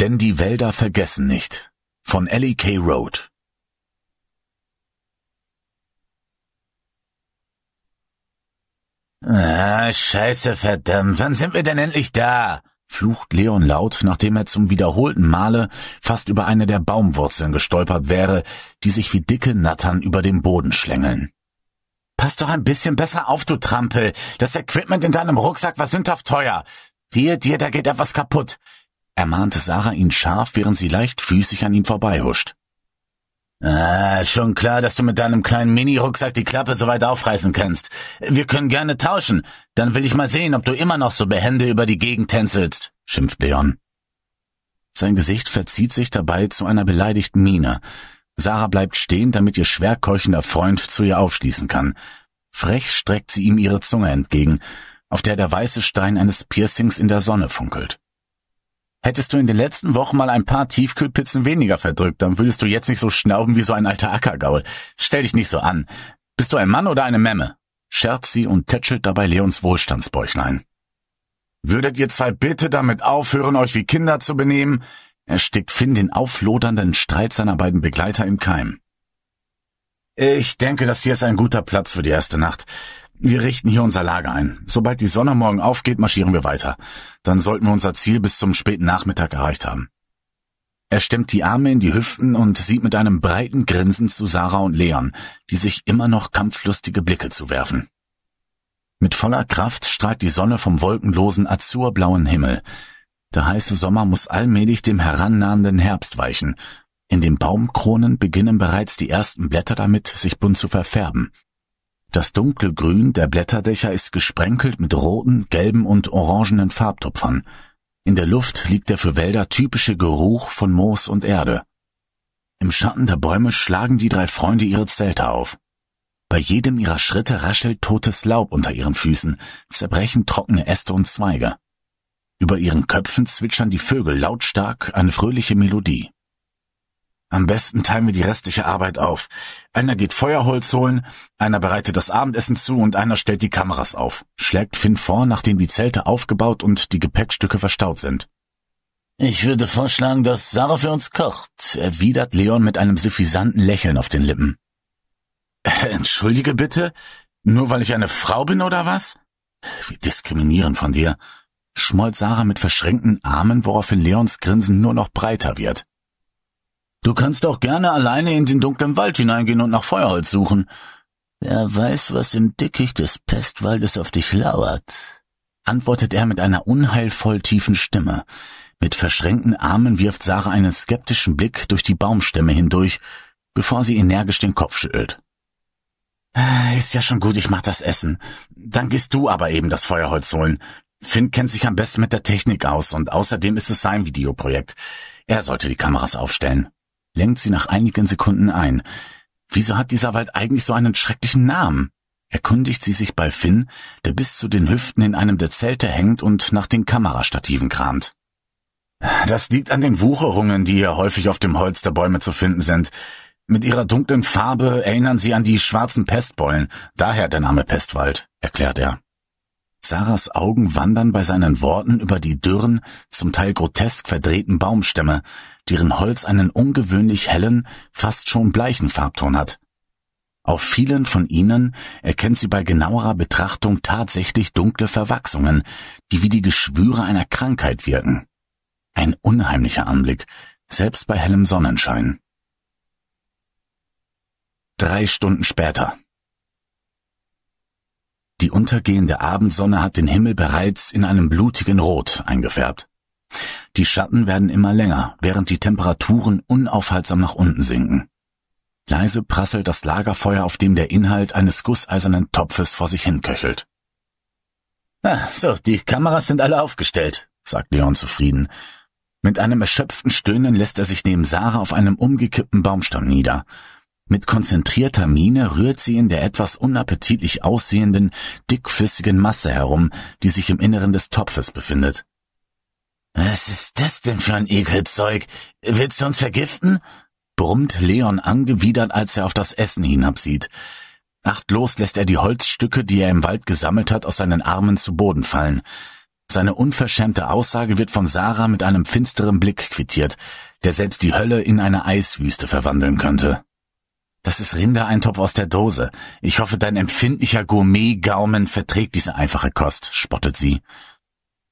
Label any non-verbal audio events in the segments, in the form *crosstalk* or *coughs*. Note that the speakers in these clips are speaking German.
Denn die Wälder vergessen nicht. Von Ellie K. Road. Ah, scheiße, verdammt, wann sind wir denn endlich da? flucht Leon laut, nachdem er zum wiederholten Male fast über eine der Baumwurzeln gestolpert wäre, die sich wie dicke Nattern über den Boden schlängeln. Pass doch ein bisschen besser auf, du Trampel. Das Equipment in deinem Rucksack war sündhaft teuer. Wir dir, da geht etwas kaputt ermahnte Sarah ihn scharf, während sie leichtfüßig an ihm vorbeihuscht. Ah, schon klar, dass du mit deinem kleinen Mini-Rucksack die Klappe so weit aufreißen kannst. Wir können gerne tauschen. Dann will ich mal sehen, ob du immer noch so behende über die Gegend tänzelst, schimpft Leon. Sein Gesicht verzieht sich dabei zu einer beleidigten Miene. Sarah bleibt stehen, damit ihr schwer keuchender Freund zu ihr aufschließen kann. Frech streckt sie ihm ihre Zunge entgegen, auf der der weiße Stein eines Piercings in der Sonne funkelt. Hättest du in den letzten Wochen mal ein paar Tiefkühlpizzen weniger verdrückt, dann würdest du jetzt nicht so schnauben wie so ein alter Ackergaul. Stell dich nicht so an. Bist du ein Mann oder eine Memme? scherzt sie und tätschelt dabei Leons Wohlstandsbäuchlein. Würdet ihr zwei bitte damit aufhören, euch wie Kinder zu benehmen? erstickt Finn den auflodernden Streit seiner beiden Begleiter im Keim. Ich denke, das hier ist ein guter Platz für die erste Nacht. Wir richten hier unser Lager ein. Sobald die Sonne morgen aufgeht, marschieren wir weiter. Dann sollten wir unser Ziel bis zum späten Nachmittag erreicht haben. Er stemmt die Arme in die Hüften und sieht mit einem breiten Grinsen zu Sarah und Leon, die sich immer noch kampflustige Blicke zuwerfen. Mit voller Kraft strahlt die Sonne vom wolkenlosen, azurblauen Himmel. Der heiße Sommer muss allmählich dem herannahenden Herbst weichen. In den Baumkronen beginnen bereits die ersten Blätter damit, sich bunt zu verfärben. Das dunkelgrün der Blätterdächer ist gesprenkelt mit roten, gelben und orangenen Farbtupfern. In der Luft liegt der für Wälder typische Geruch von Moos und Erde. Im Schatten der Bäume schlagen die drei Freunde ihre Zelte auf. Bei jedem ihrer Schritte raschelt totes Laub unter ihren Füßen, zerbrechen trockene Äste und Zweige. Über ihren Köpfen zwitschern die Vögel lautstark eine fröhliche Melodie. Am besten teilen wir die restliche Arbeit auf. Einer geht Feuerholz holen, einer bereitet das Abendessen zu und einer stellt die Kameras auf, schlägt Finn vor, nachdem die Zelte aufgebaut und die Gepäckstücke verstaut sind. Ich würde vorschlagen, dass Sarah für uns kocht, erwidert Leon mit einem suffisanten Lächeln auf den Lippen. Äh, entschuldige bitte? Nur weil ich eine Frau bin oder was? Wie diskriminierend von dir. Schmollt Sarah mit verschränkten Armen, woraufhin Leons Grinsen nur noch breiter wird. Du kannst auch gerne alleine in den dunklen Wald hineingehen und nach Feuerholz suchen. Wer weiß, was im Dickicht des Pestwaldes auf dich lauert, antwortet er mit einer unheilvoll tiefen Stimme. Mit verschränkten Armen wirft Sarah einen skeptischen Blick durch die Baumstämme hindurch, bevor sie energisch den Kopf schüttelt. Äh, ist ja schon gut, ich mach das Essen. Dann gehst du aber eben das Feuerholz holen. Finn kennt sich am besten mit der Technik aus und außerdem ist es sein Videoprojekt. Er sollte die Kameras aufstellen lenkt sie nach einigen Sekunden ein. Wieso hat dieser Wald eigentlich so einen schrecklichen Namen? erkundigt sie sich bei Finn, der bis zu den Hüften in einem der Zelte hängt und nach den Kamerastativen kramt. Das liegt an den Wucherungen, die hier häufig auf dem Holz der Bäume zu finden sind. Mit ihrer dunklen Farbe erinnern sie an die schwarzen Pestbeulen, daher der Name Pestwald, erklärt er. Sarahs Augen wandern bei seinen Worten über die dürren, zum Teil grotesk verdrehten Baumstämme, deren Holz einen ungewöhnlich hellen, fast schon bleichen Farbton hat. Auf vielen von ihnen erkennt sie bei genauerer Betrachtung tatsächlich dunkle Verwachsungen, die wie die Geschwüre einer Krankheit wirken. Ein unheimlicher Anblick, selbst bei hellem Sonnenschein. Drei Stunden später. Die untergehende Abendsonne hat den Himmel bereits in einem blutigen Rot eingefärbt. Die Schatten werden immer länger, während die Temperaturen unaufhaltsam nach unten sinken. Leise prasselt das Lagerfeuer, auf dem der Inhalt eines gusseisernen Topfes vor sich hinköchelt. Ah, so, die Kameras sind alle aufgestellt, sagt Leon zufrieden. Mit einem erschöpften Stöhnen lässt er sich neben Sarah auf einem umgekippten Baumstamm nieder. Mit konzentrierter Miene rührt sie in der etwas unappetitlich aussehenden, dickflüssigen Masse herum, die sich im Inneren des Topfes befindet. Was ist das denn für ein Ekelzeug? Willst du uns vergiften? brummt Leon angewidert, als er auf das Essen hinabsieht. Achtlos lässt er die Holzstücke, die er im Wald gesammelt hat, aus seinen Armen zu Boden fallen. Seine unverschämte Aussage wird von Sarah mit einem finsteren Blick quittiert, der selbst die Hölle in eine Eiswüste verwandeln könnte. Das ist Rindereintopf aus der Dose. Ich hoffe, dein empfindlicher Gourmet-Gaumen verträgt diese einfache Kost, spottet sie.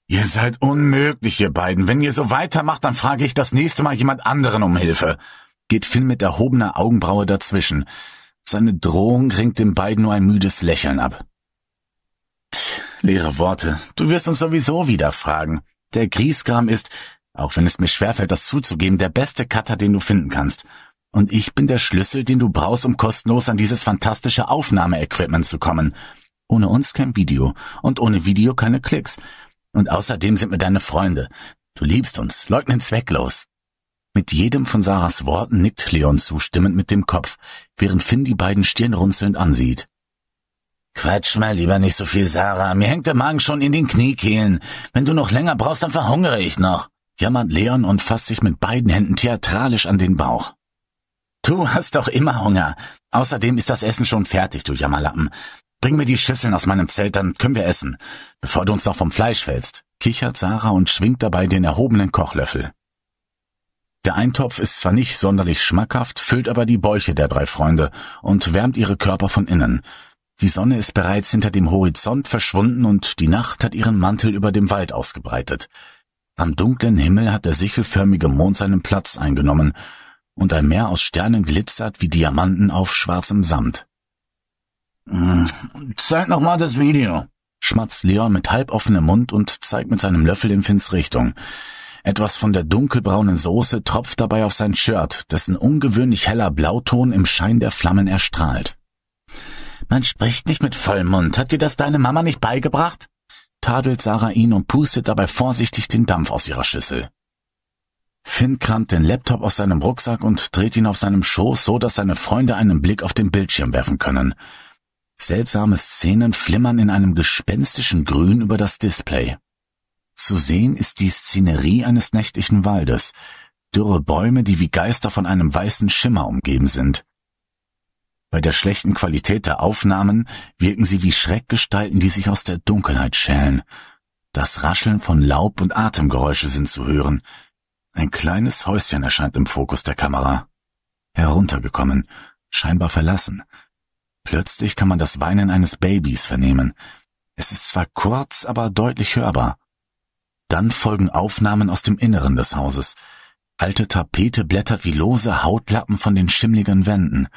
Ihr seid unmöglich, ihr beiden. Wenn ihr so weitermacht, dann frage ich das nächste Mal jemand anderen um Hilfe. Geht Finn mit erhobener Augenbraue dazwischen. Seine Drohung ringt den beiden nur ein müdes Lächeln ab. Tch, leere Worte. Du wirst uns sowieso wieder fragen. Der Griesgram ist, auch wenn es mir schwerfällt, das zuzugeben, der beste Cutter, den du finden kannst. Und ich bin der Schlüssel, den du brauchst, um kostenlos an dieses fantastische Aufnahmeequipment zu kommen. Ohne uns kein Video. Und ohne Video keine Klicks. Und außerdem sind wir deine Freunde. Du liebst uns, leugnen zwecklos. Mit jedem von Sarahs Worten nickt Leon zustimmend mit dem Kopf, während Finn die beiden stirnrunzelnd ansieht. Quatsch mal lieber nicht so viel, Sarah. Mir hängt der Magen schon in den Kniekehlen. Wenn du noch länger brauchst, dann verhungere ich noch. Jammert Leon und fasst sich mit beiden Händen theatralisch an den Bauch. Du hast doch immer Hunger. Außerdem ist das Essen schon fertig, du Jammerlappen. Bring mir die Schüsseln aus meinem Zelt, dann können wir essen, bevor du uns noch vom Fleisch fällst, kichert Sarah und schwingt dabei den erhobenen Kochlöffel. Der Eintopf ist zwar nicht sonderlich schmackhaft, füllt aber die Bäuche der drei Freunde und wärmt ihre Körper von innen. Die Sonne ist bereits hinter dem Horizont verschwunden und die Nacht hat ihren Mantel über dem Wald ausgebreitet. Am dunklen Himmel hat der sichelförmige Mond seinen Platz eingenommen und ein Meer aus Sternen glitzert wie Diamanten auf schwarzem Samt. Hm, zeig noch mal das Video, schmatzt Leon mit halboffenem Mund und zeigt mit seinem Löffel in Finns Richtung. Etwas von der dunkelbraunen Soße tropft dabei auf sein Shirt, dessen ungewöhnlich heller Blauton im Schein der Flammen erstrahlt. Man spricht nicht mit Vollmund. Hat dir das deine Mama nicht beigebracht? tadelt Sarah ihn und pustet dabei vorsichtig den Dampf aus ihrer Schüssel. Finn kramt den Laptop aus seinem Rucksack und dreht ihn auf seinem Schoß, so dass seine Freunde einen Blick auf den Bildschirm werfen können. Seltsame Szenen flimmern in einem gespenstischen Grün über das Display. Zu sehen ist die Szenerie eines nächtlichen Waldes, dürre Bäume, die wie Geister von einem weißen Schimmer umgeben sind. Bei der schlechten Qualität der Aufnahmen wirken sie wie Schreckgestalten, die sich aus der Dunkelheit schälen. Das Rascheln von Laub und Atemgeräusche sind zu hören, ein kleines Häuschen erscheint im Fokus der Kamera. Heruntergekommen, scheinbar verlassen. Plötzlich kann man das Weinen eines Babys vernehmen. Es ist zwar kurz, aber deutlich hörbar. Dann folgen Aufnahmen aus dem Inneren des Hauses. Alte Tapete blättert wie lose Hautlappen von den schimmligen Wänden.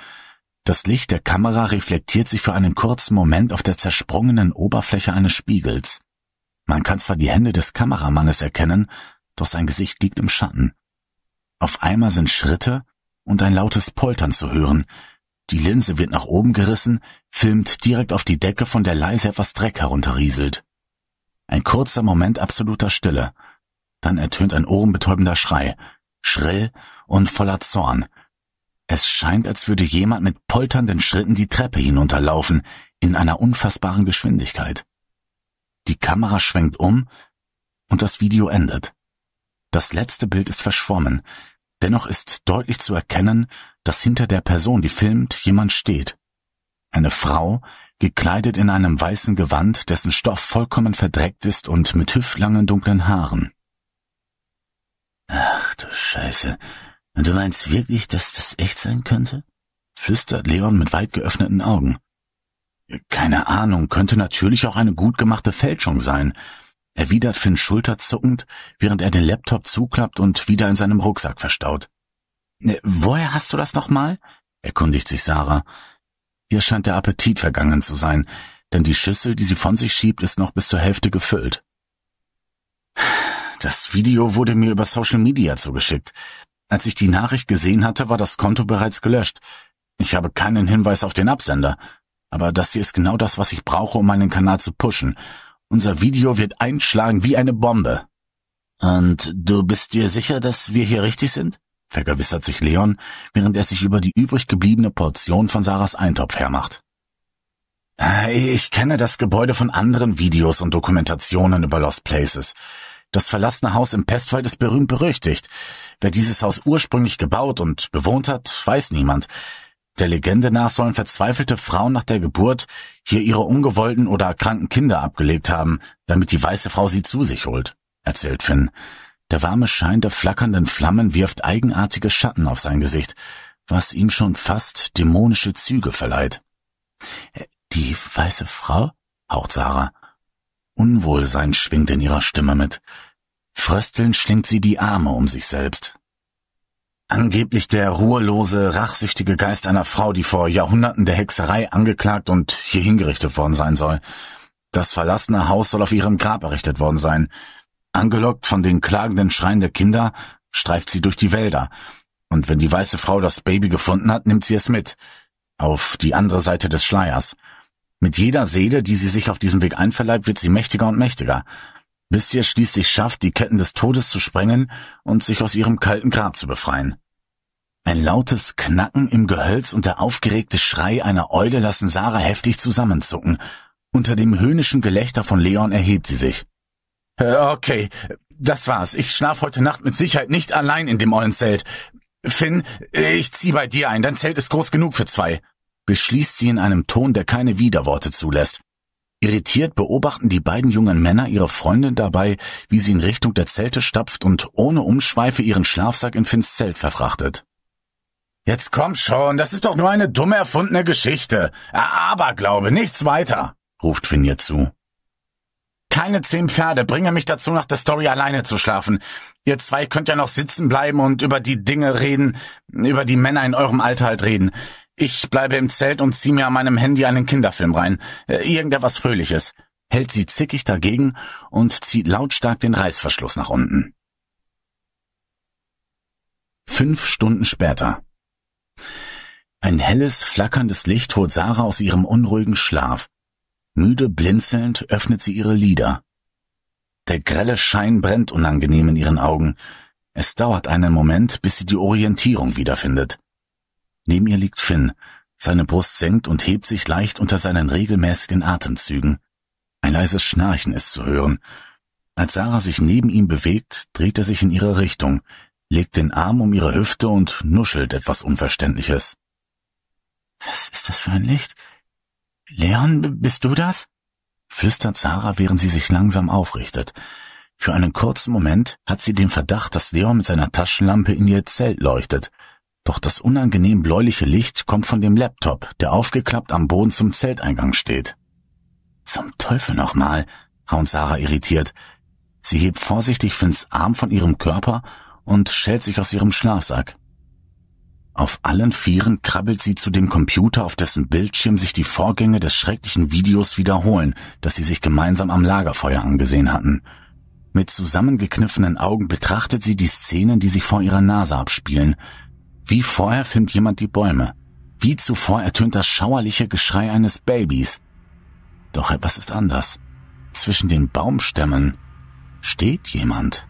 Das Licht der Kamera reflektiert sich für einen kurzen Moment auf der zersprungenen Oberfläche eines Spiegels. Man kann zwar die Hände des Kameramannes erkennen, doch sein Gesicht liegt im Schatten. Auf einmal sind Schritte und ein lautes Poltern zu hören. Die Linse wird nach oben gerissen, filmt direkt auf die Decke, von der leise etwas Dreck herunterrieselt. Ein kurzer Moment absoluter Stille. Dann ertönt ein ohrenbetäubender Schrei, schrill und voller Zorn. Es scheint, als würde jemand mit polternden Schritten die Treppe hinunterlaufen, in einer unfassbaren Geschwindigkeit. Die Kamera schwenkt um und das Video endet. Das letzte Bild ist verschwommen. Dennoch ist deutlich zu erkennen, dass hinter der Person, die filmt, jemand steht. Eine Frau, gekleidet in einem weißen Gewand, dessen Stoff vollkommen verdreckt ist und mit hüftlangen dunklen Haaren. Ach du Scheiße. Du meinst wirklich, dass das echt sein könnte? flüstert Leon mit weit geöffneten Augen. Keine Ahnung, könnte natürlich auch eine gut gemachte Fälschung sein erwidert Finn schulterzuckend, während er den Laptop zuklappt und wieder in seinem Rucksack verstaut. Ne, woher hast du das nochmal? erkundigt sich Sarah. Ihr scheint der Appetit vergangen zu sein, denn die Schüssel, die sie von sich schiebt, ist noch bis zur Hälfte gefüllt. Das Video wurde mir über Social Media zugeschickt. Als ich die Nachricht gesehen hatte, war das Konto bereits gelöscht. Ich habe keinen Hinweis auf den Absender. Aber das hier ist genau das, was ich brauche, um meinen Kanal zu pushen unser Video wird einschlagen wie eine Bombe. Und du bist dir sicher, dass wir hier richtig sind? vergewissert sich Leon, während er sich über die übrig gebliebene Portion von Sarahs Eintopf hermacht. Ich kenne das Gebäude von anderen Videos und Dokumentationen über Lost Places. Das verlassene Haus im Pestwald ist berühmt berüchtigt. Wer dieses Haus ursprünglich gebaut und bewohnt hat, weiß niemand. Der Legende nach sollen verzweifelte Frauen nach der Geburt hier ihre ungewollten oder kranken Kinder abgelegt haben, damit die weiße Frau sie zu sich holt, erzählt Finn. Der warme Schein der flackernden Flammen wirft eigenartige Schatten auf sein Gesicht, was ihm schon fast dämonische Züge verleiht. Äh, die weiße Frau? haucht Sarah. Unwohlsein schwingt in ihrer Stimme mit. Fröstelnd schlingt sie die Arme um sich selbst. Angeblich der ruhelose, rachsüchtige Geist einer Frau, die vor Jahrhunderten der Hexerei angeklagt und hier hingerichtet worden sein soll. Das verlassene Haus soll auf ihrem Grab errichtet worden sein. Angelockt von den klagenden Schreien der Kinder, streift sie durch die Wälder. Und wenn die weiße Frau das Baby gefunden hat, nimmt sie es mit. Auf die andere Seite des Schleiers. Mit jeder Seele, die sie sich auf diesem Weg einverleibt, wird sie mächtiger und mächtiger bis sie es schließlich schafft, die Ketten des Todes zu sprengen und sich aus ihrem kalten Grab zu befreien. Ein lautes Knacken im Gehölz und der aufgeregte Schrei einer Eule lassen Sarah heftig zusammenzucken. Unter dem höhnischen Gelächter von Leon erhebt sie sich. Äh, okay, das war's. Ich schlaf heute Nacht mit Sicherheit nicht allein in dem ollen Finn, ich zieh bei dir ein, dein Zelt ist groß genug für zwei, beschließt sie in einem Ton, der keine Widerworte zulässt. Irritiert beobachten die beiden jungen Männer ihre Freundin dabei, wie sie in Richtung der Zelte stapft und ohne Umschweife ihren Schlafsack in Finns Zelt verfrachtet. Jetzt komm schon, das ist doch nur eine dumm erfundene Geschichte. Aber glaube nichts weiter, ruft Finn ihr zu. Keine zehn Pferde bringe mich dazu, nach der Story alleine zu schlafen. Ihr zwei könnt ja noch sitzen bleiben und über die Dinge reden, über die Männer in eurem Alter halt reden. Ich bleibe im Zelt und zieh mir an meinem Handy einen Kinderfilm rein. Äh, Irgendetwas Fröhliches. Hält sie zickig dagegen und zieht lautstark den Reißverschluss nach unten. Fünf Stunden später. Ein helles, flackerndes Licht holt Sarah aus ihrem unruhigen Schlaf. Müde blinzelnd öffnet sie ihre Lider. Der grelle Schein brennt unangenehm in ihren Augen. Es dauert einen Moment, bis sie die Orientierung wiederfindet. Neben ihr liegt Finn. Seine Brust senkt und hebt sich leicht unter seinen regelmäßigen Atemzügen. Ein leises Schnarchen ist zu hören. Als Sarah sich neben ihm bewegt, dreht er sich in ihre Richtung, legt den Arm um ihre Hüfte und nuschelt etwas Unverständliches. Was ist das für ein Licht? Leon, bist du das? flüstert Sarah, während sie sich langsam aufrichtet. Für einen kurzen Moment hat sie den Verdacht, dass Leon mit seiner Taschenlampe in ihr Zelt leuchtet. Doch das unangenehm bläuliche Licht kommt von dem Laptop, der aufgeklappt am Boden zum Zelteingang steht. Zum Teufel nochmal, raunt Sarah irritiert. Sie hebt vorsichtig Finns Arm von ihrem Körper und schält sich aus ihrem Schlafsack. Auf allen Vieren krabbelt sie zu dem Computer, auf dessen Bildschirm sich die Vorgänge des schrecklichen Videos wiederholen, das sie sich gemeinsam am Lagerfeuer angesehen hatten. Mit zusammengekniffenen Augen betrachtet sie die Szenen, die sich vor ihrer Nase abspielen. Wie vorher filmt jemand die Bäume. Wie zuvor ertönt das schauerliche Geschrei eines Babys. Doch etwas ist anders. Zwischen den Baumstämmen steht jemand.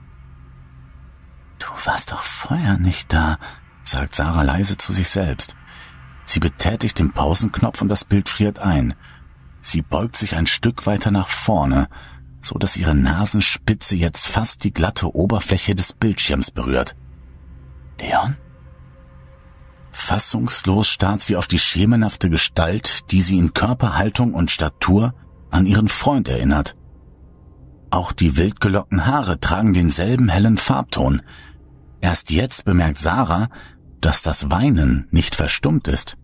Du warst doch vorher nicht da, sagt Sarah leise zu sich selbst. Sie betätigt den Pausenknopf und das Bild friert ein. Sie beugt sich ein Stück weiter nach vorne, so dass ihre Nasenspitze jetzt fast die glatte Oberfläche des Bildschirms berührt. Leon? Fassungslos starrt sie auf die schemenhafte Gestalt, die sie in Körperhaltung und Statur an ihren Freund erinnert. Auch die wildgelockten Haare tragen denselben hellen Farbton. Erst jetzt bemerkt Sarah, dass das Weinen nicht verstummt ist.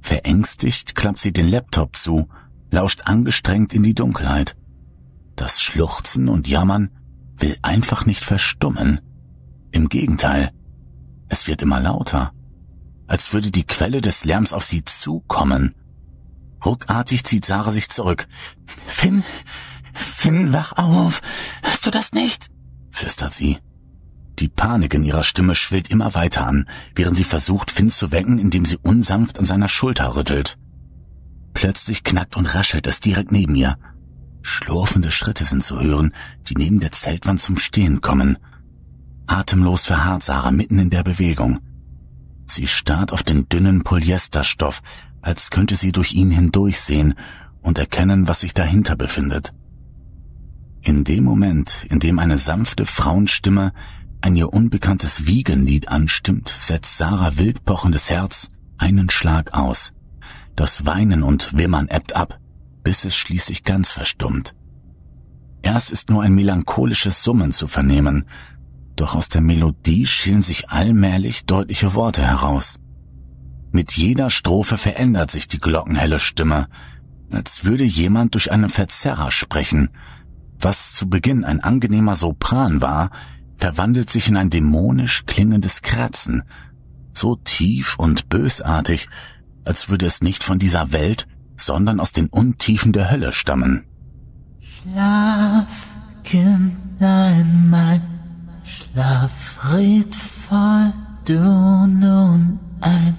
Verängstigt klappt sie den Laptop zu, lauscht angestrengt in die Dunkelheit. Das Schluchzen und Jammern will einfach nicht verstummen. Im Gegenteil, es wird immer lauter als würde die Quelle des Lärms auf sie zukommen. Ruckartig zieht Sarah sich zurück. Finn, Finn, wach auf. Hörst du das nicht? flüstert sie. Die Panik in ihrer Stimme schwillt immer weiter an, während sie versucht, Finn zu wecken, indem sie unsanft an seiner Schulter rüttelt. Plötzlich knackt und raschelt es direkt neben ihr. Schlurfende Schritte sind zu hören, die neben der Zeltwand zum Stehen kommen. Atemlos verharrt Sarah mitten in der Bewegung. Sie starrt auf den dünnen Polyesterstoff, als könnte sie durch ihn hindurchsehen und erkennen, was sich dahinter befindet. In dem Moment, in dem eine sanfte Frauenstimme ein ihr unbekanntes Wiegenlied anstimmt, setzt Sarah wildpochendes Herz einen Schlag aus. Das Weinen und Wimmern ebbt ab, bis es schließlich ganz verstummt. Erst ist nur ein melancholisches Summen zu vernehmen, doch aus der Melodie schielen sich allmählich deutliche Worte heraus. Mit jeder Strophe verändert sich die glockenhelle Stimme, als würde jemand durch einen Verzerrer sprechen. Was zu Beginn ein angenehmer Sopran war, verwandelt sich in ein dämonisch klingendes Kratzen, so tief und bösartig, als würde es nicht von dieser Welt, sondern aus den Untiefen der Hölle stammen. Schlaf, Kind, einmal Schlaf friedvoll, du nun ein.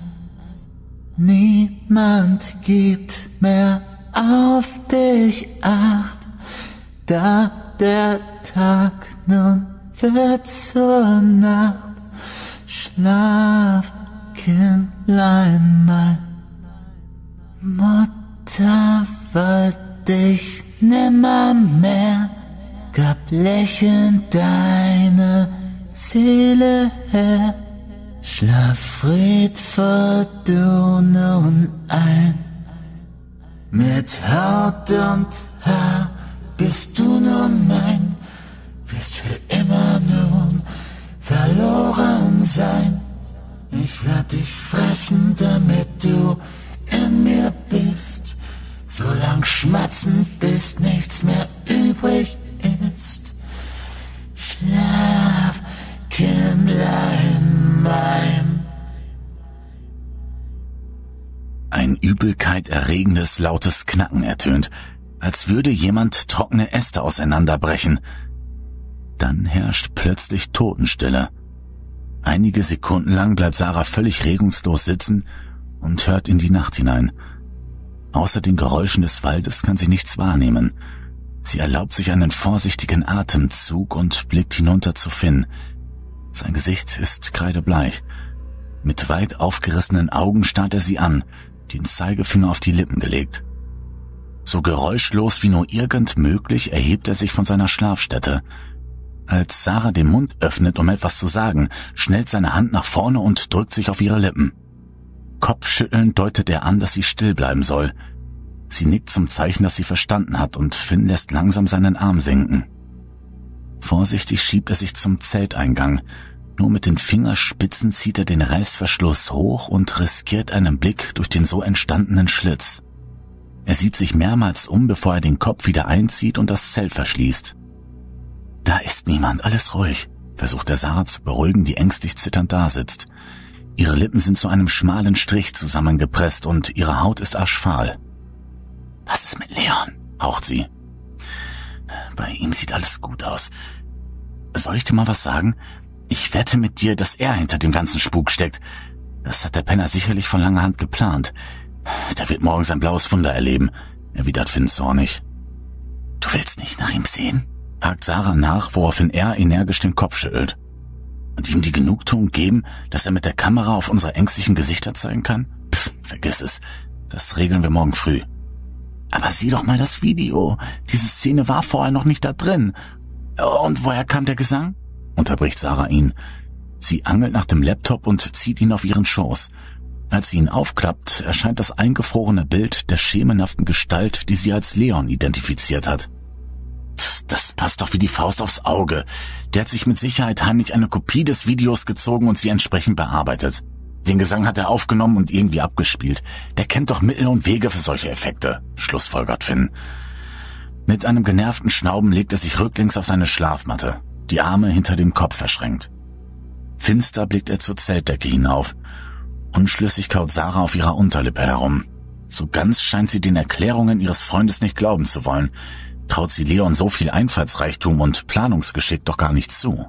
Niemand gibt mehr auf dich acht, da der Tag nun wird zur Nacht. Schlaf, Kindlein, mein Mutter wird dich nimmer mehr gab lächelnd deine Seele her. Schlaf friedvoll, du nun ein. Mit Haut und Haar bist du nun mein, wirst für immer nun verloren sein. Ich werd dich fressen, damit du in mir bist. Solang schmatzend bist nichts mehr übrig ist. Schlaf, Kindlein mein. Ein übelkeiterregendes lautes Knacken ertönt, als würde jemand trockene Äste auseinanderbrechen. Dann herrscht plötzlich Totenstille. Einige Sekunden lang bleibt Sarah völlig regungslos sitzen und hört in die Nacht hinein. Außer den Geräuschen des Waldes kann sie nichts wahrnehmen. Sie erlaubt sich einen vorsichtigen Atemzug und blickt hinunter zu Finn. Sein Gesicht ist kreidebleich. Mit weit aufgerissenen Augen starrt er sie an, den Zeigefinger auf die Lippen gelegt. So geräuschlos wie nur irgend möglich erhebt er sich von seiner Schlafstätte. Als Sarah den Mund öffnet, um etwas zu sagen, schnellt seine Hand nach vorne und drückt sich auf ihre Lippen. Kopfschüttelnd deutet er an, dass sie still bleiben soll – Sie nickt zum Zeichen, dass sie verstanden hat, und Finn lässt langsam seinen Arm sinken. Vorsichtig schiebt er sich zum Zelteingang. Nur mit den Fingerspitzen zieht er den Reißverschluss hoch und riskiert einen Blick durch den so entstandenen Schlitz. Er sieht sich mehrmals um, bevor er den Kopf wieder einzieht und das Zelt verschließt. Da ist niemand, alles ruhig, versucht er Sarah zu beruhigen, die ängstlich zitternd dasitzt. Ihre Lippen sind zu einem schmalen Strich zusammengepresst und ihre Haut ist aschfahl. Was ist mit Leon? haucht sie. Bei ihm sieht alles gut aus. Soll ich dir mal was sagen? Ich wette mit dir, dass er hinter dem ganzen Spuk steckt. Das hat der Penner sicherlich von langer Hand geplant. Der wird morgen sein blaues Wunder erleben, erwidert Finn zornig. Du willst nicht nach ihm sehen? hakt Sarah nach, woraufhin er energisch den Kopf schüttelt. Und ihm die Genugtuung geben, dass er mit der Kamera auf unsere ängstlichen Gesichter zeigen kann? Pff, vergiss es. Das regeln wir morgen früh. Aber sieh doch mal das Video. Diese Szene war vorher noch nicht da drin. Und woher kam der Gesang? unterbricht Sarah ihn. Sie angelt nach dem Laptop und zieht ihn auf ihren Schoß. Als sie ihn aufklappt, erscheint das eingefrorene Bild der schemenhaften Gestalt, die sie als Leon identifiziert hat. Das passt doch wie die Faust aufs Auge. Der hat sich mit Sicherheit heimlich eine Kopie des Videos gezogen und sie entsprechend bearbeitet. Den Gesang hat er aufgenommen und irgendwie abgespielt. Der kennt doch Mittel und Wege für solche Effekte, schlussfolgert Finn. Mit einem genervten Schnauben legt er sich rücklings auf seine Schlafmatte, die Arme hinter dem Kopf verschränkt. Finster blickt er zur Zeltdecke hinauf. Unschlüssig kaut Sarah auf ihrer Unterlippe herum. So ganz scheint sie den Erklärungen ihres Freundes nicht glauben zu wollen, traut sie Leon so viel Einfallsreichtum und Planungsgeschick doch gar nicht zu.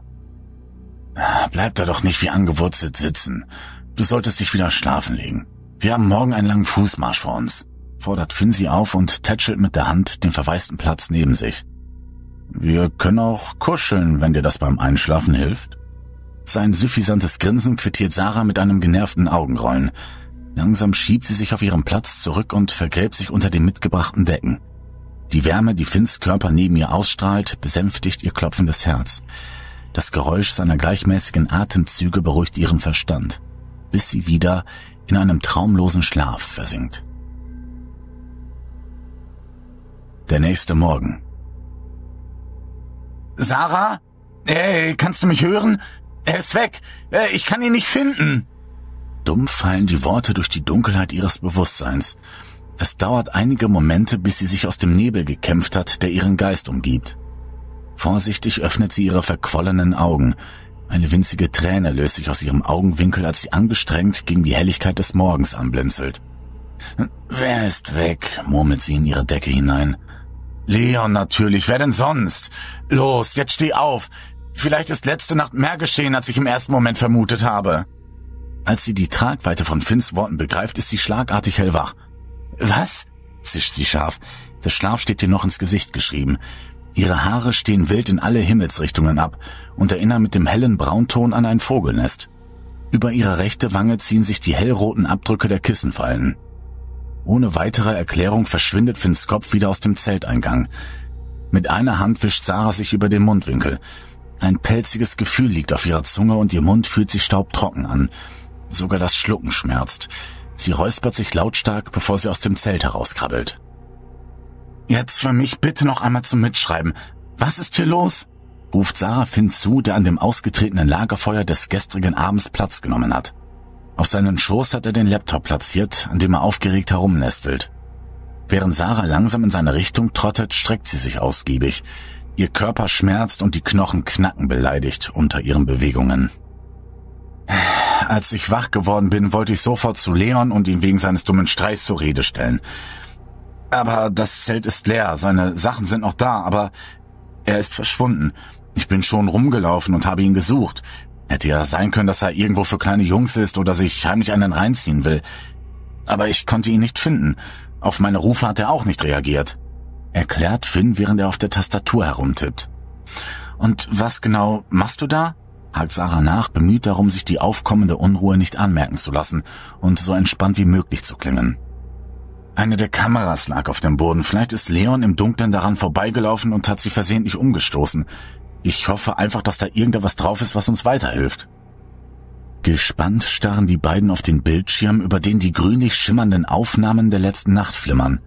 Bleibt er doch nicht wie angewurzelt sitzen, Du solltest dich wieder schlafen legen. Wir haben morgen einen langen Fußmarsch vor uns, fordert Finzi auf und tätschelt mit der Hand den verwaisten Platz neben sich. Wir können auch kuscheln, wenn dir das beim Einschlafen hilft. Sein suffisantes Grinsen quittiert Sarah mit einem genervten Augenrollen. Langsam schiebt sie sich auf ihren Platz zurück und vergräbt sich unter den mitgebrachten Decken. Die Wärme, die Finns Körper neben ihr ausstrahlt, besänftigt ihr klopfendes Herz. Das Geräusch seiner gleichmäßigen Atemzüge beruhigt ihren Verstand bis sie wieder in einem traumlosen Schlaf versinkt. Der nächste Morgen. Sarah? Hey, kannst du mich hören? Er ist weg. Ich kann ihn nicht finden. Dumpf fallen die Worte durch die Dunkelheit ihres Bewusstseins. Es dauert einige Momente, bis sie sich aus dem Nebel gekämpft hat, der ihren Geist umgibt. Vorsichtig öffnet sie ihre verquollenen Augen. Eine winzige Träne löst sich aus ihrem Augenwinkel, als sie angestrengt gegen die Helligkeit des Morgens anblinzelt. Wer ist weg? murmelt sie in ihre Decke hinein. Leon natürlich, wer denn sonst? Los, jetzt steh auf. Vielleicht ist letzte Nacht mehr geschehen, als ich im ersten Moment vermutet habe. Als sie die Tragweite von Finns Worten begreift, ist sie schlagartig hellwach. Was? zischt sie scharf. Der Schlaf steht dir noch ins Gesicht geschrieben. Ihre Haare stehen wild in alle Himmelsrichtungen ab und erinnern mit dem hellen Braunton an ein Vogelnest. Über ihre rechte Wange ziehen sich die hellroten Abdrücke der Kissenfallen. Ohne weitere Erklärung verschwindet Finns Kopf wieder aus dem Zelteingang. Mit einer Hand wischt Sarah sich über den Mundwinkel. Ein pelziges Gefühl liegt auf ihrer Zunge und ihr Mund fühlt sich staubtrocken an. Sogar das Schlucken schmerzt. Sie räuspert sich lautstark, bevor sie aus dem Zelt herauskrabbelt. Jetzt für mich bitte noch einmal zum Mitschreiben. Was ist hier los? ruft Sarah Finn zu, der an dem ausgetretenen Lagerfeuer des gestrigen Abends Platz genommen hat. Auf seinen Schoß hat er den Laptop platziert, an dem er aufgeregt herumnestelt. Während Sarah langsam in seine Richtung trottet, streckt sie sich ausgiebig. Ihr Körper schmerzt und die Knochen knacken beleidigt unter ihren Bewegungen. Als ich wach geworden bin, wollte ich sofort zu Leon und ihn wegen seines dummen Streichs zur Rede stellen. Aber das Zelt ist leer, seine Sachen sind noch da, aber er ist verschwunden. Ich bin schon rumgelaufen und habe ihn gesucht. Hätte ja sein können, dass er irgendwo für kleine Jungs ist oder sich heimlich einen reinziehen will. Aber ich konnte ihn nicht finden. Auf meine Rufe hat er auch nicht reagiert. Erklärt Finn, während er auf der Tastatur herumtippt. Und was genau machst du da? hakt Sarah nach, bemüht darum, sich die aufkommende Unruhe nicht anmerken zu lassen und so entspannt wie möglich zu klingen. Eine der Kameras lag auf dem Boden. Vielleicht ist Leon im Dunkeln daran vorbeigelaufen und hat sie versehentlich umgestoßen. Ich hoffe einfach, dass da irgendetwas drauf ist, was uns weiterhilft. Gespannt starren die beiden auf den Bildschirm, über den die grünlich schimmernden Aufnahmen der letzten Nacht flimmern.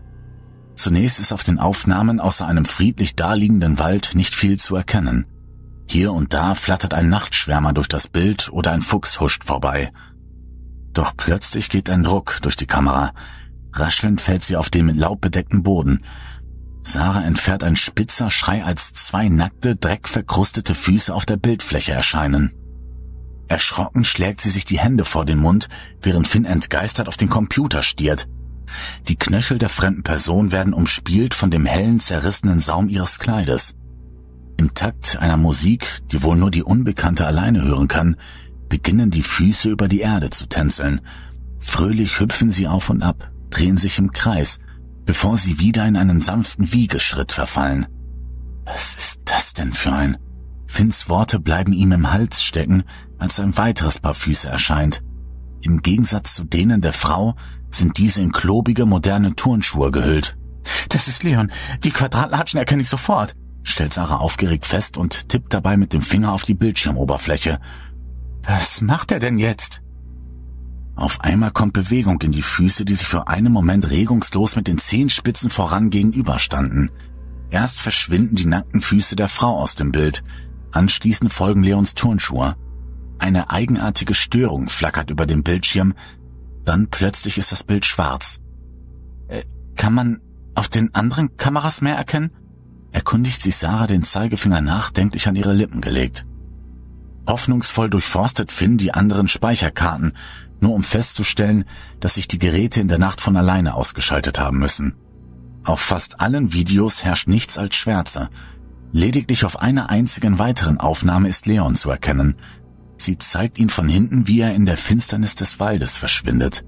Zunächst ist auf den Aufnahmen außer einem friedlich daliegenden Wald nicht viel zu erkennen. Hier und da flattert ein Nachtschwärmer durch das Bild oder ein Fuchs huscht vorbei. Doch plötzlich geht ein Druck durch die Kamera. Raschelnd fällt sie auf den mit Laub bedeckten Boden. Sarah entfährt ein spitzer Schrei, als zwei nackte, dreckverkrustete Füße auf der Bildfläche erscheinen. Erschrocken schlägt sie sich die Hände vor den Mund, während Finn entgeistert auf den Computer stiert. Die Knöchel der fremden Person werden umspielt von dem hellen, zerrissenen Saum ihres Kleides. Im Takt einer Musik, die wohl nur die Unbekannte alleine hören kann, beginnen die Füße über die Erde zu tänzeln. Fröhlich hüpfen sie auf und ab, drehen sich im Kreis, bevor sie wieder in einen sanften Wiegeschritt verfallen. Was ist das denn für ein? Finns Worte bleiben ihm im Hals stecken, als ein weiteres Paar Füße erscheint. Im Gegensatz zu denen der Frau sind diese in klobige moderne Turnschuhe gehüllt. Das ist Leon. Die Quadratlatschen erkenne ich sofort, stellt Sarah aufgeregt fest und tippt dabei mit dem Finger auf die Bildschirmoberfläche. Was macht er denn jetzt? Auf einmal kommt Bewegung in die Füße, die sich für einen Moment regungslos mit den Zehenspitzen voran gegenüberstanden. Erst verschwinden die nackten Füße der Frau aus dem Bild, anschließend folgen Leons Turnschuhe. Eine eigenartige Störung flackert über dem Bildschirm, dann plötzlich ist das Bild schwarz. Äh, kann man auf den anderen Kameras mehr erkennen? erkundigt sich Sarah den Zeigefinger nachdenklich an ihre Lippen gelegt. Hoffnungsvoll durchforstet Finn die anderen Speicherkarten, nur um festzustellen, dass sich die Geräte in der Nacht von alleine ausgeschaltet haben müssen. Auf fast allen Videos herrscht nichts als Schwärze. Lediglich auf einer einzigen weiteren Aufnahme ist Leon zu erkennen. Sie zeigt ihn von hinten, wie er in der Finsternis des Waldes verschwindet.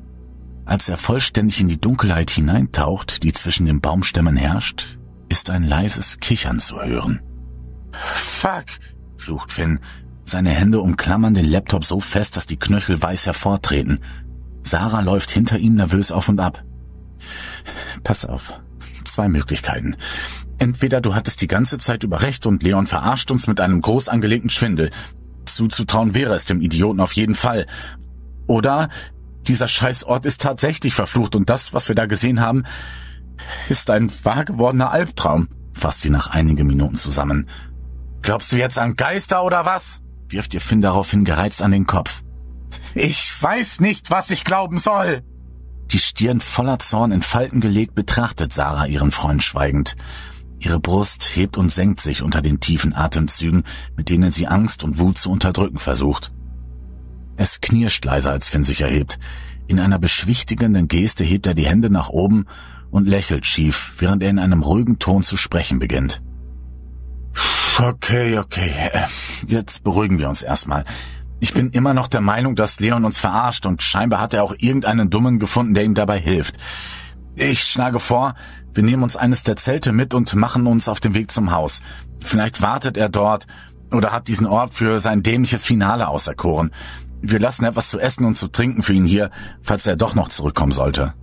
Als er vollständig in die Dunkelheit hineintaucht, die zwischen den Baumstämmen herrscht, ist ein leises Kichern zu hören. Fuck, flucht Finn, seine Hände umklammern den Laptop so fest, dass die Knöchel weiß hervortreten. Sarah läuft hinter ihm nervös auf und ab. Pass auf. Zwei Möglichkeiten. Entweder du hattest die ganze Zeit über recht und Leon verarscht uns mit einem groß angelegten Schwindel. Zuzutrauen wäre es dem Idioten auf jeden Fall. Oder dieser Scheißort ist tatsächlich verflucht und das, was wir da gesehen haben, ist ein wahr gewordener Albtraum, fasst sie nach einigen Minuten zusammen. Glaubst du jetzt an Geister oder was? wirft ihr Finn daraufhin gereizt an den Kopf. Ich weiß nicht, was ich glauben soll. Die Stirn voller Zorn in Falten gelegt betrachtet Sarah ihren Freund schweigend. Ihre Brust hebt und senkt sich unter den tiefen Atemzügen, mit denen sie Angst und Wut zu unterdrücken versucht. Es knirscht leiser, als Finn sich erhebt. In einer beschwichtigenden Geste hebt er die Hände nach oben und lächelt schief, während er in einem ruhigen Ton zu sprechen beginnt. Okay, okay. Jetzt beruhigen wir uns erstmal. Ich bin immer noch der Meinung, dass Leon uns verarscht und scheinbar hat er auch irgendeinen Dummen gefunden, der ihm dabei hilft. Ich schlage vor, wir nehmen uns eines der Zelte mit und machen uns auf den Weg zum Haus. Vielleicht wartet er dort oder hat diesen Ort für sein dämliches Finale auserkoren. Wir lassen etwas zu essen und zu trinken für ihn hier, falls er doch noch zurückkommen sollte.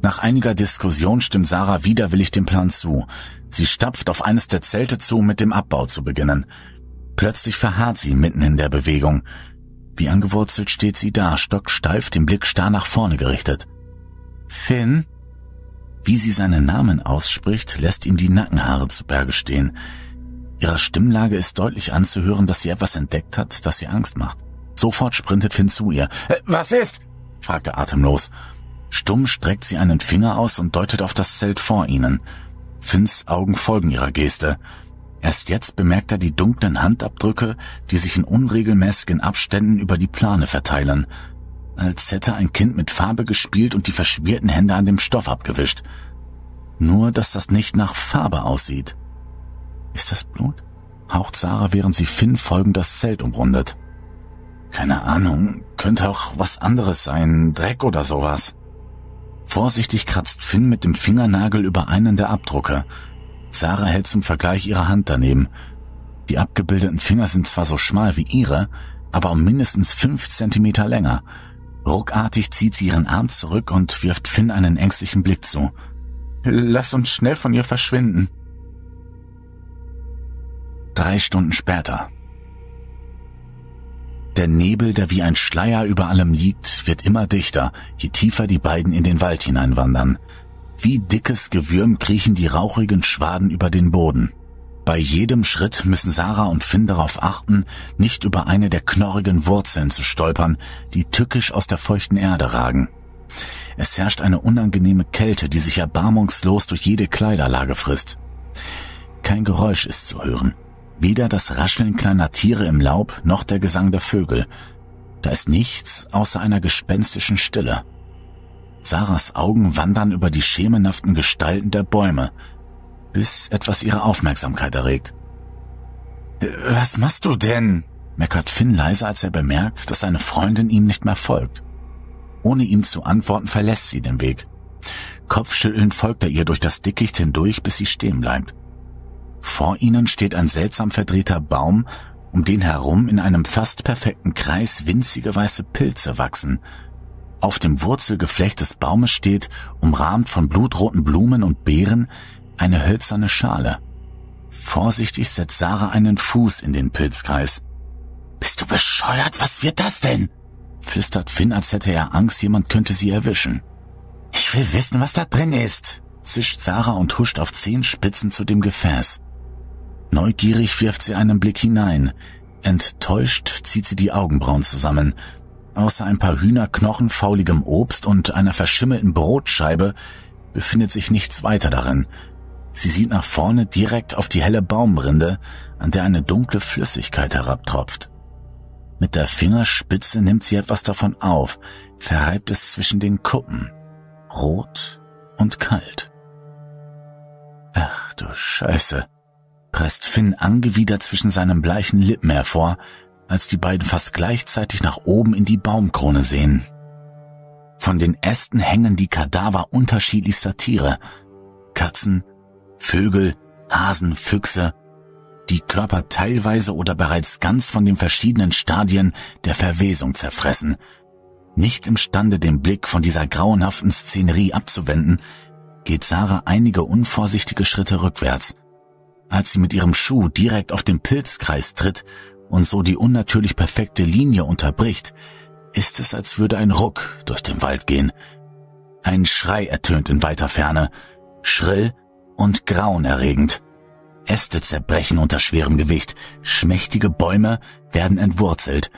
Nach einiger Diskussion stimmt Sarah widerwillig dem Plan zu. Sie stapft auf eines der Zelte zu, mit dem Abbau zu beginnen. Plötzlich verharrt sie mitten in der Bewegung. Wie angewurzelt steht sie da, stocksteif, den Blick starr nach vorne gerichtet. Finn? Wie sie seinen Namen ausspricht, lässt ihm die Nackenhaare zu Berge stehen. Ihrer Stimmlage ist deutlich anzuhören, dass sie etwas entdeckt hat, das sie Angst macht. Sofort sprintet Finn zu ihr. Äh, was ist? fragt er atemlos. Stumm streckt sie einen Finger aus und deutet auf das Zelt vor ihnen. Finns Augen folgen ihrer Geste. Erst jetzt bemerkt er die dunklen Handabdrücke, die sich in unregelmäßigen Abständen über die Plane verteilen, als hätte ein Kind mit Farbe gespielt und die verschmierten Hände an dem Stoff abgewischt. Nur, dass das nicht nach Farbe aussieht. Ist das Blut? haucht Sarah, während sie Finn folgend das Zelt umrundet. Keine Ahnung, könnte auch was anderes sein, Dreck oder sowas. Vorsichtig kratzt Finn mit dem Fingernagel über einen der Abdrucke. Sarah hält zum Vergleich ihre Hand daneben. Die abgebildeten Finger sind zwar so schmal wie ihre, aber um mindestens fünf Zentimeter länger. Ruckartig zieht sie ihren Arm zurück und wirft Finn einen ängstlichen Blick zu. Lass uns schnell von ihr verschwinden. Drei Stunden später. Der Nebel, der wie ein Schleier über allem liegt, wird immer dichter, je tiefer die beiden in den Wald hineinwandern. Wie dickes Gewürm kriechen die rauchigen Schwaden über den Boden. Bei jedem Schritt müssen Sarah und Finn darauf achten, nicht über eine der knorrigen Wurzeln zu stolpern, die tückisch aus der feuchten Erde ragen. Es herrscht eine unangenehme Kälte, die sich erbarmungslos durch jede Kleiderlage frisst. Kein Geräusch ist zu hören. Weder das Rascheln kleiner Tiere im Laub noch der Gesang der Vögel. Da ist nichts außer einer gespenstischen Stille. Sarahs Augen wandern über die schemenhaften Gestalten der Bäume, bis etwas ihre Aufmerksamkeit erregt. Äh, was machst du denn? meckert Finn leise, als er bemerkt, dass seine Freundin ihm nicht mehr folgt. Ohne ihm zu antworten, verlässt sie den Weg. Kopfschüttelnd folgt er ihr durch das Dickicht hindurch, bis sie stehen bleibt. Vor ihnen steht ein seltsam verdrehter Baum, um den herum in einem fast perfekten Kreis winzige weiße Pilze wachsen. Auf dem Wurzelgeflecht des Baumes steht, umrahmt von blutroten Blumen und Beeren, eine hölzerne Schale. Vorsichtig setzt Sarah einen Fuß in den Pilzkreis. Bist du bescheuert? Was wird das denn? flüstert Finn, als hätte er Angst, jemand könnte sie erwischen. Ich will wissen, was da drin ist, zischt Sarah und huscht auf zehn Spitzen zu dem Gefäß. Neugierig wirft sie einen Blick hinein. Enttäuscht zieht sie die Augenbrauen zusammen. Außer ein paar Hühnerknochen, fauligem Obst und einer verschimmelten Brotscheibe befindet sich nichts weiter darin. Sie sieht nach vorne direkt auf die helle Baumrinde, an der eine dunkle Flüssigkeit herabtropft. Mit der Fingerspitze nimmt sie etwas davon auf, verreibt es zwischen den Kuppen. Rot und kalt. Ach du Scheiße presst Finn angewidert zwischen seinen bleichen Lippen hervor, als die beiden fast gleichzeitig nach oben in die Baumkrone sehen. Von den Ästen hängen die Kadaver unterschiedlichster Tiere. Katzen, Vögel, Hasen, Füchse, die Körper teilweise oder bereits ganz von den verschiedenen Stadien der Verwesung zerfressen, nicht imstande, den Blick von dieser grauenhaften Szenerie abzuwenden, geht Sarah einige unvorsichtige Schritte rückwärts, als sie mit ihrem Schuh direkt auf den Pilzkreis tritt und so die unnatürlich perfekte Linie unterbricht, ist es, als würde ein Ruck durch den Wald gehen. Ein Schrei ertönt in weiter Ferne, schrill und grauenerregend. Äste zerbrechen unter schwerem Gewicht, schmächtige Bäume werden entwurzelt.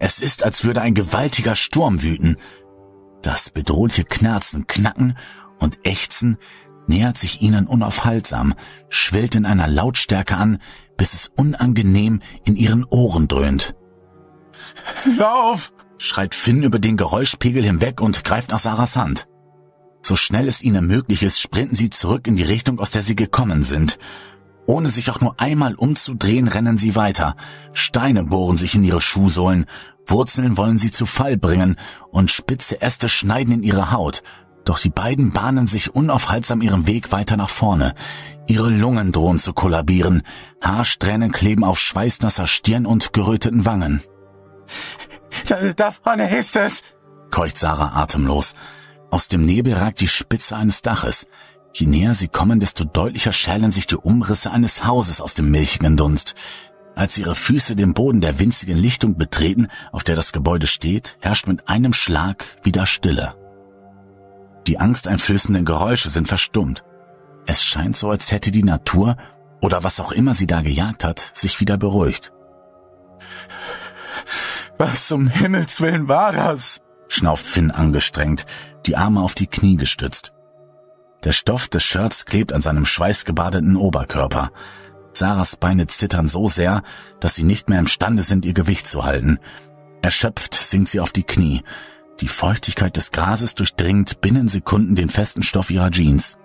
Es ist, als würde ein gewaltiger Sturm wüten. Das bedrohliche Knarzen, Knacken und Ächzen nähert sich ihnen unaufhaltsam, schwillt in einer Lautstärke an, bis es unangenehm in ihren Ohren dröhnt. Lauf! schreit Finn über den Geräuschpegel hinweg und greift nach Sarahs Hand. So schnell es ihnen möglich ist, sprinten sie zurück in die Richtung, aus der sie gekommen sind. Ohne sich auch nur einmal umzudrehen, rennen sie weiter. Steine bohren sich in ihre Schuhsohlen, Wurzeln wollen sie zu Fall bringen und spitze Äste schneiden in ihre Haut, doch die beiden bahnen sich unaufhaltsam ihren Weg weiter nach vorne. Ihre Lungen drohen zu kollabieren. Haarsträhnen kleben auf schweißnasser Stirn und geröteten Wangen. Da, da vorne ist es, keucht Sarah atemlos. Aus dem Nebel ragt die Spitze eines Daches. Je näher sie kommen, desto deutlicher schälen sich die Umrisse eines Hauses aus dem milchigen Dunst. Als ihre Füße den Boden der winzigen Lichtung betreten, auf der das Gebäude steht, herrscht mit einem Schlag wieder Stille. Die angsteinflößenden Geräusche sind verstummt. Es scheint so, als hätte die Natur oder was auch immer sie da gejagt hat, sich wieder beruhigt. Was zum Himmelswillen war das? schnauft Finn angestrengt, die Arme auf die Knie gestützt. Der Stoff des Shirts klebt an seinem schweißgebadeten Oberkörper. Sarahs Beine zittern so sehr, dass sie nicht mehr imstande sind, ihr Gewicht zu halten. Erschöpft sinkt sie auf die Knie, die Feuchtigkeit des Grases durchdringt binnen Sekunden den festen Stoff ihrer Jeans.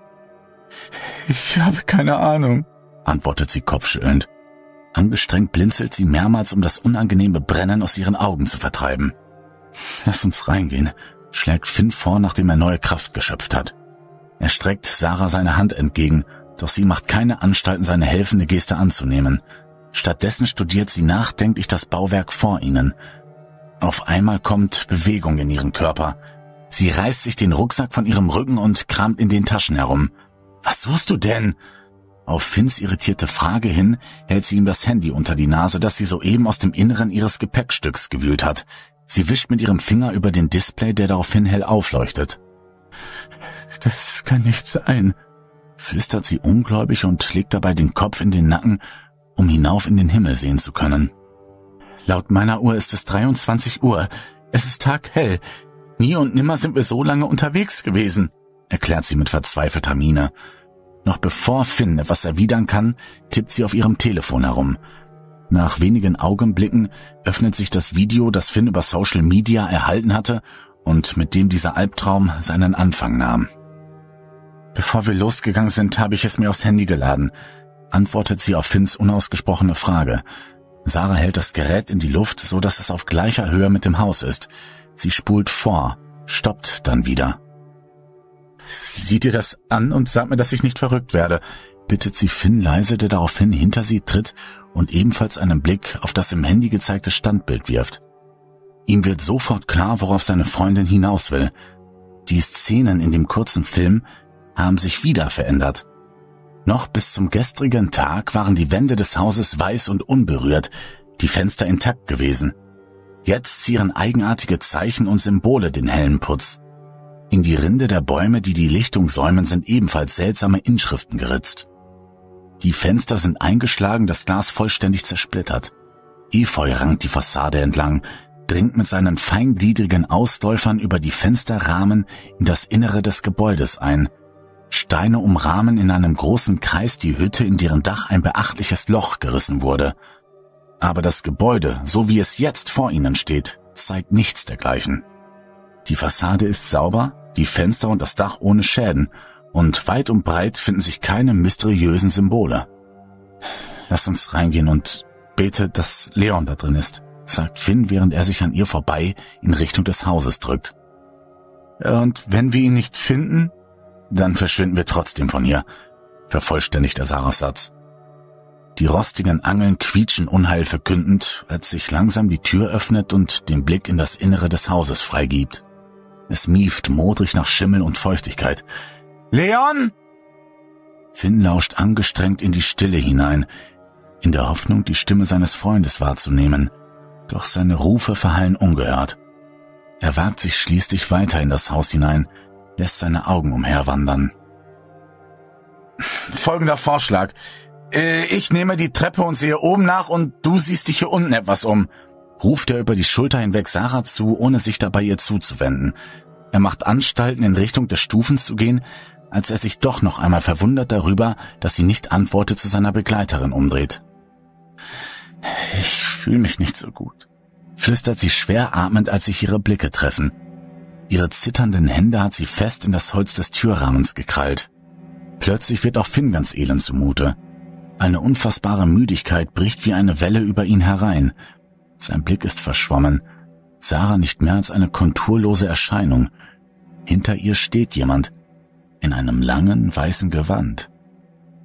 Ich habe keine Ahnung, antwortet sie kopfschüttelnd. Angestrengt blinzelt sie mehrmals, um das unangenehme Brennen aus ihren Augen zu vertreiben. Lass uns reingehen, schlägt Finn vor, nachdem er neue Kraft geschöpft hat. Er streckt Sarah seine Hand entgegen, doch sie macht keine Anstalten, seine helfende Geste anzunehmen. Stattdessen studiert sie nachdenklich das Bauwerk vor ihnen, auf einmal kommt Bewegung in ihren Körper. Sie reißt sich den Rucksack von ihrem Rücken und kramt in den Taschen herum. Was suchst du denn? Auf Finns irritierte Frage hin hält sie ihm das Handy unter die Nase, das sie soeben aus dem Inneren ihres Gepäckstücks gewühlt hat. Sie wischt mit ihrem Finger über den Display, der daraufhin hell aufleuchtet. Das kann nicht sein, flüstert sie ungläubig und legt dabei den Kopf in den Nacken, um hinauf in den Himmel sehen zu können. Laut meiner Uhr ist es 23 Uhr. Es ist taghell. Nie und nimmer sind wir so lange unterwegs gewesen, erklärt sie mit verzweifelter Miene. Noch bevor Finn etwas erwidern kann, tippt sie auf ihrem Telefon herum. Nach wenigen Augenblicken öffnet sich das Video, das Finn über Social Media erhalten hatte und mit dem dieser Albtraum seinen Anfang nahm. Bevor wir losgegangen sind, habe ich es mir aufs Handy geladen, antwortet sie auf Finns unausgesprochene Frage. Sarah hält das Gerät in die Luft, so dass es auf gleicher Höhe mit dem Haus ist. Sie spult vor, stoppt dann wieder. Sieh dir das an und sag mir, dass ich nicht verrückt werde, bittet sie Finn leise, der daraufhin hinter sie tritt und ebenfalls einen Blick auf das im Handy gezeigte Standbild wirft. Ihm wird sofort klar, worauf seine Freundin hinaus will. Die Szenen in dem kurzen Film haben sich wieder verändert. Noch bis zum gestrigen Tag waren die Wände des Hauses weiß und unberührt, die Fenster intakt gewesen. Jetzt zieren eigenartige Zeichen und Symbole den hellen Putz. In die Rinde der Bäume, die die Lichtung säumen, sind ebenfalls seltsame Inschriften geritzt. Die Fenster sind eingeschlagen, das Glas vollständig zersplittert. Efeu rankt die Fassade entlang, dringt mit seinen feingliedrigen Ausläufern über die Fensterrahmen in das Innere des Gebäudes ein, Steine umrahmen in einem großen Kreis die Hütte, in deren Dach ein beachtliches Loch gerissen wurde. Aber das Gebäude, so wie es jetzt vor ihnen steht, zeigt nichts dergleichen. Die Fassade ist sauber, die Fenster und das Dach ohne Schäden, und weit und breit finden sich keine mysteriösen Symbole. Lass uns reingehen und bete, dass Leon da drin ist, sagt Finn, während er sich an ihr vorbei in Richtung des Hauses drückt. Und wenn wir ihn nicht finden, dann verschwinden wir trotzdem von hier, vervollständigt Asaras Satz. Die rostigen Angeln quietschen unheilverkündend, als sich langsam die Tür öffnet und den Blick in das Innere des Hauses freigibt. Es mieft modrig nach Schimmel und Feuchtigkeit. Leon! Finn lauscht angestrengt in die Stille hinein, in der Hoffnung, die Stimme seines Freundes wahrzunehmen. Doch seine Rufe verhallen ungehört. Er wagt sich schließlich weiter in das Haus hinein, lässt seine Augen umherwandern. Folgender Vorschlag. Äh, ich nehme die Treppe und sehe oben nach und du siehst dich hier unten etwas um. Ruft er über die Schulter hinweg Sarah zu, ohne sich dabei ihr zuzuwenden. Er macht Anstalten, in Richtung des Stufen zu gehen, als er sich doch noch einmal verwundert darüber, dass sie nicht antwortet, zu seiner Begleiterin umdreht. Ich fühle mich nicht so gut, flüstert sie schwer atmend, als sich ihre Blicke treffen. Ihre zitternden Hände hat sie fest in das Holz des Türrahmens gekrallt. Plötzlich wird auch Finn ganz elend zumute. Eine unfassbare Müdigkeit bricht wie eine Welle über ihn herein. Sein Blick ist verschwommen. Sarah nicht mehr als eine konturlose Erscheinung. Hinter ihr steht jemand. In einem langen, weißen Gewand.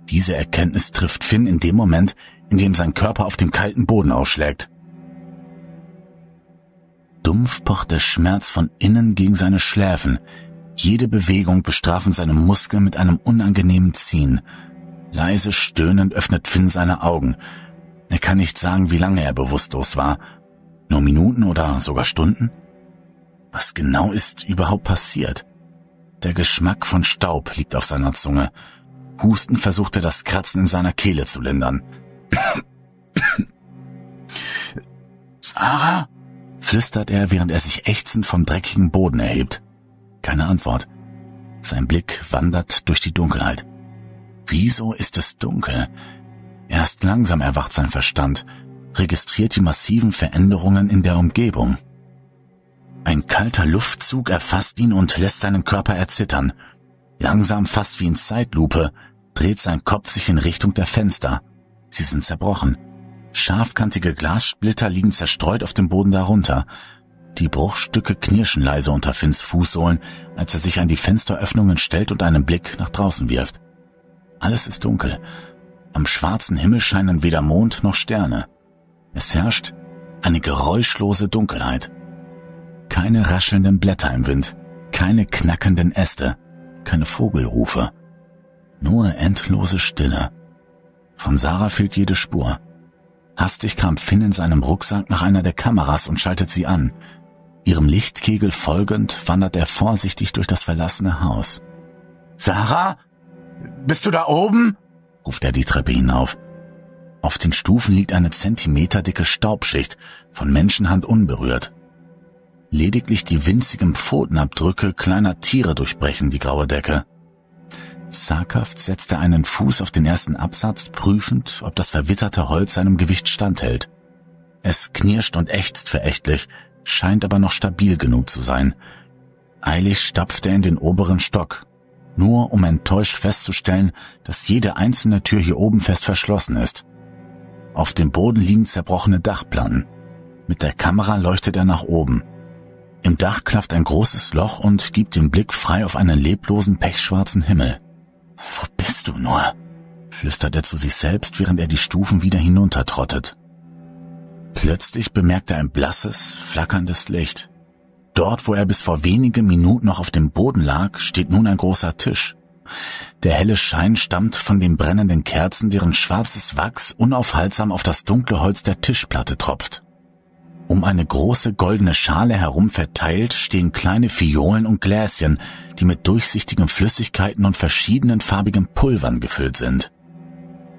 Diese Erkenntnis trifft Finn in dem Moment, in dem sein Körper auf dem kalten Boden aufschlägt. Dumpf pocht der Schmerz von innen gegen seine Schläfen. Jede Bewegung bestrafen seine Muskeln mit einem unangenehmen Ziehen. Leise stöhnend öffnet Finn seine Augen. Er kann nicht sagen, wie lange er bewusstlos war. Nur Minuten oder sogar Stunden? Was genau ist überhaupt passiert? Der Geschmack von Staub liegt auf seiner Zunge. Husten versuchte das Kratzen in seiner Kehle zu lindern. *coughs* Sarah? flüstert er, während er sich ächzend vom dreckigen Boden erhebt. Keine Antwort. Sein Blick wandert durch die Dunkelheit. Wieso ist es dunkel? Erst langsam erwacht sein Verstand, registriert die massiven Veränderungen in der Umgebung. Ein kalter Luftzug erfasst ihn und lässt seinen Körper erzittern. Langsam, fast wie in Zeitlupe, dreht sein Kopf sich in Richtung der Fenster. Sie sind zerbrochen. Scharfkantige Glassplitter liegen zerstreut auf dem Boden darunter. Die Bruchstücke knirschen leise unter Finns Fußsohlen, als er sich an die Fensteröffnungen stellt und einen Blick nach draußen wirft. Alles ist dunkel. Am schwarzen Himmel scheinen weder Mond noch Sterne. Es herrscht eine geräuschlose Dunkelheit. Keine raschelnden Blätter im Wind, keine knackenden Äste, keine Vogelrufe. Nur endlose Stille. Von Sarah fehlt jede Spur. Hastig kam Finn in seinem Rucksack nach einer der Kameras und schaltet sie an. Ihrem Lichtkegel folgend wandert er vorsichtig durch das verlassene Haus. Sarah? Bist du da oben? ruft er die Treppe hinauf. Auf den Stufen liegt eine zentimeterdicke Staubschicht, von Menschenhand unberührt. Lediglich die winzigen Pfotenabdrücke kleiner Tiere durchbrechen die graue Decke zaghaft setzte einen Fuß auf den ersten Absatz, prüfend, ob das verwitterte Holz seinem Gewicht standhält. Es knirscht und ächzt verächtlich, scheint aber noch stabil genug zu sein. Eilig stapft er in den oberen Stock, nur um enttäuscht festzustellen, dass jede einzelne Tür hier oben fest verschlossen ist. Auf dem Boden liegen zerbrochene Dachplatten. Mit der Kamera leuchtet er nach oben. Im Dach klafft ein großes Loch und gibt den Blick frei auf einen leblosen, pechschwarzen Himmel. Wo bist du nur? flüstert er zu sich selbst, während er die Stufen wieder hinuntertrottet. Plötzlich bemerkt er ein blasses, flackerndes Licht. Dort, wo er bis vor wenigen Minuten noch auf dem Boden lag, steht nun ein großer Tisch. Der helle Schein stammt von den brennenden Kerzen, deren schwarzes Wachs unaufhaltsam auf das dunkle Holz der Tischplatte tropft. Um eine große goldene Schale herum verteilt stehen kleine Fiolen und Gläschen, die mit durchsichtigen Flüssigkeiten und verschiedenen farbigen Pulvern gefüllt sind.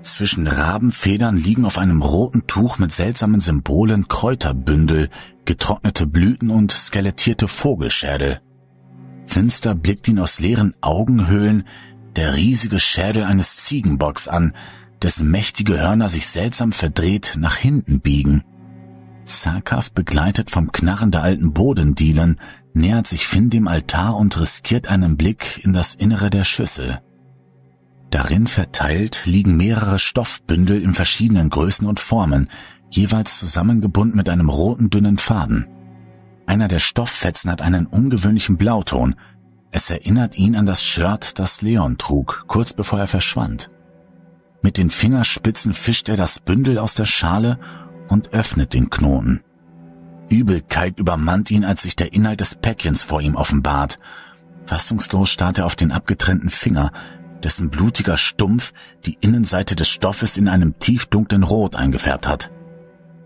Zwischen Rabenfedern liegen auf einem roten Tuch mit seltsamen Symbolen Kräuterbündel, getrocknete Blüten und skelettierte Vogelschädel. Finster blickt ihn aus leeren Augenhöhlen der riesige Schädel eines Ziegenbocks an, dessen mächtige Hörner sich seltsam verdreht nach hinten biegen. Zaghaft begleitet vom Knarren der alten Bodendielen, nähert sich Finn dem Altar und riskiert einen Blick in das Innere der Schüssel. Darin verteilt liegen mehrere Stoffbündel in verschiedenen Größen und Formen, jeweils zusammengebunden mit einem roten dünnen Faden. Einer der Stofffetzen hat einen ungewöhnlichen Blauton. Es erinnert ihn an das Shirt, das Leon trug, kurz bevor er verschwand. Mit den Fingerspitzen fischt er das Bündel aus der Schale und öffnet den Knoten. Übelkeit übermannt ihn, als sich der Inhalt des Päckchens vor ihm offenbart. Fassungslos starrt er auf den abgetrennten Finger, dessen blutiger Stumpf die Innenseite des Stoffes in einem tiefdunklen Rot eingefärbt hat.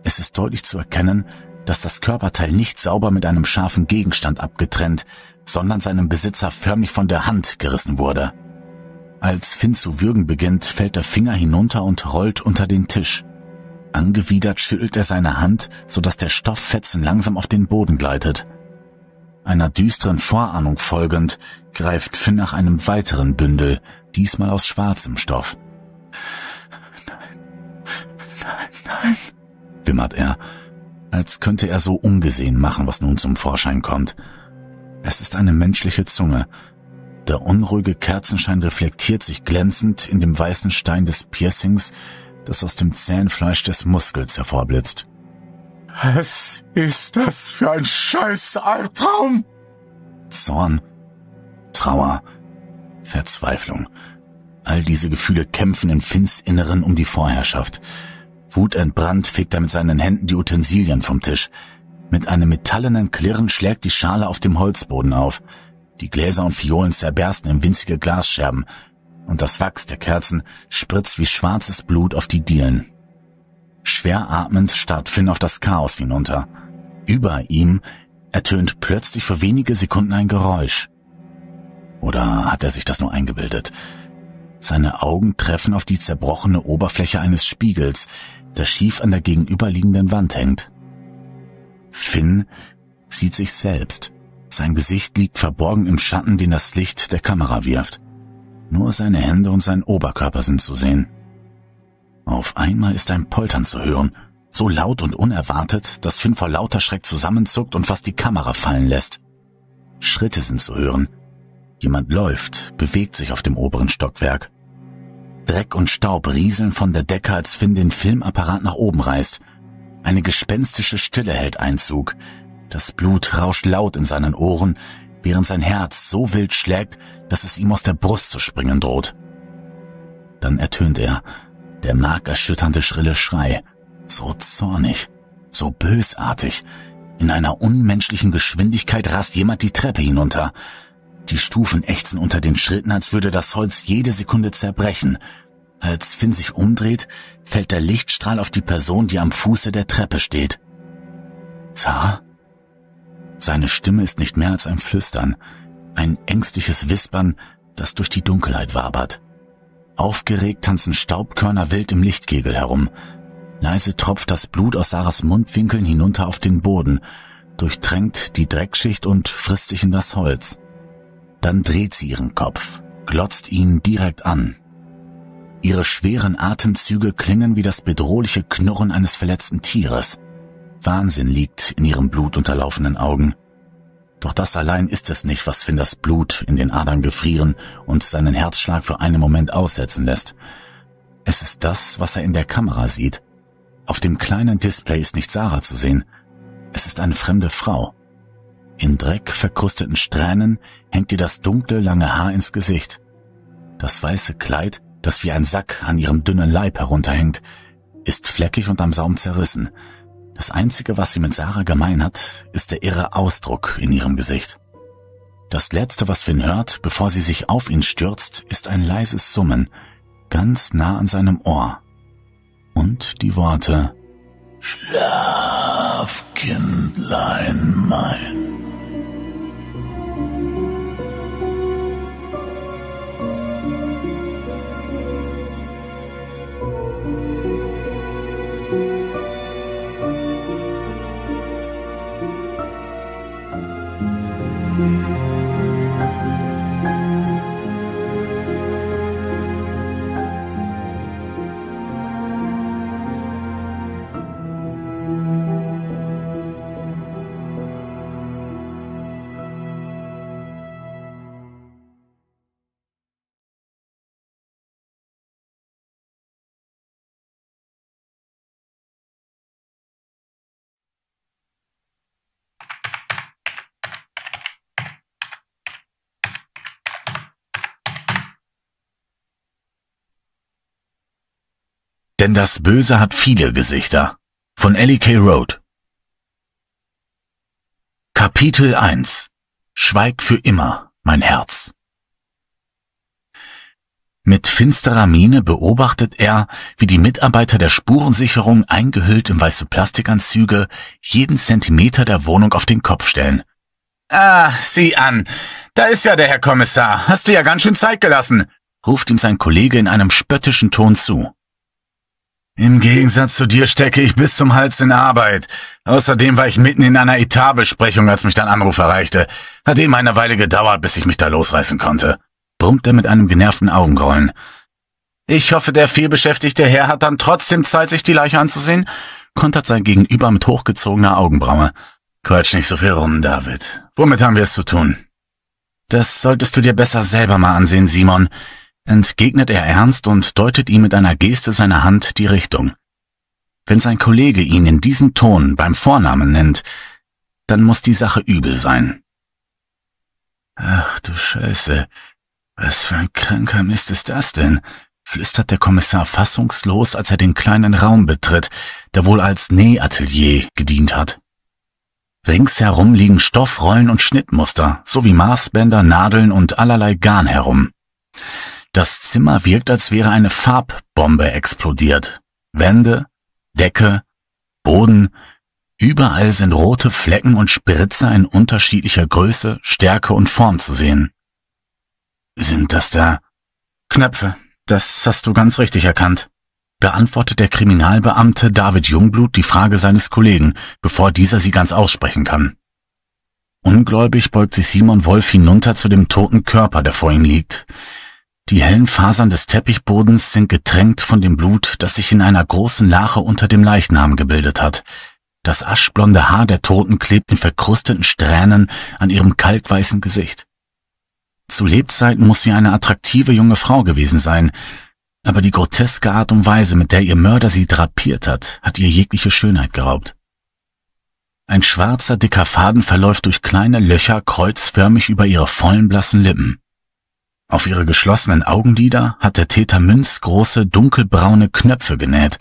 Es ist deutlich zu erkennen, dass das Körperteil nicht sauber mit einem scharfen Gegenstand abgetrennt, sondern seinem Besitzer förmlich von der Hand gerissen wurde. Als Finn zu würgen beginnt, fällt der Finger hinunter und rollt unter den Tisch. Angewidert schüttelt er seine Hand, so dass der Stofffetzen langsam auf den Boden gleitet. Einer düsteren Vorahnung folgend greift Finn nach einem weiteren Bündel, diesmal aus schwarzem Stoff. Nein, nein, nein, wimmert er, als könnte er so ungesehen machen, was nun zum Vorschein kommt. Es ist eine menschliche Zunge. Der unruhige Kerzenschein reflektiert sich glänzend in dem weißen Stein des Piercings, das aus dem zähen des Muskels hervorblitzt. Was ist das für ein scheiß Albtraum? Zorn, Trauer, Verzweiflung. All diese Gefühle kämpfen in Finns Inneren um die Vorherrschaft. Wut entbrannt fegt er mit seinen Händen die Utensilien vom Tisch. Mit einem metallenen Klirren schlägt die Schale auf dem Holzboden auf. Die Gläser und Fiolen zerbersten in winzige Glasscherben, und das Wachs der Kerzen spritzt wie schwarzes Blut auf die Dielen. Schwer atmend starrt Finn auf das Chaos hinunter. Über ihm ertönt plötzlich für wenige Sekunden ein Geräusch. Oder hat er sich das nur eingebildet? Seine Augen treffen auf die zerbrochene Oberfläche eines Spiegels, der schief an der gegenüberliegenden Wand hängt. Finn sieht sich selbst. Sein Gesicht liegt verborgen im Schatten, den das Licht der Kamera wirft. Nur seine Hände und sein Oberkörper sind zu sehen. Auf einmal ist ein Poltern zu hören, so laut und unerwartet, dass Finn vor lauter Schreck zusammenzuckt und fast die Kamera fallen lässt. Schritte sind zu hören. Jemand läuft, bewegt sich auf dem oberen Stockwerk. Dreck und Staub rieseln von der Decke, als Finn den Filmapparat nach oben reißt. Eine gespenstische Stille hält Einzug. Das Blut rauscht laut in seinen Ohren, während sein Herz so wild schlägt, dass es ihm aus der Brust zu springen droht. Dann ertönt er, der markerschütternde schrille Schrei, so zornig, so bösartig. In einer unmenschlichen Geschwindigkeit rast jemand die Treppe hinunter. Die Stufen ächzen unter den Schritten, als würde das Holz jede Sekunde zerbrechen. Als Finn sich umdreht, fällt der Lichtstrahl auf die Person, die am Fuße der Treppe steht. Sarah? Seine Stimme ist nicht mehr als ein Flüstern, ein ängstliches Wispern, das durch die Dunkelheit wabert. Aufgeregt tanzen Staubkörner wild im Lichtkegel herum. Leise tropft das Blut aus Sarahs Mundwinkeln hinunter auf den Boden, durchtränkt die Dreckschicht und frisst sich in das Holz. Dann dreht sie ihren Kopf, glotzt ihn direkt an. Ihre schweren Atemzüge klingen wie das bedrohliche Knurren eines verletzten Tieres. Wahnsinn liegt in ihrem blutunterlaufenen Augen. Doch das allein ist es nicht, was Finn das Blut in den Adern gefrieren und seinen Herzschlag für einen Moment aussetzen lässt. Es ist das, was er in der Kamera sieht. Auf dem kleinen Display ist nicht Sarah zu sehen. Es ist eine fremde Frau. In Dreck verkrusteten Strähnen hängt ihr das dunkle, lange Haar ins Gesicht. Das weiße Kleid, das wie ein Sack an ihrem dünnen Leib herunterhängt, ist fleckig und am Saum zerrissen – das Einzige, was sie mit Sarah gemein hat, ist der irre Ausdruck in ihrem Gesicht. Das Letzte, was Finn hört, bevor sie sich auf ihn stürzt, ist ein leises Summen, ganz nah an seinem Ohr. Und die Worte Schlaf, Kindlein mein. Denn das Böse hat viele Gesichter. Von Ellie K. Road. Kapitel 1 Schweig für immer, mein Herz. Mit finsterer Miene beobachtet er, wie die Mitarbeiter der Spurensicherung eingehüllt in weiße Plastikanzüge jeden Zentimeter der Wohnung auf den Kopf stellen. Ah, sieh an, da ist ja der Herr Kommissar, hast du ja ganz schön Zeit gelassen, ruft ihm sein Kollege in einem spöttischen Ton zu. Im Gegensatz zu dir stecke ich bis zum Hals in Arbeit. Außerdem war ich mitten in einer Etatbesprechung, als mich dein Anruf erreichte. Hat eben eine Weile gedauert, bis ich mich da losreißen konnte. Brummt er mit einem genervten Augenrollen. Ich hoffe, der vielbeschäftigte Herr hat dann trotzdem Zeit, sich die Leiche anzusehen, kontert sein Gegenüber mit hochgezogener Augenbraue. Quatsch nicht so viel rum, David. Womit haben wir es zu tun? Das solltest du dir besser selber mal ansehen, Simon entgegnet er ernst und deutet ihm mit einer Geste seiner Hand die Richtung. Wenn sein Kollege ihn in diesem Ton beim Vornamen nennt, dann muss die Sache übel sein. Ach du Scheiße, was für ein kranker Mist ist das denn? flüstert der Kommissar fassungslos, als er den kleinen Raum betritt, der wohl als Nähatelier gedient hat. Ringsherum liegen Stoffrollen und Schnittmuster sowie Maßbänder, Nadeln und allerlei Garn herum. Das Zimmer wirkt, als wäre eine Farbbombe explodiert. Wände, Decke, Boden, überall sind rote Flecken und Spritzer in unterschiedlicher Größe, Stärke und Form zu sehen. Sind das da Knöpfe? Das hast du ganz richtig erkannt, beantwortet der Kriminalbeamte David Jungblut die Frage seines Kollegen, bevor dieser sie ganz aussprechen kann. Ungläubig beugt sich Simon Wolf hinunter zu dem toten Körper, der vor ihm liegt. Die hellen Fasern des Teppichbodens sind getränkt von dem Blut, das sich in einer großen Lache unter dem Leichnam gebildet hat. Das aschblonde Haar der Toten klebt in verkrusteten Strähnen an ihrem kalkweißen Gesicht. Zu Lebzeiten muss sie eine attraktive junge Frau gewesen sein, aber die groteske Art und Weise, mit der ihr Mörder sie drapiert hat, hat ihr jegliche Schönheit geraubt. Ein schwarzer, dicker Faden verläuft durch kleine Löcher kreuzförmig über ihre vollen blassen Lippen. Auf ihre geschlossenen Augenlider hat der Täter münzgroße, dunkelbraune Knöpfe genäht.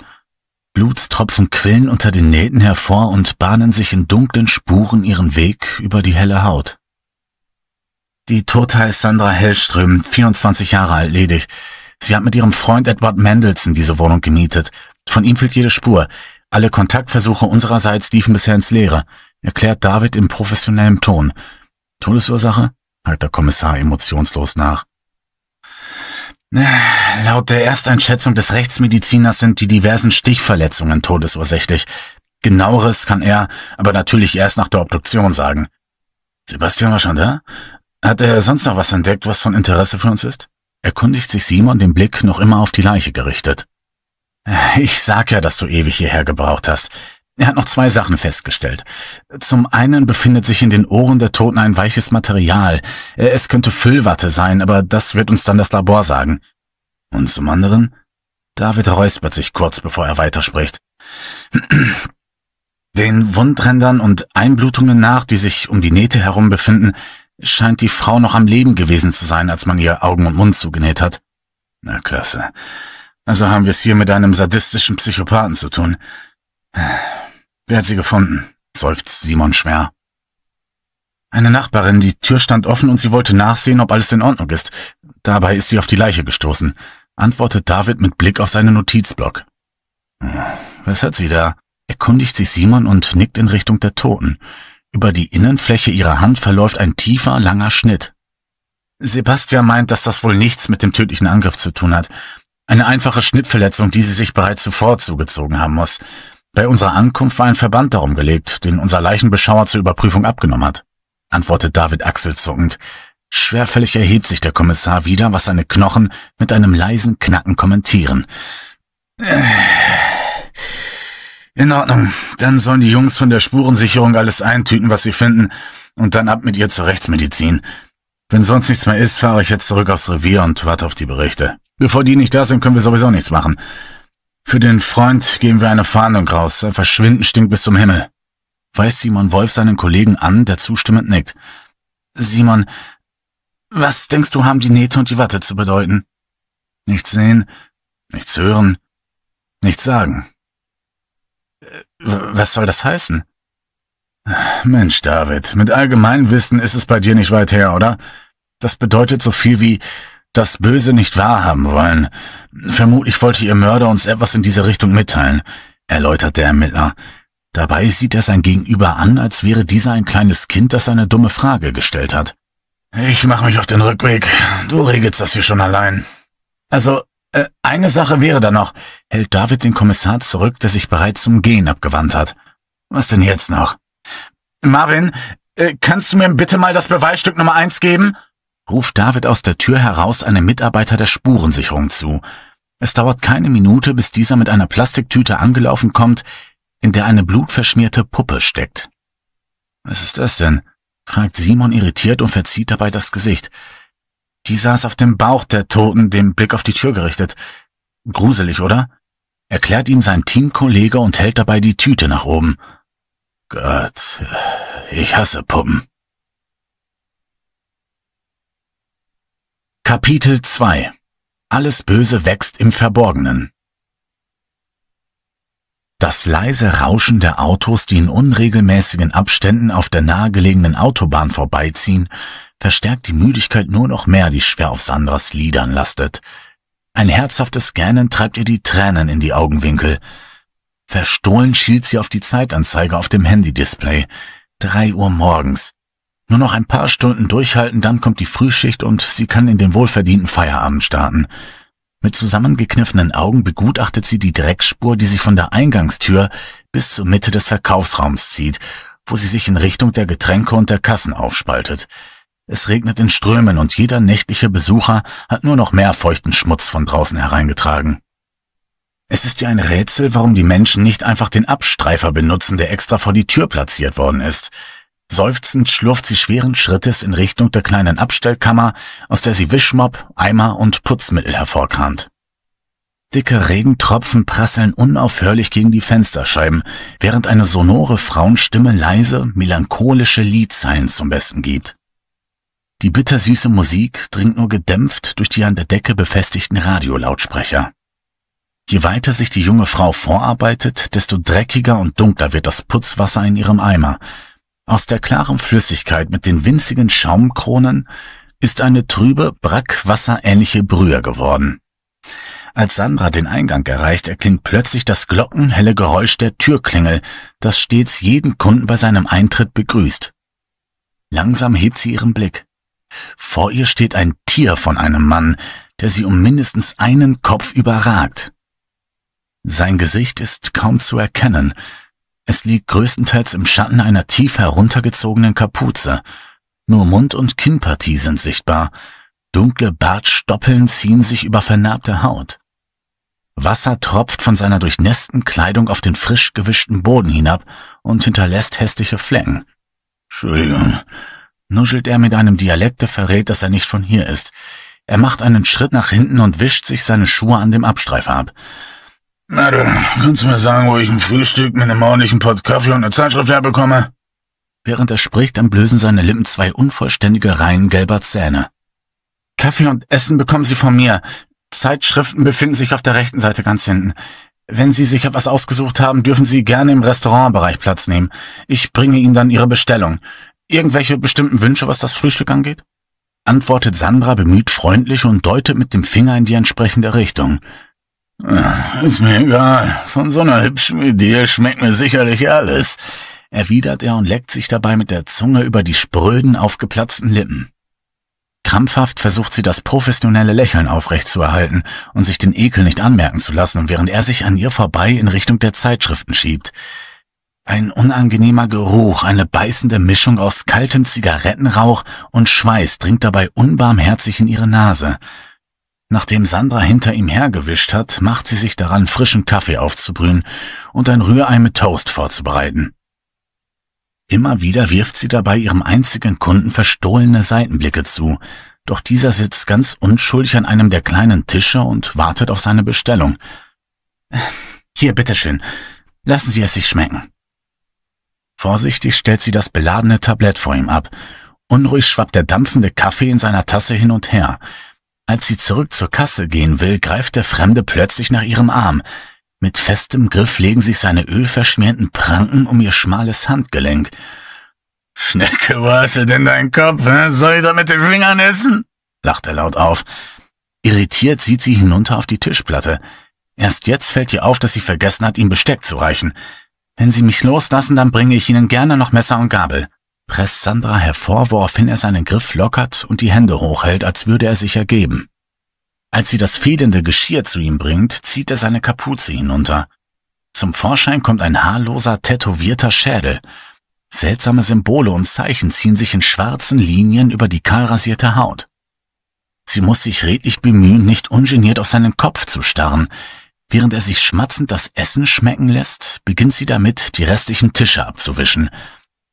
Blutstropfen quillen unter den Nähten hervor und bahnen sich in dunklen Spuren ihren Weg über die helle Haut. Die Tote ist Sandra Hellström, 24 Jahre alt, ledig. Sie hat mit ihrem Freund Edward Mendelssohn diese Wohnung gemietet. Von ihm fehlt jede Spur. Alle Kontaktversuche unsererseits liefen bisher ins Leere, erklärt David im professionellen Ton. Todesursache? Halt der Kommissar emotionslos nach. *sighs* Laut der Ersteinschätzung des Rechtsmediziners sind die diversen Stichverletzungen todesursächlich. Genaueres kann er aber natürlich erst nach der Obduktion sagen. Sebastian war schon da? Hat er sonst noch was entdeckt, was von Interesse für uns ist? Erkundigt sich Simon den Blick noch immer auf die Leiche gerichtet. *sighs* Ich sag ja, dass du ewig hierher gebraucht hast. Er hat noch zwei Sachen festgestellt. Zum einen befindet sich in den Ohren der Toten ein weiches Material. Äh, es könnte Füllwatte sein, aber das wird uns dann das Labor sagen. Und zum anderen? David räuspert sich kurz, bevor er weiterspricht. *clears throat* Den Wundrändern und Einblutungen nach, die sich um die Nähte herum befinden, scheint die Frau noch am Leben gewesen zu sein, als man ihr Augen und Mund zugenäht hat. Na klasse. Also haben wir es hier mit einem sadistischen Psychopathen zu tun. Wer hat sie gefunden? seufzt Simon schwer. Eine Nachbarin, die Tür stand offen und sie wollte nachsehen, ob alles in Ordnung ist. Dabei ist sie auf die Leiche gestoßen, antwortet David mit Blick auf seinen Notizblock. Hm, was hat sie da? erkundigt sich Simon und nickt in Richtung der Toten. Über die Innenfläche ihrer Hand verläuft ein tiefer, langer Schnitt. Sebastian meint, dass das wohl nichts mit dem tödlichen Angriff zu tun hat. Eine einfache Schnittverletzung, die sie sich bereits zuvor zugezogen haben muss. Bei unserer Ankunft war ein Verband darum gelegt, den unser Leichenbeschauer zur Überprüfung abgenommen hat, antwortet David Axel zuckend. Schwerfällig erhebt sich der Kommissar wieder, was seine Knochen mit einem leisen Knacken kommentieren. Äh, in Ordnung, dann sollen die Jungs von der Spurensicherung alles eintüten, was sie finden, und dann ab mit ihr zur Rechtsmedizin. Wenn sonst nichts mehr ist, fahre ich jetzt zurück aufs Revier und warte auf die Berichte. Bevor die nicht da sind, können wir sowieso nichts machen. Für den Freund geben wir eine Fahndung raus. Sein Verschwinden stinkt bis zum Himmel. Weist Simon Wolf seinen Kollegen an, der zustimmend nickt. Simon, was denkst du, haben die Nähte und die Watte zu bedeuten? Nichts sehen, nichts hören, nichts sagen. Was soll das heißen? Mensch, David, mit allgemeinem Wissen ist es bei dir nicht weit her, oder? Das bedeutet so viel wie, das Böse nicht wahrhaben wollen. Vermutlich wollte ihr Mörder uns etwas in dieser Richtung mitteilen, erläutert der Ermittler. Dabei sieht er sein Gegenüber an, als wäre dieser ein kleines Kind, das eine dumme Frage gestellt hat. Ich mach mich auf den Rückweg. Du regelst das hier schon allein. Also, äh, eine Sache wäre da noch, hält David den Kommissar zurück, der sich bereits zum Gehen abgewandt hat. Was denn jetzt noch? Marvin, äh, kannst du mir bitte mal das Beweisstück Nummer eins geben? ruft David aus der Tür heraus einem Mitarbeiter der Spurensicherung zu. Es dauert keine Minute, bis dieser mit einer Plastiktüte angelaufen kommt, in der eine blutverschmierte Puppe steckt. Was ist das denn? fragt Simon irritiert und verzieht dabei das Gesicht. Die saß auf dem Bauch der Toten, den Blick auf die Tür gerichtet. Gruselig, oder? Erklärt ihm sein Teamkollege und hält dabei die Tüte nach oben. Gott, ich hasse Puppen. Kapitel 2 Alles Böse wächst im Verborgenen Das leise Rauschen der Autos, die in unregelmäßigen Abständen auf der nahegelegenen Autobahn vorbeiziehen, verstärkt die Müdigkeit nur noch mehr, die schwer auf Sandras Lidern lastet. Ein herzhaftes Gähnen treibt ihr die Tränen in die Augenwinkel. Verstohlen schielt sie auf die Zeitanzeige auf dem Handy-Display. Drei Uhr morgens. Nur noch ein paar Stunden durchhalten, dann kommt die Frühschicht und sie kann in den wohlverdienten Feierabend starten. Mit zusammengekniffenen Augen begutachtet sie die Dreckspur, die sich von der Eingangstür bis zur Mitte des Verkaufsraums zieht, wo sie sich in Richtung der Getränke und der Kassen aufspaltet. Es regnet in Strömen und jeder nächtliche Besucher hat nur noch mehr feuchten Schmutz von draußen hereingetragen. Es ist ja ein Rätsel, warum die Menschen nicht einfach den Abstreifer benutzen, der extra vor die Tür platziert worden ist. Seufzend schlurft sie schweren Schrittes in Richtung der kleinen Abstellkammer, aus der sie Wischmopp, Eimer und Putzmittel hervorkramt. Dicke Regentropfen prasseln unaufhörlich gegen die Fensterscheiben, während eine sonore Frauenstimme leise, melancholische Liedzeilen zum Besten gibt. Die bittersüße Musik dringt nur gedämpft durch die an der Decke befestigten Radiolautsprecher. Je weiter sich die junge Frau vorarbeitet, desto dreckiger und dunkler wird das Putzwasser in ihrem Eimer, aus der klaren Flüssigkeit mit den winzigen Schaumkronen ist eine trübe, brackwasserähnliche Brühe geworden. Als Sandra den Eingang erreicht, erklingt plötzlich das glockenhelle Geräusch der Türklingel, das stets jeden Kunden bei seinem Eintritt begrüßt. Langsam hebt sie ihren Blick. Vor ihr steht ein Tier von einem Mann, der sie um mindestens einen Kopf überragt. Sein Gesicht ist kaum zu erkennen, es liegt größtenteils im Schatten einer tief heruntergezogenen Kapuze. Nur Mund- und Kinnpartie sind sichtbar. Dunkle Bartstoppeln ziehen sich über vernarbte Haut. Wasser tropft von seiner durchnässten Kleidung auf den frisch gewischten Boden hinab und hinterlässt hässliche Flecken. Entschuldigung, nuschelt er mit einem Dialekt, der verrät, dass er nicht von hier ist. Er macht einen Schritt nach hinten und wischt sich seine Schuhe an dem Abstreifer ab. Na, du kannst mir sagen, wo ich ein Frühstück mit einem ordentlichen Pott Kaffee und einer Zeitschrift herbekomme? Während er spricht, entblößen seine Lippen zwei unvollständige Reihen gelber Zähne. Kaffee und Essen bekommen Sie von mir. Zeitschriften befinden sich auf der rechten Seite ganz hinten. Wenn Sie sich etwas ausgesucht haben, dürfen Sie gerne im Restaurantbereich Platz nehmen. Ich bringe Ihnen dann Ihre Bestellung. Irgendwelche bestimmten Wünsche, was das Frühstück angeht? Antwortet Sandra bemüht freundlich und deutet mit dem Finger in die entsprechende Richtung ist mir egal. Von so einer hübschen Idee schmeckt mir sicherlich alles, erwidert er und leckt sich dabei mit der Zunge über die spröden, aufgeplatzten Lippen. Krampfhaft versucht sie das professionelle Lächeln aufrechtzuerhalten und sich den Ekel nicht anmerken zu lassen, während er sich an ihr vorbei in Richtung der Zeitschriften schiebt. Ein unangenehmer Geruch, eine beißende Mischung aus kaltem Zigarettenrauch und Schweiß dringt dabei unbarmherzig in ihre Nase. Nachdem Sandra hinter ihm hergewischt hat, macht sie sich daran, frischen Kaffee aufzubrühen und ein Rührei mit Toast vorzubereiten. Immer wieder wirft sie dabei ihrem einzigen Kunden verstohlene Seitenblicke zu, doch dieser sitzt ganz unschuldig an einem der kleinen Tische und wartet auf seine Bestellung. Hier, bitteschön, lassen Sie es sich schmecken. Vorsichtig stellt sie das beladene Tablett vor ihm ab. Unruhig schwappt der dampfende Kaffee in seiner Tasse hin und her – als sie zurück zur Kasse gehen will, greift der Fremde plötzlich nach ihrem Arm. Mit festem Griff legen sich seine ölverschmierten Pranken um ihr schmales Handgelenk. Schnecke, wo hast du denn deinen Kopf? Hä? Soll ich da mit den Fingern essen? lacht er laut auf. Irritiert sieht sie hinunter auf die Tischplatte. Erst jetzt fällt ihr auf, dass sie vergessen hat, ihm Besteck zu reichen. Wenn Sie mich loslassen, dann bringe ich Ihnen gerne noch Messer und Gabel presst Sandra hervor, woraufhin er seinen Griff lockert und die Hände hochhält, als würde er sich ergeben. Als sie das fehlende Geschirr zu ihm bringt, zieht er seine Kapuze hinunter. Zum Vorschein kommt ein haarloser, tätowierter Schädel. Seltsame Symbole und Zeichen ziehen sich in schwarzen Linien über die kahlrasierte Haut. Sie muss sich redlich bemühen, nicht ungeniert auf seinen Kopf zu starren. Während er sich schmatzend das Essen schmecken lässt, beginnt sie damit, die restlichen Tische abzuwischen –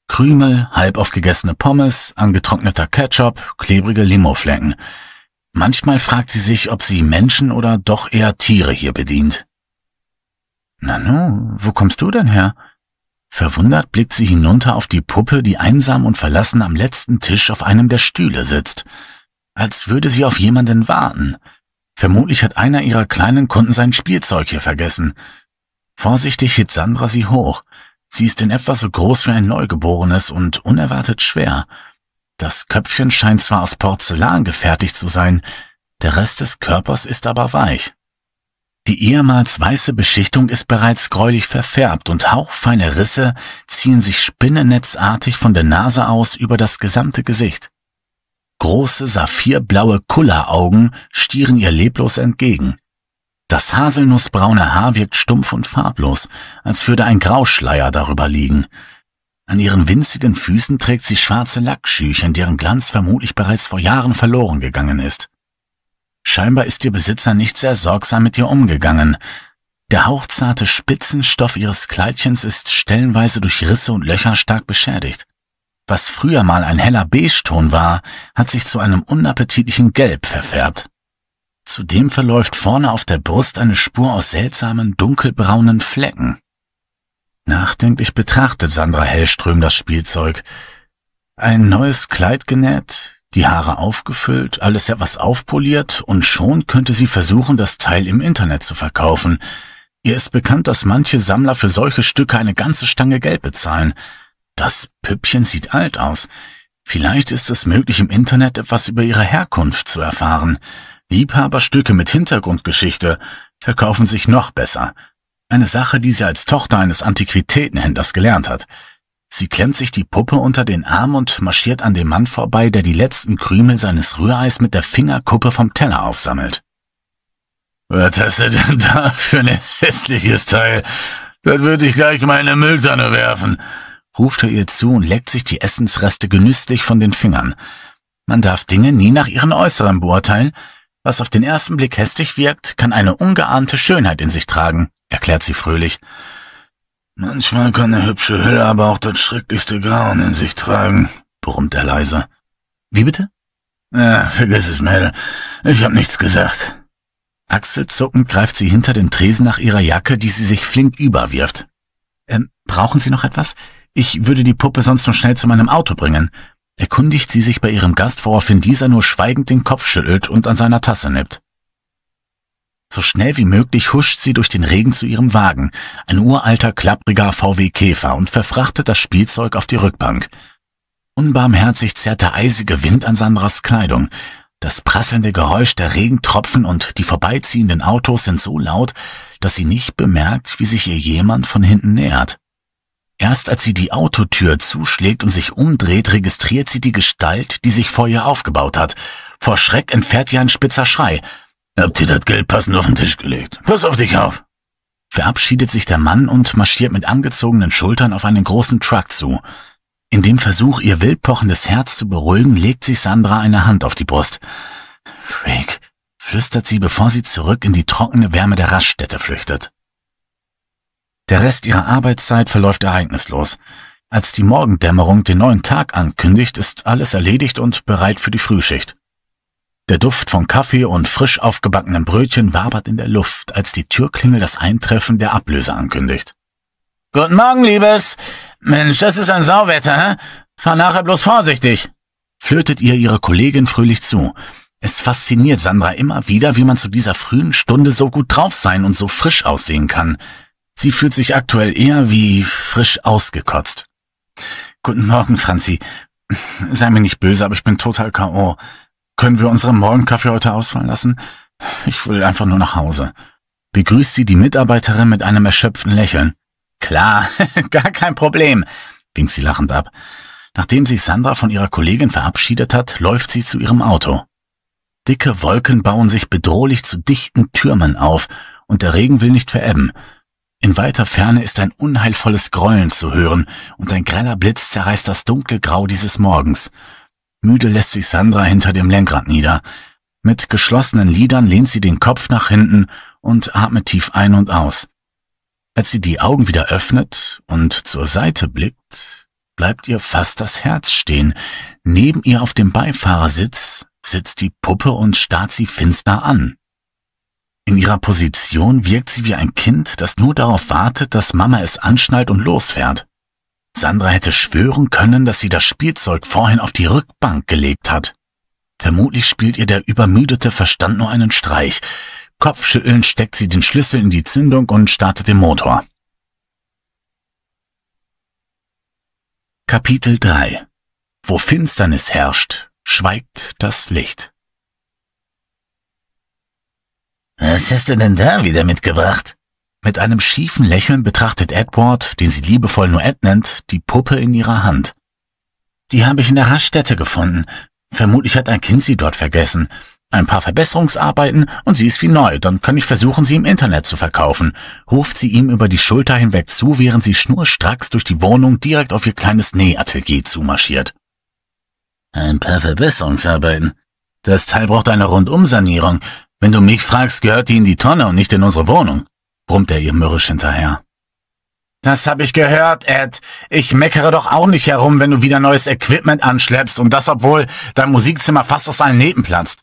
Krümel, halb aufgegessene Pommes, angetrockneter Ketchup, klebrige Limoflecken. Manchmal fragt sie sich, ob sie Menschen oder doch eher Tiere hier bedient. Nanu, wo kommst du denn her? Verwundert blickt sie hinunter auf die Puppe, die einsam und verlassen am letzten Tisch auf einem der Stühle sitzt. Als würde sie auf jemanden warten. Vermutlich hat einer ihrer kleinen Kunden sein Spielzeug hier vergessen. Vorsichtig hebt Sandra sie hoch. Sie ist in etwa so groß wie ein Neugeborenes und unerwartet schwer. Das Köpfchen scheint zwar aus Porzellan gefertigt zu sein, der Rest des Körpers ist aber weich. Die ehemals weiße Beschichtung ist bereits gräulich verfärbt und hauchfeine Risse ziehen sich spinnennetzartig von der Nase aus über das gesamte Gesicht. Große saphirblaue Kulleraugen stieren ihr leblos entgegen. Das haselnussbraune Haar wirkt stumpf und farblos, als würde ein Grauschleier darüber liegen. An ihren winzigen Füßen trägt sie schwarze Lackschüchen, deren Glanz vermutlich bereits vor Jahren verloren gegangen ist. Scheinbar ist ihr Besitzer nicht sehr sorgsam mit ihr umgegangen. Der hauchzarte Spitzenstoff ihres Kleidchens ist stellenweise durch Risse und Löcher stark beschädigt. Was früher mal ein heller Beige-Ton war, hat sich zu einem unappetitlichen Gelb verfärbt. Zudem verläuft vorne auf der Brust eine Spur aus seltsamen, dunkelbraunen Flecken. Nachdenklich betrachtet Sandra Hellström das Spielzeug. Ein neues Kleid genäht, die Haare aufgefüllt, alles etwas aufpoliert und schon könnte sie versuchen, das Teil im Internet zu verkaufen. Ihr ist bekannt, dass manche Sammler für solche Stücke eine ganze Stange Geld bezahlen. Das Püppchen sieht alt aus. Vielleicht ist es möglich, im Internet etwas über ihre Herkunft zu erfahren. Liebhaberstücke mit Hintergrundgeschichte verkaufen sich noch besser. Eine Sache, die sie als Tochter eines Antiquitätenhändlers gelernt hat. Sie klemmt sich die Puppe unter den Arm und marschiert an dem Mann vorbei, der die letzten Krümel seines Rühreis mit der Fingerkuppe vom Teller aufsammelt. Was hast du denn da für ein hässliches Teil? Das würde ich gleich mal in eine Mülltonne werfen, ruft er ihr zu und leckt sich die Essensreste genüsslich von den Fingern. Man darf Dinge nie nach ihren Äußeren beurteilen, was auf den ersten Blick hässlich wirkt, kann eine ungeahnte Schönheit in sich tragen, erklärt sie fröhlich. Manchmal kann eine hübsche Hülle aber auch das schrecklichste Grauen in sich tragen, brummt er leise. Wie bitte? Ja, vergiss es, Mädel. Ich hab nichts gesagt. Achselzuckend greift sie hinter dem Tresen nach ihrer Jacke, die sie sich flink überwirft. Ähm, brauchen Sie noch etwas? Ich würde die Puppe sonst noch schnell zu meinem Auto bringen erkundigt sie sich bei ihrem Gast, woraufhin dieser nur schweigend den Kopf schüttelt und an seiner Tasse nippt. So schnell wie möglich huscht sie durch den Regen zu ihrem Wagen, ein uralter, klappriger VW Käfer, und verfrachtet das Spielzeug auf die Rückbank. Unbarmherzig zerrt der eisige Wind an Sandras Kleidung. Das prasselnde Geräusch der Regentropfen und die vorbeiziehenden Autos sind so laut, dass sie nicht bemerkt, wie sich ihr jemand von hinten nähert. Erst als sie die Autotür zuschlägt und sich umdreht, registriert sie die Gestalt, die sich vor ihr aufgebaut hat. Vor Schreck entfährt ihr ein spitzer Schrei. Habt ihr das Geld passend auf den Tisch gelegt? Pass auf dich auf! Verabschiedet sich der Mann und marschiert mit angezogenen Schultern auf einen großen Truck zu. In dem Versuch, ihr wildpochendes Herz zu beruhigen, legt sich Sandra eine Hand auf die Brust. Freak, flüstert sie, bevor sie zurück in die trockene Wärme der Raststätte flüchtet. Der Rest ihrer Arbeitszeit verläuft ereignislos. Als die Morgendämmerung den neuen Tag ankündigt, ist alles erledigt und bereit für die Frühschicht. Der Duft von Kaffee und frisch aufgebackenen Brötchen wabert in der Luft, als die Türklingel das Eintreffen der Ablöse ankündigt. Guten Morgen, Liebes. Mensch, das ist ein Sauwetter, hä? Fahr nachher bloß vorsichtig. Flötet ihr ihre Kollegin fröhlich zu. Es fasziniert Sandra immer wieder, wie man zu dieser frühen Stunde so gut drauf sein und so frisch aussehen kann. Sie fühlt sich aktuell eher wie frisch ausgekotzt. Guten Morgen, Franzi. Sei mir nicht böse, aber ich bin total K.O. Können wir unseren Morgenkaffee heute ausfallen lassen? Ich will einfach nur nach Hause. Begrüßt sie die Mitarbeiterin mit einem erschöpften Lächeln. Klar, *laughs* gar kein Problem, winkt sie lachend ab. Nachdem sich Sandra von ihrer Kollegin verabschiedet hat, läuft sie zu ihrem Auto. Dicke Wolken bauen sich bedrohlich zu dichten Türmen auf, und der Regen will nicht verebben. In weiter Ferne ist ein unheilvolles Grollen zu hören und ein greller Blitz zerreißt das dunkle Grau dieses Morgens. Müde lässt sich Sandra hinter dem Lenkrad nieder. Mit geschlossenen Lidern lehnt sie den Kopf nach hinten und atmet tief ein und aus. Als sie die Augen wieder öffnet und zur Seite blickt, bleibt ihr fast das Herz stehen. Neben ihr auf dem Beifahrersitz sitzt die Puppe und starrt sie finster an. In ihrer Position wirkt sie wie ein Kind, das nur darauf wartet, dass Mama es anschnallt und losfährt. Sandra hätte schwören können, dass sie das Spielzeug vorhin auf die Rückbank gelegt hat. Vermutlich spielt ihr der übermüdete Verstand nur einen Streich. Kopfschüttelnd steckt sie den Schlüssel in die Zündung und startet den Motor. Kapitel 3 Wo Finsternis herrscht, schweigt das Licht. Was hast du denn da wieder mitgebracht? Mit einem schiefen Lächeln betrachtet Edward, den sie liebevoll nur Ed nennt, die Puppe in ihrer Hand. Die habe ich in der Raststätte gefunden. Vermutlich hat ein Kind sie dort vergessen. Ein paar Verbesserungsarbeiten und sie ist wie neu, dann kann ich versuchen, sie im Internet zu verkaufen, ruft sie ihm über die Schulter hinweg zu, während sie schnurstracks durch die Wohnung direkt auf ihr kleines Nähatelier zumarschiert. Ein paar Verbesserungsarbeiten. Das Teil braucht eine Rundumsanierung. Wenn du mich fragst, gehört die in die Tonne und nicht in unsere Wohnung, brummt er ihr mürrisch hinterher. Das habe ich gehört, Ed. Ich meckere doch auch nicht herum, wenn du wieder neues Equipment anschleppst und das, obwohl dein Musikzimmer fast aus allen Nähten platzt.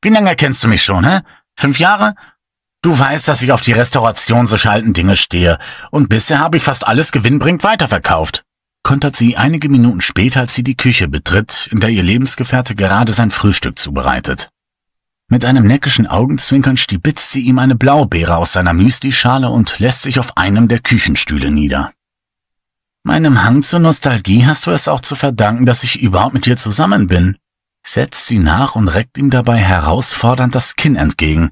Wie lange kennst du mich schon, hä? Fünf Jahre? Du weißt, dass ich auf die Restauration solcher alten Dinge stehe und bisher habe ich fast alles gewinnbringend weiterverkauft. Kontert sie einige Minuten später, als sie die Küche betritt, in der ihr Lebensgefährte gerade sein Frühstück zubereitet. Mit einem neckischen Augenzwinkern stibitzt sie ihm eine Blaubeere aus seiner Müslischale und lässt sich auf einem der Küchenstühle nieder. Meinem Hang zur Nostalgie hast du es auch zu verdanken, dass ich überhaupt mit dir zusammen bin, setzt sie nach und reckt ihm dabei herausfordernd das Kinn entgegen.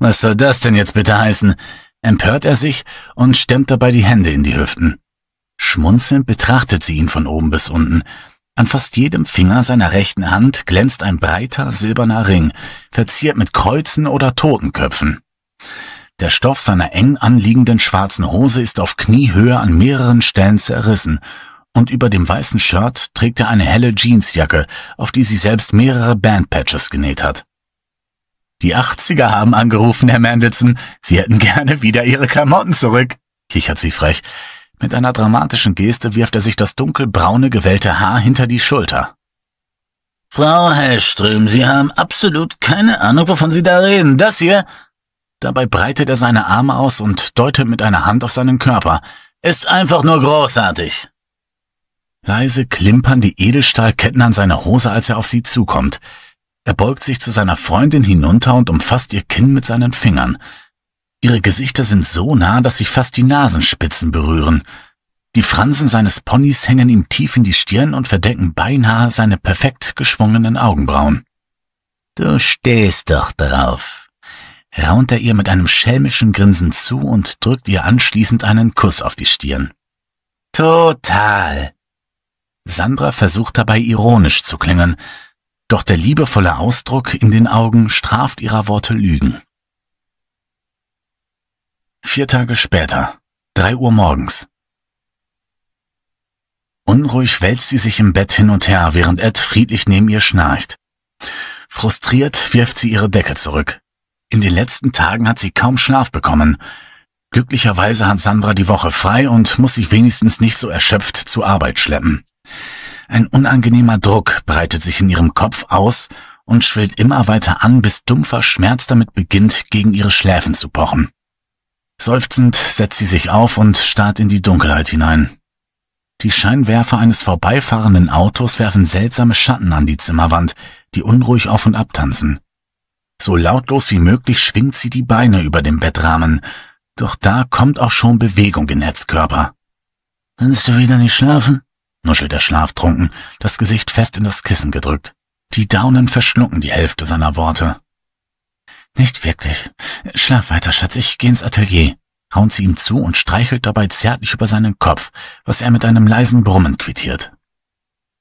Was soll das denn jetzt bitte heißen? empört er sich und stemmt dabei die Hände in die Hüften. Schmunzelnd betrachtet sie ihn von oben bis unten. An fast jedem Finger seiner rechten Hand glänzt ein breiter silberner Ring, verziert mit Kreuzen oder Totenköpfen. Der Stoff seiner eng anliegenden schwarzen Hose ist auf Kniehöhe an mehreren Stellen zerrissen, und über dem weißen Shirt trägt er eine helle Jeansjacke, auf die sie selbst mehrere Bandpatches genäht hat. Die 80er haben angerufen, Herr Mendelssohn. Sie hätten gerne wieder Ihre Klamotten zurück, kichert sie frech. Mit einer dramatischen Geste wirft er sich das dunkelbraune gewellte Haar hinter die Schulter. Frau Hellström, Sie haben absolut keine Ahnung, wovon Sie da reden. Das hier. Dabei breitet er seine Arme aus und deutet mit einer Hand auf seinen Körper. Ist einfach nur großartig. Leise klimpern die Edelstahlketten an seiner Hose, als er auf sie zukommt. Er beugt sich zu seiner Freundin hinunter und umfasst ihr Kinn mit seinen Fingern. Ihre Gesichter sind so nah, dass sich fast die Nasenspitzen berühren. Die Fransen seines Ponys hängen ihm tief in die Stirn und verdecken beinahe seine perfekt geschwungenen Augenbrauen. Du stehst doch drauf, raunt er ihr mit einem schelmischen Grinsen zu und drückt ihr anschließend einen Kuss auf die Stirn. Total. Sandra versucht dabei ironisch zu klingen, doch der liebevolle Ausdruck in den Augen straft ihrer Worte Lügen. Vier Tage später, drei Uhr morgens. Unruhig wälzt sie sich im Bett hin und her, während Ed friedlich neben ihr schnarcht. Frustriert wirft sie ihre Decke zurück. In den letzten Tagen hat sie kaum Schlaf bekommen. Glücklicherweise hat Sandra die Woche frei und muss sich wenigstens nicht so erschöpft zur Arbeit schleppen. Ein unangenehmer Druck breitet sich in ihrem Kopf aus und schwillt immer weiter an, bis dumpfer Schmerz damit beginnt, gegen ihre Schläfen zu pochen. Seufzend setzt sie sich auf und starrt in die Dunkelheit hinein. Die Scheinwerfer eines vorbeifahrenden Autos werfen seltsame Schatten an die Zimmerwand, die unruhig auf und ab tanzen. So lautlos wie möglich schwingt sie die Beine über dem Bettrahmen, doch da kommt auch schon Bewegung in Eds Körper. Kannst du wieder nicht schlafen? nuschelt er schlaftrunken, das Gesicht fest in das Kissen gedrückt. Die Daunen verschlucken die Hälfte seiner Worte. Nicht wirklich. Schlaf weiter, Schatz, ich geh ins Atelier. Raunt sie ihm zu und streichelt dabei zärtlich über seinen Kopf, was er mit einem leisen Brummen quittiert.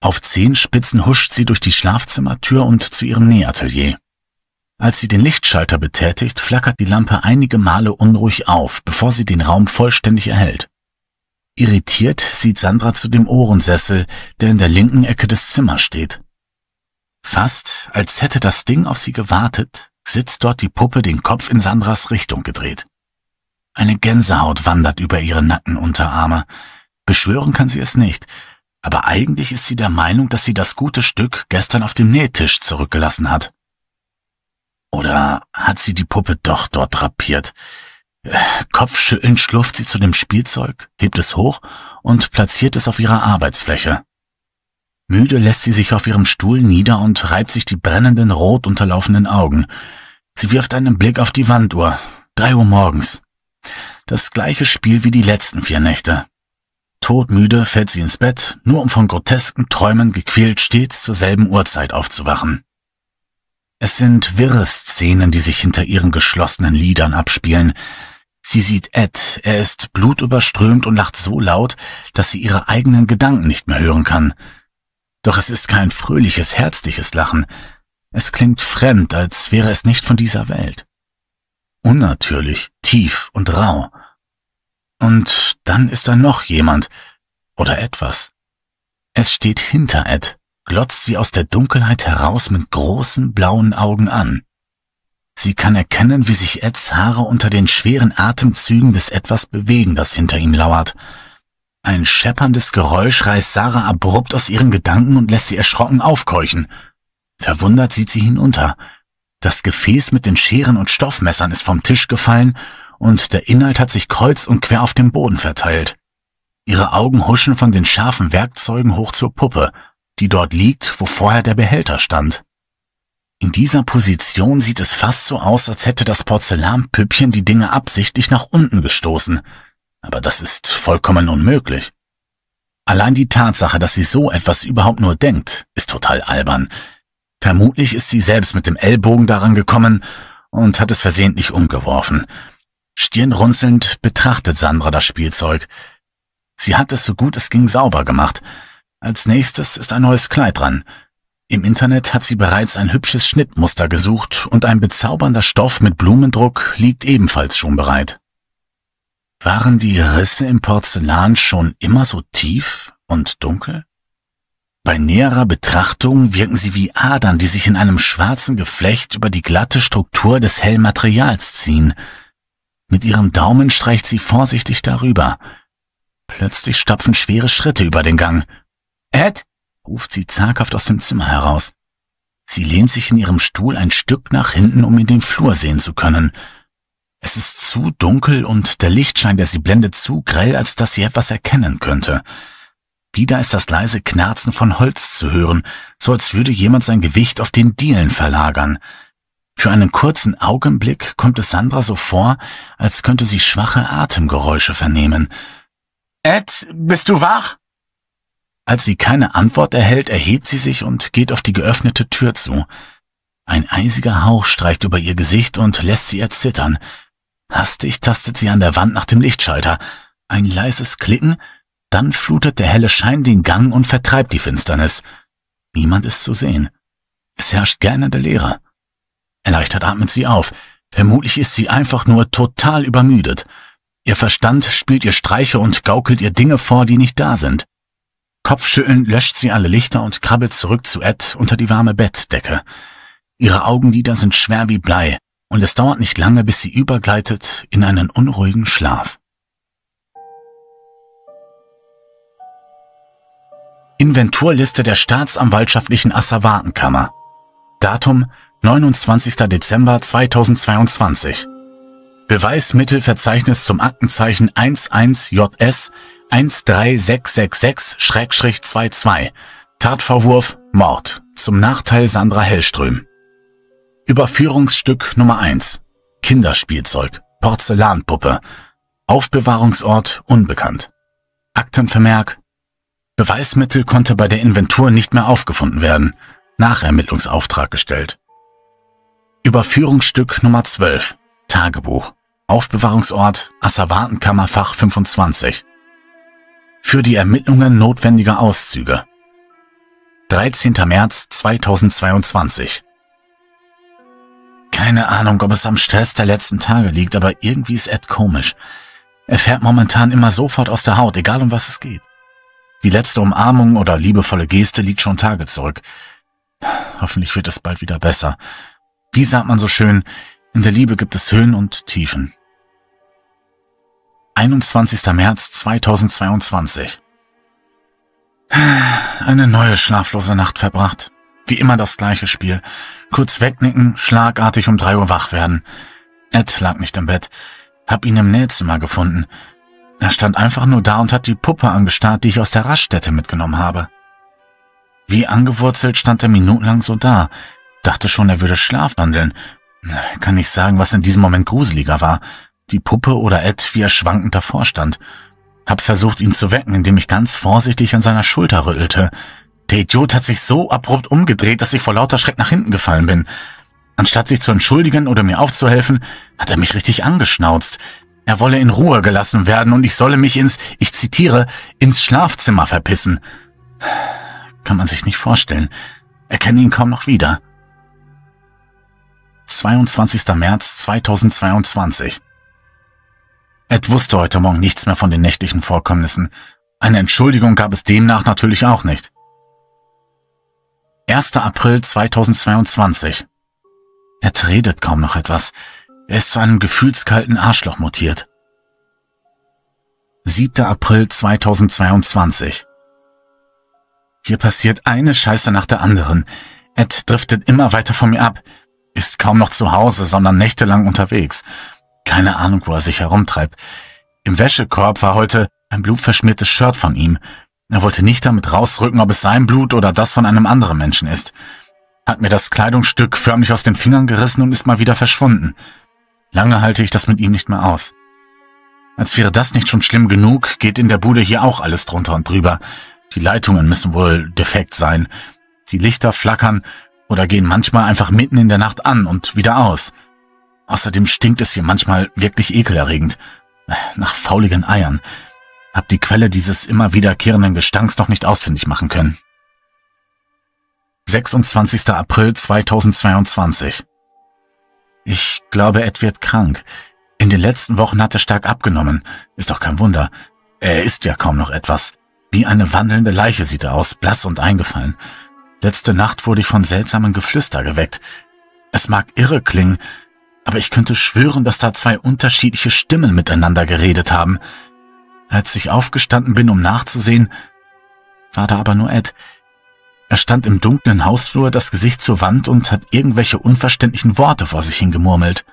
Auf Zehenspitzen huscht sie durch die Schlafzimmertür und zu ihrem Nähatelier. Als sie den Lichtschalter betätigt, flackert die Lampe einige Male unruhig auf, bevor sie den Raum vollständig erhält. Irritiert sieht Sandra zu dem Ohrensessel, der in der linken Ecke des Zimmers steht. Fast, als hätte das Ding auf sie gewartet, sitzt dort die Puppe den Kopf in Sandras Richtung gedreht. Eine Gänsehaut wandert über ihre Nackenunterarme. Beschwören kann sie es nicht, aber eigentlich ist sie der Meinung, dass sie das gute Stück gestern auf dem Nähtisch zurückgelassen hat. Oder hat sie die Puppe doch dort drapiert? Kopfschüttelnd schlurft sie zu dem Spielzeug, hebt es hoch und platziert es auf ihrer Arbeitsfläche. Müde lässt sie sich auf ihrem Stuhl nieder und reibt sich die brennenden, rot unterlaufenden Augen. Sie wirft einen Blick auf die Wanduhr. Drei Uhr morgens. Das gleiche Spiel wie die letzten vier Nächte. Todmüde fällt sie ins Bett, nur um von grotesken Träumen gequält stets zur selben Uhrzeit aufzuwachen. Es sind wirre Szenen, die sich hinter ihren geschlossenen Lidern abspielen. Sie sieht Ed, er ist blutüberströmt und lacht so laut, dass sie ihre eigenen Gedanken nicht mehr hören kann. Doch es ist kein fröhliches, herzliches Lachen. Es klingt fremd, als wäre es nicht von dieser Welt. Unnatürlich, tief und rau. Und dann ist da noch jemand oder etwas. Es steht hinter Ed, glotzt sie aus der Dunkelheit heraus mit großen blauen Augen an. Sie kann erkennen, wie sich Eds Haare unter den schweren Atemzügen des etwas bewegen, das hinter ihm lauert. Ein schepperndes Geräusch reißt Sarah abrupt aus ihren Gedanken und lässt sie erschrocken aufkeuchen. Verwundert sieht sie hinunter. Das Gefäß mit den Scheren und Stoffmessern ist vom Tisch gefallen und der Inhalt hat sich kreuz und quer auf dem Boden verteilt. Ihre Augen huschen von den scharfen Werkzeugen hoch zur Puppe, die dort liegt, wo vorher der Behälter stand. In dieser Position sieht es fast so aus, als hätte das Porzellanpüppchen die Dinge absichtlich nach unten gestoßen – aber das ist vollkommen unmöglich. Allein die Tatsache, dass sie so etwas überhaupt nur denkt, ist total albern. Vermutlich ist sie selbst mit dem Ellbogen daran gekommen und hat es versehentlich umgeworfen. Stirnrunzelnd betrachtet Sandra das Spielzeug. Sie hat es so gut es ging sauber gemacht. Als nächstes ist ein neues Kleid dran. Im Internet hat sie bereits ein hübsches Schnittmuster gesucht und ein bezaubernder Stoff mit Blumendruck liegt ebenfalls schon bereit. Waren die Risse im Porzellan schon immer so tief und dunkel? Bei näherer Betrachtung wirken sie wie Adern, die sich in einem schwarzen Geflecht über die glatte Struktur des hellen Materials ziehen. Mit ihrem Daumen streicht sie vorsichtig darüber. Plötzlich stapfen schwere Schritte über den Gang. Ed! ruft sie zaghaft aus dem Zimmer heraus. Sie lehnt sich in ihrem Stuhl ein Stück nach hinten, um in den Flur sehen zu können. Es ist zu dunkel und der Lichtschein der sie blendet zu grell, als dass sie etwas erkennen könnte. Wieder ist das leise Knarzen von Holz zu hören, so als würde jemand sein Gewicht auf den Dielen verlagern. Für einen kurzen Augenblick kommt es Sandra so vor, als könnte sie schwache Atemgeräusche vernehmen. Ed, bist du wach? Als sie keine Antwort erhält, erhebt sie sich und geht auf die geöffnete Tür zu. Ein eisiger Hauch streicht über ihr Gesicht und lässt sie erzittern. Hastig tastet sie an der Wand nach dem Lichtschalter. Ein leises Klicken, dann flutet der helle Schein den Gang und vertreibt die Finsternis. Niemand ist zu sehen. Es herrscht der Leere. Erleichtert atmet sie auf. Vermutlich ist sie einfach nur total übermüdet. Ihr Verstand spielt ihr Streiche und gaukelt ihr Dinge vor, die nicht da sind. Kopfschüttelnd löscht sie alle Lichter und krabbelt zurück zu Ed unter die warme Bettdecke. Ihre Augenlider sind schwer wie Blei und es dauert nicht lange, bis sie übergleitet in einen unruhigen Schlaf. Inventurliste der Staatsanwaltschaftlichen Asservatenkammer. Datum 29. Dezember 2022. Beweismittelverzeichnis zum Aktenzeichen 11JS 13666-22. Tatverwurf Mord zum Nachteil Sandra Hellström. Überführungsstück Nummer 1. Kinderspielzeug, Porzellanpuppe, Aufbewahrungsort unbekannt. Aktenvermerk. Beweismittel konnte bei der Inventur nicht mehr aufgefunden werden. Nachermittlungsauftrag gestellt. Überführungsstück Nummer 12. Tagebuch. Aufbewahrungsort Asservatenkammerfach 25. Für die Ermittlungen notwendiger Auszüge. 13. März 2022. Keine Ahnung, ob es am Stress der letzten Tage liegt, aber irgendwie ist Ed komisch. Er fährt momentan immer sofort aus der Haut, egal um was es geht. Die letzte Umarmung oder liebevolle Geste liegt schon Tage zurück. Hoffentlich wird es bald wieder besser. Wie sagt man so schön, in der Liebe gibt es Höhen und Tiefen. 21. März 2022 Eine neue schlaflose Nacht verbracht. Wie immer das gleiche Spiel. Kurz wegnicken, schlagartig um drei Uhr wach werden. Ed lag nicht im Bett. Hab ihn im Nähzimmer gefunden. Er stand einfach nur da und hat die Puppe angestarrt, die ich aus der Raststätte mitgenommen habe. Wie angewurzelt stand er minutenlang so da. Dachte schon, er würde schlafwandeln. Kann nicht sagen, was in diesem Moment gruseliger war. Die Puppe oder Ed, wie er schwankend davor stand. Hab versucht, ihn zu wecken, indem ich ganz vorsichtig an seiner Schulter rüttelte. Der Idiot hat sich so abrupt umgedreht, dass ich vor lauter Schreck nach hinten gefallen bin. Anstatt sich zu entschuldigen oder mir aufzuhelfen, hat er mich richtig angeschnauzt. Er wolle in Ruhe gelassen werden und ich solle mich ins, ich zitiere, ins Schlafzimmer verpissen. Kann man sich nicht vorstellen. Erkenne ihn kaum noch wieder. 22. März 2022 Ed wusste heute Morgen nichts mehr von den nächtlichen Vorkommnissen. Eine Entschuldigung gab es demnach natürlich auch nicht. 1. April 2022. Er redet kaum noch etwas. Er ist zu einem gefühlskalten Arschloch mutiert. 7. April 2022. Hier passiert eine Scheiße nach der anderen. Ed driftet immer weiter von mir ab, ist kaum noch zu Hause, sondern nächtelang unterwegs. Keine Ahnung, wo er sich herumtreibt. Im Wäschekorb war heute ein blutverschmiertes Shirt von ihm, er wollte nicht damit rausrücken, ob es sein Blut oder das von einem anderen Menschen ist. Hat mir das Kleidungsstück förmlich aus den Fingern gerissen und ist mal wieder verschwunden. Lange halte ich das mit ihm nicht mehr aus. Als wäre das nicht schon schlimm genug, geht in der Bude hier auch alles drunter und drüber. Die Leitungen müssen wohl defekt sein. Die Lichter flackern oder gehen manchmal einfach mitten in der Nacht an und wieder aus. Außerdem stinkt es hier manchmal wirklich ekelerregend. Äh, nach fauligen Eiern hab die Quelle dieses immer wiederkehrenden Gestanks noch nicht ausfindig machen können. 26. April 2022 Ich glaube, Ed wird krank. In den letzten Wochen hat er stark abgenommen. Ist doch kein Wunder. Er isst ja kaum noch etwas. Wie eine wandelnde Leiche sieht er aus, blass und eingefallen. Letzte Nacht wurde ich von seltsamen Geflüster geweckt. Es mag irre klingen, aber ich könnte schwören, dass da zwei unterschiedliche Stimmen miteinander geredet haben. Als ich aufgestanden bin, um nachzusehen, war da aber nur Ed. Er stand im dunklen Hausflur, das Gesicht zur Wand und hat irgendwelche unverständlichen Worte vor sich hingemurmelt.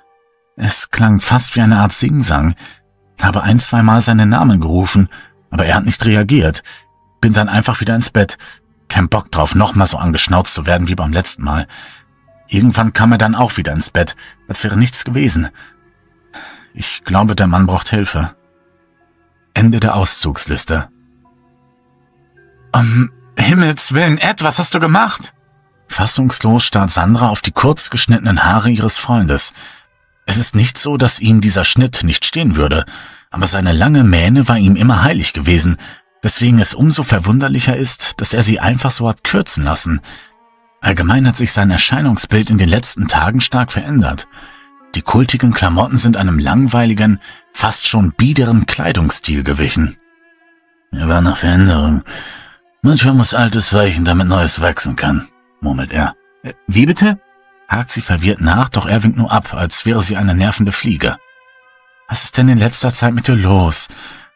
Es klang fast wie eine Art Singsang. Habe ein, zweimal seinen Namen gerufen, aber er hat nicht reagiert. Bin dann einfach wieder ins Bett. Kein Bock drauf, nochmal so angeschnauzt zu werden wie beim letzten Mal. Irgendwann kam er dann auch wieder ins Bett, als wäre nichts gewesen. Ich glaube, der Mann braucht Hilfe. Ende der Auszugsliste. Um Himmels Willen, Ed, was hast du gemacht? Fassungslos starrt Sandra auf die kurz geschnittenen Haare ihres Freundes. Es ist nicht so, dass ihm dieser Schnitt nicht stehen würde, aber seine lange Mähne war ihm immer heilig gewesen, weswegen es umso verwunderlicher ist, dass er sie einfach so hat kürzen lassen. Allgemein hat sich sein Erscheinungsbild in den letzten Tagen stark verändert. Die kultigen Klamotten sind einem langweiligen, fast schon biederen Kleidungsstil gewichen. Er war nach Veränderung. Manchmal muss Altes weichen, damit Neues wachsen kann, murmelt er. Äh, wie bitte? hakt sie verwirrt nach, doch er winkt nur ab, als wäre sie eine nervende Fliege. Was ist denn in letzter Zeit mit dir los?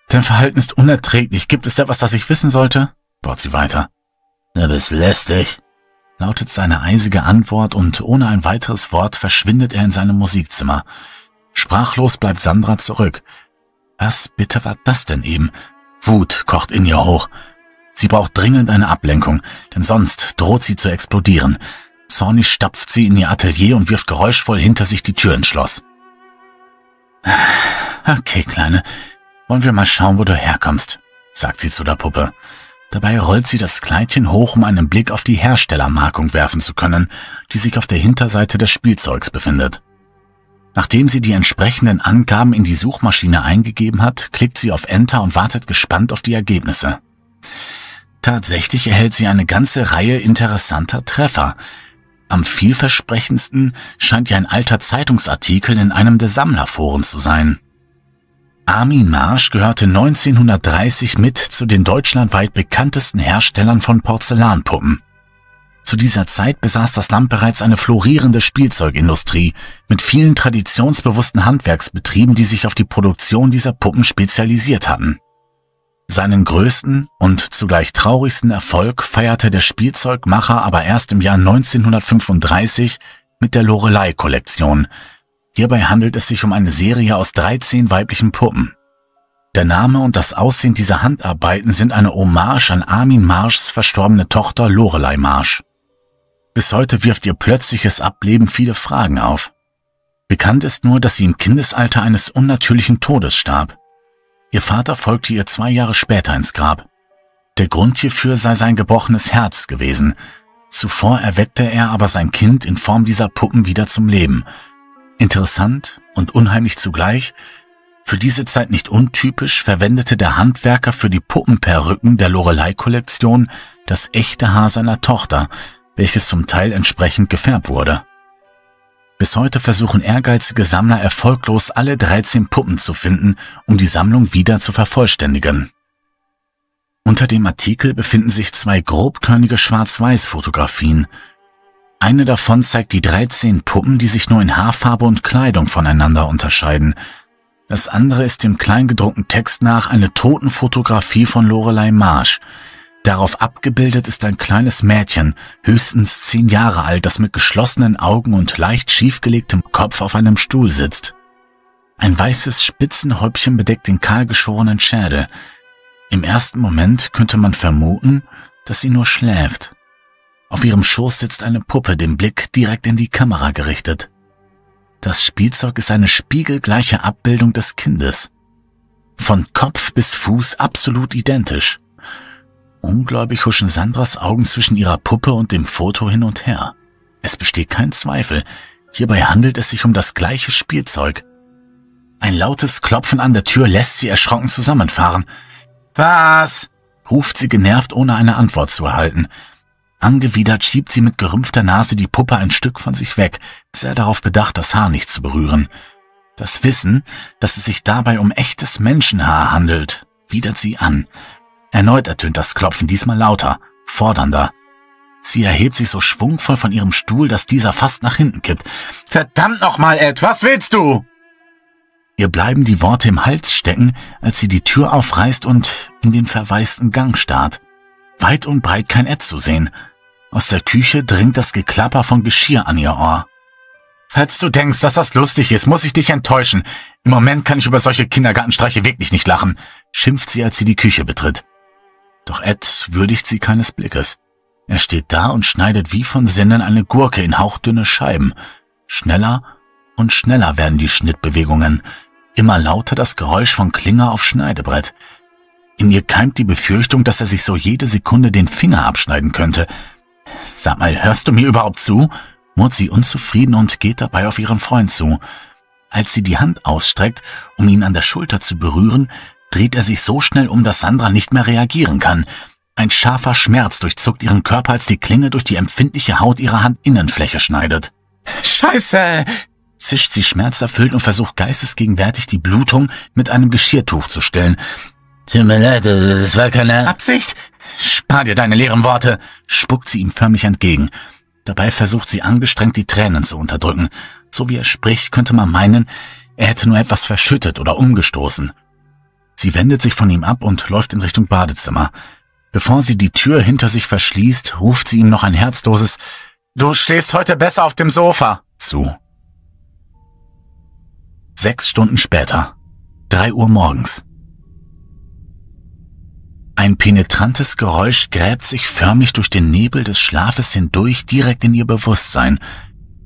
Dein Verhalten ist unerträglich. Gibt es da was, das ich wissen sollte? baut sie weiter. Du bist lästig, lautet seine eisige Antwort und ohne ein weiteres Wort verschwindet er in seinem Musikzimmer. Sprachlos bleibt Sandra zurück. Was bitte war das denn eben? Wut kocht in ihr hoch. Sie braucht dringend eine Ablenkung, denn sonst droht sie zu explodieren. Zornig stapft sie in ihr Atelier und wirft geräuschvoll hinter sich die Tür ins Schloss. Okay, Kleine, wollen wir mal schauen, wo du herkommst, sagt sie zu der Puppe. Dabei rollt sie das Kleidchen hoch, um einen Blick auf die Herstellermarkung werfen zu können, die sich auf der Hinterseite des Spielzeugs befindet. Nachdem sie die entsprechenden Angaben in die Suchmaschine eingegeben hat, klickt sie auf Enter und wartet gespannt auf die Ergebnisse. Tatsächlich erhält sie eine ganze Reihe interessanter Treffer. Am vielversprechendsten scheint ihr ein alter Zeitungsartikel in einem der Sammlerforen zu sein. Armin Marsch gehörte 1930 mit zu den deutschlandweit bekanntesten Herstellern von Porzellanpuppen. Zu dieser Zeit besaß das Land bereits eine florierende Spielzeugindustrie mit vielen traditionsbewussten Handwerksbetrieben, die sich auf die Produktion dieser Puppen spezialisiert hatten. Seinen größten und zugleich traurigsten Erfolg feierte der Spielzeugmacher aber erst im Jahr 1935 mit der Lorelei-Kollektion, Hierbei handelt es sich um eine Serie aus 13 weiblichen Puppen. Der Name und das Aussehen dieser Handarbeiten sind eine Hommage an Armin Marschs verstorbene Tochter Lorelei Marsch. Bis heute wirft ihr plötzliches Ableben viele Fragen auf. Bekannt ist nur, dass sie im Kindesalter eines unnatürlichen Todes starb. Ihr Vater folgte ihr zwei Jahre später ins Grab. Der Grund hierfür sei sein gebrochenes Herz gewesen. Zuvor erweckte er aber sein Kind in Form dieser Puppen wieder zum Leben – Interessant und unheimlich zugleich, für diese Zeit nicht untypisch, verwendete der Handwerker für die Puppenperücken der Lorelei-Kollektion das echte Haar seiner Tochter, welches zum Teil entsprechend gefärbt wurde. Bis heute versuchen ehrgeizige Sammler erfolglos alle 13 Puppen zu finden, um die Sammlung wieder zu vervollständigen. Unter dem Artikel befinden sich zwei grobkörnige Schwarz-Weiß-Fotografien, eine davon zeigt die 13 Puppen, die sich nur in Haarfarbe und Kleidung voneinander unterscheiden. Das andere ist dem kleingedruckten Text nach eine Totenfotografie von Lorelei Marsch. Darauf abgebildet ist ein kleines Mädchen, höchstens zehn Jahre alt, das mit geschlossenen Augen und leicht schiefgelegtem Kopf auf einem Stuhl sitzt. Ein weißes Spitzenhäubchen bedeckt den kahlgeschorenen Schädel. Im ersten Moment könnte man vermuten, dass sie nur schläft. Auf ihrem Schoß sitzt eine Puppe, den Blick direkt in die Kamera gerichtet. Das Spielzeug ist eine spiegelgleiche Abbildung des Kindes. Von Kopf bis Fuß absolut identisch. Ungläubig huschen Sandras Augen zwischen ihrer Puppe und dem Foto hin und her. Es besteht kein Zweifel, hierbei handelt es sich um das gleiche Spielzeug. Ein lautes Klopfen an der Tür lässt sie erschrocken zusammenfahren. Was? ruft sie genervt, ohne eine Antwort zu erhalten. Angewidert schiebt sie mit gerümpfter Nase die Puppe ein Stück von sich weg, sehr darauf bedacht, das Haar nicht zu berühren. Das Wissen, dass es sich dabei um echtes Menschenhaar handelt, widert sie an. Erneut ertönt das Klopfen, diesmal lauter, fordernder. Sie erhebt sich so schwungvoll von ihrem Stuhl, dass dieser fast nach hinten kippt. Verdammt nochmal, Ed, was willst du? Ihr bleiben die Worte im Hals stecken, als sie die Tür aufreißt und in den verwaisten Gang starrt. Weit und breit kein Ed zu sehen. Aus der Küche dringt das Geklapper von Geschirr an ihr Ohr. Falls du denkst, dass das lustig ist, muss ich dich enttäuschen. Im Moment kann ich über solche Kindergartenstreiche wirklich nicht lachen, schimpft sie, als sie die Küche betritt. Doch Ed würdigt sie keines Blickes. Er steht da und schneidet wie von Sinnen eine Gurke in hauchdünne Scheiben. Schneller und schneller werden die Schnittbewegungen. Immer lauter das Geräusch von Klinger auf Schneidebrett. In ihr keimt die Befürchtung, dass er sich so jede Sekunde den Finger abschneiden könnte. Sag mal, hörst du mir überhaupt zu? murrt sie unzufrieden und geht dabei auf ihren Freund zu. Als sie die Hand ausstreckt, um ihn an der Schulter zu berühren, dreht er sich so schnell um, dass Sandra nicht mehr reagieren kann. Ein scharfer Schmerz durchzuckt ihren Körper, als die Klinge durch die empfindliche Haut ihrer Handinnenfläche schneidet. Scheiße! zischt sie schmerzerfüllt und versucht geistesgegenwärtig die Blutung mit einem Geschirrtuch zu stellen. Tut mir leid, das äh, war keine Absicht. Spar dir deine leeren Worte, spuckt sie ihm förmlich entgegen. Dabei versucht sie angestrengt, die Tränen zu unterdrücken. So wie er spricht, könnte man meinen, er hätte nur etwas verschüttet oder umgestoßen. Sie wendet sich von ihm ab und läuft in Richtung Badezimmer. Bevor sie die Tür hinter sich verschließt, ruft sie ihm noch ein herzloses Du stehst heute besser auf dem Sofa zu. Sechs Stunden später. Drei Uhr morgens. Ein penetrantes Geräusch gräbt sich förmlich durch den Nebel des Schlafes hindurch direkt in ihr Bewusstsein.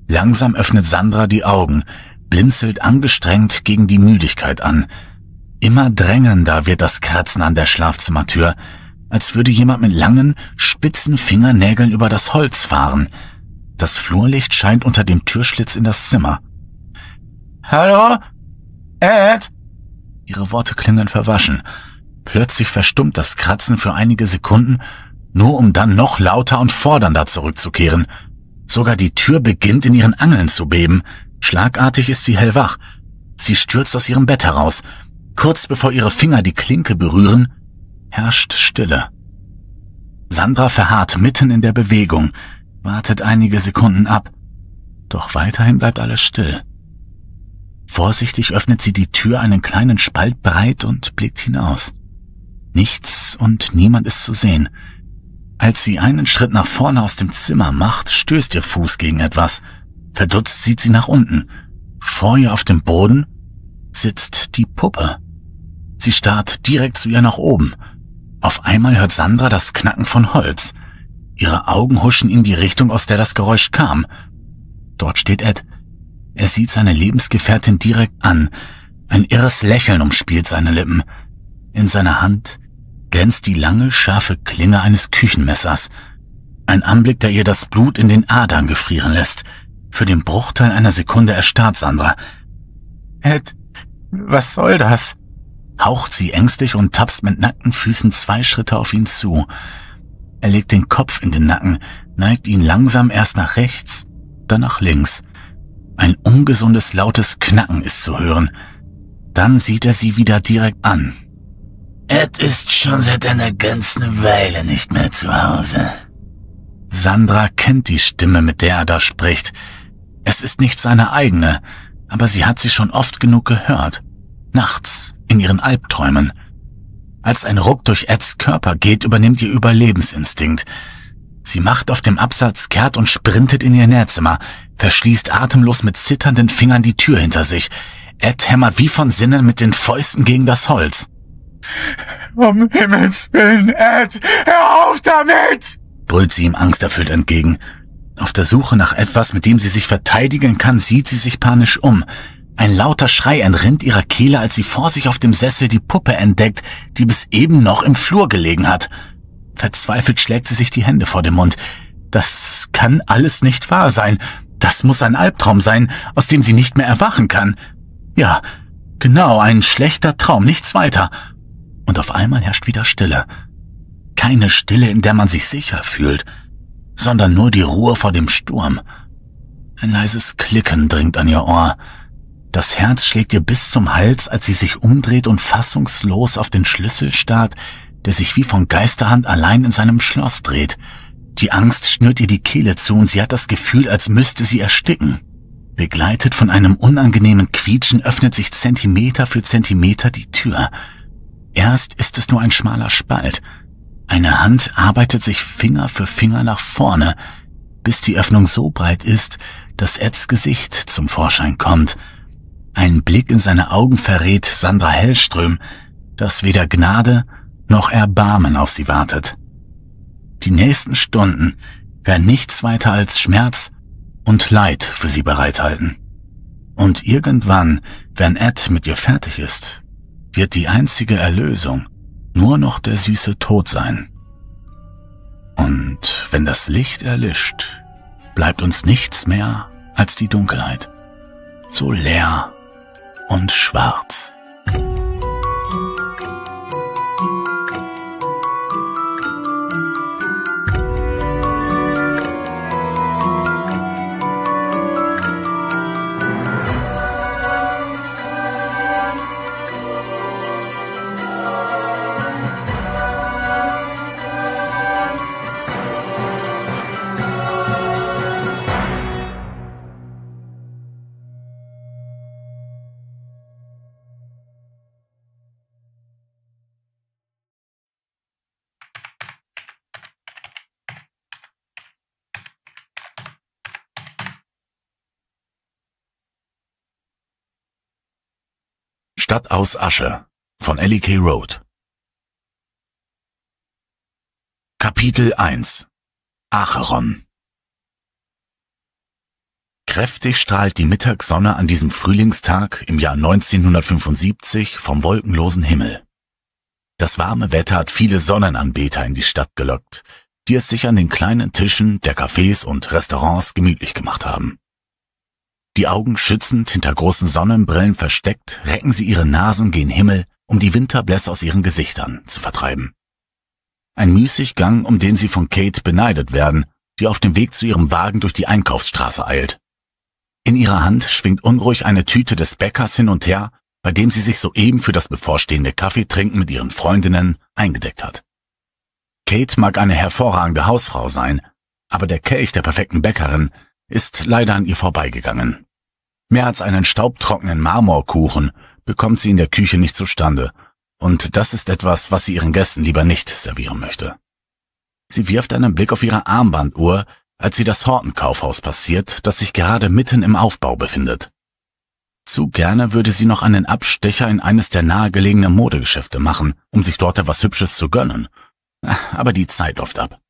Langsam öffnet Sandra die Augen, blinzelt angestrengt gegen die Müdigkeit an. Immer drängender wird das Kratzen an der Schlafzimmertür, als würde jemand mit langen, spitzen Fingernägeln über das Holz fahren. Das Flurlicht scheint unter dem Türschlitz in das Zimmer. Hallo? Ed? Ihre Worte klingen verwaschen. Plötzlich verstummt das Kratzen für einige Sekunden, nur um dann noch lauter und fordernder zurückzukehren. Sogar die Tür beginnt in ihren Angeln zu beben. Schlagartig ist sie hellwach. Sie stürzt aus ihrem Bett heraus. Kurz bevor ihre Finger die Klinke berühren, herrscht Stille. Sandra verharrt mitten in der Bewegung, wartet einige Sekunden ab. Doch weiterhin bleibt alles still. Vorsichtig öffnet sie die Tür einen kleinen Spalt breit und blickt hinaus. Nichts und niemand ist zu sehen. Als sie einen Schritt nach vorne aus dem Zimmer macht, stößt ihr Fuß gegen etwas. Verdutzt sieht sie nach unten. Vor ihr auf dem Boden sitzt die Puppe. Sie starrt direkt zu ihr nach oben. Auf einmal hört Sandra das Knacken von Holz. Ihre Augen huschen in die Richtung, aus der das Geräusch kam. Dort steht Ed. Er sieht seine Lebensgefährtin direkt an. Ein irres Lächeln umspielt seine Lippen. In seiner Hand glänzt die lange, scharfe Klinge eines Küchenmessers. Ein Anblick, der ihr das Blut in den Adern gefrieren lässt. Für den Bruchteil einer Sekunde erstarrt Sandra. Ed, was soll das? haucht sie ängstlich und tapst mit nackten Füßen zwei Schritte auf ihn zu. Er legt den Kopf in den Nacken, neigt ihn langsam erst nach rechts, dann nach links. Ein ungesundes lautes Knacken ist zu hören. Dann sieht er sie wieder direkt an, Ed ist schon seit einer ganzen Weile nicht mehr zu Hause. Sandra kennt die Stimme, mit der er da spricht. Es ist nicht seine eigene, aber sie hat sie schon oft genug gehört. Nachts, in ihren Albträumen. Als ein Ruck durch Eds Körper geht, übernimmt ihr Überlebensinstinkt. Sie macht auf dem Absatz kehrt und sprintet in ihr Nähzimmer, verschließt atemlos mit zitternden Fingern die Tür hinter sich. Ed hämmert wie von Sinnen mit den Fäusten gegen das Holz. Um Himmels willen, Ed, hör auf damit! brüllt sie ihm angsterfüllt entgegen. Auf der Suche nach etwas, mit dem sie sich verteidigen kann, sieht sie sich panisch um. Ein lauter Schrei entrinnt ihrer Kehle, als sie vor sich auf dem Sessel die Puppe entdeckt, die bis eben noch im Flur gelegen hat. Verzweifelt schlägt sie sich die Hände vor den Mund. Das kann alles nicht wahr sein. Das muss ein Albtraum sein, aus dem sie nicht mehr erwachen kann. Ja, genau, ein schlechter Traum, nichts weiter und auf einmal herrscht wieder Stille. Keine Stille, in der man sich sicher fühlt, sondern nur die Ruhe vor dem Sturm. Ein leises Klicken dringt an ihr Ohr. Das Herz schlägt ihr bis zum Hals, als sie sich umdreht und fassungslos auf den Schlüssel starrt, der sich wie von Geisterhand allein in seinem Schloss dreht. Die Angst schnürt ihr die Kehle zu und sie hat das Gefühl, als müsste sie ersticken. Begleitet von einem unangenehmen Quietschen öffnet sich Zentimeter für Zentimeter die Tür. Erst ist es nur ein schmaler Spalt. Eine Hand arbeitet sich Finger für Finger nach vorne, bis die Öffnung so breit ist, dass Eds Gesicht zum Vorschein kommt. Ein Blick in seine Augen verrät Sandra Hellström, dass weder Gnade noch Erbarmen auf sie wartet. Die nächsten Stunden werden nichts weiter als Schmerz und Leid für sie bereithalten. Und irgendwann, wenn Ed mit ihr fertig ist, wird die einzige Erlösung nur noch der süße Tod sein. Und wenn das Licht erlischt, bleibt uns nichts mehr als die Dunkelheit, so leer und schwarz. Stadt aus Asche von Ellie K. Road Kapitel 1 Acheron Kräftig strahlt die Mittagssonne an diesem Frühlingstag im Jahr 1975 vom wolkenlosen Himmel. Das warme Wetter hat viele Sonnenanbeter in die Stadt gelockt, die es sich an den kleinen Tischen der Cafés und Restaurants gemütlich gemacht haben. Die Augen schützend hinter großen Sonnenbrillen versteckt, recken sie ihre Nasen gen Himmel, um die Winterblässe aus ihren Gesichtern zu vertreiben. Ein Müßiggang, um den sie von Kate beneidet werden, die auf dem Weg zu ihrem Wagen durch die Einkaufsstraße eilt. In ihrer Hand schwingt unruhig eine Tüte des Bäckers hin und her, bei dem sie sich soeben für das bevorstehende Kaffeetrinken mit ihren Freundinnen eingedeckt hat. Kate mag eine hervorragende Hausfrau sein, aber der Kelch der perfekten Bäckerin ist leider an ihr vorbeigegangen. Mehr als einen staubtrockenen Marmorkuchen bekommt sie in der Küche nicht zustande, und das ist etwas, was sie ihren Gästen lieber nicht servieren möchte. Sie wirft einen Blick auf ihre Armbanduhr, als sie das Hortenkaufhaus passiert, das sich gerade mitten im Aufbau befindet. Zu gerne würde sie noch einen Abstecher in eines der nahegelegenen Modegeschäfte machen, um sich dort etwas Hübsches zu gönnen, aber die Zeit läuft ab.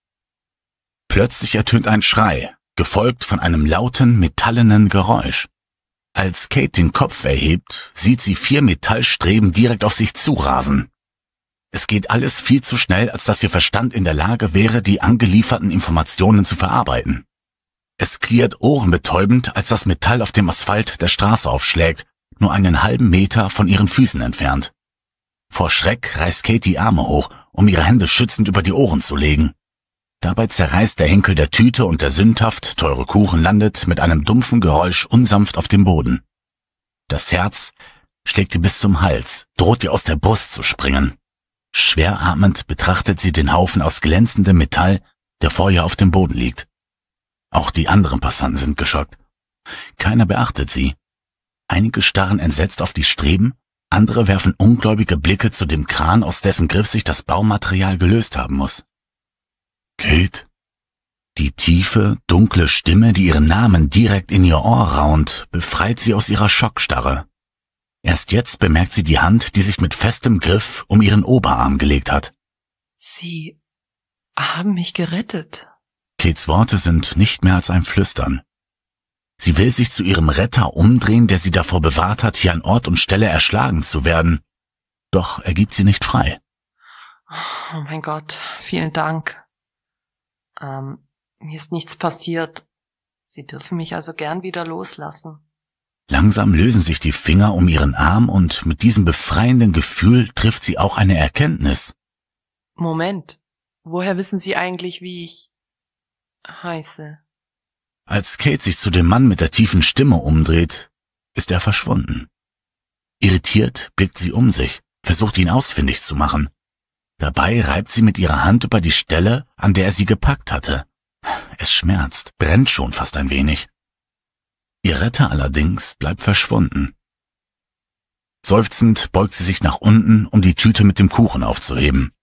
Plötzlich ertönt ein Schrei, gefolgt von einem lauten, metallenen Geräusch. Als Kate den Kopf erhebt, sieht sie vier Metallstreben direkt auf sich zurasen. Es geht alles viel zu schnell, als dass ihr Verstand in der Lage wäre, die angelieferten Informationen zu verarbeiten. Es klirrt ohrenbetäubend, als das Metall auf dem Asphalt der Straße aufschlägt, nur einen halben Meter von ihren Füßen entfernt. Vor Schreck reißt Kate die Arme hoch, um ihre Hände schützend über die Ohren zu legen. Dabei zerreißt der Henkel der Tüte und der sündhaft teure Kuchen landet mit einem dumpfen Geräusch unsanft auf dem Boden. Das Herz schlägt ihr bis zum Hals, droht ihr aus der Brust zu springen. Schwer atmend betrachtet sie den Haufen aus glänzendem Metall, der vor ihr auf dem Boden liegt. Auch die anderen Passanten sind geschockt. Keiner beachtet sie. Einige starren entsetzt auf die Streben, andere werfen ungläubige Blicke zu dem Kran, aus dessen Griff sich das Baumaterial gelöst haben muss. Kate? Die tiefe, dunkle Stimme, die ihren Namen direkt in ihr Ohr raunt, befreit sie aus ihrer Schockstarre. Erst jetzt bemerkt sie die Hand, die sich mit festem Griff um ihren Oberarm gelegt hat. Sie haben mich gerettet. Kates Worte sind nicht mehr als ein Flüstern. Sie will sich zu ihrem Retter umdrehen, der sie davor bewahrt hat, hier an Ort und Stelle erschlagen zu werden. Doch er gibt sie nicht frei. Oh mein Gott, vielen Dank. Ähm, mir ist nichts passiert. Sie dürfen mich also gern wieder loslassen. Langsam lösen sich die Finger um ihren Arm und mit diesem befreienden Gefühl trifft sie auch eine Erkenntnis. Moment, woher wissen Sie eigentlich, wie ich heiße? Als Kate sich zu dem Mann mit der tiefen Stimme umdreht, ist er verschwunden. Irritiert blickt sie um sich, versucht ihn ausfindig zu machen. Dabei reibt sie mit ihrer Hand über die Stelle, an der er sie gepackt hatte. Es schmerzt, brennt schon fast ein wenig. Ihr Retter allerdings bleibt verschwunden. Seufzend beugt sie sich nach unten, um die Tüte mit dem Kuchen aufzuheben.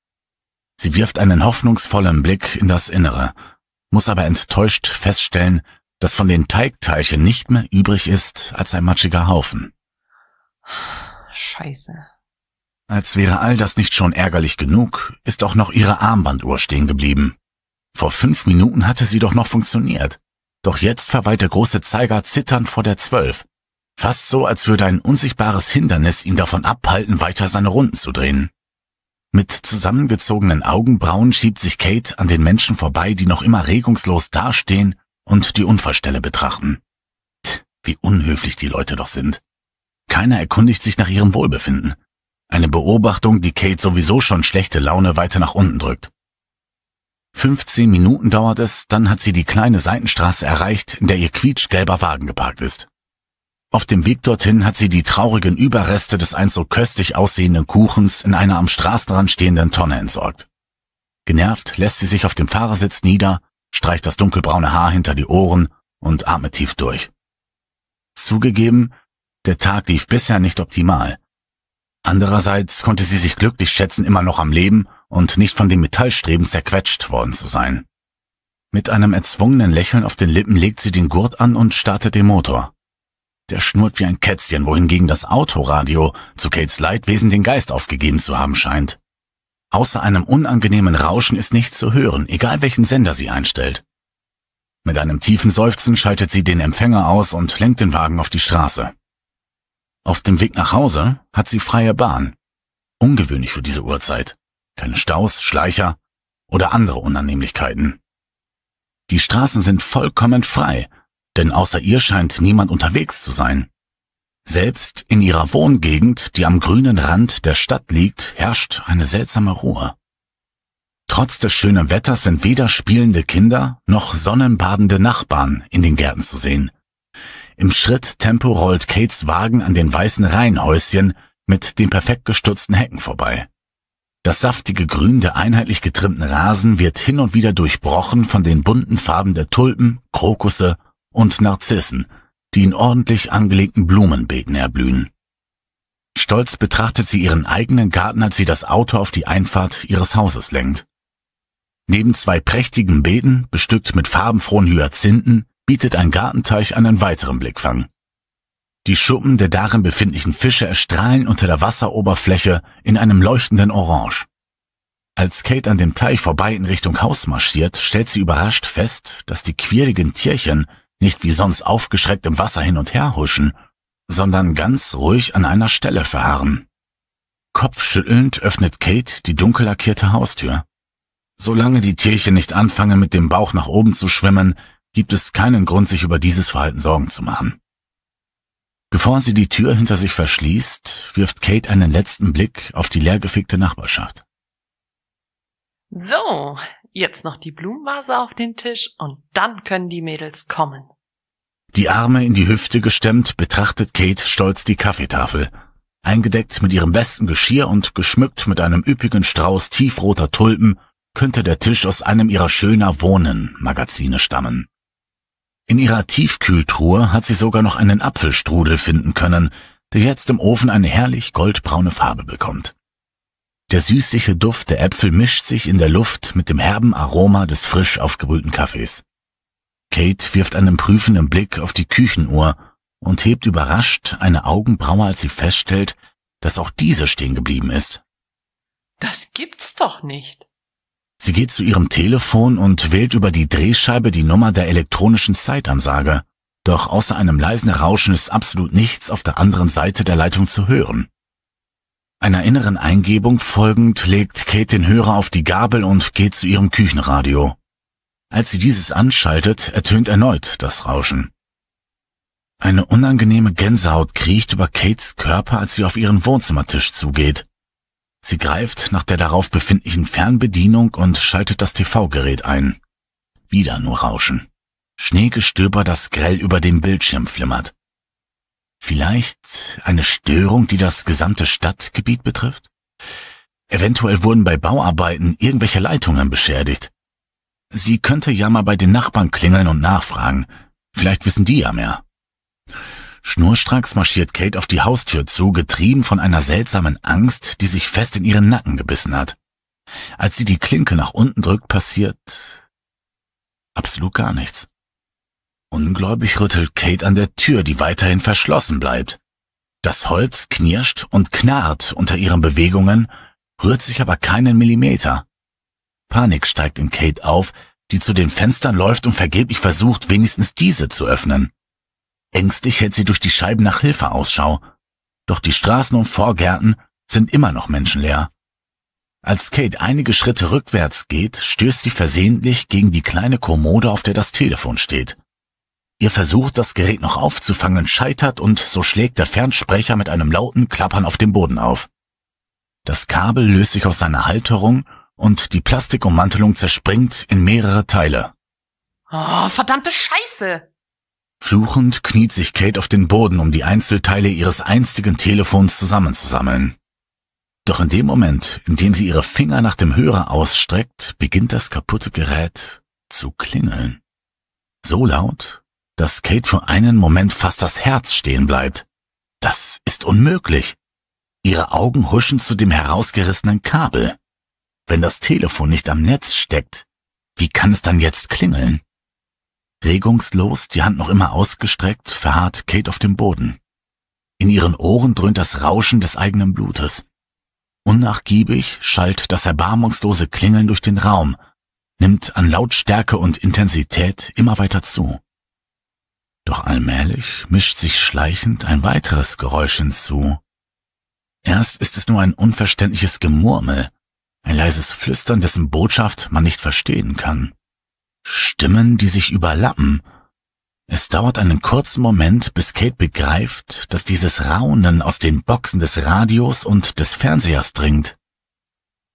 Sie wirft einen hoffnungsvollen Blick in das Innere, muss aber enttäuscht feststellen, dass von den Teigteilchen nicht mehr übrig ist als ein matschiger Haufen. Scheiße. Als wäre all das nicht schon ärgerlich genug, ist auch noch ihre Armbanduhr stehen geblieben. Vor fünf Minuten hatte sie doch noch funktioniert. Doch jetzt verweilt der große Zeiger zitternd vor der Zwölf. Fast so, als würde ein unsichtbares Hindernis ihn davon abhalten, weiter seine Runden zu drehen. Mit zusammengezogenen Augenbrauen schiebt sich Kate an den Menschen vorbei, die noch immer regungslos dastehen und die Unfallstelle betrachten. Tch, wie unhöflich die Leute doch sind. Keiner erkundigt sich nach ihrem Wohlbefinden. Eine Beobachtung, die Kate sowieso schon schlechte Laune weiter nach unten drückt. 15 Minuten dauert es, dann hat sie die kleine Seitenstraße erreicht, in der ihr quietschgelber Wagen geparkt ist. Auf dem Weg dorthin hat sie die traurigen Überreste des einst so köstlich aussehenden Kuchens in einer am Straßenrand stehenden Tonne entsorgt. Genervt lässt sie sich auf dem Fahrersitz nieder, streicht das dunkelbraune Haar hinter die Ohren und atmet tief durch. Zugegeben, der Tag lief bisher nicht optimal. Andererseits konnte sie sich glücklich schätzen, immer noch am Leben und nicht von dem Metallstreben zerquetscht worden zu sein. Mit einem erzwungenen Lächeln auf den Lippen legt sie den Gurt an und startet den Motor. Der schnurrt wie ein Kätzchen, wohingegen das Autoradio zu Kates Leidwesen den Geist aufgegeben zu haben scheint. Außer einem unangenehmen Rauschen ist nichts zu hören, egal welchen Sender sie einstellt. Mit einem tiefen Seufzen schaltet sie den Empfänger aus und lenkt den Wagen auf die Straße. Auf dem Weg nach Hause hat sie freie Bahn. Ungewöhnlich für diese Uhrzeit. Keine Staus, Schleicher oder andere Unannehmlichkeiten. Die Straßen sind vollkommen frei, denn außer ihr scheint niemand unterwegs zu sein. Selbst in ihrer Wohngegend, die am grünen Rand der Stadt liegt, herrscht eine seltsame Ruhe. Trotz des schönen Wetters sind weder spielende Kinder noch sonnenbadende Nachbarn in den Gärten zu sehen. Im Schritttempo rollt Kates Wagen an den weißen Reihenhäuschen mit den perfekt gestutzten Hecken vorbei. Das saftige Grün der einheitlich getrimmten Rasen wird hin und wieder durchbrochen von den bunten Farben der Tulpen, Krokusse und Narzissen, die in ordentlich angelegten Blumenbeeten erblühen. Stolz betrachtet sie ihren eigenen Garten, als sie das Auto auf die Einfahrt ihres Hauses lenkt. Neben zwei prächtigen Beeten, bestückt mit farbenfrohen Hyazinthen, bietet ein Gartenteich einen weiteren Blickfang. Die Schuppen der darin befindlichen Fische erstrahlen unter der Wasseroberfläche in einem leuchtenden Orange. Als Kate an dem Teich vorbei in Richtung Haus marschiert, stellt sie überrascht fest, dass die quirligen Tierchen nicht wie sonst aufgeschreckt im Wasser hin und her huschen, sondern ganz ruhig an einer Stelle verharren. Kopfschüttelnd öffnet Kate die dunkel lackierte Haustür. Solange die Tierchen nicht anfangen, mit dem Bauch nach oben zu schwimmen, gibt es keinen Grund, sich über dieses Verhalten Sorgen zu machen. Bevor sie die Tür hinter sich verschließt, wirft Kate einen letzten Blick auf die leergefegte Nachbarschaft. So, jetzt noch die Blumenvase auf den Tisch und dann können die Mädels kommen. Die Arme in die Hüfte gestemmt, betrachtet Kate stolz die Kaffeetafel, eingedeckt mit ihrem besten Geschirr und geschmückt mit einem üppigen Strauß tiefroter Tulpen, könnte der Tisch aus einem ihrer schöner Wohnen Magazine stammen. In ihrer Tiefkühltruhe hat sie sogar noch einen Apfelstrudel finden können, der jetzt im Ofen eine herrlich goldbraune Farbe bekommt. Der süßliche Duft der Äpfel mischt sich in der Luft mit dem herben Aroma des frisch aufgebrühten Kaffees. Kate wirft einen prüfenden Blick auf die Küchenuhr und hebt überrascht eine Augenbraue, als sie feststellt, dass auch diese stehen geblieben ist. Das gibt's doch nicht. Sie geht zu ihrem Telefon und wählt über die Drehscheibe die Nummer der elektronischen Zeitansage. Doch außer einem leisen Rauschen ist absolut nichts auf der anderen Seite der Leitung zu hören. Einer inneren Eingebung folgend legt Kate den Hörer auf die Gabel und geht zu ihrem Küchenradio. Als sie dieses anschaltet, ertönt erneut das Rauschen. Eine unangenehme Gänsehaut kriecht über Kates Körper, als sie auf ihren Wohnzimmertisch zugeht. Sie greift nach der darauf befindlichen Fernbedienung und schaltet das TV-Gerät ein. Wieder nur Rauschen. Schneegestöber, das grell über dem Bildschirm flimmert. Vielleicht eine Störung, die das gesamte Stadtgebiet betrifft? Eventuell wurden bei Bauarbeiten irgendwelche Leitungen beschädigt. Sie könnte ja mal bei den Nachbarn klingeln und nachfragen. Vielleicht wissen die ja mehr. Schnurstracks marschiert Kate auf die Haustür zu, getrieben von einer seltsamen Angst, die sich fest in ihren Nacken gebissen hat. Als sie die Klinke nach unten drückt, passiert absolut gar nichts. Ungläubig rüttelt Kate an der Tür, die weiterhin verschlossen bleibt. Das Holz knirscht und knarrt unter ihren Bewegungen, rührt sich aber keinen Millimeter. Panik steigt in Kate auf, die zu den Fenstern läuft und vergeblich versucht, wenigstens diese zu öffnen. Ängstlich hält sie durch die Scheiben nach Hilfe Ausschau, doch die Straßen und Vorgärten sind immer noch menschenleer. Als Kate einige Schritte rückwärts geht, stößt sie versehentlich gegen die kleine Kommode, auf der das Telefon steht. Ihr Versuch, das Gerät noch aufzufangen, scheitert und so schlägt der Fernsprecher mit einem lauten Klappern auf dem Boden auf. Das Kabel löst sich aus seiner Halterung und die Plastikummantelung zerspringt in mehrere Teile. Oh, verdammte Scheiße! Fluchend kniet sich Kate auf den Boden, um die Einzelteile ihres einstigen Telefons zusammenzusammeln. Doch in dem Moment, in dem sie ihre Finger nach dem Hörer ausstreckt, beginnt das kaputte Gerät zu klingeln. So laut, dass Kate für einen Moment fast das Herz stehen bleibt. Das ist unmöglich. Ihre Augen huschen zu dem herausgerissenen Kabel. Wenn das Telefon nicht am Netz steckt, wie kann es dann jetzt klingeln? Regungslos, die Hand noch immer ausgestreckt, verharrt Kate auf dem Boden. In ihren Ohren dröhnt das Rauschen des eigenen Blutes. Unnachgiebig schallt das erbarmungslose Klingeln durch den Raum, nimmt an Lautstärke und Intensität immer weiter zu. Doch allmählich mischt sich schleichend ein weiteres Geräusch hinzu. Erst ist es nur ein unverständliches Gemurmel, ein leises Flüstern, dessen Botschaft man nicht verstehen kann. Stimmen, die sich überlappen. Es dauert einen kurzen Moment, bis Kate begreift, dass dieses Raunen aus den Boxen des Radios und des Fernsehers dringt.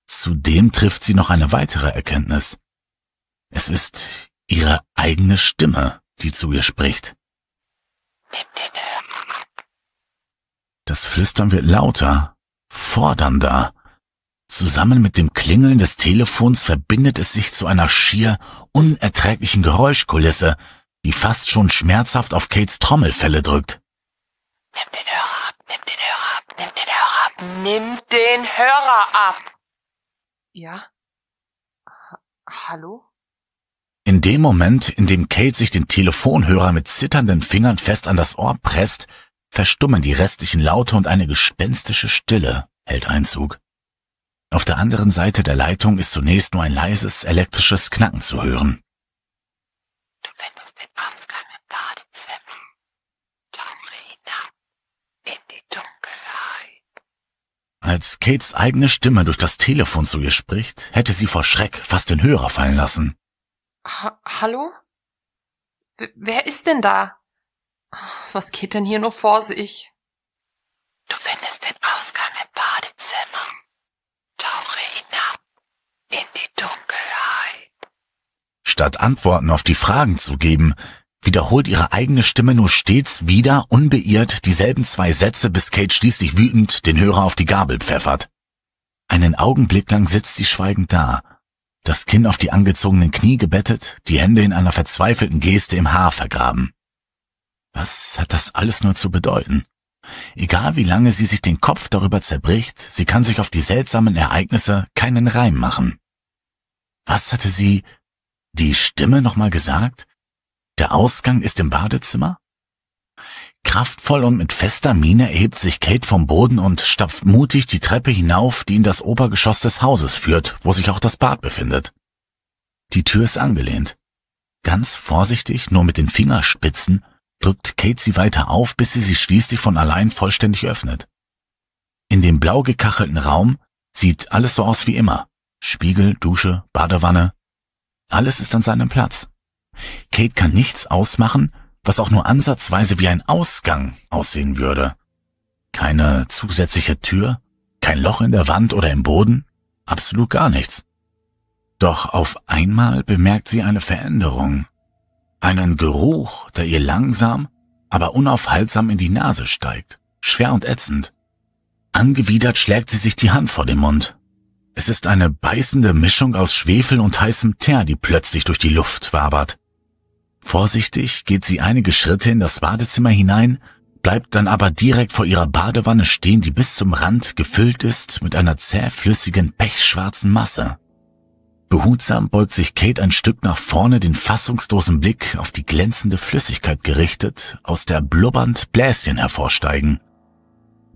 Zudem trifft sie noch eine weitere Erkenntnis. Es ist ihre eigene Stimme, die zu ihr spricht. Das Flüstern wird lauter, fordernder. Zusammen mit dem Klingeln des Telefons verbindet es sich zu einer schier unerträglichen Geräuschkulisse, die fast schon schmerzhaft auf Kates Trommelfelle drückt. Nimm den Hörer ab, nimm den Hörer ab, nimm den Hörer ab, nimm den Hörer ab. Ja? H Hallo? In dem Moment, in dem Kate sich den Telefonhörer mit zitternden Fingern fest an das Ohr presst, verstummen die restlichen Laute und eine gespenstische Stille hält Einzug. Auf der anderen Seite der Leitung ist zunächst nur ein leises elektrisches Knacken zu hören. Du findest den Ausgang im Badezimmer. Dann hinab in die Dunkelheit. Als Kates eigene Stimme durch das Telefon zu ihr spricht, hätte sie vor Schreck fast den Hörer fallen lassen. Ha Hallo? W wer ist denn da? Was geht denn hier nur vor sich? Du findest den Ausgang Statt Antworten auf die Fragen zu geben, wiederholt ihre eigene Stimme nur stets wieder unbeirrt dieselben zwei Sätze, bis Kate schließlich wütend den Hörer auf die Gabel pfeffert. Einen Augenblick lang sitzt sie schweigend da, das Kinn auf die angezogenen Knie gebettet, die Hände in einer verzweifelten Geste im Haar vergraben. Was hat das alles nur zu bedeuten? Egal wie lange sie sich den Kopf darüber zerbricht, sie kann sich auf die seltsamen Ereignisse keinen Reim machen. Was hatte sie die Stimme nochmal gesagt? Der Ausgang ist im Badezimmer? Kraftvoll und mit fester Miene erhebt sich Kate vom Boden und stapft mutig die Treppe hinauf, die in das Obergeschoss des Hauses führt, wo sich auch das Bad befindet. Die Tür ist angelehnt. Ganz vorsichtig, nur mit den Fingerspitzen, drückt Kate sie weiter auf, bis sie sie schließlich von allein vollständig öffnet. In dem blau gekachelten Raum sieht alles so aus wie immer. Spiegel, Dusche, Badewanne, alles ist an seinem Platz. Kate kann nichts ausmachen, was auch nur ansatzweise wie ein Ausgang aussehen würde. Keine zusätzliche Tür, kein Loch in der Wand oder im Boden, absolut gar nichts. Doch auf einmal bemerkt sie eine Veränderung. Einen Geruch, der ihr langsam, aber unaufhaltsam in die Nase steigt, schwer und ätzend. Angewidert schlägt sie sich die Hand vor den Mund. Es ist eine beißende Mischung aus Schwefel und heißem Teer, die plötzlich durch die Luft wabert. Vorsichtig geht sie einige Schritte in das Badezimmer hinein, bleibt dann aber direkt vor ihrer Badewanne stehen, die bis zum Rand gefüllt ist mit einer zähflüssigen, pechschwarzen Masse. Behutsam beugt sich Kate ein Stück nach vorne, den fassungslosen Blick auf die glänzende Flüssigkeit gerichtet, aus der blubbernd Bläschen hervorsteigen.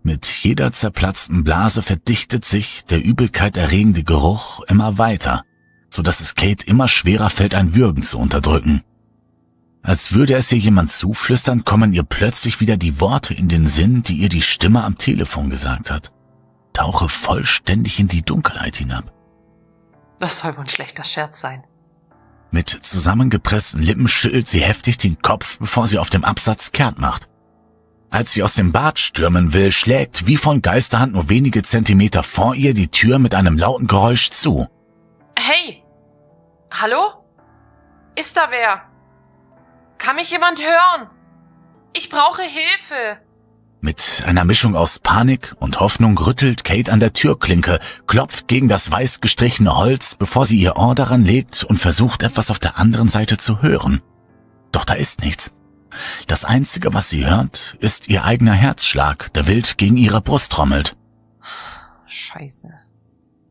Mit jeder zerplatzten Blase verdichtet sich der Übelkeit erregende Geruch immer weiter, so dass es Kate immer schwerer fällt, ein Würgen zu unterdrücken. Als würde es ihr jemand zuflüstern, kommen ihr plötzlich wieder die Worte in den Sinn, die ihr die Stimme am Telefon gesagt hat. Tauche vollständig in die Dunkelheit hinab. Das soll wohl ein schlechter Scherz sein. Mit zusammengepressten Lippen schüttelt sie heftig den Kopf, bevor sie auf dem Absatz kehrt macht. Als sie aus dem Bad stürmen will, schlägt wie von Geisterhand nur wenige Zentimeter vor ihr die Tür mit einem lauten Geräusch zu. Hey! Hallo? Ist da wer? Kann mich jemand hören? Ich brauche Hilfe! Mit einer Mischung aus Panik und Hoffnung rüttelt Kate an der Türklinke, klopft gegen das weiß gestrichene Holz, bevor sie ihr Ohr daran legt und versucht, etwas auf der anderen Seite zu hören. Doch da ist nichts. Das Einzige, was sie hört, ist ihr eigener Herzschlag, der wild gegen ihre Brust trommelt. Scheiße.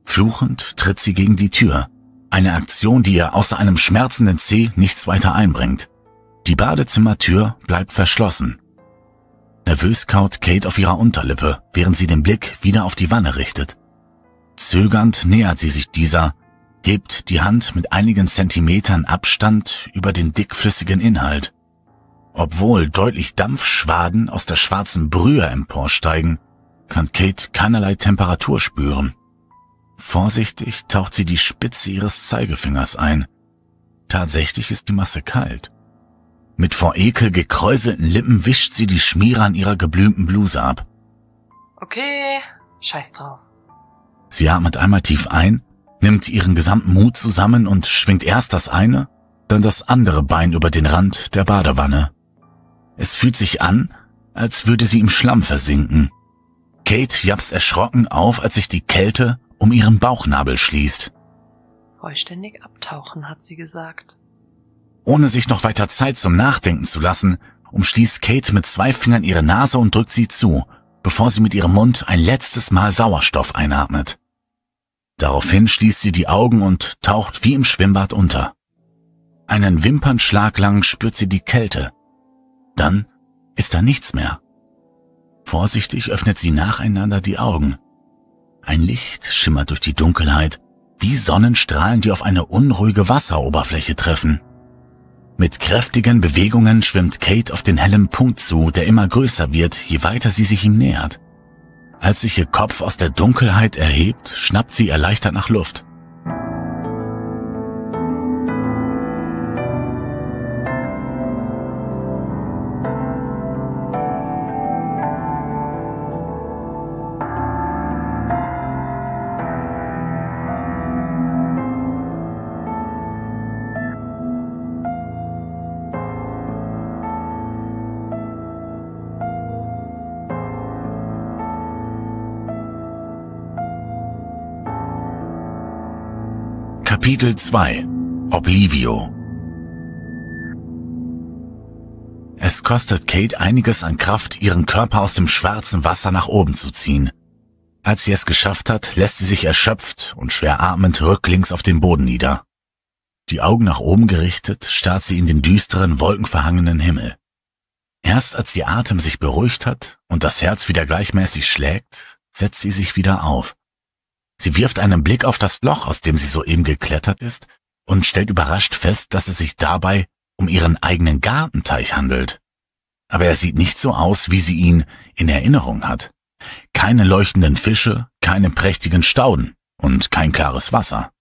Fluchend tritt sie gegen die Tür. Eine Aktion, die ihr außer einem schmerzenden Zeh nichts weiter einbringt. Die Badezimmertür bleibt verschlossen. Nervös kaut Kate auf ihrer Unterlippe, während sie den Blick wieder auf die Wanne richtet. Zögernd nähert sie sich dieser, hebt die Hand mit einigen Zentimetern Abstand über den dickflüssigen Inhalt. Obwohl deutlich Dampfschwaden aus der schwarzen Brühe emporsteigen, kann Kate keinerlei Temperatur spüren. Vorsichtig taucht sie die Spitze ihres Zeigefingers ein. Tatsächlich ist die Masse kalt. Mit vor Ekel gekräuselten Lippen wischt sie die Schmiere an ihrer geblümten Bluse ab. Okay, scheiß drauf. Sie atmet einmal tief ein, nimmt ihren gesamten Mut zusammen und schwingt erst das eine, dann das andere Bein über den Rand der Badewanne. Es fühlt sich an, als würde sie im Schlamm versinken. Kate japst erschrocken auf, als sich die Kälte um ihren Bauchnabel schließt. Vollständig abtauchen, hat sie gesagt. Ohne sich noch weiter Zeit zum Nachdenken zu lassen, umschließt Kate mit zwei Fingern ihre Nase und drückt sie zu, bevor sie mit ihrem Mund ein letztes Mal Sauerstoff einatmet. Daraufhin schließt sie die Augen und taucht wie im Schwimmbad unter. Einen Wimpernschlag lang spürt sie die Kälte, dann ist da nichts mehr. Vorsichtig öffnet sie nacheinander die Augen. Ein Licht schimmert durch die Dunkelheit, wie Sonnenstrahlen, die auf eine unruhige Wasseroberfläche treffen. Mit kräftigen Bewegungen schwimmt Kate auf den hellen Punkt zu, der immer größer wird, je weiter sie sich ihm nähert. Als sich ihr Kopf aus der Dunkelheit erhebt, schnappt sie erleichtert nach Luft. Kapitel 2 Oblivio Es kostet Kate einiges an Kraft, ihren Körper aus dem schwarzen Wasser nach oben zu ziehen. Als sie es geschafft hat, lässt sie sich erschöpft und schwer atmend rücklings auf den Boden nieder. Die Augen nach oben gerichtet, starrt sie in den düsteren, wolkenverhangenen Himmel. Erst als ihr Atem sich beruhigt hat und das Herz wieder gleichmäßig schlägt, setzt sie sich wieder auf. Sie wirft einen Blick auf das Loch, aus dem sie soeben geklettert ist, und stellt überrascht fest, dass es sich dabei um ihren eigenen Gartenteich handelt. Aber er sieht nicht so aus, wie sie ihn in Erinnerung hat. Keine leuchtenden Fische, keine prächtigen Stauden und kein klares Wasser.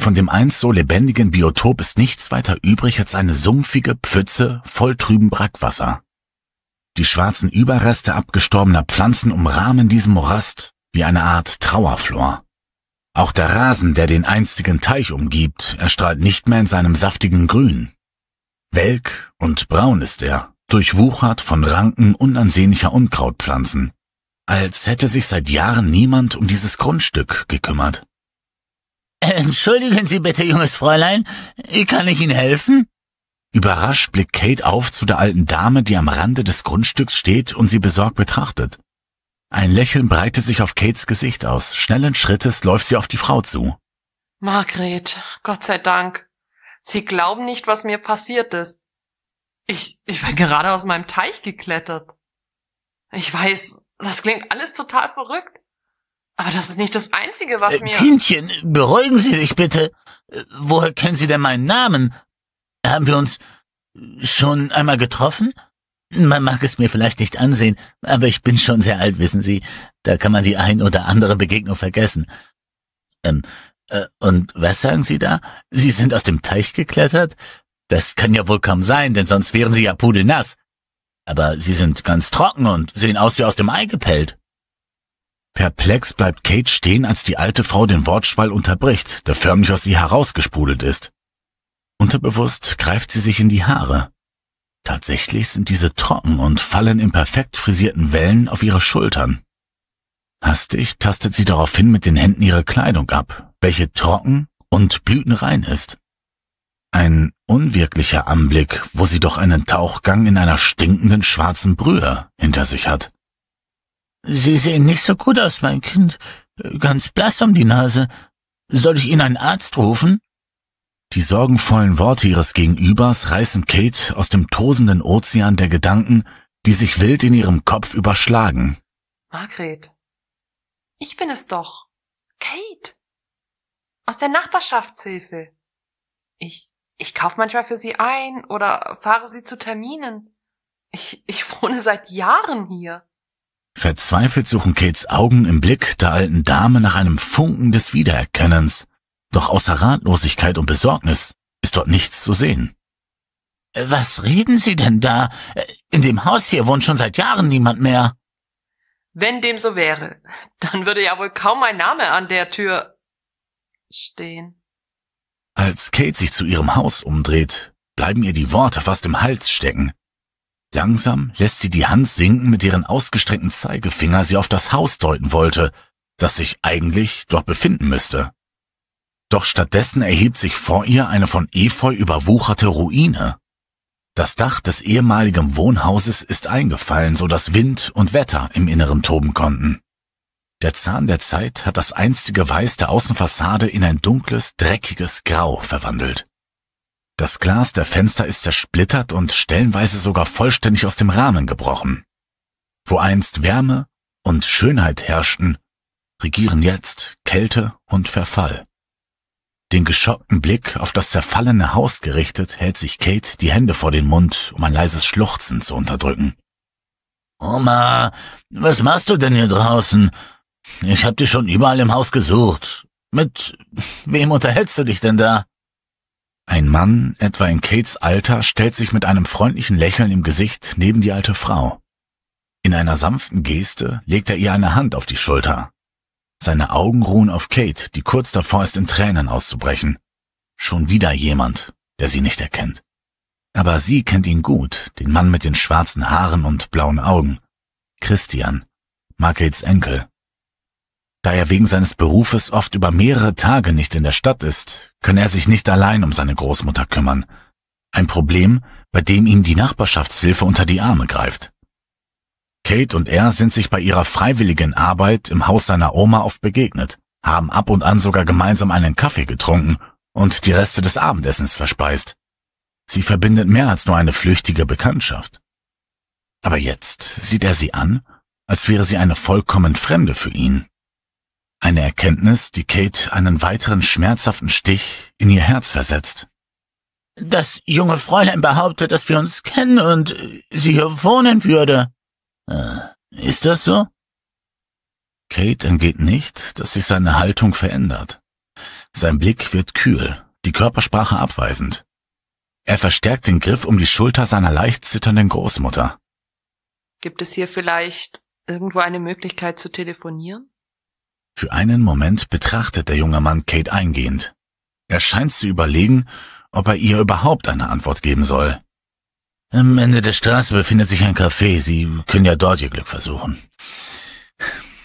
Von dem einst so lebendigen Biotop ist nichts weiter übrig als eine sumpfige Pfütze voll trüben Brackwasser. Die schwarzen Überreste abgestorbener Pflanzen umrahmen diesen Morast wie eine Art Trauerflor. Auch der Rasen, der den einstigen Teich umgibt, erstrahlt nicht mehr in seinem saftigen Grün. Welk und braun ist er, durchwuchert von Ranken unansehnlicher Unkrautpflanzen, als hätte sich seit Jahren niemand um dieses Grundstück gekümmert. Entschuldigen Sie bitte, junges Fräulein, kann ich Ihnen helfen? Überrascht blickt Kate auf zu der alten Dame, die am Rande des Grundstücks steht und sie besorgt betrachtet. Ein Lächeln breitet sich auf Kates Gesicht aus. Schnellen Schrittes läuft sie auf die Frau zu. Margret, Gott sei Dank. Sie glauben nicht, was mir passiert ist. Ich, ich bin gerade aus meinem Teich geklettert. Ich weiß, das klingt alles total verrückt. Aber das ist nicht das Einzige, was äh, mir... Kindchen, beruhigen Sie sich bitte. Äh, woher kennen Sie denn meinen Namen? Haben wir uns schon einmal getroffen? Man mag es mir vielleicht nicht ansehen, aber ich bin schon sehr alt, wissen Sie. Da kann man die ein oder andere Begegnung vergessen. Ähm, äh, und was sagen Sie da? Sie sind aus dem Teich geklettert? Das kann ja wohl kaum sein, denn sonst wären Sie ja pudelnass. Aber Sie sind ganz trocken und sehen aus wie aus dem Ei gepellt. Perplex bleibt Kate stehen, als die alte Frau den Wortschwall unterbricht, der förmlich aus ihr herausgesprudelt ist. Unterbewusst greift sie sich in die Haare. Tatsächlich sind diese trocken und fallen in perfekt frisierten Wellen auf ihre Schultern. Hastig tastet sie daraufhin mit den Händen ihre Kleidung ab, welche trocken und blütenrein ist. Ein unwirklicher Anblick, wo sie doch einen Tauchgang in einer stinkenden schwarzen Brühe hinter sich hat. Sie sehen nicht so gut aus, mein Kind. Ganz blass um die Nase. Soll ich Ihnen einen Arzt rufen? Die sorgenvollen Worte ihres Gegenübers reißen Kate aus dem tosenden Ozean der Gedanken, die sich wild in ihrem Kopf überschlagen. Margret, ich bin es doch. Kate. Aus der Nachbarschaftshilfe. Ich, ich kauf manchmal für sie ein oder fahre sie zu Terminen. Ich, ich *laughs* wohne seit Jahren hier. Verzweifelt suchen Kates Augen im Blick der alten Dame nach einem Funken des Wiedererkennens. Doch außer Ratlosigkeit und Besorgnis ist dort nichts zu sehen. Äh, was reden Sie denn da? Äh, in dem Haus hier wohnt schon seit Jahren niemand mehr. Wenn dem so wäre, dann würde ja wohl kaum mein Name an der Tür stehen. Als Kate sich zu ihrem Haus umdreht, bleiben ihr die Worte fast im Hals stecken. Langsam lässt sie die Hand sinken, mit deren ausgestreckten Zeigefinger sie auf das Haus deuten wollte, das sich eigentlich dort befinden müsste. Doch stattdessen erhebt sich vor ihr eine von Efeu überwucherte Ruine. Das Dach des ehemaligen Wohnhauses ist eingefallen, so dass Wind und Wetter im Inneren toben konnten. Der Zahn der Zeit hat das einstige Weiß der Außenfassade in ein dunkles, dreckiges Grau verwandelt. Das Glas der Fenster ist zersplittert und stellenweise sogar vollständig aus dem Rahmen gebrochen. Wo einst Wärme und Schönheit herrschten, regieren jetzt Kälte und Verfall. Den geschockten Blick auf das zerfallene Haus gerichtet, hält sich Kate die Hände vor den Mund, um ein leises Schluchzen zu unterdrücken. Oma, was machst du denn hier draußen? Ich hab dich schon überall im Haus gesucht. Mit wem unterhältst du dich denn da? Ein Mann, etwa in Kates Alter, stellt sich mit einem freundlichen Lächeln im Gesicht neben die alte Frau. In einer sanften Geste legt er ihr eine Hand auf die Schulter, seine Augen ruhen auf Kate, die kurz davor ist, in Tränen auszubrechen. Schon wieder jemand, der sie nicht erkennt. Aber sie kennt ihn gut, den Mann mit den schwarzen Haaren und blauen Augen. Christian, Margates Enkel. Da er wegen seines Berufes oft über mehrere Tage nicht in der Stadt ist, kann er sich nicht allein um seine Großmutter kümmern. Ein Problem, bei dem ihm die Nachbarschaftshilfe unter die Arme greift. Kate und er sind sich bei ihrer freiwilligen Arbeit im Haus seiner Oma oft begegnet, haben ab und an sogar gemeinsam einen Kaffee getrunken und die Reste des Abendessens verspeist. Sie verbindet mehr als nur eine flüchtige Bekanntschaft. Aber jetzt sieht er sie an, als wäre sie eine vollkommen Fremde für ihn. Eine Erkenntnis, die Kate einen weiteren schmerzhaften Stich in ihr Herz versetzt. Das junge Fräulein behauptet, dass wir uns kennen und sie hier wohnen würde, äh, ist das so? Kate entgeht nicht, dass sich seine Haltung verändert. Sein Blick wird kühl, die Körpersprache abweisend. Er verstärkt den Griff um die Schulter seiner leicht zitternden Großmutter. Gibt es hier vielleicht irgendwo eine Möglichkeit zu telefonieren? Für einen Moment betrachtet der junge Mann Kate eingehend. Er scheint zu überlegen, ob er ihr überhaupt eine Antwort geben soll. Am Ende der Straße befindet sich ein Café. Sie können ja dort Ihr Glück versuchen.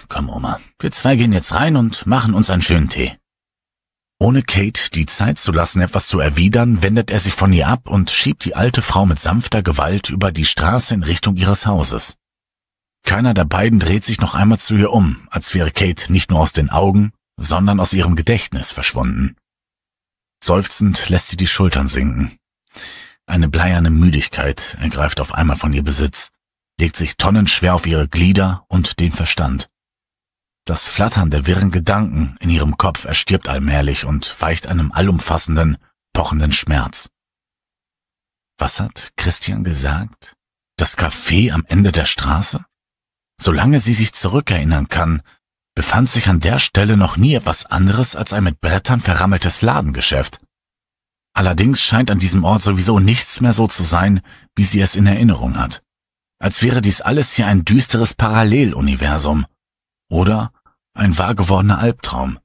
Komm, Oma. Wir zwei gehen jetzt rein und machen uns einen schönen Tee. Ohne Kate die Zeit zu lassen, etwas zu erwidern, wendet er sich von ihr ab und schiebt die alte Frau mit sanfter Gewalt über die Straße in Richtung ihres Hauses. Keiner der beiden dreht sich noch einmal zu ihr um, als wäre Kate nicht nur aus den Augen, sondern aus ihrem Gedächtnis verschwunden. Seufzend lässt sie die Schultern sinken. Eine bleierne Müdigkeit ergreift auf einmal von ihr Besitz, legt sich tonnenschwer auf ihre Glieder und den Verstand. Das Flattern der wirren Gedanken in ihrem Kopf erstirbt allmählich und weicht einem allumfassenden, pochenden Schmerz. Was hat Christian gesagt? Das Café am Ende der Straße? Solange sie sich zurückerinnern kann, befand sich an der Stelle noch nie etwas anderes als ein mit Brettern verrammeltes Ladengeschäft. Allerdings scheint an diesem Ort sowieso nichts mehr so zu sein, wie sie es in Erinnerung hat. Als wäre dies alles hier ein düsteres Paralleluniversum. Oder ein wahrgewordener Albtraum.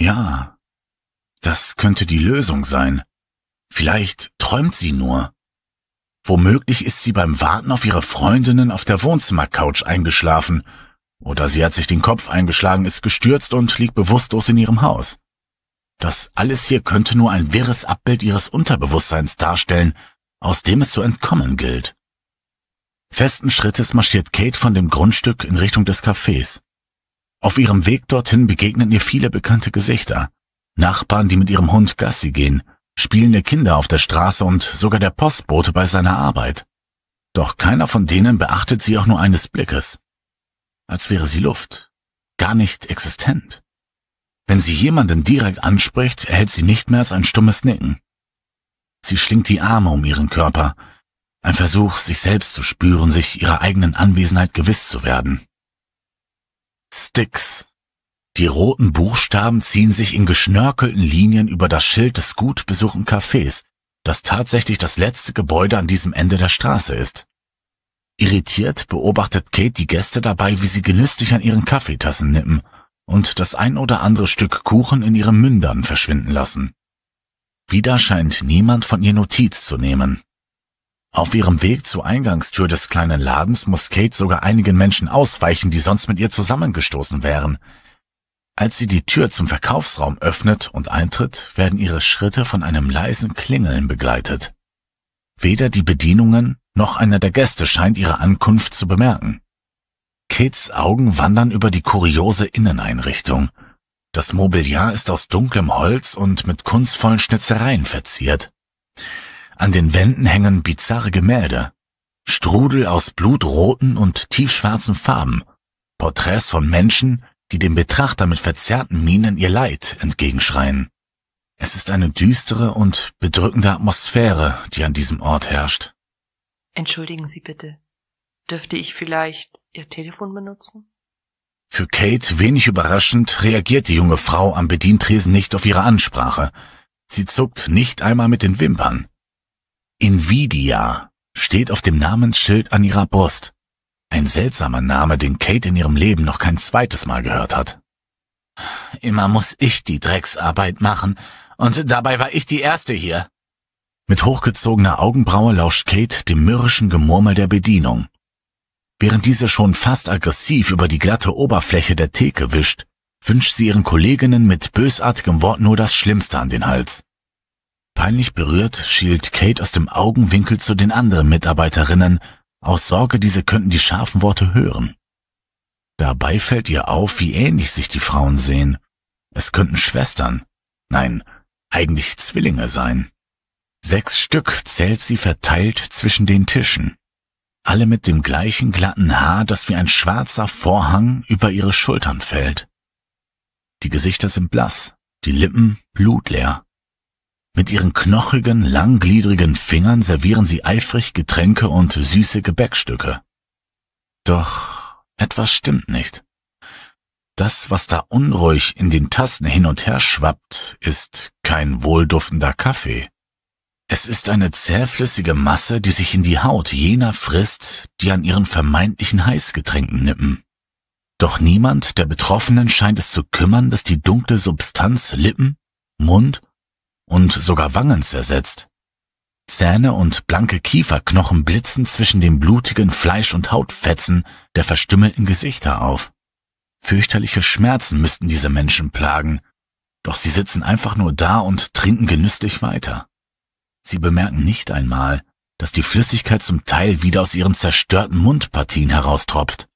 Ja, das könnte die Lösung sein. Vielleicht träumt sie nur. Womöglich ist sie beim Warten auf ihre Freundinnen auf der Wohnzimmercouch eingeschlafen. Oder sie hat sich den Kopf eingeschlagen, ist gestürzt und liegt bewusstlos in ihrem Haus. Das alles hier könnte nur ein wirres Abbild ihres Unterbewusstseins darstellen, aus dem es zu entkommen gilt. Festen Schrittes marschiert Kate von dem Grundstück in Richtung des Cafés. Auf ihrem Weg dorthin begegnen ihr viele bekannte Gesichter. Nachbarn, die mit ihrem Hund Gassi gehen, spielende Kinder auf der Straße und sogar der Postbote bei seiner Arbeit. Doch keiner von denen beachtet sie auch nur eines Blickes. Als wäre sie Luft, gar nicht existent. Wenn sie jemanden direkt anspricht, erhält sie nicht mehr als ein stummes Nicken. Sie schlingt die Arme um ihren Körper, ein Versuch, sich selbst zu spüren, sich ihrer eigenen Anwesenheit gewiss zu werden. Sticks. Die roten Buchstaben ziehen sich in geschnörkelten Linien über das Schild des gut besuchten Cafés, das tatsächlich das letzte Gebäude an diesem Ende der Straße ist. Irritiert beobachtet Kate die Gäste dabei, wie sie genüsslich an ihren Kaffeetassen nippen und das ein oder andere Stück Kuchen in ihren Mündern verschwinden lassen. Wieder scheint niemand von ihr Notiz zu nehmen. Auf ihrem Weg zur Eingangstür des kleinen Ladens muss Kate sogar einigen Menschen ausweichen, die sonst mit ihr zusammengestoßen wären. Als sie die Tür zum Verkaufsraum öffnet und eintritt, werden ihre Schritte von einem leisen Klingeln begleitet. Weder die Bedienungen noch einer der Gäste scheint ihre Ankunft zu bemerken. Kates Augen wandern über die kuriose Inneneinrichtung. Das Mobiliar ist aus dunklem Holz und mit kunstvollen Schnitzereien verziert. An den Wänden hängen bizarre Gemälde. Strudel aus blutroten und tiefschwarzen Farben. Porträts von Menschen, die dem Betrachter mit verzerrten Mienen ihr Leid entgegenschreien. Es ist eine düstere und bedrückende Atmosphäre, die an diesem Ort herrscht. Entschuldigen Sie bitte. Dürfte ich vielleicht ihr Telefon benutzen? Für Kate wenig überraschend reagiert die junge Frau am Bedientresen nicht auf ihre Ansprache. Sie zuckt nicht einmal mit den Wimpern. Invidia steht auf dem Namensschild an ihrer Brust. Ein seltsamer Name, den Kate in ihrem Leben noch kein zweites Mal gehört hat. Immer muss ich die Drecksarbeit machen, und dabei war ich die Erste hier. Mit hochgezogener Augenbraue lauscht Kate dem mürrischen Gemurmel der Bedienung. Während diese schon fast aggressiv über die glatte Oberfläche der Theke wischt, wünscht sie ihren Kolleginnen mit bösartigem Wort nur das Schlimmste an den Hals. Peinlich berührt schielt Kate aus dem Augenwinkel zu den anderen Mitarbeiterinnen, aus Sorge, diese könnten die scharfen Worte hören. Dabei fällt ihr auf, wie ähnlich sich die Frauen sehen. Es könnten Schwestern, nein, eigentlich Zwillinge sein. Sechs Stück zählt sie verteilt zwischen den Tischen alle mit dem gleichen glatten Haar, das wie ein schwarzer Vorhang über ihre Schultern fällt. Die Gesichter sind blass, die Lippen blutleer. Mit ihren knochigen, langgliedrigen Fingern servieren sie eifrig Getränke und süße Gebäckstücke. Doch etwas stimmt nicht. Das, was da unruhig in den Tassen hin und her schwappt, ist kein wohlduftender Kaffee. Es ist eine zähflüssige Masse, die sich in die Haut jener frisst, die an ihren vermeintlichen Heißgetränken nippen. Doch niemand der Betroffenen scheint es zu kümmern, dass die dunkle Substanz Lippen, Mund und sogar Wangen zersetzt. Zähne und blanke Kieferknochen blitzen zwischen den blutigen Fleisch- und Hautfetzen der verstümmelten Gesichter auf. Fürchterliche Schmerzen müssten diese Menschen plagen, doch sie sitzen einfach nur da und trinken genüsslich weiter. Sie bemerken nicht einmal, dass die Flüssigkeit zum Teil wieder aus ihren zerstörten Mundpartien heraustropft.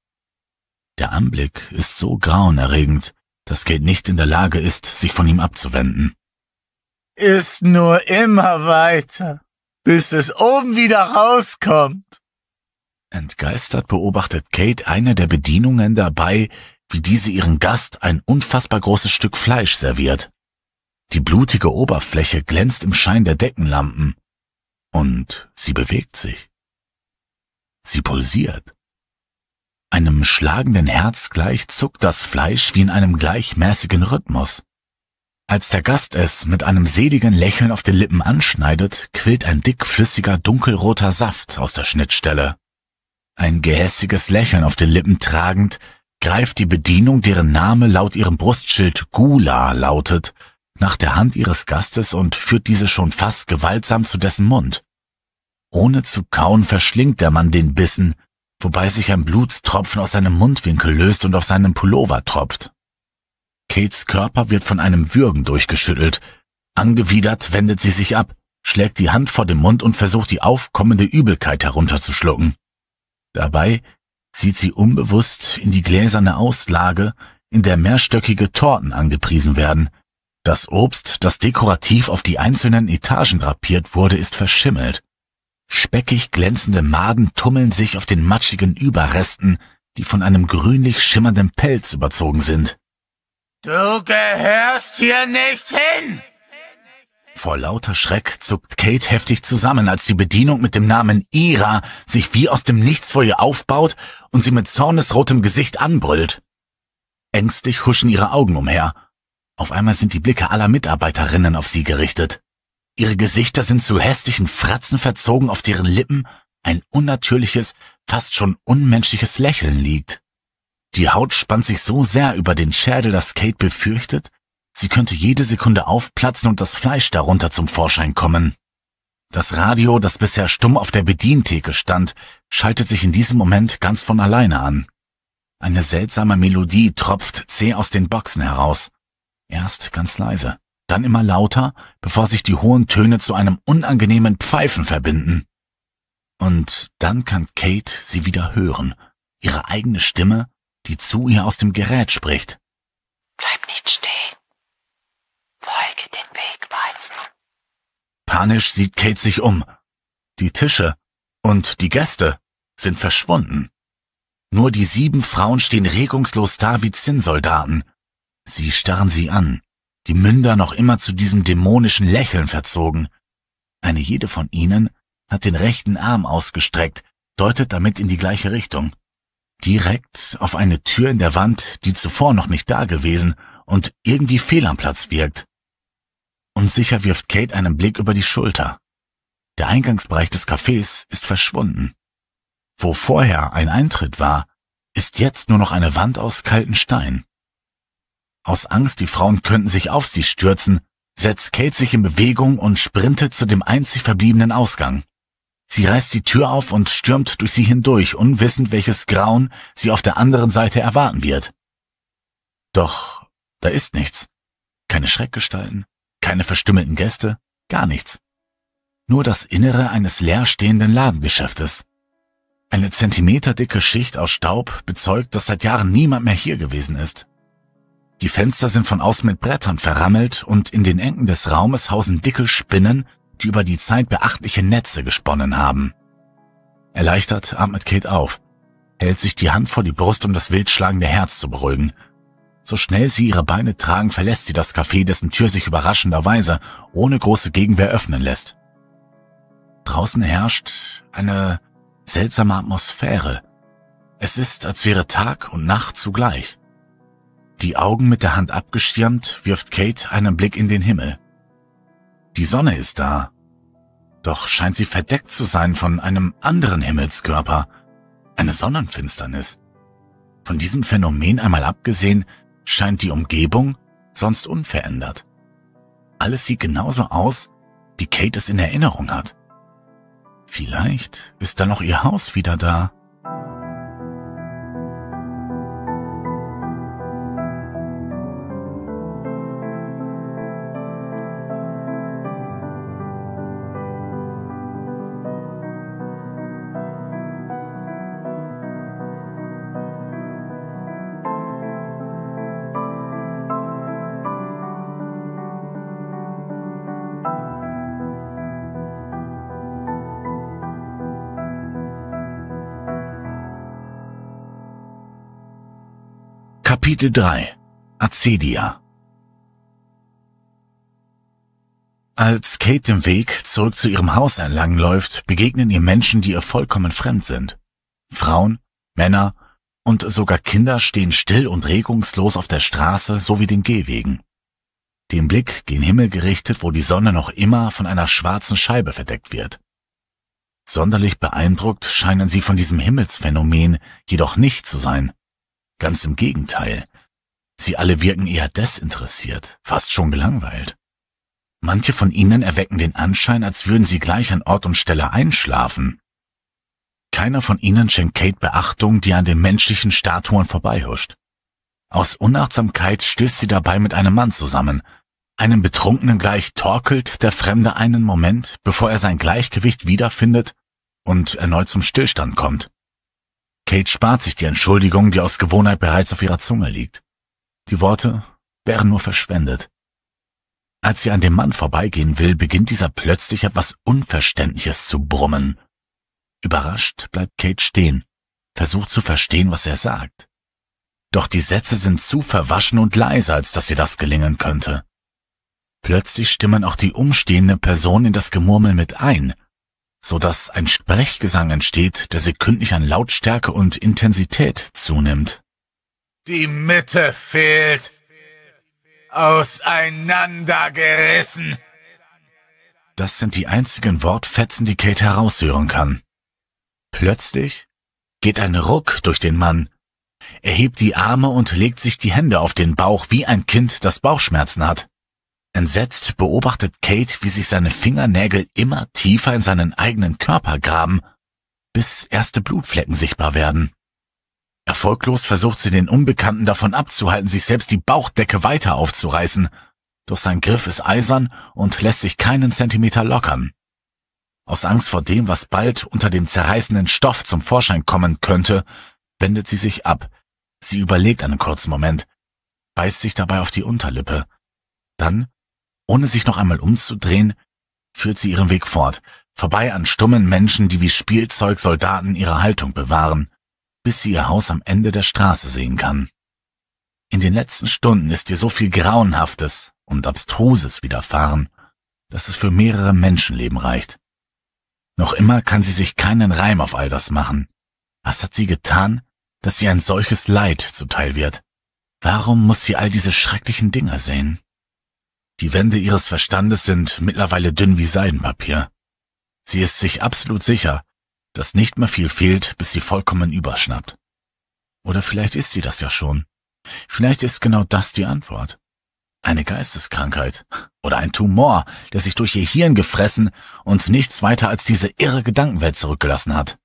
Der Anblick ist so grauenerregend, dass Kate nicht in der Lage ist, sich von ihm abzuwenden. Ist nur immer weiter, bis es oben wieder rauskommt. Entgeistert beobachtet Kate eine der Bedienungen dabei, wie diese ihren Gast ein unfassbar großes Stück Fleisch serviert. Die blutige Oberfläche glänzt im Schein der Deckenlampen. Und sie bewegt sich. Sie pulsiert. Einem schlagenden Herz gleich zuckt das Fleisch wie in einem gleichmäßigen Rhythmus. Als der Gast es mit einem seligen Lächeln auf den Lippen anschneidet, quillt ein dickflüssiger dunkelroter Saft aus der Schnittstelle. Ein gehässiges Lächeln auf den Lippen tragend, greift die Bedienung, deren Name laut ihrem Brustschild Gula lautet, nach der Hand ihres Gastes und führt diese schon fast gewaltsam zu dessen Mund. Ohne zu kauen verschlingt der Mann den Bissen, wobei sich ein Blutstropfen aus seinem Mundwinkel löst und auf seinen Pullover tropft. Kates Körper wird von einem Würgen durchgeschüttelt. Angewidert wendet sie sich ab, schlägt die Hand vor dem Mund und versucht die aufkommende Übelkeit herunterzuschlucken. Dabei sieht sie unbewusst in die gläserne Auslage, in der mehrstöckige Torten angepriesen werden – das Obst, das dekorativ auf die einzelnen Etagen drapiert wurde, ist verschimmelt. Speckig glänzende Maden tummeln sich auf den matschigen Überresten, die von einem grünlich schimmernden Pelz überzogen sind. Du gehörst hier nicht hin! Vor lauter Schreck zuckt Kate heftig zusammen, als die Bedienung mit dem Namen Ira sich wie aus dem Nichts vor ihr aufbaut und sie mit zornesrotem Gesicht anbrüllt. Ängstlich huschen ihre Augen umher. Auf einmal sind die Blicke aller Mitarbeiterinnen auf sie gerichtet. Ihre Gesichter sind zu hässlichen Fratzen verzogen, auf deren Lippen ein unnatürliches, fast schon unmenschliches Lächeln liegt. Die Haut spannt sich so sehr über den Schädel, dass Kate befürchtet, sie könnte jede Sekunde aufplatzen und das Fleisch darunter zum Vorschein kommen. Das Radio, das bisher stumm auf der Bedientheke stand, schaltet sich in diesem Moment ganz von alleine an. Eine seltsame Melodie tropft zäh aus den Boxen heraus. Erst ganz leise, dann immer lauter, bevor sich die hohen Töne zu einem unangenehmen Pfeifen verbinden. Und dann kann Kate sie wieder hören, ihre eigene Stimme, die zu ihr aus dem Gerät spricht. Bleib nicht stehen. Folge den Wegweisen. Panisch sieht Kate sich um. Die Tische und die Gäste sind verschwunden. Nur die sieben Frauen stehen regungslos da wie Zinnsoldaten, Sie starren sie an, die Münder noch immer zu diesem dämonischen Lächeln verzogen. Eine jede von ihnen hat den rechten Arm ausgestreckt, deutet damit in die gleiche Richtung. Direkt auf eine Tür in der Wand, die zuvor noch nicht da gewesen und irgendwie fehl am Platz wirkt. Unsicher wirft Kate einen Blick über die Schulter. Der Eingangsbereich des Cafés ist verschwunden. Wo vorher ein Eintritt war, ist jetzt nur noch eine Wand aus kalten Stein. Aus Angst, die Frauen könnten sich auf sie stürzen, setzt Kate sich in Bewegung und sprintet zu dem einzig verbliebenen Ausgang. Sie reißt die Tür auf und stürmt durch sie hindurch, unwissend, welches Grauen sie auf der anderen Seite erwarten wird. Doch da ist nichts. Keine Schreckgestalten, keine verstümmelten Gäste, gar nichts. Nur das Innere eines leerstehenden Ladengeschäftes. Eine zentimeterdicke Schicht aus Staub bezeugt, dass seit Jahren niemand mehr hier gewesen ist. Die Fenster sind von außen mit Brettern verrammelt und in den Ecken des Raumes hausen dicke Spinnen, die über die Zeit beachtliche Netze gesponnen haben. Erleichtert atmet Kate auf, hält sich die Hand vor die Brust, um das wildschlagende Herz zu beruhigen. So schnell sie ihre Beine tragen, verlässt sie das Café, dessen Tür sich überraschenderweise ohne große Gegenwehr öffnen lässt. Draußen herrscht eine seltsame Atmosphäre. Es ist, als wäre Tag und Nacht zugleich. Die Augen mit der Hand abgeschirmt, wirft Kate einen Blick in den Himmel. Die Sonne ist da. Doch scheint sie verdeckt zu sein von einem anderen Himmelskörper, eine Sonnenfinsternis. Von diesem Phänomen einmal abgesehen, scheint die Umgebung sonst unverändert. Alles sieht genauso aus, wie Kate es in Erinnerung hat. Vielleicht ist dann noch ihr Haus wieder da. Kapitel 3 Acedia Als Kate den Weg zurück zu ihrem Haus entlang läuft, begegnen ihr Menschen, die ihr vollkommen fremd sind. Frauen, Männer und sogar Kinder stehen still und regungslos auf der Straße sowie den Gehwegen. Den Blick gen Himmel gerichtet, wo die Sonne noch immer von einer schwarzen Scheibe verdeckt wird. Sonderlich beeindruckt scheinen sie von diesem Himmelsphänomen jedoch nicht zu sein. Ganz im Gegenteil. Sie alle wirken eher desinteressiert, fast schon gelangweilt. Manche von ihnen erwecken den Anschein, als würden sie gleich an Ort und Stelle einschlafen. Keiner von ihnen schenkt Kate Beachtung, die an den menschlichen Statuen vorbeihuscht. Aus Unachtsamkeit stößt sie dabei mit einem Mann zusammen. Einem Betrunkenen gleich torkelt der Fremde einen Moment, bevor er sein Gleichgewicht wiederfindet und erneut zum Stillstand kommt. Kate spart sich die Entschuldigung, die aus Gewohnheit bereits auf ihrer Zunge liegt. Die Worte wären nur verschwendet. Als sie an dem Mann vorbeigehen will, beginnt dieser plötzlich etwas Unverständliches zu brummen. Überrascht bleibt Kate stehen, versucht zu verstehen, was er sagt. Doch die Sätze sind zu verwaschen und leise, als dass ihr das gelingen könnte. Plötzlich stimmen auch die umstehende Person in das Gemurmel mit ein, so dass ein Sprechgesang entsteht, der sekündlich an Lautstärke und Intensität zunimmt. Die Mitte fehlt. Auseinandergerissen. Das sind die einzigen Wortfetzen, die Kate heraushören kann. Plötzlich geht ein Ruck durch den Mann. Er hebt die Arme und legt sich die Hände auf den Bauch wie ein Kind, das Bauchschmerzen hat. Entsetzt beobachtet Kate, wie sich seine Fingernägel immer tiefer in seinen eigenen Körper graben, bis erste Blutflecken sichtbar werden. Erfolglos versucht sie den Unbekannten davon abzuhalten, sich selbst die Bauchdecke weiter aufzureißen, doch sein Griff ist eisern und lässt sich keinen Zentimeter lockern. Aus Angst vor dem, was bald unter dem zerreißenden Stoff zum Vorschein kommen könnte, wendet sie sich ab. Sie überlegt einen kurzen Moment, beißt sich dabei auf die Unterlippe. Dann ohne sich noch einmal umzudrehen, führt sie ihren Weg fort, vorbei an stummen Menschen, die wie Spielzeugsoldaten ihre Haltung bewahren, bis sie ihr Haus am Ende der Straße sehen kann. In den letzten Stunden ist ihr so viel Grauenhaftes und Abstruses widerfahren, dass es für mehrere Menschenleben reicht. Noch immer kann sie sich keinen Reim auf all das machen. Was hat sie getan, dass sie ein solches Leid zuteil wird? Warum muss sie all diese schrecklichen Dinge sehen? Die Wände ihres Verstandes sind mittlerweile dünn wie Seidenpapier. Sie ist sich absolut sicher, dass nicht mehr viel fehlt, bis sie vollkommen überschnappt. Oder vielleicht ist sie das ja schon. Vielleicht ist genau das die Antwort. Eine Geisteskrankheit oder ein Tumor, der sich durch ihr Hirn gefressen und nichts weiter als diese irre Gedankenwelt zurückgelassen hat.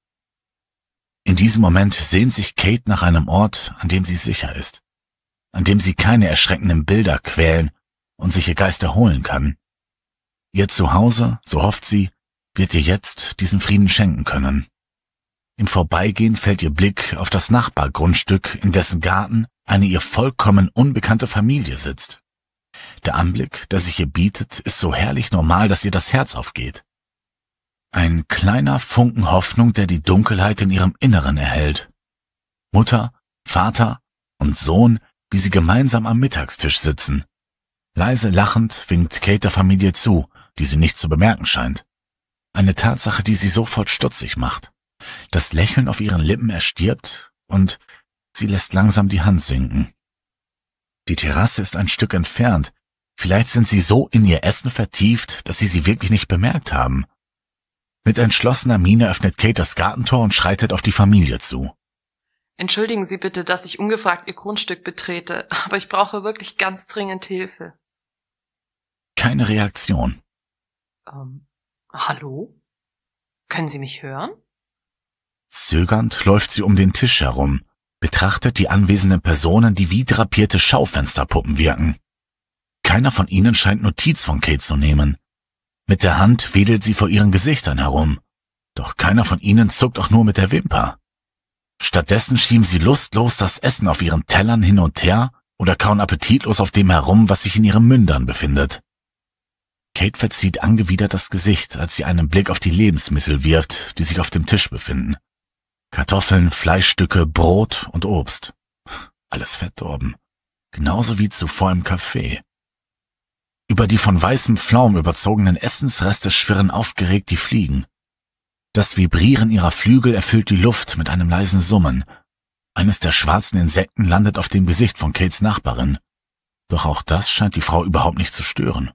In diesem Moment sehnt sich Kate nach einem Ort, an dem sie sicher ist, an dem sie keine erschreckenden Bilder quälen und sich ihr Geist erholen kann. Ihr Zuhause, so hofft sie, wird ihr jetzt diesen Frieden schenken können. Im Vorbeigehen fällt ihr Blick auf das Nachbargrundstück, in dessen Garten eine ihr vollkommen unbekannte Familie sitzt. Der Anblick, der sich ihr bietet, ist so herrlich normal, dass ihr das Herz aufgeht. Ein kleiner Funken Hoffnung, der die Dunkelheit in ihrem Inneren erhält. Mutter, Vater und Sohn, wie sie gemeinsam am Mittagstisch sitzen. Leise lachend winkt Kate der Familie zu, die sie nicht zu bemerken scheint. Eine Tatsache, die sie sofort stutzig macht. Das Lächeln auf ihren Lippen erstirbt und sie lässt langsam die Hand sinken. Die Terrasse ist ein Stück entfernt. Vielleicht sind sie so in ihr Essen vertieft, dass sie sie wirklich nicht bemerkt haben. Mit entschlossener Miene öffnet Kate das Gartentor und schreitet auf die Familie zu. Entschuldigen Sie bitte, dass ich ungefragt Ihr Grundstück betrete, aber ich brauche wirklich ganz dringend Hilfe. Keine Reaktion. Ähm, hallo? Können Sie mich hören? Zögernd läuft sie um den Tisch herum, betrachtet die anwesenden Personen, die wie drapierte Schaufensterpuppen wirken. Keiner von ihnen scheint Notiz von Kate zu nehmen. Mit der Hand wedelt sie vor ihren Gesichtern herum, doch keiner von ihnen zuckt auch nur mit der Wimper. Stattdessen schieben sie lustlos das Essen auf ihren Tellern hin und her oder kauen appetitlos auf dem herum, was sich in ihren Mündern befindet. Kate verzieht angewidert das Gesicht, als sie einen Blick auf die Lebensmittel wirft, die sich auf dem Tisch befinden. Kartoffeln, Fleischstücke, Brot und Obst. Alles verdorben. Genauso wie zuvor im Café. Über die von weißem Flaum überzogenen Essensreste schwirren aufgeregt die Fliegen. Das Vibrieren ihrer Flügel erfüllt die Luft mit einem leisen Summen. Eines der schwarzen Insekten landet auf dem Gesicht von Kates Nachbarin. Doch auch das scheint die Frau überhaupt nicht zu stören.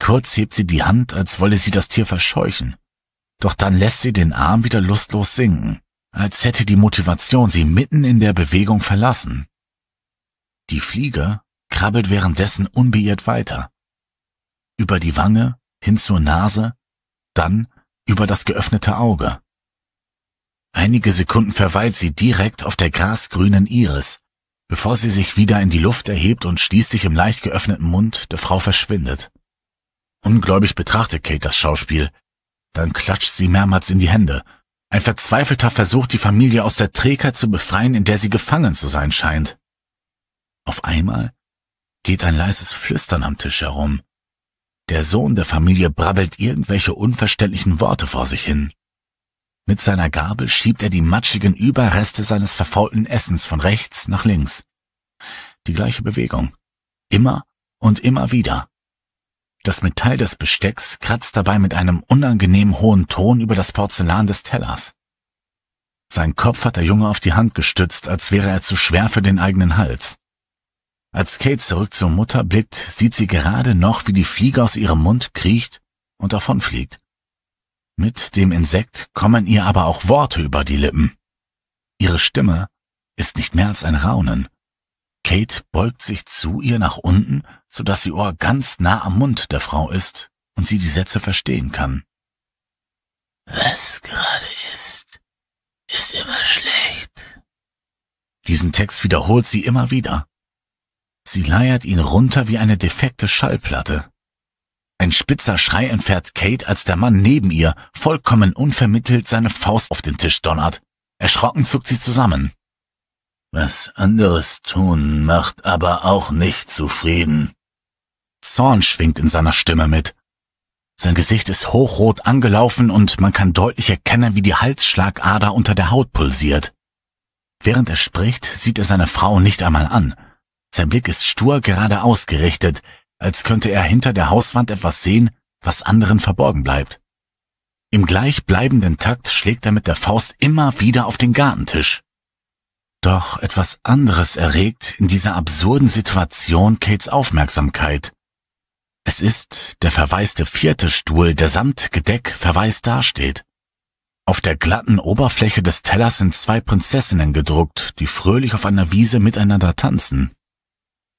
Kurz hebt sie die Hand, als wolle sie das Tier verscheuchen. Doch dann lässt sie den Arm wieder lustlos sinken, als hätte die Motivation sie mitten in der Bewegung verlassen. Die Fliege krabbelt währenddessen unbeirrt weiter. Über die Wange, hin zur Nase, dann über das geöffnete Auge. Einige Sekunden verweilt sie direkt auf der grasgrünen Iris, bevor sie sich wieder in die Luft erhebt und schließlich im leicht geöffneten Mund der Frau verschwindet. Ungläubig betrachtet Kate das Schauspiel. Dann klatscht sie mehrmals in die Hände. Ein verzweifelter Versuch, die Familie aus der Trägheit zu befreien, in der sie gefangen zu sein scheint. Auf einmal geht ein leises Flüstern am Tisch herum. Der Sohn der Familie brabbelt irgendwelche unverständlichen Worte vor sich hin. Mit seiner Gabel schiebt er die matschigen Überreste seines verfaulten Essens von rechts nach links. Die gleiche Bewegung. Immer und immer wieder. Das Metall des Bestecks kratzt dabei mit einem unangenehm hohen Ton über das Porzellan des Tellers. Sein Kopf hat der Junge auf die Hand gestützt, als wäre er zu schwer für den eigenen Hals. Als Kate zurück zur Mutter blickt, sieht sie gerade noch, wie die Fliege aus ihrem Mund kriecht und davonfliegt. Mit dem Insekt kommen ihr aber auch Worte über die Lippen. Ihre Stimme ist nicht mehr als ein Raunen. Kate beugt sich zu ihr nach unten, so dass ihr Ohr ganz nah am Mund der Frau ist und sie die Sätze verstehen kann. Was gerade ist, ist immer schlecht. Diesen Text wiederholt sie immer wieder. Sie leiert ihn runter wie eine defekte Schallplatte. Ein spitzer Schrei entfährt Kate, als der Mann neben ihr vollkommen unvermittelt seine Faust auf den Tisch donnert. Erschrocken zuckt sie zusammen. Was anderes tun macht aber auch nicht zufrieden. Zorn schwingt in seiner Stimme mit. Sein Gesicht ist hochrot angelaufen und man kann deutlich erkennen, wie die Halsschlagader unter der Haut pulsiert. Während er spricht, sieht er seine Frau nicht einmal an. Sein Blick ist stur geradeaus gerichtet, als könnte er hinter der Hauswand etwas sehen, was anderen verborgen bleibt. Im gleichbleibenden Takt schlägt er mit der Faust immer wieder auf den Gartentisch. Doch etwas anderes erregt in dieser absurden Situation Kates Aufmerksamkeit. Es ist der verwaiste vierte Stuhl, der samt Gedeck verwaist dasteht. Auf der glatten Oberfläche des Tellers sind zwei Prinzessinnen gedruckt, die fröhlich auf einer Wiese miteinander tanzen.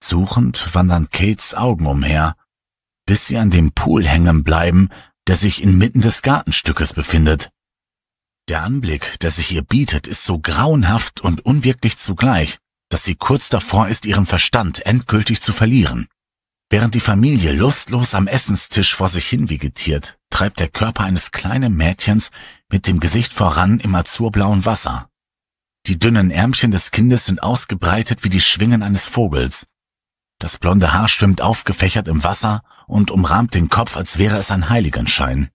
Suchend wandern Kates Augen umher, bis sie an dem Pool hängen bleiben, der sich inmitten des Gartenstückes befindet. Der Anblick, der sich ihr bietet, ist so grauenhaft und unwirklich zugleich, dass sie kurz davor ist, ihren Verstand endgültig zu verlieren. Während die Familie lustlos am Essenstisch vor sich hin vegetiert, treibt der Körper eines kleinen Mädchens mit dem Gesicht voran im azurblauen Wasser. Die dünnen Ärmchen des Kindes sind ausgebreitet wie die Schwingen eines Vogels. Das blonde Haar schwimmt aufgefächert im Wasser und umrahmt den Kopf, als wäre es ein Heiligenschein.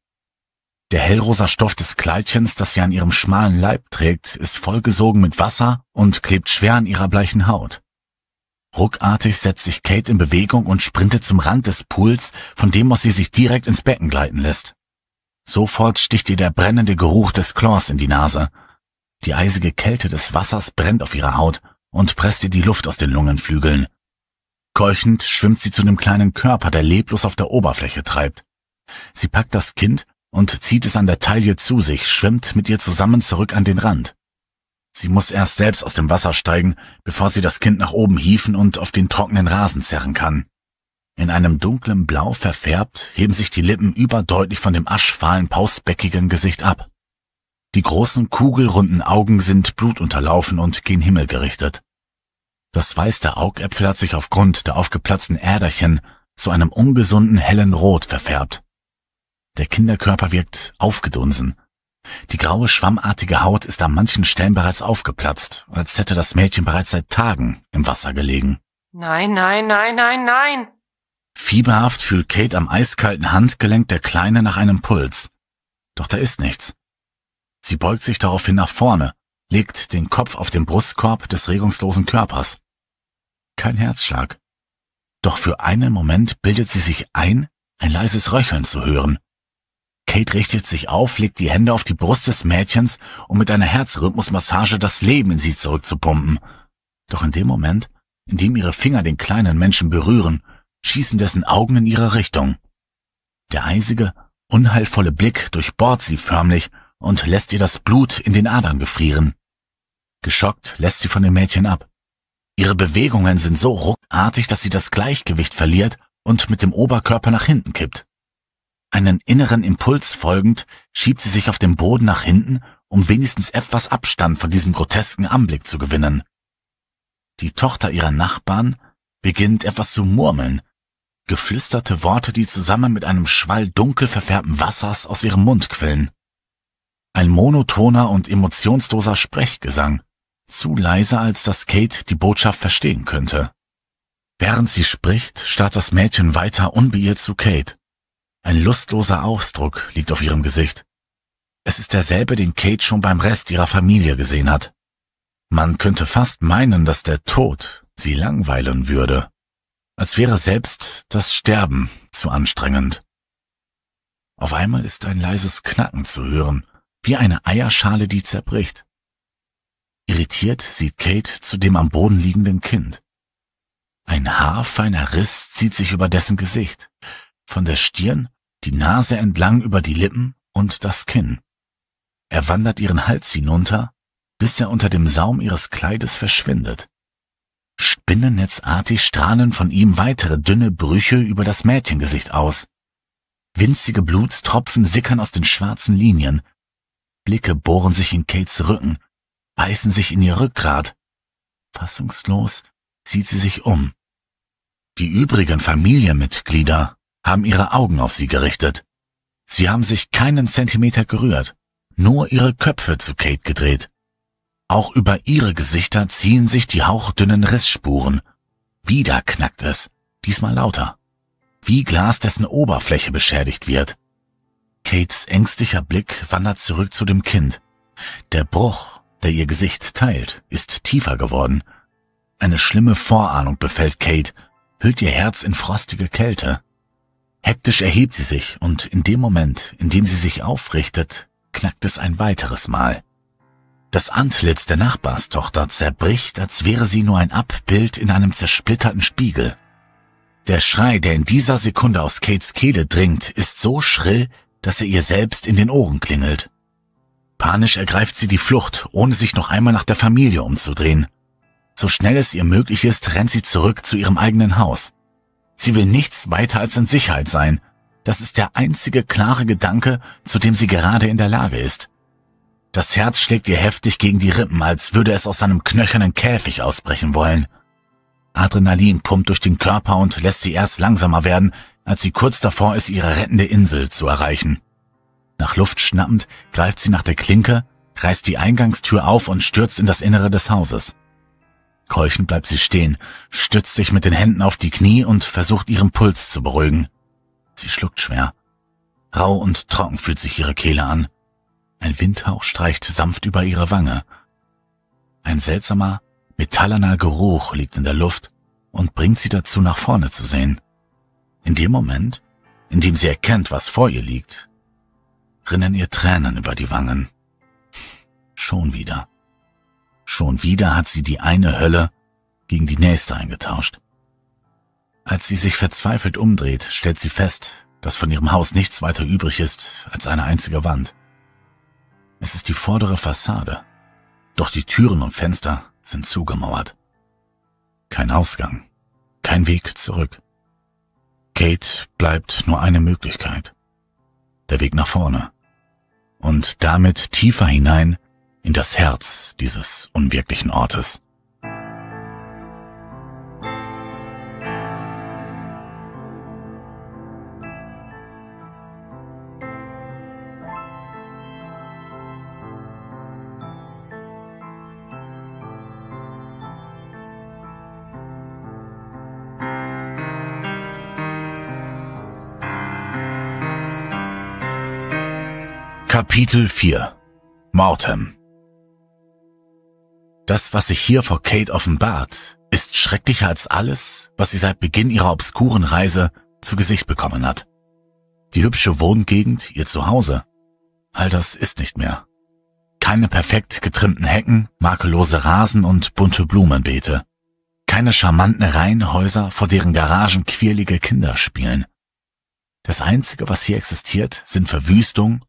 Der hellrosa Stoff des Kleidchens, das sie an ihrem schmalen Leib trägt, ist vollgesogen mit Wasser und klebt schwer an ihrer bleichen Haut. Ruckartig setzt sich Kate in Bewegung und sprintet zum Rand des Pools, von dem aus sie sich direkt ins Becken gleiten lässt. Sofort sticht ihr der brennende Geruch des Chlors in die Nase. Die eisige Kälte des Wassers brennt auf ihrer Haut und presst ihr die Luft aus den Lungenflügeln. Keuchend schwimmt sie zu dem kleinen Körper, der leblos auf der Oberfläche treibt. Sie packt das Kind und zieht es an der Taille zu sich, schwimmt mit ihr zusammen zurück an den Rand. Sie muss erst selbst aus dem Wasser steigen, bevor sie das Kind nach oben hieven und auf den trockenen Rasen zerren kann. In einem dunklen Blau verfärbt, heben sich die Lippen überdeutlich von dem aschfahlen, pausbäckigen Gesicht ab. Die großen, kugelrunden Augen sind blutunterlaufen und gen Himmel gerichtet. Das Weiß der Augäpfel hat sich aufgrund der aufgeplatzten Äderchen zu einem ungesunden hellen Rot verfärbt. Der Kinderkörper wirkt aufgedunsen. Die graue, schwammartige Haut ist an manchen Stellen bereits aufgeplatzt, als hätte das Mädchen bereits seit Tagen im Wasser gelegen. Nein, nein, nein, nein, nein. Fieberhaft fühlt Kate am eiskalten Handgelenk der Kleine nach einem Puls. Doch da ist nichts. Sie beugt sich daraufhin nach vorne, legt den Kopf auf den Brustkorb des regungslosen Körpers. Kein Herzschlag. Doch für einen Moment bildet sie sich ein, ein leises Röcheln zu hören. Kate richtet sich auf, legt die Hände auf die Brust des Mädchens, um mit einer Herzrhythmusmassage das Leben in sie zurückzupumpen. Doch in dem Moment, in dem ihre Finger den kleinen Menschen berühren, schießen dessen Augen in ihre Richtung. Der eisige, unheilvolle Blick durchbohrt sie förmlich und lässt ihr das Blut in den Adern gefrieren. Geschockt lässt sie von dem Mädchen ab. Ihre Bewegungen sind so ruckartig, dass sie das Gleichgewicht verliert und mit dem Oberkörper nach hinten kippt. Einen inneren Impuls folgend schiebt sie sich auf dem Boden nach hinten, um wenigstens etwas Abstand von diesem grotesken Anblick zu gewinnen. Die Tochter ihrer Nachbarn beginnt etwas zu murmeln, geflüsterte Worte, die zusammen mit einem Schwall dunkel verfärbten Wassers aus ihrem Mund quillen. Ein monotoner und emotionsloser Sprechgesang, zu leise, als dass Kate die Botschaft verstehen könnte. Während sie spricht, starrt das Mädchen weiter unbeirrt zu Kate. Ein lustloser Ausdruck liegt auf ihrem Gesicht. Es ist derselbe, den Kate schon beim Rest ihrer Familie gesehen hat. Man könnte fast meinen, dass der Tod sie langweilen würde, als wäre selbst das Sterben zu anstrengend. Auf einmal ist ein leises Knacken zu hören, wie eine Eierschale, die zerbricht. Irritiert sieht Kate zu dem am Boden liegenden Kind. Ein haarfeiner Riss zieht sich über dessen Gesicht. Von der Stirn die Nase entlang über die Lippen und das Kinn. Er wandert ihren Hals hinunter, bis er unter dem Saum ihres Kleides verschwindet. Spinnennetzartig strahlen von ihm weitere dünne Brüche über das Mädchengesicht aus. Winzige Blutstropfen sickern aus den schwarzen Linien. Blicke bohren sich in Kates Rücken, beißen sich in ihr Rückgrat. Fassungslos sieht sie sich um. Die übrigen Familienmitglieder haben ihre Augen auf sie gerichtet. Sie haben sich keinen Zentimeter gerührt, nur ihre Köpfe zu Kate gedreht. Auch über ihre Gesichter ziehen sich die hauchdünnen Rissspuren. Wieder knackt es, diesmal lauter. Wie Glas, dessen Oberfläche beschädigt wird. Kates ängstlicher Blick wandert zurück zu dem Kind. Der Bruch, der ihr Gesicht teilt, ist tiefer geworden. Eine schlimme Vorahnung befällt Kate, hüllt ihr Herz in frostige Kälte. Hektisch erhebt sie sich und in dem Moment, in dem sie sich aufrichtet, knackt es ein weiteres Mal. Das Antlitz der Nachbarstochter zerbricht, als wäre sie nur ein Abbild in einem zersplitterten Spiegel. Der Schrei, der in dieser Sekunde aus Kates Kehle dringt, ist so schrill, dass er ihr selbst in den Ohren klingelt. Panisch ergreift sie die Flucht, ohne sich noch einmal nach der Familie umzudrehen. So schnell es ihr möglich ist, rennt sie zurück zu ihrem eigenen Haus. Sie will nichts weiter als in Sicherheit sein. Das ist der einzige klare Gedanke, zu dem sie gerade in der Lage ist. Das Herz schlägt ihr heftig gegen die Rippen, als würde es aus seinem knöchernen Käfig ausbrechen wollen. Adrenalin pumpt durch den Körper und lässt sie erst langsamer werden, als sie kurz davor ist, ihre rettende Insel zu erreichen. Nach Luft schnappend greift sie nach der Klinke, reißt die Eingangstür auf und stürzt in das Innere des Hauses. Keuchend bleibt sie stehen, stützt sich mit den Händen auf die Knie und versucht ihren Puls zu beruhigen. Sie schluckt schwer. Rau und trocken fühlt sich ihre Kehle an. Ein Windhauch streicht sanft über ihre Wange. Ein seltsamer, metallener Geruch liegt in der Luft und bringt sie dazu, nach vorne zu sehen. In dem Moment, in dem sie erkennt, was vor ihr liegt, rinnen ihr Tränen über die Wangen. Schon wieder. Schon wieder hat sie die eine Hölle gegen die nächste eingetauscht. Als sie sich verzweifelt umdreht, stellt sie fest, dass von ihrem Haus nichts weiter übrig ist als eine einzige Wand. Es ist die vordere Fassade, doch die Türen und Fenster sind zugemauert. Kein Ausgang, kein Weg zurück. Kate bleibt nur eine Möglichkeit. Der Weg nach vorne. Und damit tiefer hinein in das Herz dieses unwirklichen Ortes. Kapitel 4 Mortem das, was sich hier vor Kate offenbart, ist schrecklicher als alles, was sie seit Beginn ihrer obskuren Reise zu Gesicht bekommen hat. Die hübsche Wohngegend, ihr Zuhause, all das ist nicht mehr. Keine perfekt getrimmten Hecken, makellose Rasen und bunte Blumenbeete. Keine charmanten Reihenhäuser, vor deren Garagen quirlige Kinder spielen. Das Einzige, was hier existiert, sind Verwüstung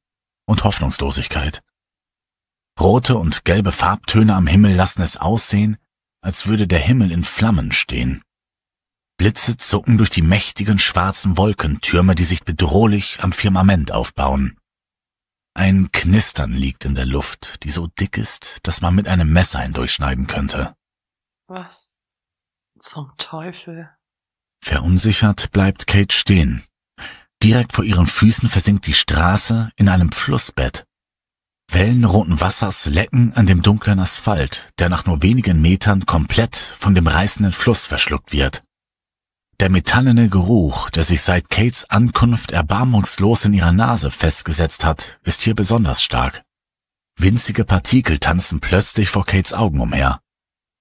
und Hoffnungslosigkeit. Rote und gelbe Farbtöne am Himmel lassen es aussehen, als würde der Himmel in Flammen stehen. Blitze zucken durch die mächtigen schwarzen Wolkentürme, die sich bedrohlich am Firmament aufbauen. Ein Knistern liegt in der Luft, die so dick ist, dass man mit einem Messer hindurchschneiden könnte. Was zum Teufel? Verunsichert bleibt Kate stehen. Direkt vor ihren Füßen versinkt die Straße in einem Flussbett. Wellen roten Wassers lecken an dem dunklen Asphalt, der nach nur wenigen Metern komplett von dem reißenden Fluss verschluckt wird. Der metallene Geruch, der sich seit Kates Ankunft erbarmungslos in ihrer Nase festgesetzt hat, ist hier besonders stark. Winzige Partikel tanzen plötzlich vor Kates Augen umher.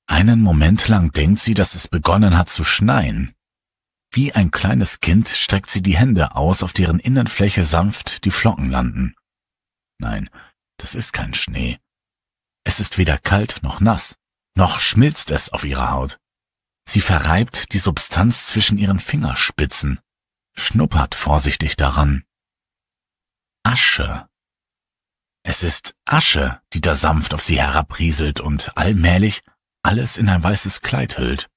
Einen Moment lang denkt sie, dass es begonnen hat zu schneien. Wie ein kleines Kind streckt sie die Hände aus, auf deren Innenfläche sanft die Flocken landen. Nein, das ist kein Schnee. Es ist weder kalt noch nass, noch schmilzt es auf ihrer Haut. Sie verreibt die Substanz zwischen ihren Fingerspitzen, schnuppert vorsichtig daran. Asche. Es ist Asche, die da sanft auf sie herabrieselt und allmählich alles in ein weißes Kleid hüllt.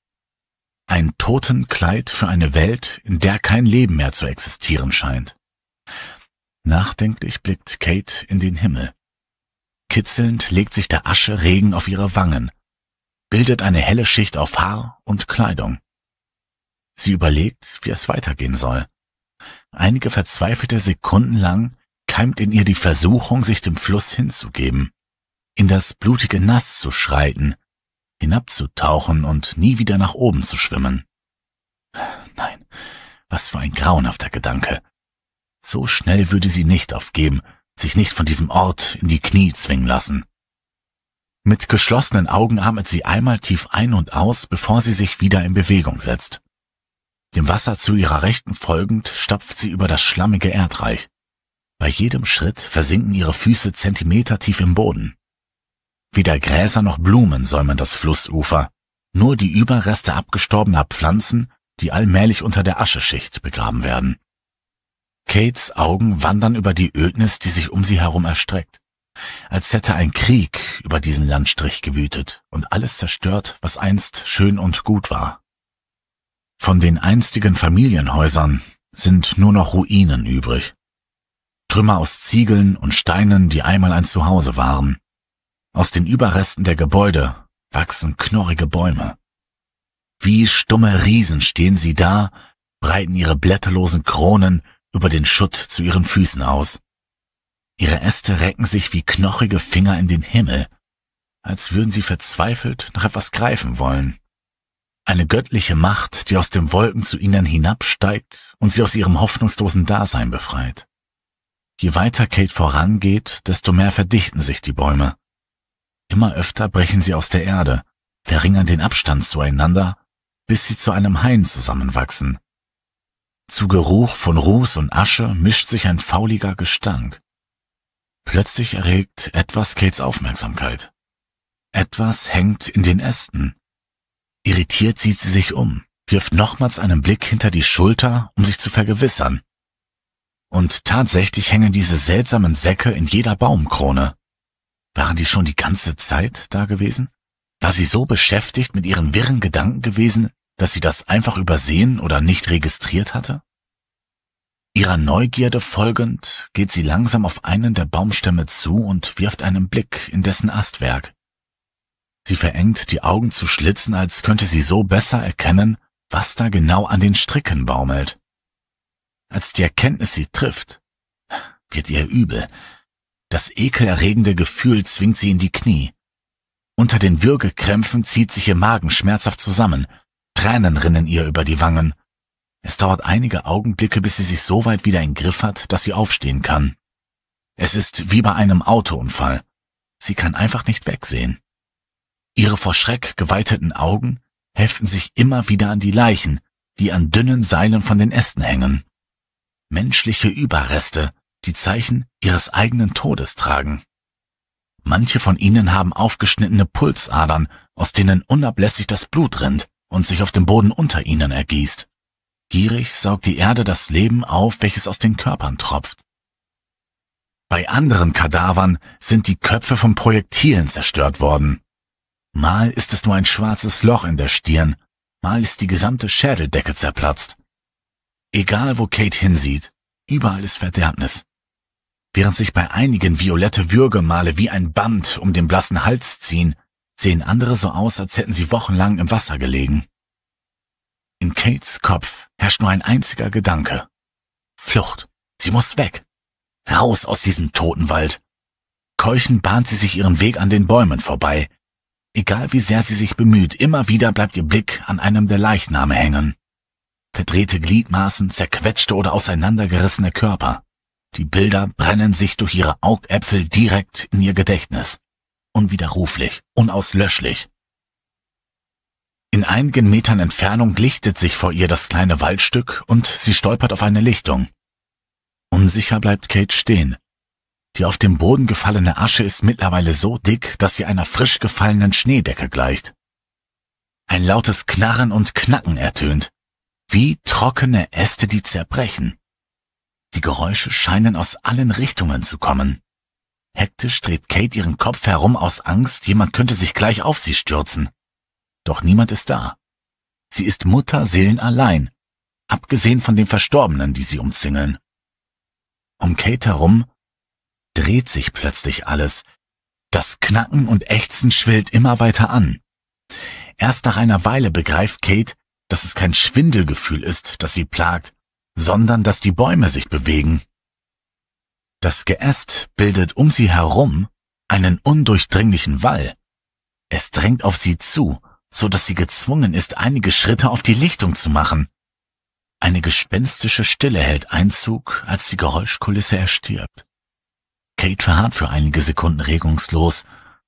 Ein Totenkleid für eine Welt, in der kein Leben mehr zu existieren scheint. Nachdenklich blickt Kate in den Himmel. Kitzelnd legt sich der Ascheregen auf ihre Wangen, bildet eine helle Schicht auf Haar und Kleidung. Sie überlegt, wie es weitergehen soll. Einige verzweifelte Sekunden lang keimt in ihr die Versuchung, sich dem Fluss hinzugeben, in das blutige Nass zu schreiten, hinabzutauchen und nie wieder nach oben zu schwimmen. Nein, was für ein grauenhafter Gedanke. So schnell würde sie nicht aufgeben, sich nicht von diesem Ort in die Knie zwingen lassen. Mit geschlossenen Augen atmet sie einmal tief ein und aus, bevor sie sich wieder in Bewegung setzt. Dem Wasser zu ihrer Rechten folgend stapft sie über das schlammige Erdreich. Bei jedem Schritt versinken ihre Füße Zentimeter tief im Boden. Weder Gräser noch Blumen säumen das Flussufer, nur die Überreste abgestorbener Pflanzen, die allmählich unter der Ascheschicht begraben werden. Kates Augen wandern über die Ödnis, die sich um sie herum erstreckt. Als hätte ein Krieg über diesen Landstrich gewütet und alles zerstört, was einst schön und gut war. Von den einstigen Familienhäusern sind nur noch Ruinen übrig. Trümmer aus Ziegeln und Steinen, die einmal ein Zuhause waren. Aus den Überresten der Gebäude wachsen knorrige Bäume. Wie stumme Riesen stehen sie da, breiten ihre blätterlosen Kronen über den Schutt zu ihren Füßen aus. Ihre Äste recken sich wie knochige Finger in den Himmel, als würden sie verzweifelt nach etwas greifen wollen. Eine göttliche Macht, die aus den Wolken zu ihnen hinabsteigt und sie aus ihrem hoffnungslosen Dasein befreit. Je weiter Kate vorangeht, desto mehr verdichten sich die Bäume. Immer öfter brechen sie aus der Erde, verringern den Abstand zueinander, bis sie zu einem Hain zusammenwachsen, zu Geruch von Ruß und Asche mischt sich ein fauliger Gestank. Plötzlich erregt etwas Kates Aufmerksamkeit. Etwas hängt in den Ästen. Irritiert sieht sie sich um, wirft nochmals einen Blick hinter die Schulter, um sich zu vergewissern. Und tatsächlich hängen diese seltsamen Säcke in jeder Baumkrone. Waren die schon die ganze Zeit da gewesen? War sie so beschäftigt mit ihren wirren Gedanken gewesen, dass sie das einfach übersehen oder nicht registriert hatte? Ihrer Neugierde folgend geht sie langsam auf einen der Baumstämme zu und wirft einen Blick in dessen Astwerk. Sie verengt die Augen zu Schlitzen, als könnte sie so besser erkennen, was da genau an den Stricken baumelt. Als die Erkenntnis sie trifft, wird ihr übel. Das ekelerregende Gefühl zwingt sie in die Knie. Unter den Würgekrämpfen zieht sich ihr Magen schmerzhaft zusammen – Tränen rinnen ihr über die Wangen. Es dauert einige Augenblicke, bis sie sich so weit wieder in Griff hat, dass sie aufstehen kann. Es ist wie bei einem Autounfall. Sie kann einfach nicht wegsehen. Ihre vor Schreck geweiteten Augen heften sich immer wieder an die Leichen, die an dünnen Seilen von den Ästen hängen. Menschliche Überreste, die Zeichen ihres eigenen Todes tragen. Manche von ihnen haben aufgeschnittene Pulsadern, aus denen unablässig das Blut rinnt und sich auf dem Boden unter ihnen ergießt. Gierig saugt die Erde das Leben auf, welches aus den Körpern tropft. Bei anderen Kadavern sind die Köpfe von Projektilen zerstört worden. Mal ist es nur ein schwarzes Loch in der Stirn, mal ist die gesamte Schädeldecke zerplatzt. Egal wo Kate hinsieht, überall ist Verderbnis. Während sich bei einigen violette Würgemale wie ein Band um den blassen Hals ziehen, sehen andere so aus, als hätten sie wochenlang im Wasser gelegen. In Kates Kopf herrscht nur ein einziger Gedanke. Flucht. Sie muss weg. Raus aus diesem toten Wald. Keuchend bahnt sie sich ihren Weg an den Bäumen vorbei. Egal wie sehr sie sich bemüht, immer wieder bleibt ihr Blick an einem der Leichname hängen. Verdrehte Gliedmaßen, zerquetschte oder auseinandergerissene Körper. Die Bilder brennen sich durch ihre Augäpfel direkt in ihr Gedächtnis unwiderruflich, unauslöschlich. In einigen Metern Entfernung lichtet sich vor ihr das kleine Waldstück und sie stolpert auf eine Lichtung. Unsicher bleibt Kate stehen. Die auf dem Boden gefallene Asche ist mittlerweile so dick, dass sie einer frisch gefallenen Schneedecke gleicht. Ein lautes Knarren und Knacken ertönt, wie trockene Äste, die zerbrechen. Die Geräusche scheinen aus allen Richtungen zu kommen. Hektisch dreht Kate ihren Kopf herum aus Angst, jemand könnte sich gleich auf sie stürzen. Doch niemand ist da. Sie ist Mutter seelenallein, abgesehen von den Verstorbenen, die sie umzingeln. Um Kate herum dreht sich plötzlich alles. Das Knacken und Ächzen schwillt immer weiter an. Erst nach einer Weile begreift Kate, dass es kein Schwindelgefühl ist, das sie plagt, sondern dass die Bäume sich bewegen. Das Geäst bildet um sie herum einen undurchdringlichen Wall. Es drängt auf sie zu, so dass sie gezwungen ist, einige Schritte auf die Lichtung zu machen. Eine gespenstische Stille hält Einzug, als die Geräuschkulisse erstirbt. Kate verharrt für einige Sekunden regungslos,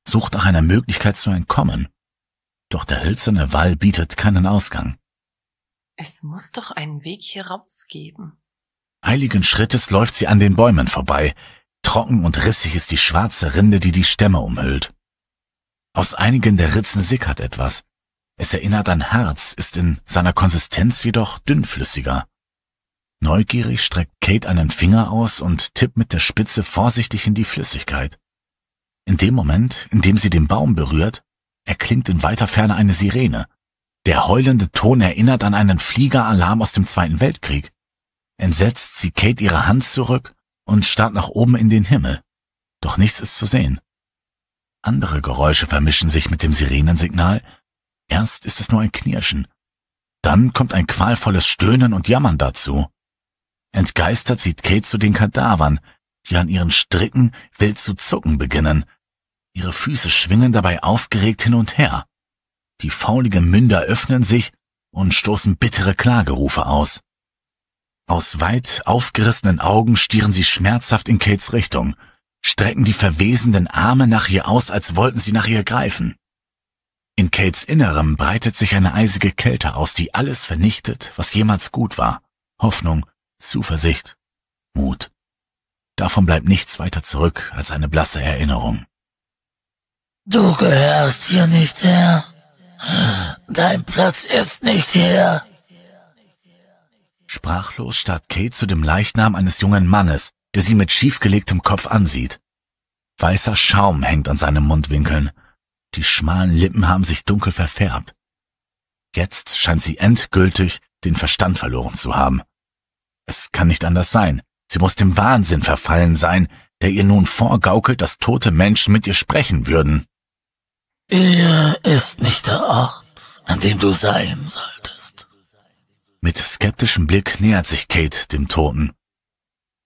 sucht nach einer Möglichkeit zu entkommen. Doch der hölzerne Wall bietet keinen Ausgang. Es muss doch einen Weg hier rausgeben, geben. Eiligen Schrittes läuft sie an den Bäumen vorbei. Trocken und rissig ist die schwarze Rinde, die die Stämme umhüllt. Aus einigen der Ritzen sickert etwas. Es erinnert an Harz, ist in seiner Konsistenz jedoch dünnflüssiger. Neugierig streckt Kate einen Finger aus und tippt mit der Spitze vorsichtig in die Flüssigkeit. In dem Moment, in dem sie den Baum berührt, erklingt in weiter Ferne eine Sirene. Der heulende Ton erinnert an einen Fliegeralarm aus dem Zweiten Weltkrieg. Entsetzt zieht Kate ihre Hand zurück und starrt nach oben in den Himmel. Doch nichts ist zu sehen. Andere Geräusche vermischen sich mit dem Sirenensignal. Erst ist es nur ein Knirschen. Dann kommt ein qualvolles Stöhnen und Jammern dazu. Entgeistert sieht Kate zu den Kadavern, die an ihren Stricken wild zu zucken beginnen. Ihre Füße schwingen dabei aufgeregt hin und her. Die fauligen Münder öffnen sich und stoßen bittere Klagerufe aus. Aus weit aufgerissenen Augen stieren sie schmerzhaft in Kates Richtung, strecken die verwesenden Arme nach ihr aus, als wollten sie nach ihr greifen. In Kates Innerem breitet sich eine eisige Kälte aus, die alles vernichtet, was jemals gut war. Hoffnung, Zuversicht, Mut. Davon bleibt nichts weiter zurück als eine blasse Erinnerung. Du gehörst hier nicht her. Dein Platz ist nicht hier. Sprachlos starrt Kate zu dem Leichnam eines jungen Mannes, der sie mit schiefgelegtem Kopf ansieht. Weißer Schaum hängt an seinen Mundwinkeln. Die schmalen Lippen haben sich dunkel verfärbt. Jetzt scheint sie endgültig den Verstand verloren zu haben. Es kann nicht anders sein. Sie muss dem Wahnsinn verfallen sein, der ihr nun vorgaukelt, dass tote Menschen mit ihr sprechen würden. Er ist nicht der Ort, an dem du sein solltest. Mit skeptischem Blick nähert sich Kate dem Toten.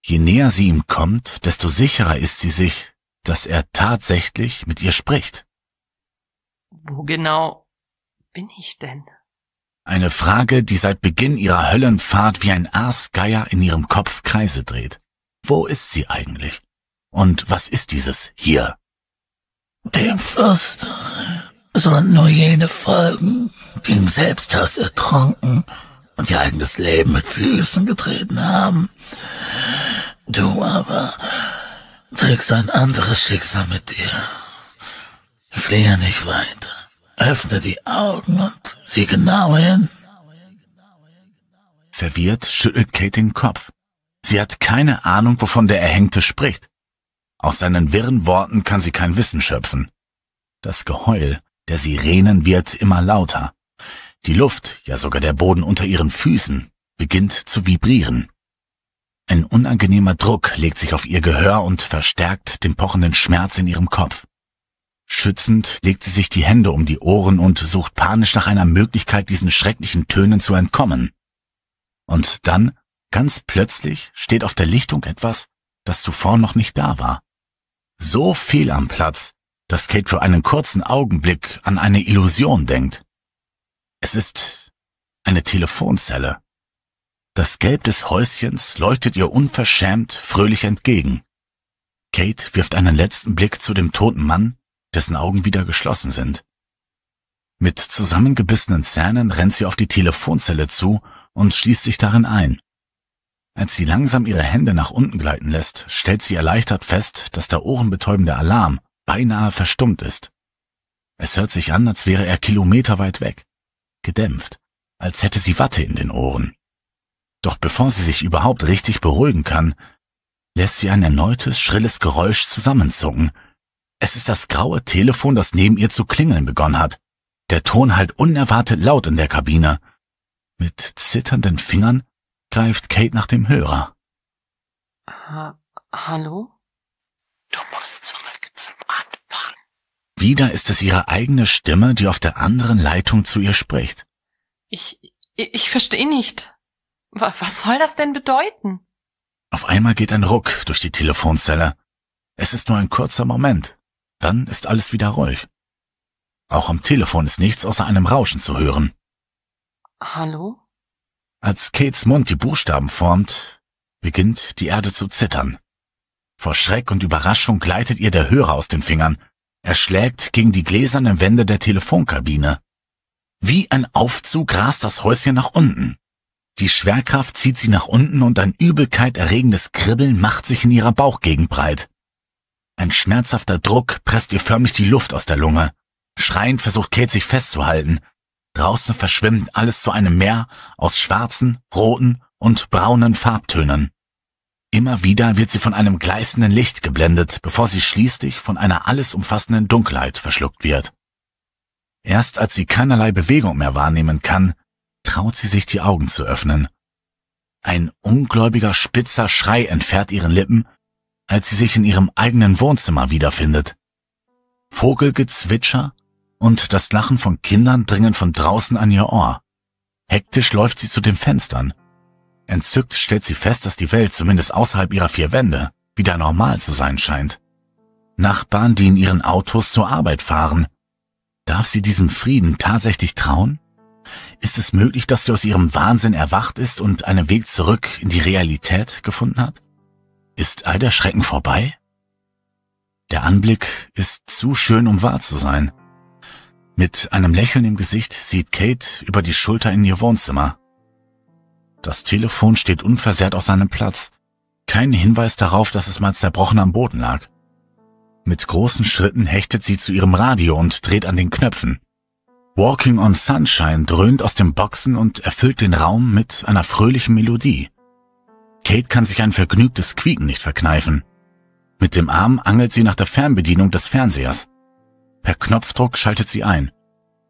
Je näher sie ihm kommt, desto sicherer ist sie sich, dass er tatsächlich mit ihr spricht. Wo genau bin ich denn? Eine Frage, die seit Beginn ihrer Höllenfahrt wie ein Aasgeier in ihrem Kopf Kreise dreht. Wo ist sie eigentlich? Und was ist dieses hier? Dem Fluss sollen nur jene folgen, die im Selbsthass ertranken und ihr eigenes Leben mit Füßen getreten haben. Du aber trägst ein anderes Schicksal mit dir. Fliehe nicht weiter. Öffne die Augen und sieh genau hin. Verwirrt schüttelt Kate den Kopf. Sie hat keine Ahnung, wovon der Erhängte spricht. Aus seinen wirren Worten kann sie kein Wissen schöpfen. Das Geheul der Sirenen wird immer lauter. Die Luft, ja sogar der Boden unter ihren Füßen, beginnt zu vibrieren. Ein unangenehmer Druck legt sich auf ihr Gehör und verstärkt den pochenden Schmerz in ihrem Kopf. Schützend legt sie sich die Hände um die Ohren und sucht panisch nach einer Möglichkeit, diesen schrecklichen Tönen zu entkommen. Und dann, ganz plötzlich, steht auf der Lichtung etwas, das zuvor noch nicht da war. So viel am Platz, dass Kate für einen kurzen Augenblick an eine Illusion denkt. Es ist eine Telefonzelle. Das Gelb des Häuschens leuchtet ihr unverschämt fröhlich entgegen. Kate wirft einen letzten Blick zu dem toten Mann, dessen Augen wieder geschlossen sind. Mit zusammengebissenen Zähnen rennt sie auf die Telefonzelle zu und schließt sich darin ein. Als sie langsam ihre Hände nach unten gleiten lässt, stellt sie erleichtert fest, dass der ohrenbetäubende Alarm beinahe verstummt ist. Es hört sich an, als wäre er kilometerweit weg gedämpft, als hätte sie Watte in den Ohren. Doch bevor sie sich überhaupt richtig beruhigen kann, lässt sie ein erneutes, schrilles Geräusch zusammenzucken. Es ist das graue Telefon, das neben ihr zu klingeln begonnen hat. Der Ton halt unerwartet laut in der Kabine. Mit zitternden Fingern greift Kate nach dem Hörer. Ha Hallo? Du musst wieder ist es ihre eigene Stimme, die auf der anderen Leitung zu ihr spricht. Ich, ich, ich verstehe nicht. Was soll das denn bedeuten? Auf einmal geht ein Ruck durch die Telefonzelle. Es ist nur ein kurzer Moment. Dann ist alles wieder ruhig. Auch am Telefon ist nichts außer einem Rauschen zu hören. Hallo? Als Kates Mund die Buchstaben formt, beginnt die Erde zu zittern. Vor Schreck und Überraschung gleitet ihr der Hörer aus den Fingern. Er schlägt gegen die gläsernen Wände der Telefonkabine. Wie ein Aufzug rast das Häuschen nach unten. Die Schwerkraft zieht sie nach unten und ein Übelkeit erregendes Kribbeln macht sich in ihrer Bauchgegend breit. Ein schmerzhafter Druck presst ihr förmlich die Luft aus der Lunge. Schreiend versucht Kate sich festzuhalten. Draußen verschwimmt alles zu einem Meer aus schwarzen, roten und braunen Farbtönen. Immer wieder wird sie von einem gleißenden Licht geblendet, bevor sie schließlich von einer alles umfassenden Dunkelheit verschluckt wird. Erst als sie keinerlei Bewegung mehr wahrnehmen kann, traut sie sich die Augen zu öffnen. Ein ungläubiger spitzer Schrei entfährt ihren Lippen, als sie sich in ihrem eigenen Wohnzimmer wiederfindet. Vogelgezwitscher und das Lachen von Kindern dringen von draußen an ihr Ohr. Hektisch läuft sie zu den Fenstern. Entzückt stellt sie fest, dass die Welt zumindest außerhalb ihrer vier Wände wieder normal zu sein scheint. Nachbarn, die in ihren Autos zur Arbeit fahren. Darf sie diesem Frieden tatsächlich trauen? Ist es möglich, dass sie aus ihrem Wahnsinn erwacht ist und einen Weg zurück in die Realität gefunden hat? Ist all der Schrecken vorbei? Der Anblick ist zu schön, um wahr zu sein. Mit einem Lächeln im Gesicht sieht Kate über die Schulter in ihr Wohnzimmer. Das Telefon steht unversehrt auf seinem Platz. Kein Hinweis darauf, dass es mal zerbrochen am Boden lag. Mit großen Schritten hechtet sie zu ihrem Radio und dreht an den Knöpfen. Walking on Sunshine dröhnt aus dem Boxen und erfüllt den Raum mit einer fröhlichen Melodie. Kate kann sich ein vergnügtes Quieken nicht verkneifen. Mit dem Arm angelt sie nach der Fernbedienung des Fernsehers. Per Knopfdruck schaltet sie ein.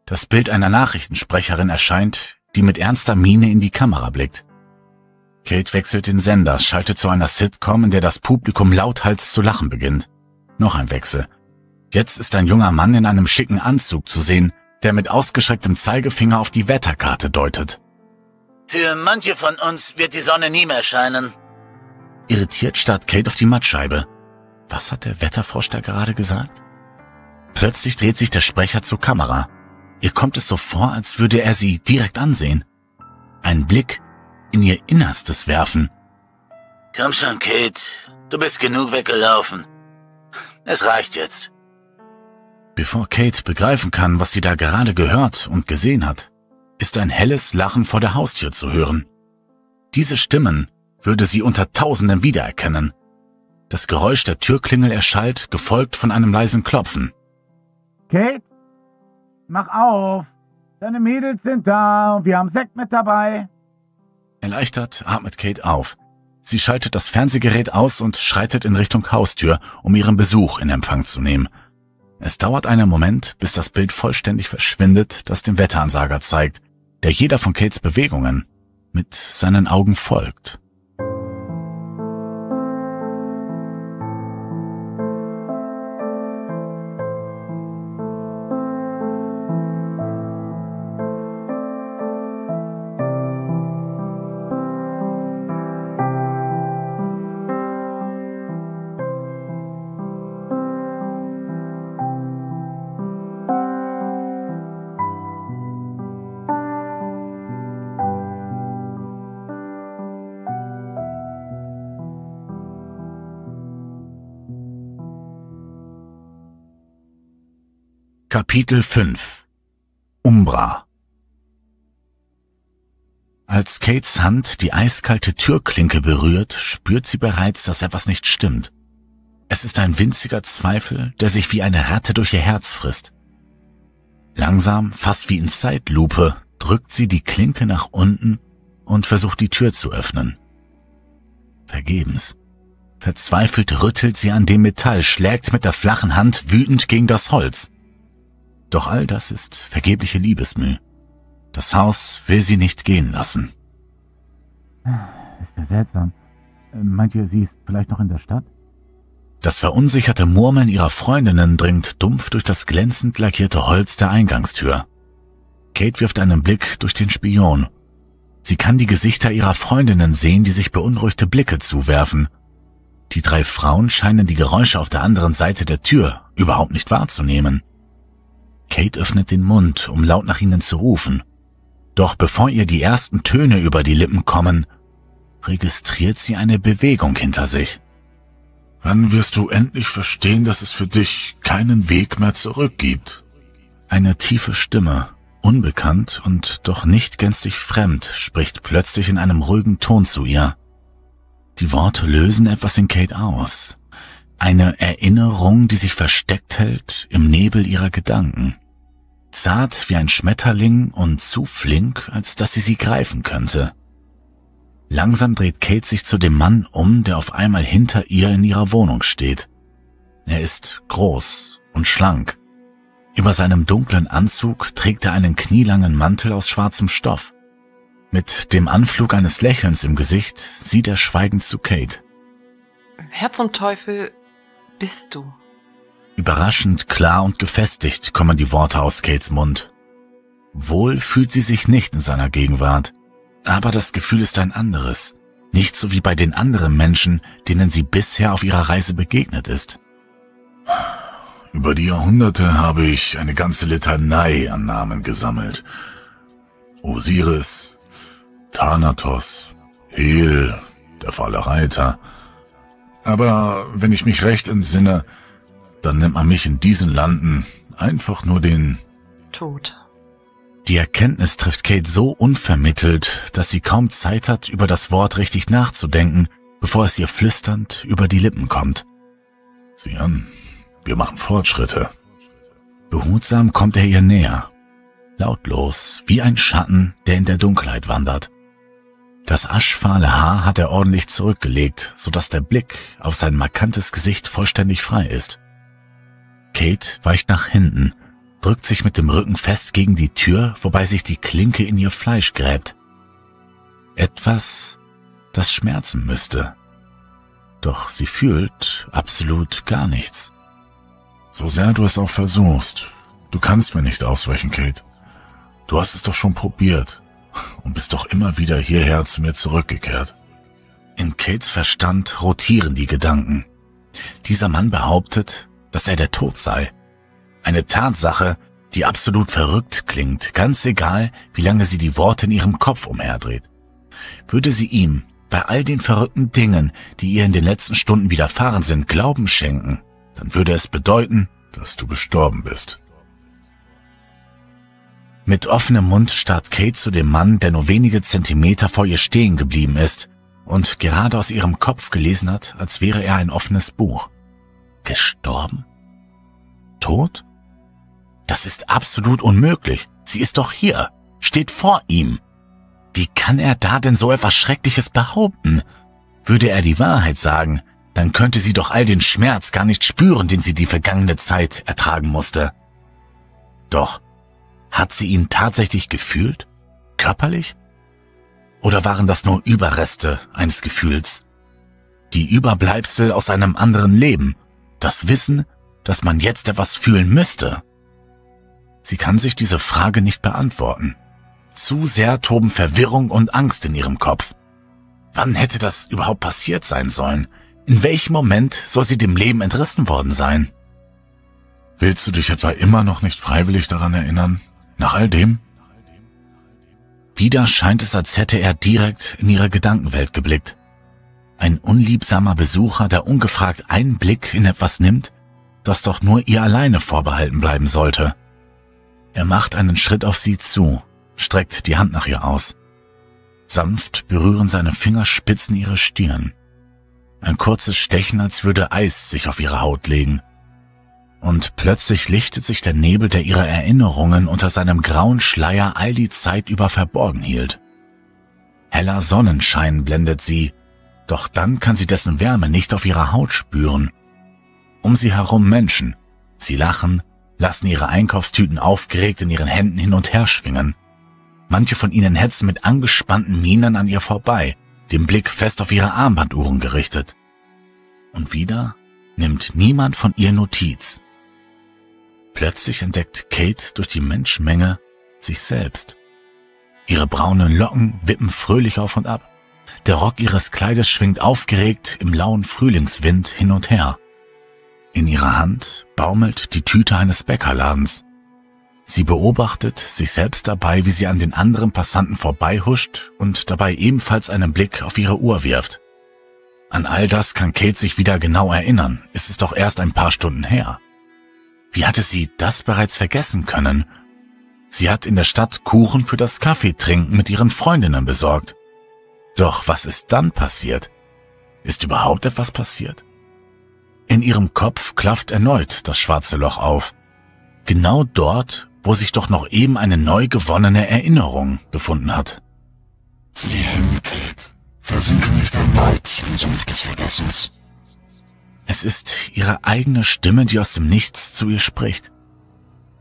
Das Bild einer Nachrichtensprecherin erscheint, die mit ernster Miene in die Kamera blickt. Kate wechselt den Sender, schaltet zu einer Sitcom, in der das Publikum lauthals zu lachen beginnt. Noch ein Wechsel. Jetzt ist ein junger Mann in einem schicken Anzug zu sehen, der mit ausgeschrecktem Zeigefinger auf die Wetterkarte deutet. Für manche von uns wird die Sonne nie mehr scheinen. Irritiert starrt Kate auf die Mattscheibe. Was hat der Wetterforscher gerade gesagt? Plötzlich dreht sich der Sprecher zur Kamera. Ihr kommt es so vor, als würde er sie direkt ansehen. Einen Blick in ihr Innerstes werfen. Komm schon, Kate. Du bist genug weggelaufen. Es reicht jetzt. Bevor Kate begreifen kann, was sie da gerade gehört und gesehen hat, ist ein helles Lachen vor der Haustür zu hören. Diese Stimmen würde sie unter Tausenden wiedererkennen. Das Geräusch der Türklingel erschallt, gefolgt von einem leisen Klopfen. Kate? Mach auf! Deine Mädels sind da und wir haben Sekt mit dabei. Erleichtert atmet Kate auf. Sie schaltet das Fernsehgerät aus und schreitet in Richtung Haustür, um ihren Besuch in Empfang zu nehmen. Es dauert einen Moment, bis das Bild vollständig verschwindet, das den Wetteransager zeigt, der jeder von Kates Bewegungen mit seinen Augen folgt. Kapitel 5 Umbra Als Kates Hand die eiskalte Türklinke berührt, spürt sie bereits, dass etwas nicht stimmt. Es ist ein winziger Zweifel, der sich wie eine Ratte durch ihr Herz frisst. Langsam, fast wie in Zeitlupe, drückt sie die Klinke nach unten und versucht die Tür zu öffnen. Vergebens. Verzweifelt rüttelt sie an dem Metall, schlägt mit der flachen Hand wütend gegen das Holz. Doch all das ist vergebliche Liebesmüh. Das Haus will sie nicht gehen lassen. Ah, ist ja seltsam. Äh, meint ihr, sie ist vielleicht noch in der Stadt? Das verunsicherte Murmeln ihrer Freundinnen dringt dumpf durch das glänzend lackierte Holz der Eingangstür. Kate wirft einen Blick durch den Spion. Sie kann die Gesichter ihrer Freundinnen sehen, die sich beunruhigte Blicke zuwerfen. Die drei Frauen scheinen die Geräusche auf der anderen Seite der Tür überhaupt nicht wahrzunehmen. Kate öffnet den Mund, um laut nach ihnen zu rufen. Doch bevor ihr die ersten Töne über die Lippen kommen, registriert sie eine Bewegung hinter sich. Wann wirst du endlich verstehen, dass es für dich keinen Weg mehr zurück gibt? Eine tiefe Stimme, unbekannt und doch nicht gänzlich fremd, spricht plötzlich in einem ruhigen Ton zu ihr. Die Worte lösen etwas in Kate aus, eine Erinnerung, die sich versteckt hält im Nebel ihrer Gedanken. Zart wie ein Schmetterling und zu flink, als dass sie sie greifen könnte. Langsam dreht Kate sich zu dem Mann um, der auf einmal hinter ihr in ihrer Wohnung steht. Er ist groß und schlank. Über seinem dunklen Anzug trägt er einen knielangen Mantel aus schwarzem Stoff. Mit dem Anflug eines Lächelns im Gesicht sieht er schweigend zu Kate. Herr zum Teufel, bist du? Überraschend klar und gefestigt kommen die Worte aus Kates Mund. Wohl fühlt sie sich nicht in seiner Gegenwart, aber das Gefühl ist ein anderes, nicht so wie bei den anderen Menschen, denen sie bisher auf ihrer Reise begegnet ist. Über die Jahrhunderte habe ich eine ganze Litanei an Namen gesammelt. Osiris, Thanatos, Hel, der faule Reiter, aber wenn ich mich recht entsinne, dann nennt man mich in diesen Landen einfach nur den Tod. Die Erkenntnis trifft Kate so unvermittelt, dass sie kaum Zeit hat, über das Wort richtig nachzudenken, bevor es ihr flüsternd über die Lippen kommt. Sieh an, wir machen Fortschritte. Behutsam kommt er ihr näher, lautlos, wie ein Schatten, der in der Dunkelheit wandert. Das aschfahle Haar hat er ordentlich zurückgelegt, sodass der Blick auf sein markantes Gesicht vollständig frei ist. Kate weicht nach hinten, drückt sich mit dem Rücken fest gegen die Tür, wobei sich die Klinke in ihr Fleisch gräbt. Etwas, das schmerzen müsste. Doch sie fühlt absolut gar nichts. So sehr du es auch versuchst, du kannst mir nicht ausweichen, Kate. Du hast es doch schon probiert und bist doch immer wieder hierher zu mir zurückgekehrt. In Kates Verstand rotieren die Gedanken. Dieser Mann behauptet, dass er der Tod sei. Eine Tatsache, die absolut verrückt klingt, ganz egal, wie lange sie die Worte in ihrem Kopf umherdreht. Würde sie ihm, bei all den verrückten Dingen, die ihr in den letzten Stunden widerfahren sind, Glauben schenken, dann würde es bedeuten, dass du gestorben bist. Mit offenem Mund starrt Kate zu dem Mann, der nur wenige Zentimeter vor ihr stehen geblieben ist und gerade aus ihrem Kopf gelesen hat, als wäre er ein offenes Buch. Gestorben? Tot? Das ist absolut unmöglich. Sie ist doch hier, steht vor ihm. Wie kann er da denn so etwas Schreckliches behaupten? Würde er die Wahrheit sagen, dann könnte sie doch all den Schmerz gar nicht spüren, den sie die vergangene Zeit ertragen musste. Doch hat sie ihn tatsächlich gefühlt? Körperlich? Oder waren das nur Überreste eines Gefühls? Die Überbleibsel aus einem anderen Leben? Das Wissen, dass man jetzt etwas fühlen müsste? Sie kann sich diese Frage nicht beantworten. Zu sehr toben Verwirrung und Angst in ihrem Kopf. Wann hätte das überhaupt passiert sein sollen? In welchem Moment soll sie dem Leben entrissen worden sein? Willst du dich etwa immer noch nicht freiwillig daran erinnern, nach all dem? Wieder scheint es, als hätte er direkt in ihre Gedankenwelt geblickt. Ein unliebsamer Besucher, der ungefragt einen Blick in etwas nimmt, das doch nur ihr alleine vorbehalten bleiben sollte. Er macht einen Schritt auf sie zu, streckt die Hand nach ihr aus. Sanft berühren seine Fingerspitzen ihre Stirn. Ein kurzes Stechen, als würde Eis sich auf ihre Haut legen und plötzlich lichtet sich der Nebel, der ihre Erinnerungen unter seinem grauen Schleier all die Zeit über verborgen hielt. Heller Sonnenschein blendet sie, doch dann kann sie dessen Wärme nicht auf ihrer Haut spüren. Um sie herum Menschen. Sie lachen, lassen ihre Einkaufstüten aufgeregt in ihren Händen hin und her schwingen. Manche von ihnen hetzen mit angespannten Mienen an ihr vorbei, den Blick fest auf ihre Armbanduhren gerichtet. Und wieder nimmt niemand von ihr Notiz. Plötzlich entdeckt Kate durch die Menschmenge sich selbst. Ihre braunen Locken wippen fröhlich auf und ab. Der Rock ihres Kleides schwingt aufgeregt im lauen Frühlingswind hin und her. In ihrer Hand baumelt die Tüte eines Bäckerladens. Sie beobachtet sich selbst dabei, wie sie an den anderen Passanten vorbeihuscht und dabei ebenfalls einen Blick auf ihre Uhr wirft. An all das kann Kate sich wieder genau erinnern. Es ist doch erst ein paar Stunden her. Wie hatte sie das bereits vergessen können? Sie hat in der Stadt Kuchen für das Kaffeetrinken mit ihren Freundinnen besorgt. Doch was ist dann passiert? Ist überhaupt etwas passiert? In ihrem Kopf klafft erneut das schwarze Loch auf. Genau dort, wo sich doch noch eben eine neu gewonnene Erinnerung befunden hat. Sieh hin, Kate. Versinke nicht erneut im Sumpf des Vergessens. Es ist ihre eigene Stimme, die aus dem Nichts zu ihr spricht.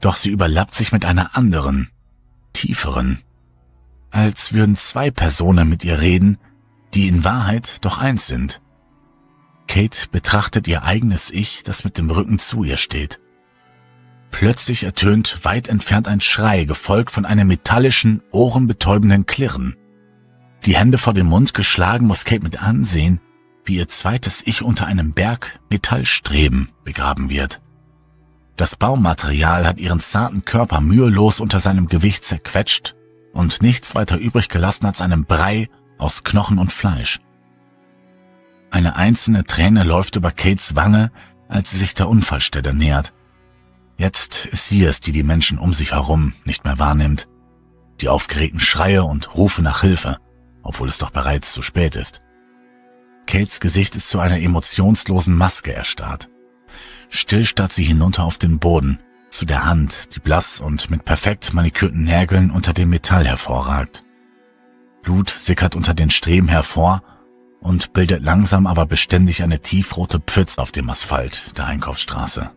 Doch sie überlappt sich mit einer anderen, tieferen. Als würden zwei Personen mit ihr reden, die in Wahrheit doch eins sind. Kate betrachtet ihr eigenes Ich, das mit dem Rücken zu ihr steht. Plötzlich ertönt weit entfernt ein Schrei, gefolgt von einem metallischen, ohrenbetäubenden Klirren. Die Hände vor den Mund geschlagen, muss Kate mit ansehen, wie ihr zweites Ich unter einem Berg Metallstreben begraben wird. Das Baumaterial hat ihren zarten Körper mühelos unter seinem Gewicht zerquetscht und nichts weiter übrig gelassen als einem Brei aus Knochen und Fleisch. Eine einzelne Träne läuft über Kates Wange, als sie sich der Unfallstelle nähert. Jetzt ist sie es, die die Menschen um sich herum nicht mehr wahrnimmt. Die aufgeregten Schreie und Rufe nach Hilfe, obwohl es doch bereits zu spät ist. Kates Gesicht ist zu einer emotionslosen Maske erstarrt. Still starrt sie hinunter auf den Boden, zu der Hand, die blass und mit perfekt manikürten Nägeln unter dem Metall hervorragt. Blut sickert unter den Streben hervor und bildet langsam aber beständig eine tiefrote Pfütze auf dem Asphalt der Einkaufsstraße.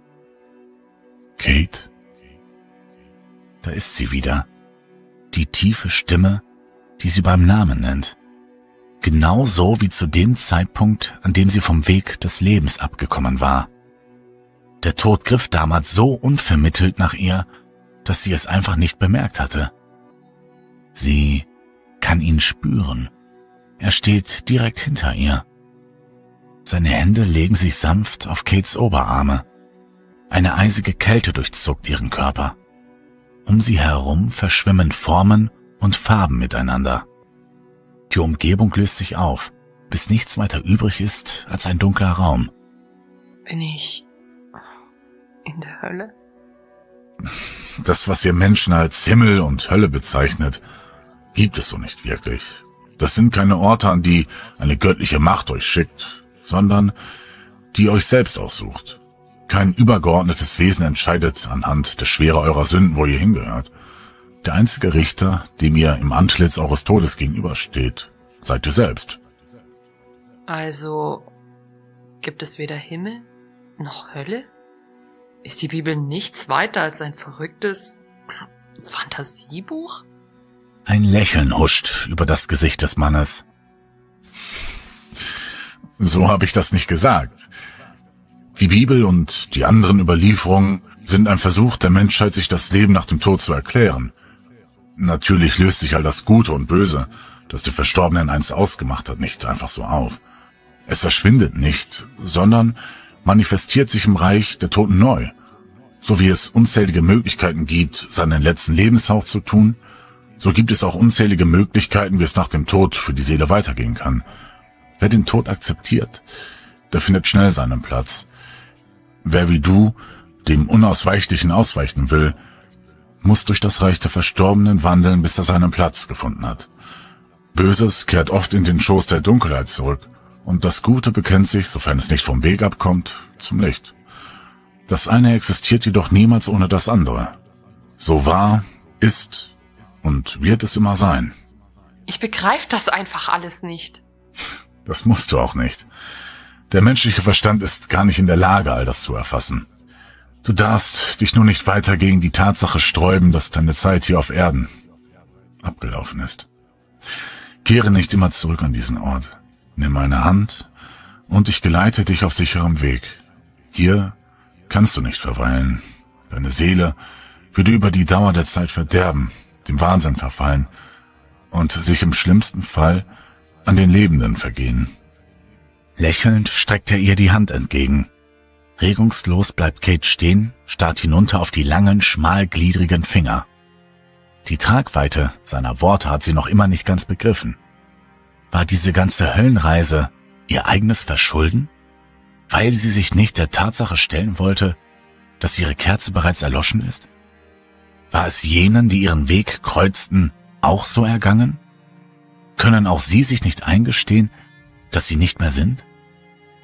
Kate? Da ist sie wieder. Die tiefe Stimme, die sie beim Namen nennt genauso wie zu dem Zeitpunkt, an dem sie vom Weg des Lebens abgekommen war. Der Tod griff damals so unvermittelt nach ihr, dass sie es einfach nicht bemerkt hatte. Sie kann ihn spüren. Er steht direkt hinter ihr. Seine Hände legen sich sanft auf Kates Oberarme. Eine eisige Kälte durchzuckt ihren Körper. Um sie herum verschwimmen Formen und Farben miteinander. Die Umgebung löst sich auf, bis nichts weiter übrig ist als ein dunkler Raum. Bin ich in der Hölle? Das, was ihr Menschen als Himmel und Hölle bezeichnet, gibt es so nicht wirklich. Das sind keine Orte, an die eine göttliche Macht euch schickt, sondern die euch selbst aussucht. Kein übergeordnetes Wesen entscheidet anhand der Schwere eurer Sünden, wo ihr hingehört. Der einzige Richter, dem ihr im Antlitz eures Todes gegenübersteht, seid ihr selbst. Also gibt es weder Himmel noch Hölle? Ist die Bibel nichts weiter als ein verrücktes Fantasiebuch? Ein Lächeln huscht über das Gesicht des Mannes. So habe ich das nicht gesagt. Die Bibel und die anderen Überlieferungen sind ein Versuch der Menschheit, sich das Leben nach dem Tod zu erklären. Natürlich löst sich all das Gute und Böse, das der Verstorbenen in eins ausgemacht hat, nicht einfach so auf. Es verschwindet nicht, sondern manifestiert sich im Reich der Toten neu, so wie es unzählige Möglichkeiten gibt, seinen letzten Lebenshauch zu tun, so gibt es auch unzählige Möglichkeiten, wie es nach dem Tod für die Seele weitergehen kann. Wer den Tod akzeptiert, der findet schnell seinen Platz. Wer wie du dem Unausweichlichen ausweichen will, muss durch das Reich der Verstorbenen wandeln, bis er seinen Platz gefunden hat. Böses kehrt oft in den Schoß der Dunkelheit zurück und das Gute bekennt sich, sofern es nicht vom Weg abkommt, zum Licht. Das eine existiert jedoch niemals ohne das andere. So war, ist und wird es immer sein. Ich begreife das einfach alles nicht. Das musst du auch nicht. Der menschliche Verstand ist gar nicht in der Lage, all das zu erfassen. Du darfst dich nur nicht weiter gegen die Tatsache sträuben, dass deine Zeit hier auf Erden abgelaufen ist. Kehre nicht immer zurück an diesen Ort. Nimm meine Hand und ich geleite dich auf sicherem Weg. Hier kannst du nicht verweilen. Deine Seele würde über die Dauer der Zeit verderben, dem Wahnsinn verfallen und sich im schlimmsten Fall an den Lebenden vergehen. Lächelnd streckt er ihr die Hand entgegen. Regungslos bleibt Kate stehen, starrt hinunter auf die langen, schmalgliedrigen Finger. Die Tragweite seiner Worte hat sie noch immer nicht ganz begriffen. War diese ganze Höllenreise ihr eigenes Verschulden? Weil sie sich nicht der Tatsache stellen wollte, dass ihre Kerze bereits erloschen ist? War es jenen, die ihren Weg kreuzten, auch so ergangen? Können auch sie sich nicht eingestehen, dass sie nicht mehr sind?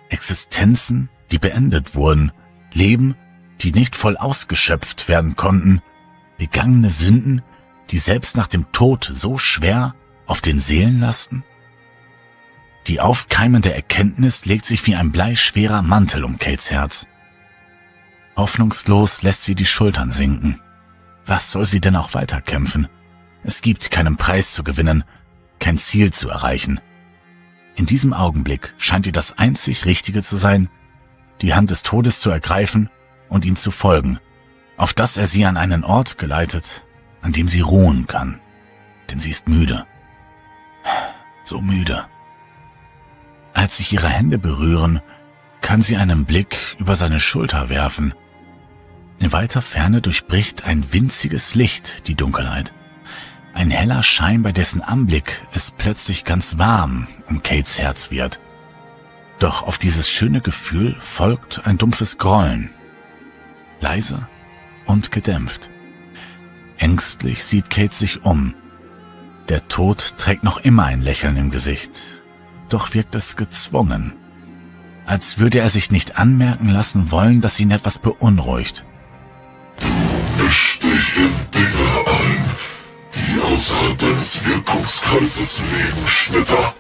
Existenzen, die beendet wurden, Leben, die nicht voll ausgeschöpft werden konnten, begangene Sünden, die selbst nach dem Tod so schwer auf den Seelen lasten? Die aufkeimende Erkenntnis legt sich wie ein bleischwerer Mantel um Kates Herz. Hoffnungslos lässt sie die Schultern sinken. Was soll sie denn auch weiterkämpfen? Es gibt keinen Preis zu gewinnen, kein Ziel zu erreichen. In diesem Augenblick scheint ihr das einzig Richtige zu sein, die Hand des Todes zu ergreifen und ihm zu folgen, auf dass er sie an einen Ort geleitet, an dem sie ruhen kann, denn sie ist müde. So müde. Als sich ihre Hände berühren, kann sie einen Blick über seine Schulter werfen. In weiter Ferne durchbricht ein winziges Licht die Dunkelheit. Ein heller Schein, bei dessen Anblick es plötzlich ganz warm um Kates Herz wird. Doch auf dieses schöne Gefühl folgt ein dumpfes Grollen. Leise und gedämpft. Ängstlich sieht Kate sich um. Der Tod trägt noch immer ein Lächeln im Gesicht. Doch wirkt es gezwungen. Als würde er sich nicht anmerken lassen wollen, dass ihn etwas beunruhigt. Du mischst dich in Dinge ein, die außerhalb deines Wirkungskreises leben, Schnitter.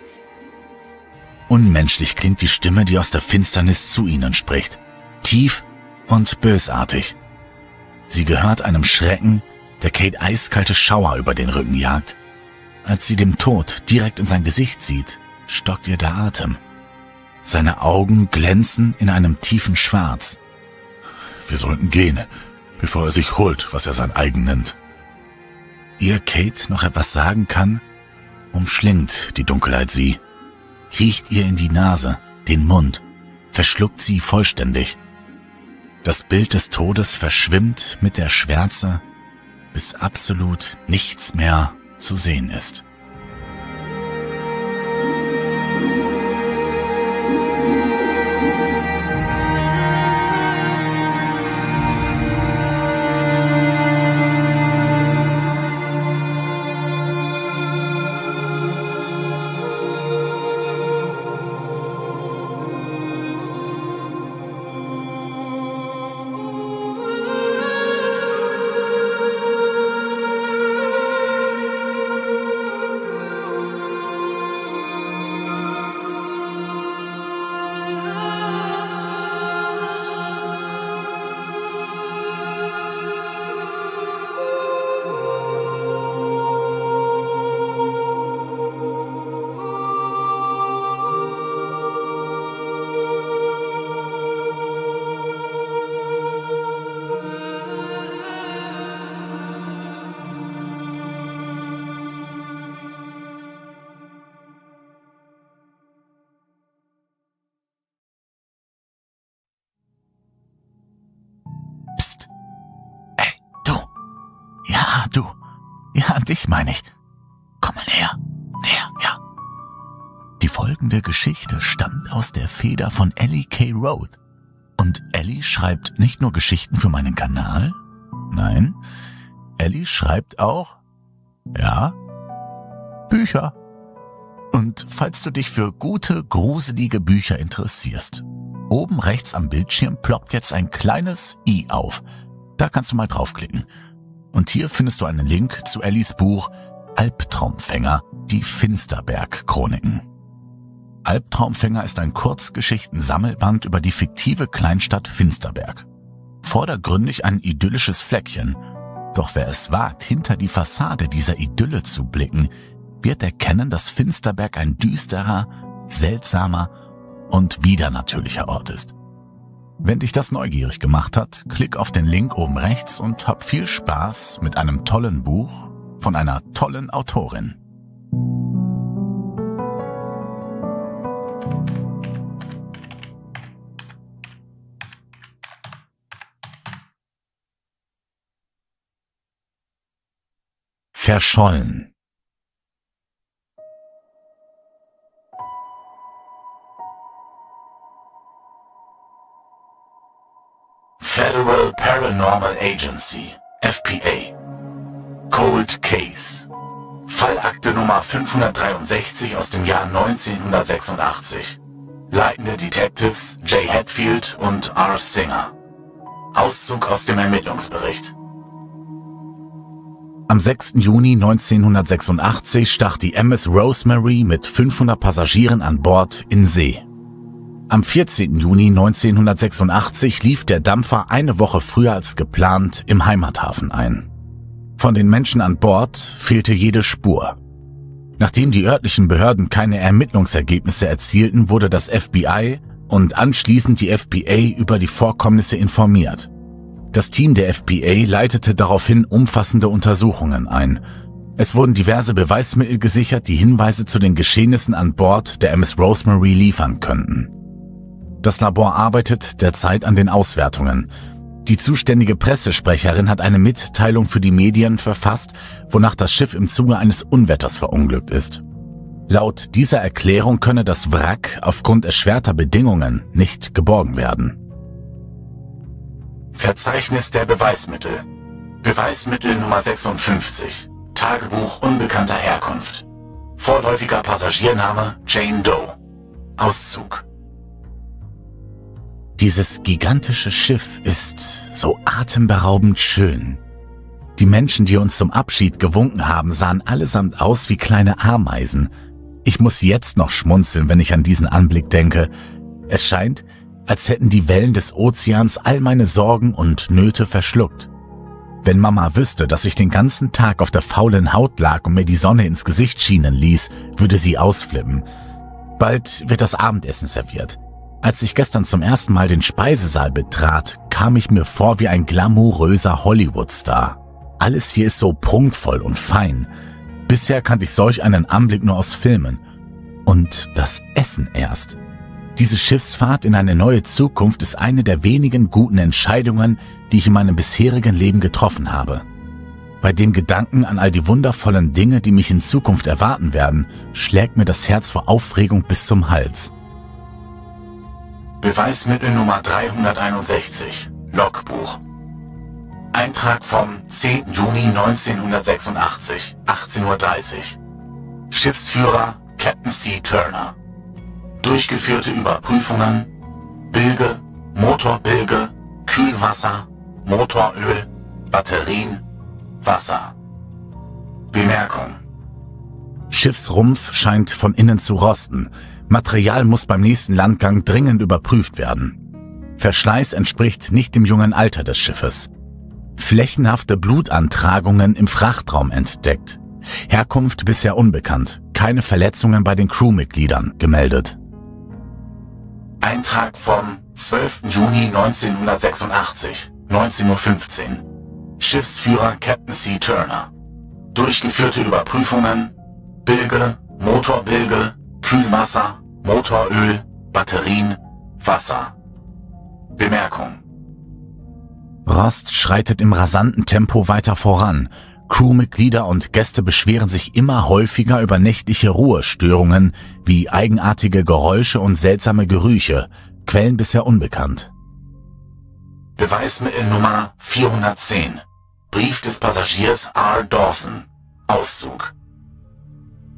Unmenschlich klingt die Stimme, die aus der Finsternis zu ihnen spricht. Tief und bösartig. Sie gehört einem Schrecken, der Kate eiskalte Schauer über den Rücken jagt. Als sie dem Tod direkt in sein Gesicht sieht, stockt ihr der Atem. Seine Augen glänzen in einem tiefen Schwarz. Wir sollten gehen, bevor er sich holt, was er sein eigen nennt. Ihr Kate noch etwas sagen kann, umschlingt die Dunkelheit sie kriecht ihr in die Nase, den Mund, verschluckt sie vollständig. Das Bild des Todes verschwimmt mit der Schwärze, bis absolut nichts mehr zu sehen ist. Geschichten für meinen Kanal? Nein, Ellie schreibt auch, ja, Bücher. Und falls du dich für gute, gruselige Bücher interessierst, oben rechts am Bildschirm ploppt jetzt ein kleines i auf. Da kannst du mal draufklicken. Und hier findest du einen Link zu Ellies Buch Albtraumfänger, die Finsterberg-Chroniken. Albtraumfänger ist ein Kurzgeschichtensammelband über die fiktive Kleinstadt Finsterberg vordergründig ein idyllisches Fleckchen. Doch wer es wagt, hinter die Fassade dieser Idylle zu blicken, wird erkennen, dass Finsterberg ein düsterer, seltsamer und widernatürlicher Ort ist. Wenn dich das neugierig gemacht hat, klick auf den Link oben rechts und hab viel Spaß mit einem tollen Buch von einer tollen Autorin. verschollen. Federal Paranormal Agency, FPA. Cold Case. Fallakte Nummer 563 aus dem Jahr 1986. Leitende Detectives Jay Hatfield und R. Singer. Auszug aus dem Ermittlungsbericht. Am 6. Juni 1986 stach die MS Rosemary mit 500 Passagieren an Bord in See. Am 14. Juni 1986 lief der Dampfer eine Woche früher als geplant im Heimathafen ein. Von den Menschen an Bord fehlte jede Spur. Nachdem die örtlichen Behörden keine Ermittlungsergebnisse erzielten, wurde das FBI und anschließend die FBA über die Vorkommnisse informiert. Das Team der FBA leitete daraufhin umfassende Untersuchungen ein. Es wurden diverse Beweismittel gesichert, die Hinweise zu den Geschehnissen an Bord der MS Rosemary liefern könnten. Das Labor arbeitet derzeit an den Auswertungen. Die zuständige Pressesprecherin hat eine Mitteilung für die Medien verfasst, wonach das Schiff im Zuge eines Unwetters verunglückt ist. Laut dieser Erklärung könne das Wrack aufgrund erschwerter Bedingungen nicht geborgen werden. Verzeichnis der Beweismittel. Beweismittel Nummer 56. Tagebuch unbekannter Herkunft. Vorläufiger Passagiername Jane Doe. Auszug. Dieses gigantische Schiff ist so atemberaubend schön. Die Menschen, die uns zum Abschied gewunken haben, sahen allesamt aus wie kleine Ameisen. Ich muss jetzt noch schmunzeln, wenn ich an diesen Anblick denke. Es scheint, als hätten die Wellen des Ozeans all meine Sorgen und Nöte verschluckt. Wenn Mama wüsste, dass ich den ganzen Tag auf der faulen Haut lag und mir die Sonne ins Gesicht schienen ließ, würde sie ausflippen. Bald wird das Abendessen serviert. Als ich gestern zum ersten Mal den Speisesaal betrat, kam ich mir vor wie ein glamouröser Hollywood-Star. Alles hier ist so prunkvoll und fein. Bisher kannte ich solch einen Anblick nur aus Filmen. Und das Essen erst. Diese Schiffsfahrt in eine neue Zukunft ist eine der wenigen guten Entscheidungen, die ich in meinem bisherigen Leben getroffen habe. Bei dem Gedanken an all die wundervollen Dinge, die mich in Zukunft erwarten werden, schlägt mir das Herz vor Aufregung bis zum Hals. Beweismittel Nummer 361 Logbuch Eintrag vom 10. Juni 1986, 18.30 Uhr Schiffsführer Captain C. Turner durchgeführte Überprüfungen, Bilge, Motorbilge, Kühlwasser, Motoröl, Batterien, Wasser. Bemerkung. Schiffsrumpf scheint von innen zu rosten. Material muss beim nächsten Landgang dringend überprüft werden. Verschleiß entspricht nicht dem jungen Alter des Schiffes. Flächenhafte Blutantragungen im Frachtraum entdeckt. Herkunft bisher unbekannt. Keine Verletzungen bei den Crewmitgliedern gemeldet. Eintrag vom 12. Juni 1986, 19.15 Uhr. Schiffsführer Captain C. Turner. Durchgeführte Überprüfungen, Bilge, Motorbilge, Kühlwasser, Motoröl, Batterien, Wasser. Bemerkung. Rost schreitet im rasanten Tempo weiter voran, Crewmitglieder und Gäste beschweren sich immer häufiger über nächtliche Ruhestörungen wie eigenartige Geräusche und seltsame Gerüche, Quellen bisher unbekannt. Beweismittel Nummer 410. Brief des Passagiers R. Dawson. Auszug.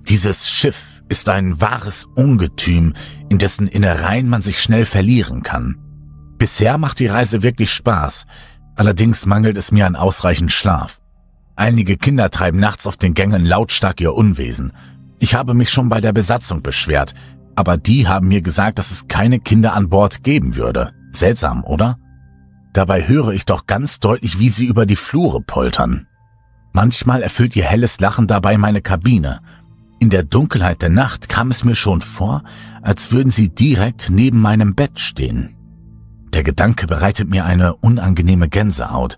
Dieses Schiff ist ein wahres Ungetüm, in dessen Innereien man sich schnell verlieren kann. Bisher macht die Reise wirklich Spaß, allerdings mangelt es mir an ausreichend Schlaf. Einige Kinder treiben nachts auf den Gängen lautstark ihr Unwesen. Ich habe mich schon bei der Besatzung beschwert, aber die haben mir gesagt, dass es keine Kinder an Bord geben würde. Seltsam, oder? Dabei höre ich doch ganz deutlich, wie sie über die Flure poltern. Manchmal erfüllt ihr helles Lachen dabei meine Kabine. In der Dunkelheit der Nacht kam es mir schon vor, als würden sie direkt neben meinem Bett stehen. Der Gedanke bereitet mir eine unangenehme Gänsehaut.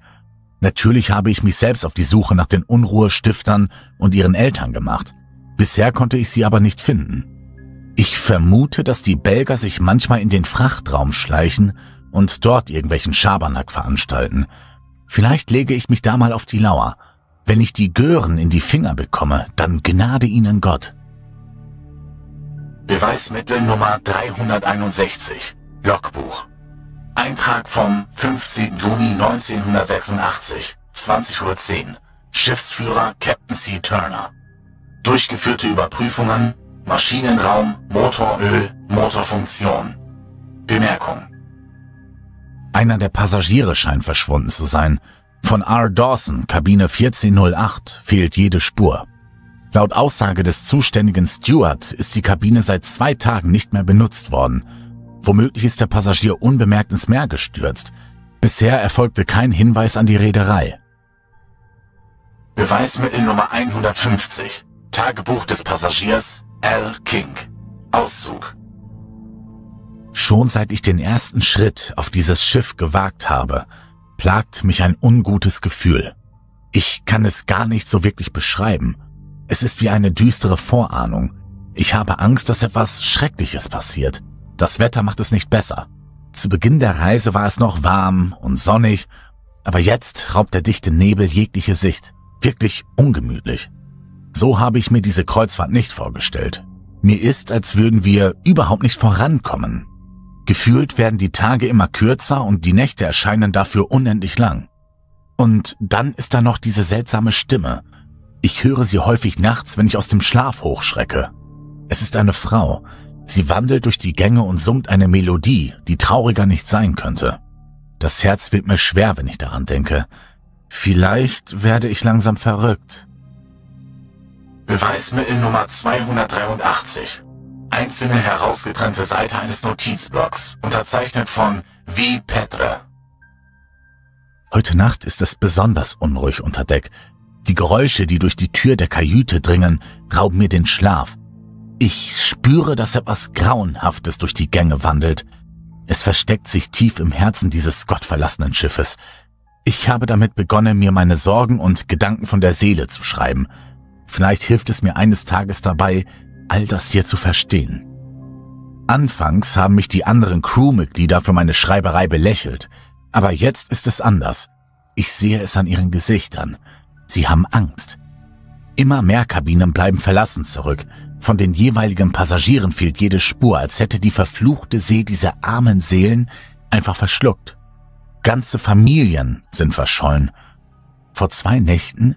Natürlich habe ich mich selbst auf die Suche nach den Unruhestiftern und ihren Eltern gemacht. Bisher konnte ich sie aber nicht finden. Ich vermute, dass die Belger sich manchmal in den Frachtraum schleichen und dort irgendwelchen Schabernack veranstalten. Vielleicht lege ich mich da mal auf die Lauer. Wenn ich die Gören in die Finger bekomme, dann gnade ihnen Gott. Beweismittel Nummer 361. Logbuch. Eintrag vom 15. Juni 1986, 20.10 Uhr. Schiffsführer Captain C. Turner. Durchgeführte Überprüfungen, Maschinenraum, Motoröl, Motorfunktion. Bemerkung. Einer der Passagiere scheint verschwunden zu sein. Von R. Dawson, Kabine 1408, fehlt jede Spur. Laut Aussage des zuständigen Steward ist die Kabine seit zwei Tagen nicht mehr benutzt worden Womöglich ist der Passagier unbemerkt ins Meer gestürzt. Bisher erfolgte kein Hinweis an die Reederei. Beweismittel Nummer 150. Tagebuch des Passagiers L. King. Auszug. Schon seit ich den ersten Schritt auf dieses Schiff gewagt habe, plagt mich ein ungutes Gefühl. Ich kann es gar nicht so wirklich beschreiben. Es ist wie eine düstere Vorahnung. Ich habe Angst, dass etwas Schreckliches passiert. Das Wetter macht es nicht besser. Zu Beginn der Reise war es noch warm und sonnig, aber jetzt raubt der dichte Nebel jegliche Sicht. Wirklich ungemütlich. So habe ich mir diese Kreuzfahrt nicht vorgestellt. Mir ist, als würden wir überhaupt nicht vorankommen. Gefühlt werden die Tage immer kürzer und die Nächte erscheinen dafür unendlich lang. Und dann ist da noch diese seltsame Stimme. Ich höre sie häufig nachts, wenn ich aus dem Schlaf hochschrecke. Es ist eine Frau, Sie wandelt durch die Gänge und summt eine Melodie, die trauriger nicht sein könnte. Das Herz wird mir schwer, wenn ich daran denke. Vielleicht werde ich langsam verrückt. Beweismittel Nummer 283. Einzelne herausgetrennte Seite eines Notizblocks, unterzeichnet von V. Petre. Heute Nacht ist es besonders unruhig unter Deck. Die Geräusche, die durch die Tür der Kajüte dringen, rauben mir den Schlaf. Ich spüre, dass etwas Grauenhaftes durch die Gänge wandelt. Es versteckt sich tief im Herzen dieses gottverlassenen Schiffes. Ich habe damit begonnen, mir meine Sorgen und Gedanken von der Seele zu schreiben. Vielleicht hilft es mir eines Tages dabei, all das hier zu verstehen. Anfangs haben mich die anderen Crewmitglieder für meine Schreiberei belächelt, aber jetzt ist es anders. Ich sehe es an ihren Gesichtern. Sie haben Angst. Immer mehr Kabinen bleiben verlassen zurück, von den jeweiligen Passagieren fehlt jede Spur, als hätte die verfluchte See diese armen Seelen einfach verschluckt. Ganze Familien sind verschollen. Vor zwei Nächten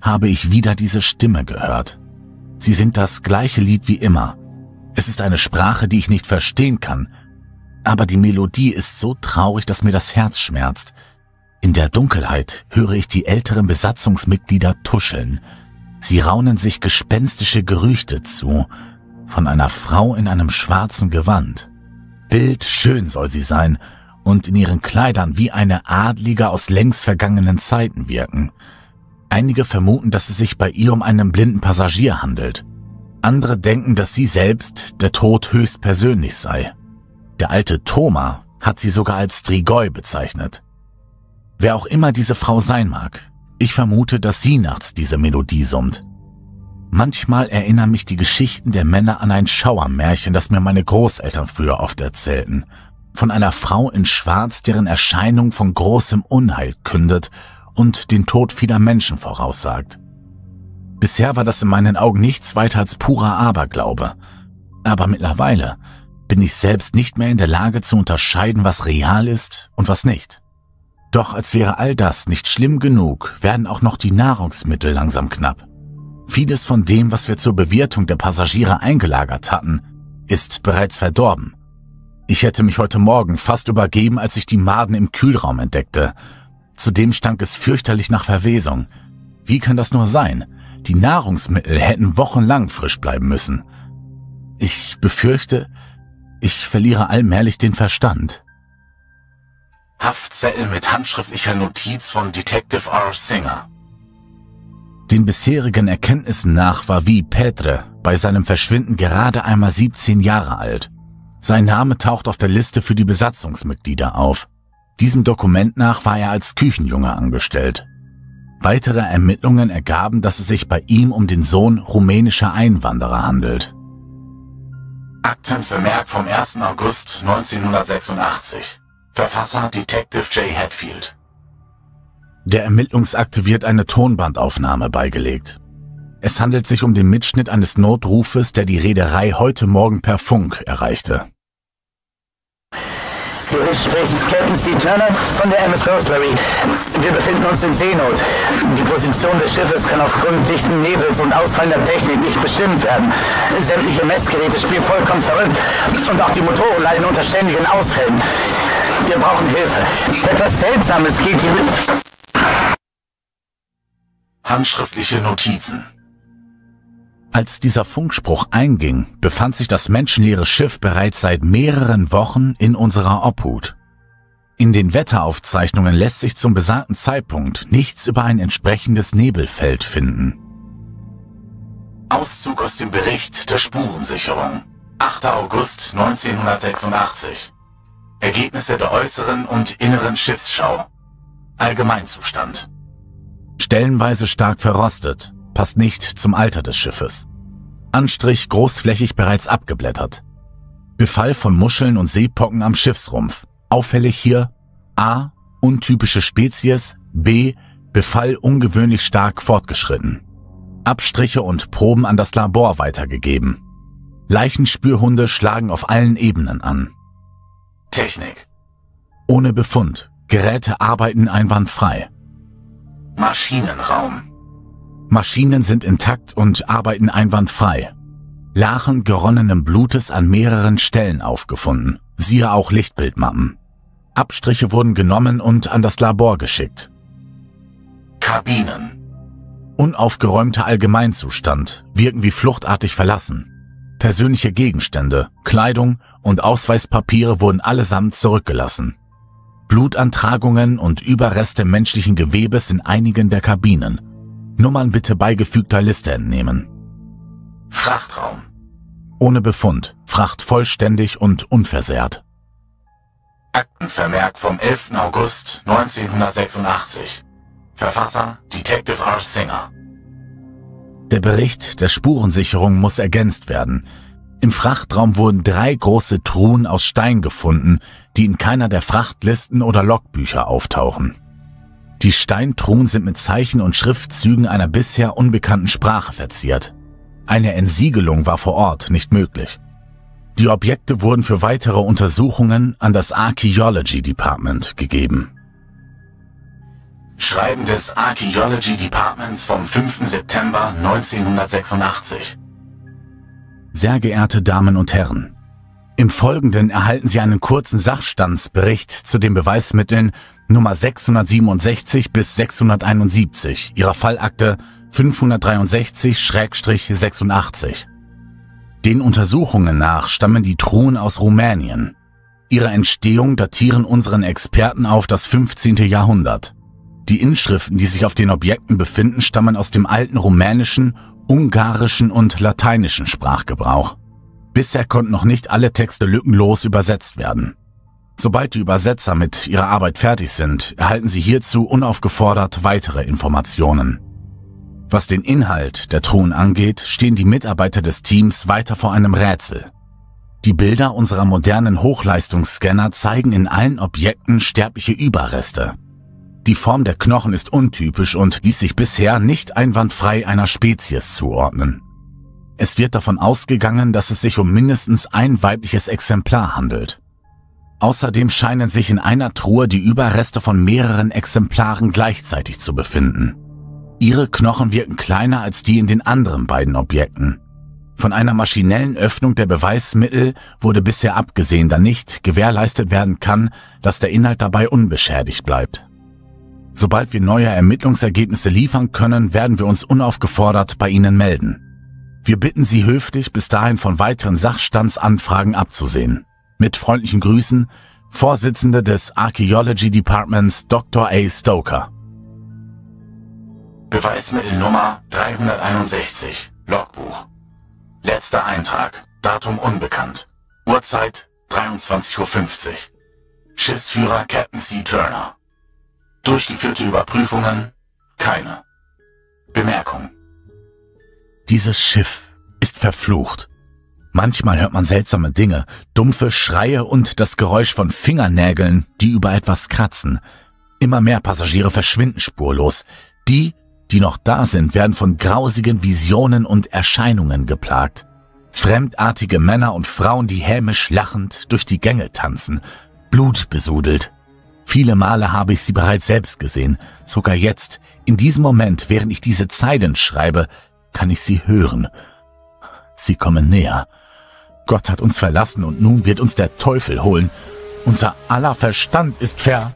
habe ich wieder diese Stimme gehört. Sie sind das gleiche Lied wie immer. Es ist eine Sprache, die ich nicht verstehen kann, aber die Melodie ist so traurig, dass mir das Herz schmerzt. In der Dunkelheit höre ich die älteren Besatzungsmitglieder tuscheln – Sie raunen sich gespenstische Gerüchte zu, von einer Frau in einem schwarzen Gewand. Bildschön soll sie sein und in ihren Kleidern wie eine Adlige aus längst vergangenen Zeiten wirken. Einige vermuten, dass es sich bei ihr um einen blinden Passagier handelt. Andere denken, dass sie selbst der Tod höchstpersönlich sei. Der alte Thoma hat sie sogar als Strigoi bezeichnet. Wer auch immer diese Frau sein mag, ich vermute, dass sie nachts diese Melodie summt. Manchmal erinnern mich die Geschichten der Männer an ein Schauermärchen, das mir meine Großeltern früher oft erzählten. Von einer Frau in Schwarz, deren Erscheinung von großem Unheil kündet und den Tod vieler Menschen voraussagt. Bisher war das in meinen Augen nichts weiter als purer Aberglaube. Aber mittlerweile bin ich selbst nicht mehr in der Lage zu unterscheiden, was real ist und was nicht. Doch als wäre all das nicht schlimm genug, werden auch noch die Nahrungsmittel langsam knapp. Vieles von dem, was wir zur Bewirtung der Passagiere eingelagert hatten, ist bereits verdorben. Ich hätte mich heute Morgen fast übergeben, als ich die Maden im Kühlraum entdeckte. Zudem stank es fürchterlich nach Verwesung. Wie kann das nur sein? Die Nahrungsmittel hätten wochenlang frisch bleiben müssen. Ich befürchte, ich verliere allmählich den Verstand. Haftzettel mit handschriftlicher Notiz von Detective R. Singer. Den bisherigen Erkenntnissen nach war wie Petre bei seinem Verschwinden gerade einmal 17 Jahre alt. Sein Name taucht auf der Liste für die Besatzungsmitglieder auf. Diesem Dokument nach war er als Küchenjunge angestellt. Weitere Ermittlungen ergaben, dass es sich bei ihm um den Sohn rumänischer Einwanderer handelt. Aktenvermerk vom 1. August 1986. Verfasser Detective J. Hatfield. Der Ermittlungsakte wird eine Tonbandaufnahme beigelegt. Es handelt sich um den Mitschnitt eines Notrufes, der die Reederei heute Morgen per Funk erreichte. Hier sprechen Captain C. Turner von der MS Roseberry. Wir befinden uns in Seenot. Die Position des Schiffes kann aufgrund dichten Nebels und ausfallender Technik nicht bestimmt werden. Sämtliche Messgeräte spielen vollkommen verrückt und auch die Motoren leiden unter ständigen Ausfällen. Wir brauchen Hilfe. Etwas Seltsames geht hier mit. Handschriftliche Notizen. Als dieser Funkspruch einging, befand sich das menschenleere Schiff bereits seit mehreren Wochen in unserer Obhut. In den Wetteraufzeichnungen lässt sich zum besagten Zeitpunkt nichts über ein entsprechendes Nebelfeld finden. Auszug aus dem Bericht der Spurensicherung. 8. August 1986. Ergebnisse der äußeren und inneren Schiffsschau. Allgemeinzustand. Stellenweise stark verrostet, passt nicht zum Alter des Schiffes. Anstrich großflächig bereits abgeblättert. Befall von Muscheln und Seepocken am Schiffsrumpf. Auffällig hier A. Untypische Spezies, B. Befall ungewöhnlich stark fortgeschritten. Abstriche und Proben an das Labor weitergegeben. Leichenspürhunde schlagen auf allen Ebenen an. Technik. Ohne Befund. Geräte arbeiten einwandfrei. Maschinenraum. Maschinen sind intakt und arbeiten einwandfrei. Lachen geronnenen Blutes an mehreren Stellen aufgefunden. Siehe auch Lichtbildmappen. Abstriche wurden genommen und an das Labor geschickt. Kabinen. Unaufgeräumter Allgemeinzustand, wirken wie fluchtartig verlassen. Persönliche Gegenstände, Kleidung und Ausweispapiere wurden allesamt zurückgelassen. Blutantragungen und Überreste menschlichen Gewebes in einigen der Kabinen. Nummern bitte beigefügter Liste entnehmen. Frachtraum. Ohne Befund, Fracht vollständig und unversehrt. Aktenvermerk vom 11. August 1986. Verfasser Detective R. Singer. Der Bericht der Spurensicherung muss ergänzt werden. Im Frachtraum wurden drei große Truhen aus Stein gefunden, die in keiner der Frachtlisten oder Logbücher auftauchen. Die Steintruhen sind mit Zeichen und Schriftzügen einer bisher unbekannten Sprache verziert. Eine Entsiegelung war vor Ort nicht möglich. Die Objekte wurden für weitere Untersuchungen an das Archaeology Department gegeben. Schreiben des Archaeology Departments vom 5. September 1986. Sehr geehrte Damen und Herren, im Folgenden erhalten Sie einen kurzen Sachstandsbericht zu den Beweismitteln Nummer 667 bis 671 Ihrer Fallakte 563-86. Den Untersuchungen nach stammen die Truhen aus Rumänien. Ihre Entstehung datieren unseren Experten auf das 15. Jahrhundert. Die Inschriften, die sich auf den Objekten befinden, stammen aus dem alten rumänischen, ungarischen und lateinischen Sprachgebrauch. Bisher konnten noch nicht alle Texte lückenlos übersetzt werden. Sobald die Übersetzer mit ihrer Arbeit fertig sind, erhalten sie hierzu unaufgefordert weitere Informationen. Was den Inhalt der Truhen angeht, stehen die Mitarbeiter des Teams weiter vor einem Rätsel. Die Bilder unserer modernen Hochleistungsscanner zeigen in allen Objekten sterbliche Überreste. Die Form der Knochen ist untypisch und ließ sich bisher nicht einwandfrei einer Spezies zuordnen. Es wird davon ausgegangen, dass es sich um mindestens ein weibliches Exemplar handelt. Außerdem scheinen sich in einer Truhe die Überreste von mehreren Exemplaren gleichzeitig zu befinden. Ihre Knochen wirken kleiner als die in den anderen beiden Objekten. Von einer maschinellen Öffnung der Beweismittel wurde bisher abgesehen, da nicht gewährleistet werden kann, dass der Inhalt dabei unbeschädigt bleibt. Sobald wir neue Ermittlungsergebnisse liefern können, werden wir uns unaufgefordert bei Ihnen melden. Wir bitten Sie höflich, bis dahin von weiteren Sachstandsanfragen abzusehen. Mit freundlichen Grüßen, Vorsitzende des Archaeology Departments Dr. A. Stoker. Beweismittel Nummer 361, Logbuch. Letzter Eintrag, Datum unbekannt. Uhrzeit 23.50 Uhr. Schiffsführer Captain C. Turner. Durchgeführte Überprüfungen? Keine. Bemerkung. Dieses Schiff ist verflucht. Manchmal hört man seltsame Dinge, dumpfe Schreie und das Geräusch von Fingernägeln, die über etwas kratzen. Immer mehr Passagiere verschwinden spurlos. Die, die noch da sind, werden von grausigen Visionen und Erscheinungen geplagt. Fremdartige Männer und Frauen, die hämisch lachend durch die Gänge tanzen, blutbesudelt, Viele Male habe ich sie bereits selbst gesehen. Sogar jetzt, in diesem Moment, während ich diese Zeilen schreibe, kann ich sie hören. Sie kommen näher. Gott hat uns verlassen und nun wird uns der Teufel holen. Unser aller Verstand ist ver...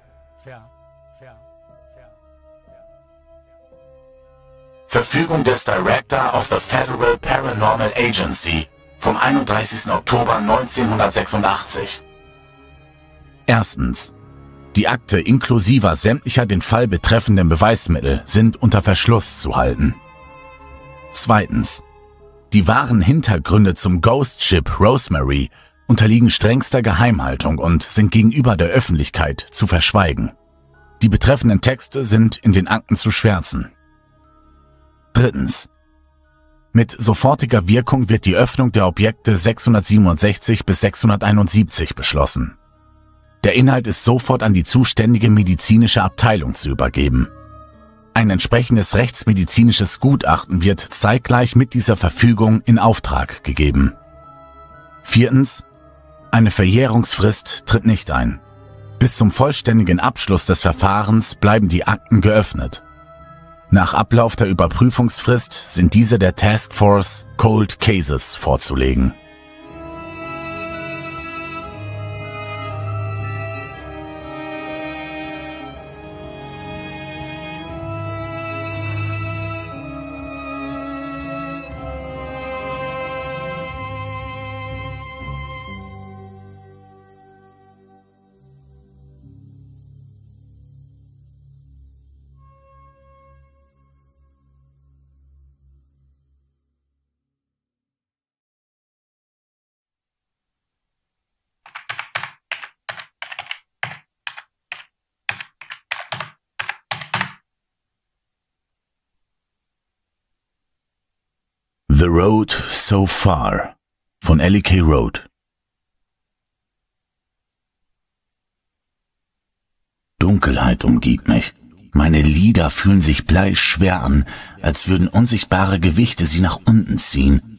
Verfügung des Director of the Federal Paranormal Agency vom 31. Oktober 1986. Erstens. Die Akte inklusiver sämtlicher den Fall betreffenden Beweismittel sind unter Verschluss zu halten. Zweitens. Die wahren Hintergründe zum Ghost Ship Rosemary unterliegen strengster Geheimhaltung und sind gegenüber der Öffentlichkeit zu verschweigen. Die betreffenden Texte sind in den Akten zu schwärzen. Drittens. Mit sofortiger Wirkung wird die Öffnung der Objekte 667 bis 671 beschlossen. Der Inhalt ist sofort an die zuständige medizinische Abteilung zu übergeben. Ein entsprechendes rechtsmedizinisches Gutachten wird zeitgleich mit dieser Verfügung in Auftrag gegeben. Viertens. Eine Verjährungsfrist tritt nicht ein. Bis zum vollständigen Abschluss des Verfahrens bleiben die Akten geöffnet. Nach Ablauf der Überprüfungsfrist sind diese der Task Force Cold Cases vorzulegen. Good So Far von Ellie K. Road. Dunkelheit umgibt mich. Meine Lieder fühlen sich bleischwer an, als würden unsichtbare Gewichte sie nach unten ziehen.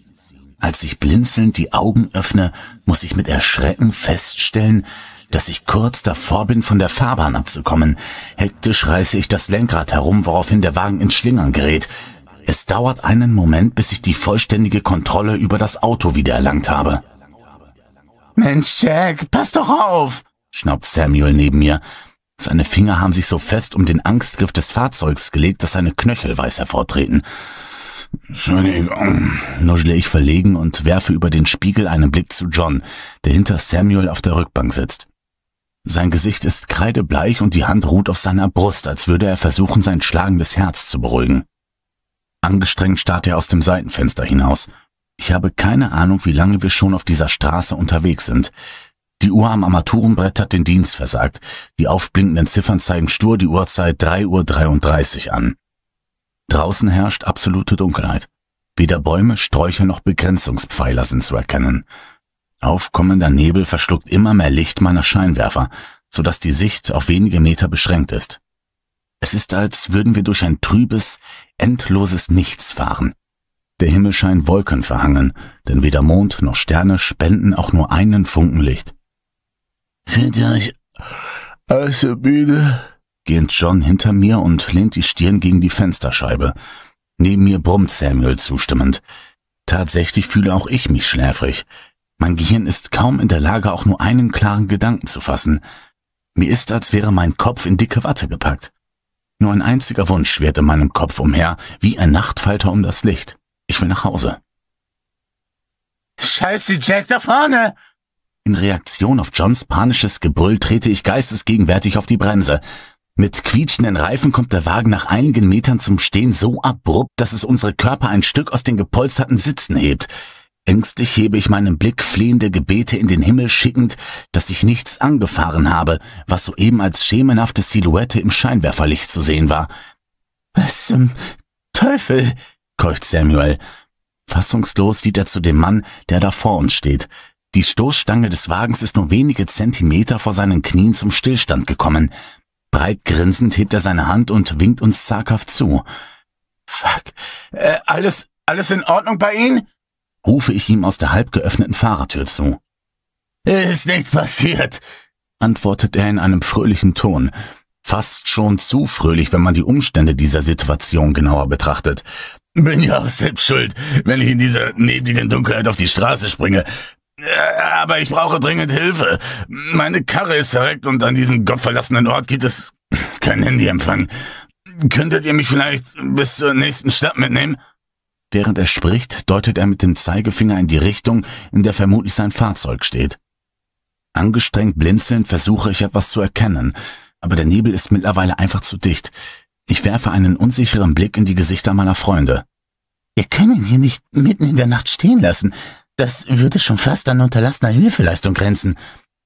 Als ich blinzelnd die Augen öffne, muss ich mit Erschrecken feststellen, dass ich kurz davor bin, von der Fahrbahn abzukommen. Hektisch reiße ich das Lenkrad herum, woraufhin der Wagen ins Schlingern gerät. Es dauert einen Moment, bis ich die vollständige Kontrolle über das Auto wiedererlangt habe. Mensch, Jack, pass doch auf! schnaubt Samuel neben mir. Seine Finger haben sich so fest um den Angstgriff des Fahrzeugs gelegt, dass seine Knöchel weiß hervortreten. Entschuldigung, ähm, nuschle ich verlegen und werfe über den Spiegel einen Blick zu John, der hinter Samuel auf der Rückbank sitzt. Sein Gesicht ist kreidebleich und die Hand ruht auf seiner Brust, als würde er versuchen, sein schlagendes Herz zu beruhigen. Angestrengt starrt er aus dem Seitenfenster hinaus. Ich habe keine Ahnung, wie lange wir schon auf dieser Straße unterwegs sind. Die Uhr am Armaturenbrett hat den Dienst versagt. Die aufblinkenden Ziffern zeigen stur die Uhrzeit 3.33 Uhr an. Draußen herrscht absolute Dunkelheit. Weder Bäume, Sträucher noch Begrenzungspfeiler sind zu erkennen. Aufkommender Nebel verschluckt immer mehr Licht meiner Scheinwerfer, so dass die Sicht auf wenige Meter beschränkt ist. Es ist, als würden wir durch ein trübes, endloses Nichts fahren. Der Himmel scheint Wolken verhangen, denn weder Mond noch Sterne spenden auch nur einen Funken Licht. Seid ihr euch also müde? gähnt John hinter mir und lehnt die Stirn gegen die Fensterscheibe. Neben mir brummt Samuel zustimmend. Tatsächlich fühle auch ich mich schläfrig. Mein Gehirn ist kaum in der Lage, auch nur einen klaren Gedanken zu fassen. Mir ist, als wäre mein Kopf in dicke Watte gepackt. Nur ein einziger Wunsch schwirrt in meinem Kopf umher, wie ein Nachtfalter um das Licht. Ich will nach Hause. Scheiße, Jack da vorne! In Reaktion auf Johns panisches Gebrüll trete ich geistesgegenwärtig auf die Bremse. Mit quietschenden Reifen kommt der Wagen nach einigen Metern zum Stehen so abrupt, dass es unsere Körper ein Stück aus den gepolsterten Sitzen hebt. Ängstlich hebe ich meinen Blick flehende Gebete in den Himmel schickend, dass ich nichts angefahren habe, was soeben als schemenhafte Silhouette im Scheinwerferlicht zu sehen war. Was zum Teufel? keucht Samuel. Fassungslos sieht er zu dem Mann, der da vor uns steht. Die Stoßstange des Wagens ist nur wenige Zentimeter vor seinen Knien zum Stillstand gekommen. Breit grinsend hebt er seine Hand und winkt uns zaghaft zu. Fuck. Äh, alles, alles in Ordnung bei Ihnen? rufe ich ihm aus der halb geöffneten Fahrertür zu. Ist nichts passiert, antwortet er in einem fröhlichen Ton, fast schon zu fröhlich, wenn man die Umstände dieser Situation genauer betrachtet. Bin ja auch selbst schuld, wenn ich in dieser nebligen Dunkelheit auf die Straße springe. Aber ich brauche dringend Hilfe. Meine Karre ist verreckt und an diesem gottverlassenen Ort gibt es kein Handyempfang. Könntet ihr mich vielleicht bis zur nächsten Stadt mitnehmen? Während er spricht, deutet er mit dem Zeigefinger in die Richtung, in der vermutlich sein Fahrzeug steht. Angestrengt blinzelnd versuche ich etwas zu erkennen, aber der Nebel ist mittlerweile einfach zu dicht. Ich werfe einen unsicheren Blick in die Gesichter meiner Freunde. Wir können ihn hier nicht mitten in der Nacht stehen lassen. Das würde schon fast an unterlassener Hilfeleistung grenzen,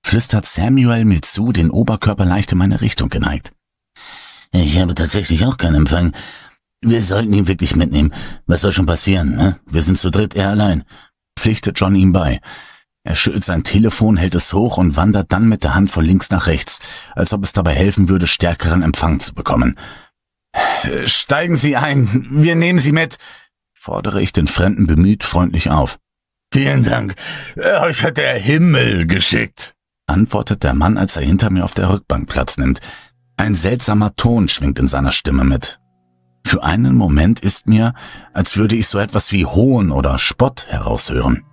flüstert Samuel mir zu, den Oberkörper leicht in meine Richtung geneigt. Ich habe tatsächlich auch keinen Empfang. Wir sollten ihn wirklich mitnehmen. Was soll schon passieren, ne? Wir sind zu dritt, er allein. Pflichtet John ihm bei. Er schüttelt sein Telefon, hält es hoch und wandert dann mit der Hand von links nach rechts, als ob es dabei helfen würde, stärkeren Empfang zu bekommen. Steigen Sie ein, wir nehmen Sie mit, fordere ich den Fremden bemüht freundlich auf. Vielen Dank, euch hat der Himmel geschickt, antwortet der Mann, als er hinter mir auf der Rückbank Platz nimmt. Ein seltsamer Ton schwingt in seiner Stimme mit, für einen Moment ist mir, als würde ich so etwas wie Hohn oder Spott heraushören.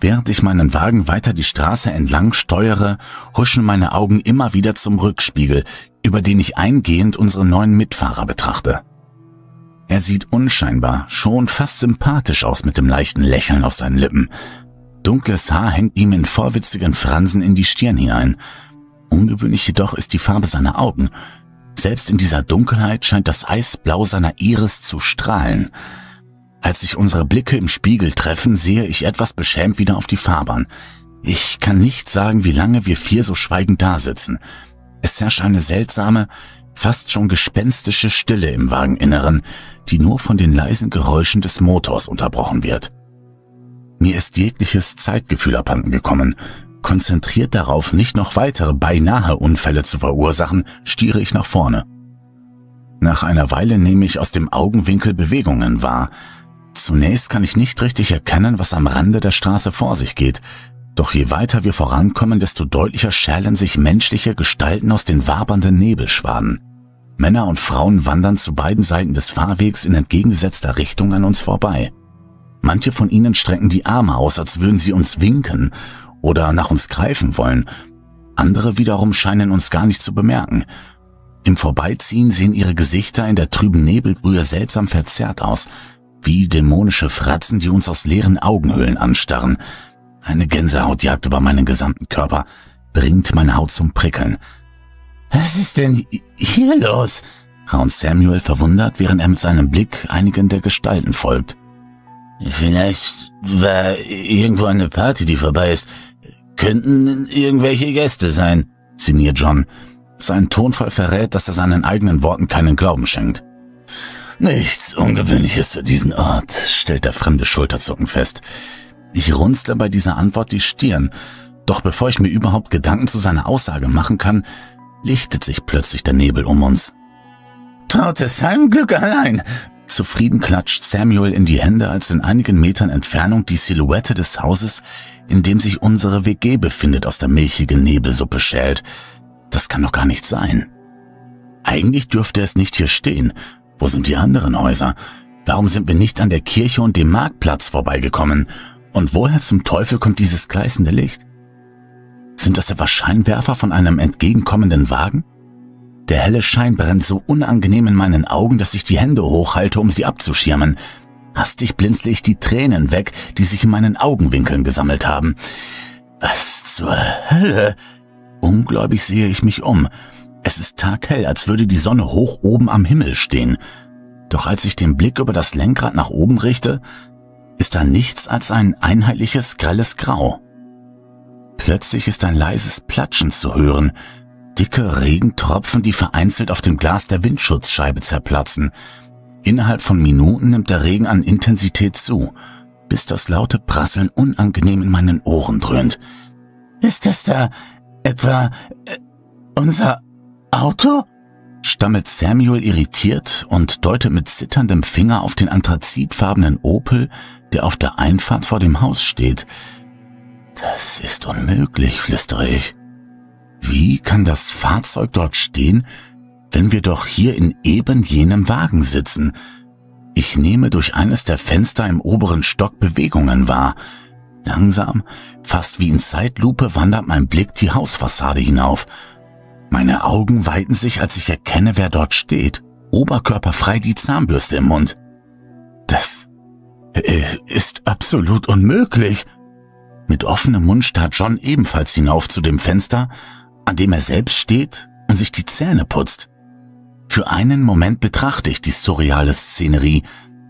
Während ich meinen Wagen weiter die Straße entlang steuere, huschen meine Augen immer wieder zum Rückspiegel, über den ich eingehend unseren neuen Mitfahrer betrachte. Er sieht unscheinbar, schon fast sympathisch aus mit dem leichten Lächeln auf seinen Lippen. Dunkles Haar hängt ihm in vorwitzigen Fransen in die Stirn hinein. Ungewöhnlich jedoch ist die Farbe seiner Augen, selbst in dieser Dunkelheit scheint das Eisblau seiner Iris zu strahlen. Als sich unsere Blicke im Spiegel treffen, sehe ich etwas beschämt wieder auf die Fahrbahn. Ich kann nicht sagen, wie lange wir vier so schweigend dasitzen. Es herrscht eine seltsame, fast schon gespenstische Stille im Wageninneren, die nur von den leisen Geräuschen des Motors unterbrochen wird. Mir ist jegliches Zeitgefühl abhanden gekommen. Konzentriert darauf, nicht noch weitere beinahe Unfälle zu verursachen, stiere ich nach vorne. Nach einer Weile nehme ich aus dem Augenwinkel Bewegungen wahr. Zunächst kann ich nicht richtig erkennen, was am Rande der Straße vor sich geht, doch je weiter wir vorankommen, desto deutlicher schälen sich menschliche Gestalten aus den wabernden Nebelschwaden. Männer und Frauen wandern zu beiden Seiten des Fahrwegs in entgegengesetzter Richtung an uns vorbei. Manche von ihnen strecken die Arme aus, als würden sie uns winken, oder nach uns greifen wollen. Andere wiederum scheinen uns gar nicht zu bemerken. Im Vorbeiziehen sehen ihre Gesichter in der trüben Nebelbrühe seltsam verzerrt aus, wie dämonische Fratzen, die uns aus leeren Augenhöhlen anstarren. Eine Gänsehaut jagt über meinen gesamten Körper, bringt meine Haut zum Prickeln. Was ist denn hier los? raunt Samuel verwundert, während er mit seinem Blick einigen der Gestalten folgt. Vielleicht war irgendwo eine Party, die vorbei ist. Könnten irgendwelche Gäste sein, sinniert John. Sein Tonfall verrät, dass er seinen eigenen Worten keinen Glauben schenkt. Nichts Ungewöhnliches für diesen Ort, stellt der Fremde Schulterzucken fest. Ich runzle bei dieser Antwort die Stirn, doch bevor ich mir überhaupt Gedanken zu seiner Aussage machen kann, lichtet sich plötzlich der Nebel um uns. Trautes Heimglück allein, Zufrieden klatscht Samuel in die Hände, als in einigen Metern Entfernung die Silhouette des Hauses, in dem sich unsere WG befindet, aus der milchigen Nebelsuppe schält. Das kann doch gar nicht sein. Eigentlich dürfte es nicht hier stehen. Wo sind die anderen Häuser? Warum sind wir nicht an der Kirche und dem Marktplatz vorbeigekommen? Und woher zum Teufel kommt dieses gleißende Licht? Sind das etwa Scheinwerfer von einem entgegenkommenden Wagen? Der helle Schein brennt so unangenehm in meinen Augen, dass ich die Hände hochhalte, um sie abzuschirmen. Hastig blinzle ich die Tränen weg, die sich in meinen Augenwinkeln gesammelt haben. Was zur Hölle? Ungläubig sehe ich mich um. Es ist taghell, als würde die Sonne hoch oben am Himmel stehen. Doch als ich den Blick über das Lenkrad nach oben richte, ist da nichts als ein einheitliches grelles Grau. Plötzlich ist ein leises Platschen zu hören, dicke Regentropfen, die vereinzelt auf dem Glas der Windschutzscheibe zerplatzen. Innerhalb von Minuten nimmt der Regen an Intensität zu, bis das laute Prasseln unangenehm in meinen Ohren dröhnt. Ist das da etwa äh, unser Auto? stammelt Samuel irritiert und deutet mit zitterndem Finger auf den anthrazitfarbenen Opel, der auf der Einfahrt vor dem Haus steht. Das ist unmöglich, flüstere ich. Wie kann das Fahrzeug dort stehen, wenn wir doch hier in eben jenem Wagen sitzen? Ich nehme durch eines der Fenster im oberen Stock Bewegungen wahr. Langsam, fast wie in Zeitlupe, wandert mein Blick die Hausfassade hinauf. Meine Augen weiten sich, als ich erkenne, wer dort steht. Oberkörperfrei die Zahnbürste im Mund. Das äh, ist absolut unmöglich. Mit offenem Mund starrt John ebenfalls hinauf zu dem Fenster, an dem er selbst steht und sich die Zähne putzt. Für einen Moment betrachte ich die surreale Szenerie,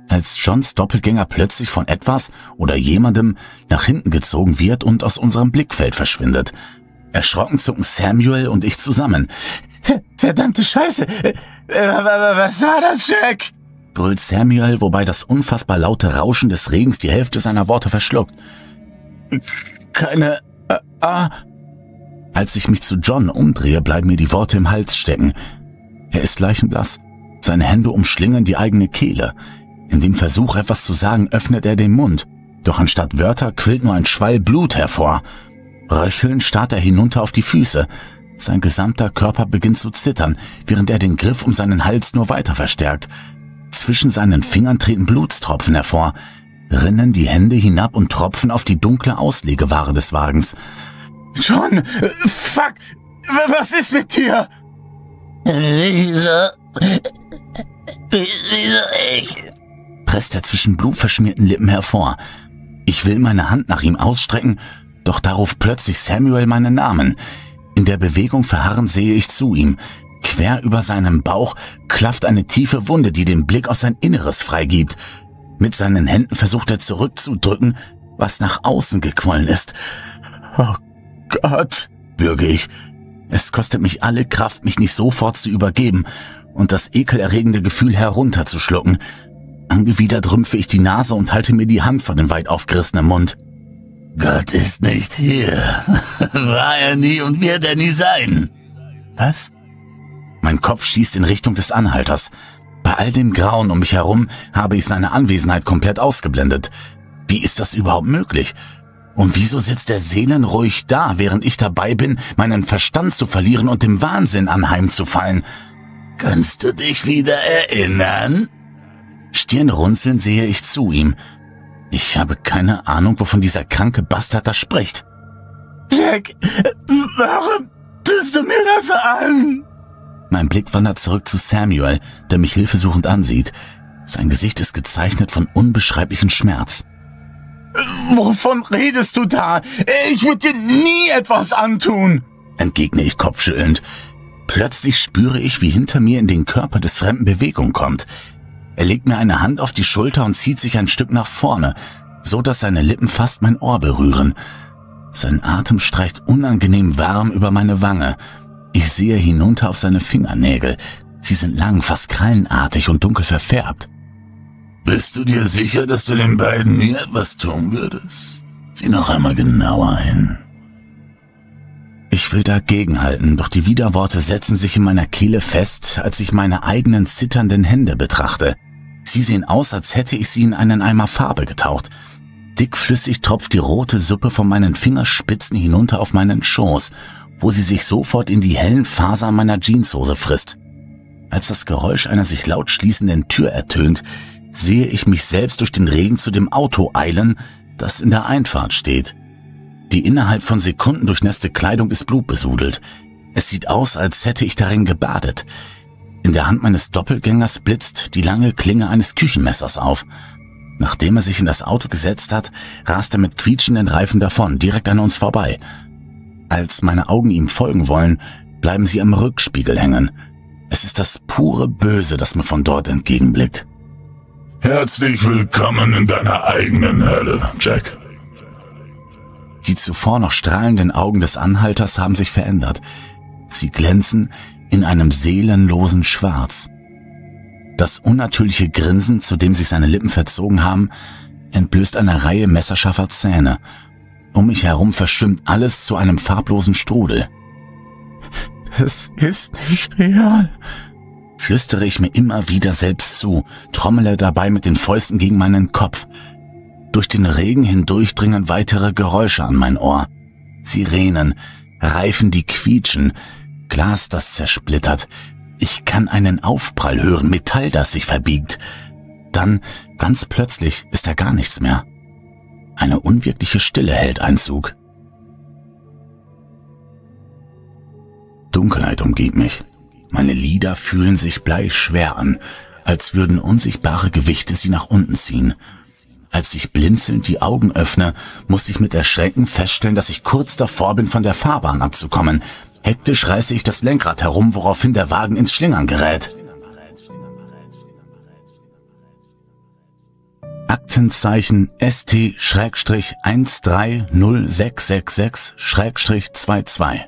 als Johns Doppelgänger plötzlich von etwas oder jemandem nach hinten gezogen wird und aus unserem Blickfeld verschwindet. Erschrocken zucken Samuel und ich zusammen. Verdammte Scheiße! Äh, äh, was war das, Jack? brüllt Samuel, wobei das unfassbar laute Rauschen des Regens die Hälfte seiner Worte verschluckt. Keine... Äh, ah... Als ich mich zu John umdrehe, bleiben mir die Worte im Hals stecken. Er ist leichenblass. Seine Hände umschlingen die eigene Kehle. In dem Versuch, etwas zu sagen, öffnet er den Mund. Doch anstatt Wörter quillt nur ein Schwall Blut hervor. Röchelnd starrt er hinunter auf die Füße. Sein gesamter Körper beginnt zu zittern, während er den Griff um seinen Hals nur weiter verstärkt. Zwischen seinen Fingern treten Blutstropfen hervor, rinnen die Hände hinab und tropfen auf die dunkle Auslegeware des Wagens. John, fuck, was ist mit dir? Wieso? Wieso ich... er zwischen blutverschmierten Lippen hervor. Ich will meine Hand nach ihm ausstrecken, doch da ruft plötzlich Samuel meinen Namen. In der Bewegung verharren sehe ich zu ihm. Quer über seinem Bauch klafft eine tiefe Wunde, die den Blick aus sein Inneres freigibt. Mit seinen Händen versucht er zurückzudrücken, was nach außen gequollen ist. Oh Gott, bürge ich. Es kostet mich alle Kraft, mich nicht sofort zu übergeben und das ekelerregende Gefühl herunterzuschlucken. Angewidert rümpfe ich die Nase und halte mir die Hand vor den weit aufgerissenen Mund. Gott ist nicht hier. *laughs* War er nie und wird er nie sein. Was? Mein Kopf schießt in Richtung des Anhalters. Bei all dem Grauen um mich herum habe ich seine Anwesenheit komplett ausgeblendet. Wie ist das überhaupt möglich? Und wieso sitzt der seelenruhig da, während ich dabei bin, meinen Verstand zu verlieren und dem Wahnsinn anheimzufallen? Kannst du dich wieder erinnern? Stirnrunzeln sehe ich zu ihm. Ich habe keine Ahnung, wovon dieser kranke Bastard da spricht. Jack, warum tust du mir das an? Mein Blick wandert zurück zu Samuel, der mich hilfesuchend ansieht. Sein Gesicht ist gezeichnet von unbeschreiblichen Schmerz. Wovon redest du da? Ich würde dir nie etwas antun, entgegne ich kopfschüttelnd. Plötzlich spüre ich, wie hinter mir in den Körper des Fremden Bewegung kommt. Er legt mir eine Hand auf die Schulter und zieht sich ein Stück nach vorne, so dass seine Lippen fast mein Ohr berühren. Sein Atem streicht unangenehm warm über meine Wange. Ich sehe hinunter auf seine Fingernägel. Sie sind lang, fast krallenartig und dunkel verfärbt. Bist du dir sicher, dass du den beiden nie etwas tun würdest? Sieh noch einmal genauer hin. Ich will dagegenhalten, doch die Widerworte setzen sich in meiner Kehle fest, als ich meine eigenen zitternden Hände betrachte. Sie sehen aus, als hätte ich sie in einen Eimer Farbe getaucht. Dickflüssig tropft die rote Suppe von meinen Fingerspitzen hinunter auf meinen Schoß, wo sie sich sofort in die hellen Fasern meiner Jeanshose frisst. Als das Geräusch einer sich laut schließenden Tür ertönt, sehe ich mich selbst durch den Regen zu dem Auto eilen, das in der Einfahrt steht. Die innerhalb von Sekunden durchnässte Kleidung ist blutbesudelt. Es sieht aus, als hätte ich darin gebadet. In der Hand meines Doppelgängers blitzt die lange Klinge eines Küchenmessers auf. Nachdem er sich in das Auto gesetzt hat, rast er mit quietschenden Reifen davon, direkt an uns vorbei. Als meine Augen ihm folgen wollen, bleiben sie am Rückspiegel hängen. Es ist das pure Böse, das mir von dort entgegenblickt. Herzlich willkommen in deiner eigenen Hölle, Jack. Die zuvor noch strahlenden Augen des Anhalters haben sich verändert. Sie glänzen in einem seelenlosen Schwarz. Das unnatürliche Grinsen, zu dem sich seine Lippen verzogen haben, entblößt eine Reihe messerscharfer Zähne. Um mich herum verschwimmt alles zu einem farblosen Strudel. Es ist nicht real, flüstere ich mir immer wieder selbst zu, trommele dabei mit den Fäusten gegen meinen Kopf. Durch den Regen hindurch dringen weitere Geräusche an mein Ohr. Sirenen, Reifen, die quietschen, Glas, das zersplittert. Ich kann einen Aufprall hören, Metall, das sich verbiegt. Dann, ganz plötzlich, ist da gar nichts mehr. Eine unwirkliche Stille hält Einzug. Dunkelheit umgibt mich. Meine Lider fühlen sich bleischwer an, als würden unsichtbare Gewichte sie nach unten ziehen. Als ich blinzelnd die Augen öffne, muss ich mit Erschrecken feststellen, dass ich kurz davor bin, von der Fahrbahn abzukommen. Hektisch reiße ich das Lenkrad herum, woraufhin der Wagen ins Schlingern gerät. Aktenzeichen st 130666 22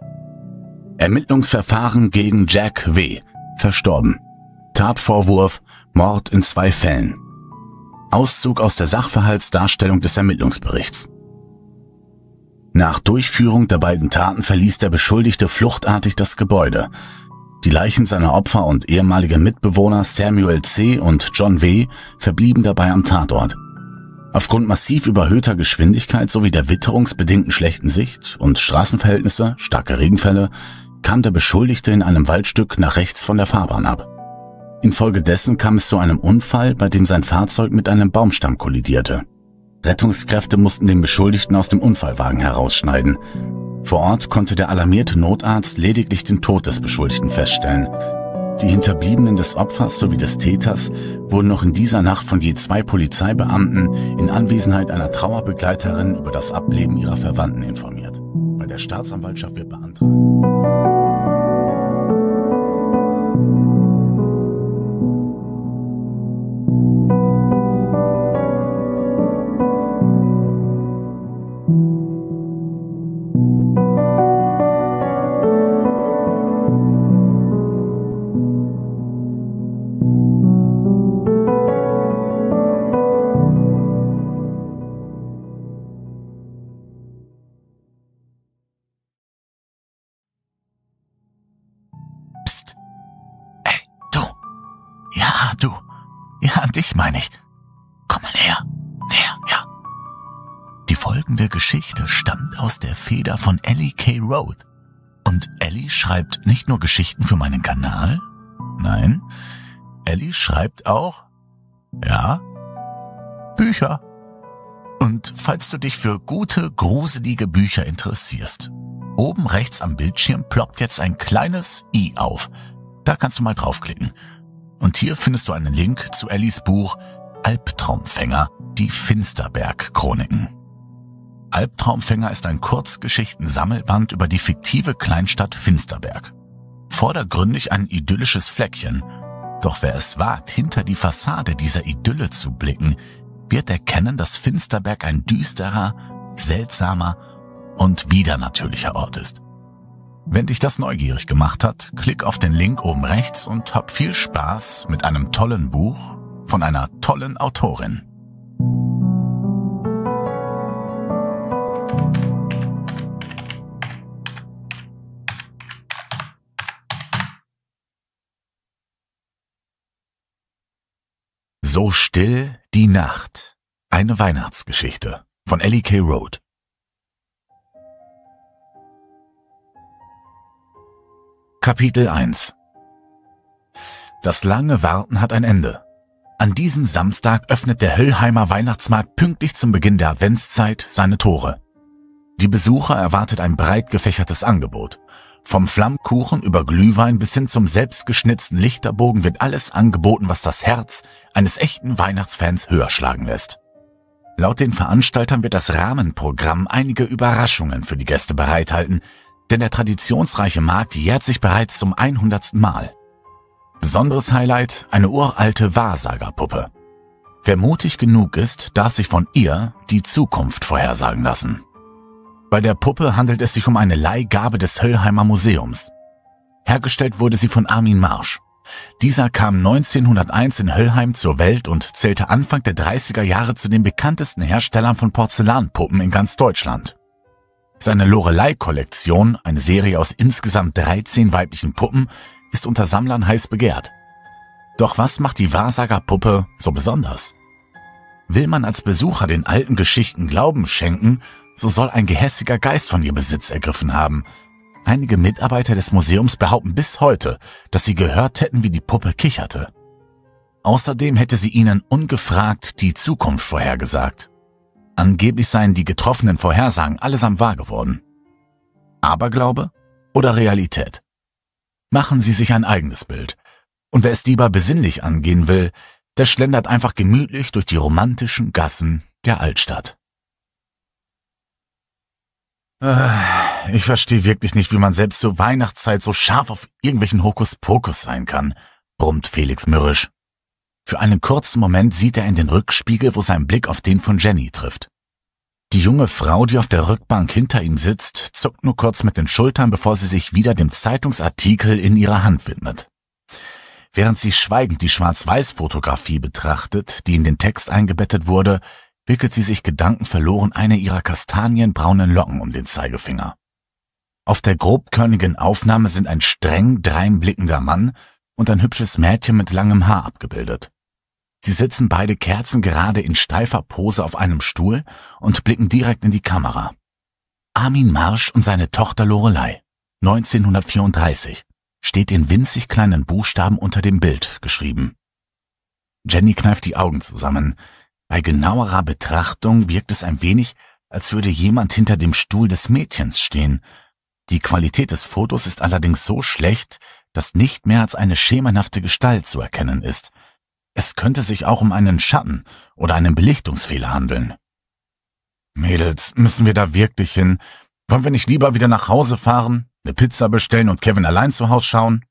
Ermittlungsverfahren gegen Jack W. Verstorben. Tatvorwurf Mord in zwei Fällen. Auszug aus der Sachverhaltsdarstellung des Ermittlungsberichts. Nach Durchführung der beiden Taten verließ der Beschuldigte fluchtartig das Gebäude. Die Leichen seiner Opfer und ehemaliger Mitbewohner Samuel C. und John W. verblieben dabei am Tatort. Aufgrund massiv überhöhter Geschwindigkeit sowie der witterungsbedingten schlechten Sicht und Straßenverhältnisse, starke Regenfälle, kam der Beschuldigte in einem Waldstück nach rechts von der Fahrbahn ab. Infolgedessen kam es zu einem Unfall, bei dem sein Fahrzeug mit einem Baumstamm kollidierte. Rettungskräfte mussten den Beschuldigten aus dem Unfallwagen herausschneiden. Vor Ort konnte der alarmierte Notarzt lediglich den Tod des Beschuldigten feststellen. Die Hinterbliebenen des Opfers sowie des Täters wurden noch in dieser Nacht von je zwei Polizeibeamten in Anwesenheit einer Trauerbegleiterin über das Ableben ihrer Verwandten informiert bei der Staatsanwaltschaft wird beantragen. Bilder von Ellie K. Road. Und Ellie schreibt nicht nur Geschichten für meinen Kanal, nein, Ellie schreibt auch, ja, Bücher. Und falls du dich für gute, gruselige Bücher interessierst, oben rechts am Bildschirm ploppt jetzt ein kleines i auf. Da kannst du mal draufklicken. Und hier findest du einen Link zu Ellies Buch Albtraumfänger, die Finsterberg-Chroniken. Albtraumfänger ist ein Kurzgeschichtensammelband über die fiktive Kleinstadt Finsterberg. Vordergründig ein idyllisches Fleckchen. Doch wer es wagt, hinter die Fassade dieser Idylle zu blicken, wird erkennen, dass Finsterberg ein düsterer, seltsamer und widernatürlicher Ort ist. Wenn dich das neugierig gemacht hat, klick auf den Link oben rechts und hab viel Spaß mit einem tollen Buch von einer tollen Autorin. So still die Nacht. Eine Weihnachtsgeschichte von Ellie K. Road. Kapitel 1 Das lange Warten hat ein Ende. An diesem Samstag öffnet der Höllheimer Weihnachtsmarkt pünktlich zum Beginn der Adventszeit seine Tore. Die Besucher erwartet ein breit gefächertes Angebot. Vom Flammkuchen über Glühwein bis hin zum selbstgeschnitzten Lichterbogen wird alles angeboten, was das Herz eines echten Weihnachtsfans höher schlagen lässt. Laut den Veranstaltern wird das Rahmenprogramm einige Überraschungen für die Gäste bereithalten, denn der traditionsreiche Markt jährt sich bereits zum 100. Mal. Besonderes Highlight, eine uralte Wahrsagerpuppe. Wer mutig genug ist, darf sich von ihr die Zukunft vorhersagen lassen. Bei der Puppe handelt es sich um eine Leihgabe des Höllheimer Museums. Hergestellt wurde sie von Armin Marsch. Dieser kam 1901 in Höllheim zur Welt und zählte Anfang der 30er Jahre zu den bekanntesten Herstellern von Porzellanpuppen in ganz Deutschland. Seine Lorelei-Kollektion, eine Serie aus insgesamt 13 weiblichen Puppen, ist unter Sammlern heiß begehrt. Doch was macht die Wahrsagerpuppe so besonders? Will man als Besucher den alten Geschichten Glauben schenken, so soll ein gehässiger Geist von ihr Besitz ergriffen haben. Einige Mitarbeiter des Museums behaupten bis heute, dass sie gehört hätten, wie die Puppe kicherte. Außerdem hätte sie ihnen ungefragt die Zukunft vorhergesagt. Angeblich seien die getroffenen Vorhersagen allesamt wahr geworden. Aberglaube oder Realität? Machen Sie sich ein eigenes Bild. Und wer es lieber besinnlich angehen will, der schlendert einfach gemütlich durch die romantischen Gassen der Altstadt. Äh, ich verstehe wirklich nicht, wie man selbst zur Weihnachtszeit so scharf auf irgendwelchen Hokuspokus sein kann, brummt Felix mürrisch. Für einen kurzen Moment sieht er in den Rückspiegel, wo sein Blick auf den von Jenny trifft. Die junge Frau, die auf der Rückbank hinter ihm sitzt, zuckt nur kurz mit den Schultern, bevor sie sich wieder dem Zeitungsartikel in ihrer Hand widmet. Während sie schweigend die Schwarz-Weiß-Fotografie betrachtet, die in den Text eingebettet wurde, wickelt sie sich gedankenverloren eine ihrer kastanienbraunen Locken um den Zeigefinger. Auf der grobkörnigen Aufnahme sind ein streng dreinblickender Mann und ein hübsches Mädchen mit langem Haar abgebildet. Sie sitzen beide kerzengerade in steifer Pose auf einem Stuhl und blicken direkt in die Kamera. Armin Marsch und seine Tochter Lorelei, 1934, steht in winzig kleinen Buchstaben unter dem Bild geschrieben. Jenny kneift die Augen zusammen, bei genauerer Betrachtung wirkt es ein wenig, als würde jemand hinter dem Stuhl des Mädchens stehen. Die Qualität des Fotos ist allerdings so schlecht, dass nicht mehr als eine schemenhafte Gestalt zu erkennen ist. Es könnte sich auch um einen Schatten oder einen Belichtungsfehler handeln. Mädels, müssen wir da wirklich hin? Wollen wir nicht lieber wieder nach Hause fahren, eine Pizza bestellen und Kevin allein zu Hause schauen?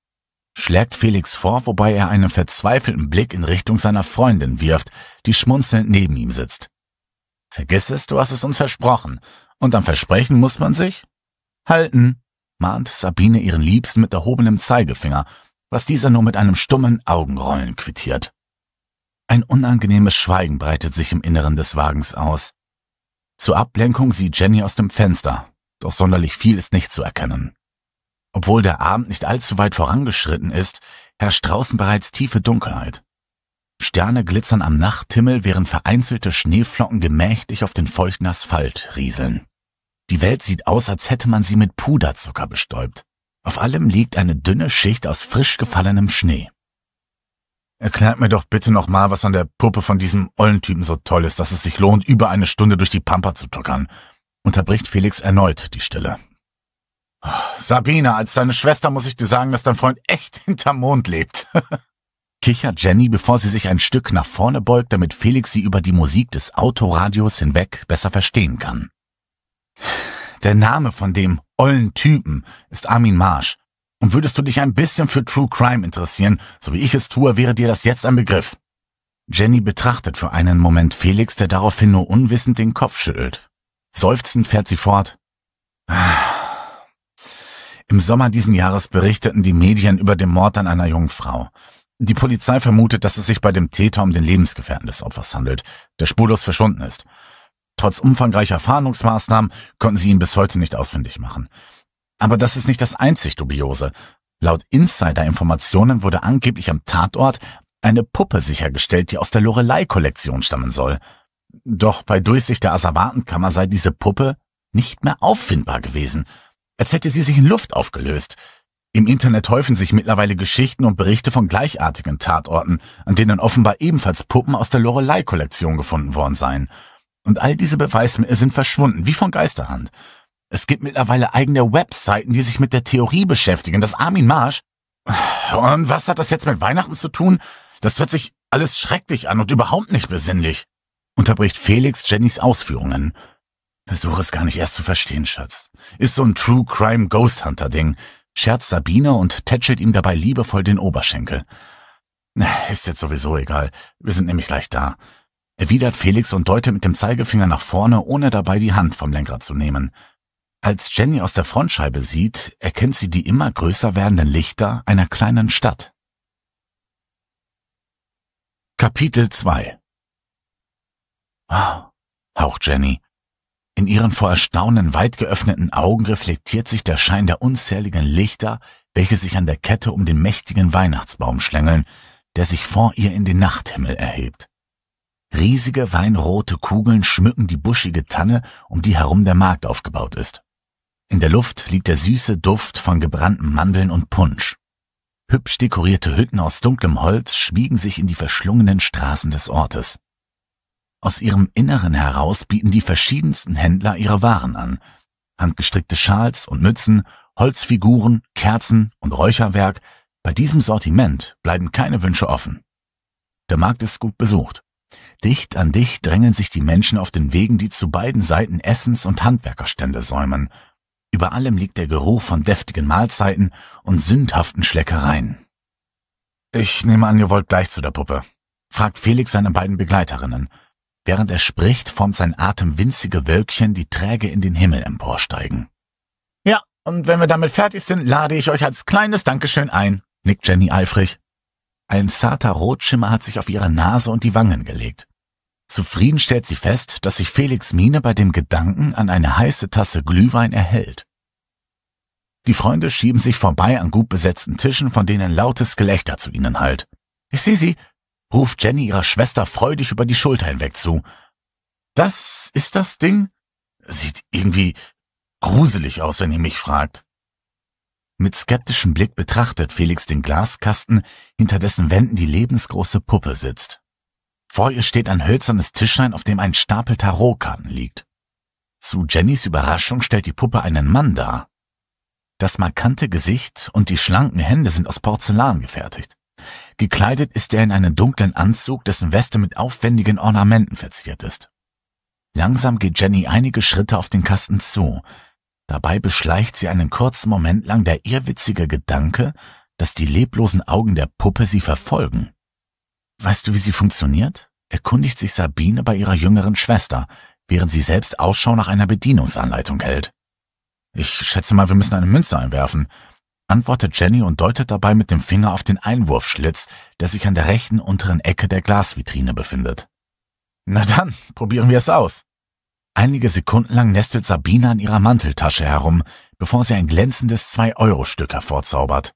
schlägt Felix vor, wobei er einen verzweifelten Blick in Richtung seiner Freundin wirft, die schmunzelnd neben ihm sitzt. Vergiss es, du hast es uns versprochen. Und am Versprechen muss man sich halten, mahnt Sabine ihren Liebsten mit erhobenem Zeigefinger, was dieser nur mit einem stummen Augenrollen quittiert. Ein unangenehmes Schweigen breitet sich im Inneren des Wagens aus. Zur Ablenkung sieht Jenny aus dem Fenster, doch sonderlich viel ist nicht zu erkennen. Obwohl der Abend nicht allzu weit vorangeschritten ist, herrscht draußen bereits tiefe Dunkelheit. Sterne glitzern am Nachthimmel, während vereinzelte Schneeflocken gemächlich auf den feuchten Asphalt rieseln. Die Welt sieht aus, als hätte man sie mit Puderzucker bestäubt. Auf allem liegt eine dünne Schicht aus frisch gefallenem Schnee. Erklärt mir doch bitte nochmal, was an der Puppe von diesem Ollentypen so toll ist, dass es sich lohnt, über eine Stunde durch die Pampa zu tuckern, unterbricht Felix erneut die Stille. Sabine, als deine Schwester muss ich dir sagen, dass dein Freund echt *laughs* hinterm Mond lebt. *laughs* Kichert Jenny, bevor sie sich ein Stück nach vorne beugt, damit Felix sie über die Musik des Autoradios hinweg besser verstehen kann. Der Name von dem ollen Typen ist Armin Marsch. Und würdest du dich ein bisschen für True Crime interessieren, so wie ich es tue, wäre dir das jetzt ein Begriff. Jenny betrachtet für einen Moment Felix, der daraufhin nur unwissend den Kopf schüttelt. Seufzend fährt sie fort. Ah, im Sommer diesen Jahres berichteten die Medien über den Mord an einer jungen Frau. Die Polizei vermutet, dass es sich bei dem Täter um den Lebensgefährten des Opfers handelt, der spurlos verschwunden ist. Trotz umfangreicher Fahndungsmaßnahmen konnten sie ihn bis heute nicht ausfindig machen. Aber das ist nicht das einzig Dubiose. Laut Insider-Informationen wurde angeblich am Tatort eine Puppe sichergestellt, die aus der Lorelei-Kollektion stammen soll. Doch bei Durchsicht der Asservatenkammer sei diese Puppe nicht mehr auffindbar gewesen – als hätte sie sich in Luft aufgelöst. Im Internet häufen sich mittlerweile Geschichten und Berichte von gleichartigen Tatorten, an denen offenbar ebenfalls Puppen aus der Lorelei-Kollektion gefunden worden seien. Und all diese Beweismittel sind verschwunden, wie von Geisterhand. Es gibt mittlerweile eigene Webseiten, die sich mit der Theorie beschäftigen, dass Armin Marsch... Und was hat das jetzt mit Weihnachten zu tun? Das hört sich alles schrecklich an und überhaupt nicht besinnlich, unterbricht Felix Jennys Ausführungen. Versuche es gar nicht erst zu verstehen, Schatz. Ist so ein True Crime Ghost Hunter Ding, scherzt Sabine und tätschelt ihm dabei liebevoll den Oberschenkel. Äh, ist jetzt sowieso egal. Wir sind nämlich gleich da. Erwidert Felix und deutet mit dem Zeigefinger nach vorne, ohne dabei die Hand vom Lenkrad zu nehmen. Als Jenny aus der Frontscheibe sieht, erkennt sie die immer größer werdenden Lichter einer kleinen Stadt. Kapitel 2 Wow, haucht Jenny. In ihren vor Erstaunen weit geöffneten Augen reflektiert sich der Schein der unzähligen Lichter, welche sich an der Kette um den mächtigen Weihnachtsbaum schlängeln, der sich vor ihr in den Nachthimmel erhebt. Riesige weinrote Kugeln schmücken die buschige Tanne, um die herum der Markt aufgebaut ist. In der Luft liegt der süße Duft von gebrannten Mandeln und Punsch. Hübsch dekorierte Hütten aus dunklem Holz schmiegen sich in die verschlungenen Straßen des Ortes. Aus ihrem Inneren heraus bieten die verschiedensten Händler ihre Waren an. Handgestrickte Schals und Mützen, Holzfiguren, Kerzen und Räucherwerk. Bei diesem Sortiment bleiben keine Wünsche offen. Der Markt ist gut besucht. Dicht an dicht drängen sich die Menschen auf den Wegen, die zu beiden Seiten Essens- und Handwerkerstände säumen. Über allem liegt der Geruch von deftigen Mahlzeiten und sündhaften Schleckereien. Ich nehme an, ihr wollt gleich zu der Puppe, fragt Felix seine beiden Begleiterinnen. Während er spricht, formt sein Atem winzige Wölkchen, die träge in den Himmel emporsteigen. Ja, und wenn wir damit fertig sind, lade ich euch als kleines Dankeschön ein, nickt Jenny eifrig. Ein zarter Rotschimmer hat sich auf ihre Nase und die Wangen gelegt. Zufrieden stellt sie fest, dass sich Felix Miene bei dem Gedanken an eine heiße Tasse Glühwein erhält. Die Freunde schieben sich vorbei an gut besetzten Tischen, von denen lautes Gelächter zu ihnen hallt. Ich sehe sie, ruft Jenny ihrer Schwester freudig über die Schulter hinweg zu. Das ist das Ding? Sieht irgendwie gruselig aus, wenn ihr mich fragt. Mit skeptischem Blick betrachtet Felix den Glaskasten, hinter dessen Wänden die lebensgroße Puppe sitzt. Vor ihr steht ein hölzernes Tischlein, auf dem ein Stapel Tarotkarten liegt. Zu Jennys Überraschung stellt die Puppe einen Mann dar. Das markante Gesicht und die schlanken Hände sind aus Porzellan gefertigt. Gekleidet ist er in einen dunklen Anzug, dessen Weste mit aufwendigen Ornamenten verziert ist. Langsam geht Jenny einige Schritte auf den Kasten zu. Dabei beschleicht sie einen kurzen Moment lang der irrwitzige Gedanke, dass die leblosen Augen der Puppe sie verfolgen. Weißt du, wie sie funktioniert? erkundigt sich Sabine bei ihrer jüngeren Schwester, während sie selbst Ausschau nach einer Bedienungsanleitung hält. Ich schätze mal, wir müssen eine Münze einwerfen, antwortet Jenny und deutet dabei mit dem Finger auf den Einwurfschlitz, der sich an der rechten unteren Ecke der Glasvitrine befindet. Na dann, probieren wir es aus. Einige Sekunden lang nestelt Sabine an ihrer Manteltasche herum, bevor sie ein glänzendes 2 euro stück hervorzaubert.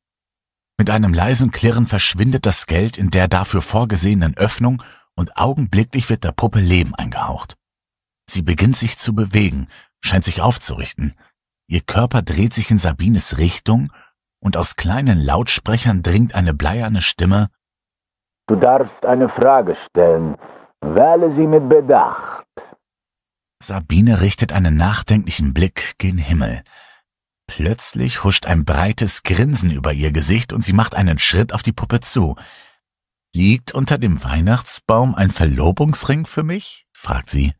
Mit einem leisen Klirren verschwindet das Geld in der dafür vorgesehenen Öffnung und augenblicklich wird der Puppe Leben eingehaucht. Sie beginnt sich zu bewegen, scheint sich aufzurichten. Ihr Körper dreht sich in Sabines Richtung und aus kleinen Lautsprechern dringt eine bleierne Stimme. Du darfst eine Frage stellen. Wähle sie mit Bedacht. Sabine richtet einen nachdenklichen Blick gen Himmel. Plötzlich huscht ein breites Grinsen über ihr Gesicht und sie macht einen Schritt auf die Puppe zu. Liegt unter dem Weihnachtsbaum ein Verlobungsring für mich? fragt sie.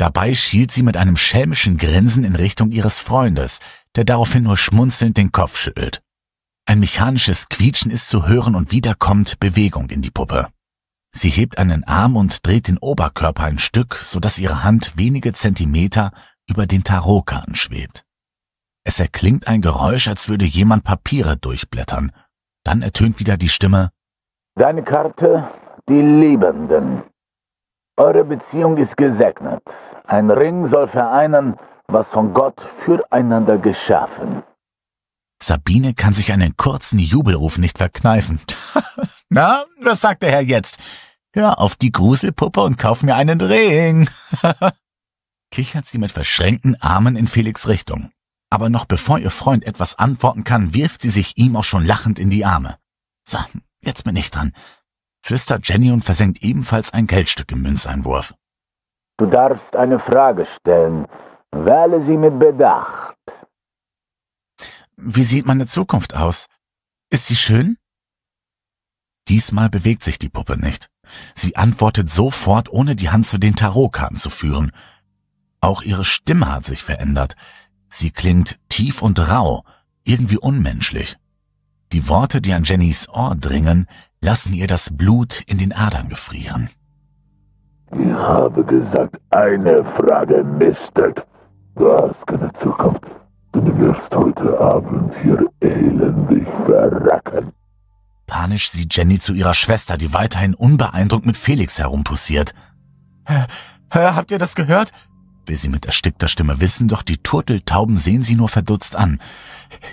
Dabei schielt sie mit einem schelmischen Grinsen in Richtung ihres Freundes, der daraufhin nur schmunzelnd den Kopf schüttelt. Ein mechanisches Quietschen ist zu hören und wieder kommt Bewegung in die Puppe. Sie hebt einen Arm und dreht den Oberkörper ein Stück, sodass ihre Hand wenige Zentimeter über den Tarotkarten schwebt. Es erklingt ein Geräusch, als würde jemand Papiere durchblättern. Dann ertönt wieder die Stimme Deine Karte, die Liebenden. Eure Beziehung ist gesegnet. Ein Ring soll vereinen, was von Gott füreinander geschaffen. Sabine kann sich einen kurzen Jubelruf nicht verkneifen. *laughs* Na, was sagt der Herr jetzt? Hör auf die Gruselpuppe und kauf mir einen Ring. *laughs* Kichert sie mit verschränkten Armen in Felix Richtung. Aber noch bevor ihr Freund etwas antworten kann, wirft sie sich ihm auch schon lachend in die Arme. So, jetzt bin ich dran. Flüstert Jenny und versenkt ebenfalls ein Geldstück im Münzeinwurf. Du darfst eine Frage stellen. Wähle sie mit Bedacht. Wie sieht meine Zukunft aus? Ist sie schön? Diesmal bewegt sich die Puppe nicht. Sie antwortet sofort, ohne die Hand zu den Tarotkarten zu führen. Auch ihre Stimme hat sich verändert. Sie klingt tief und rau, irgendwie unmenschlich. Die Worte, die an Jennys Ohr dringen, lassen ihr das Blut in den Adern gefrieren. Ich habe gesagt, eine Frage, Mistec. Du hast keine Zukunft. Du wirst heute Abend hier elendig verracken. Panisch sieht Jenny zu ihrer Schwester, die weiterhin unbeeindruckt mit Felix herumpussiert. Hä, hä, habt ihr das gehört? Will sie mit erstickter Stimme wissen, doch die Turteltauben sehen sie nur verdutzt an.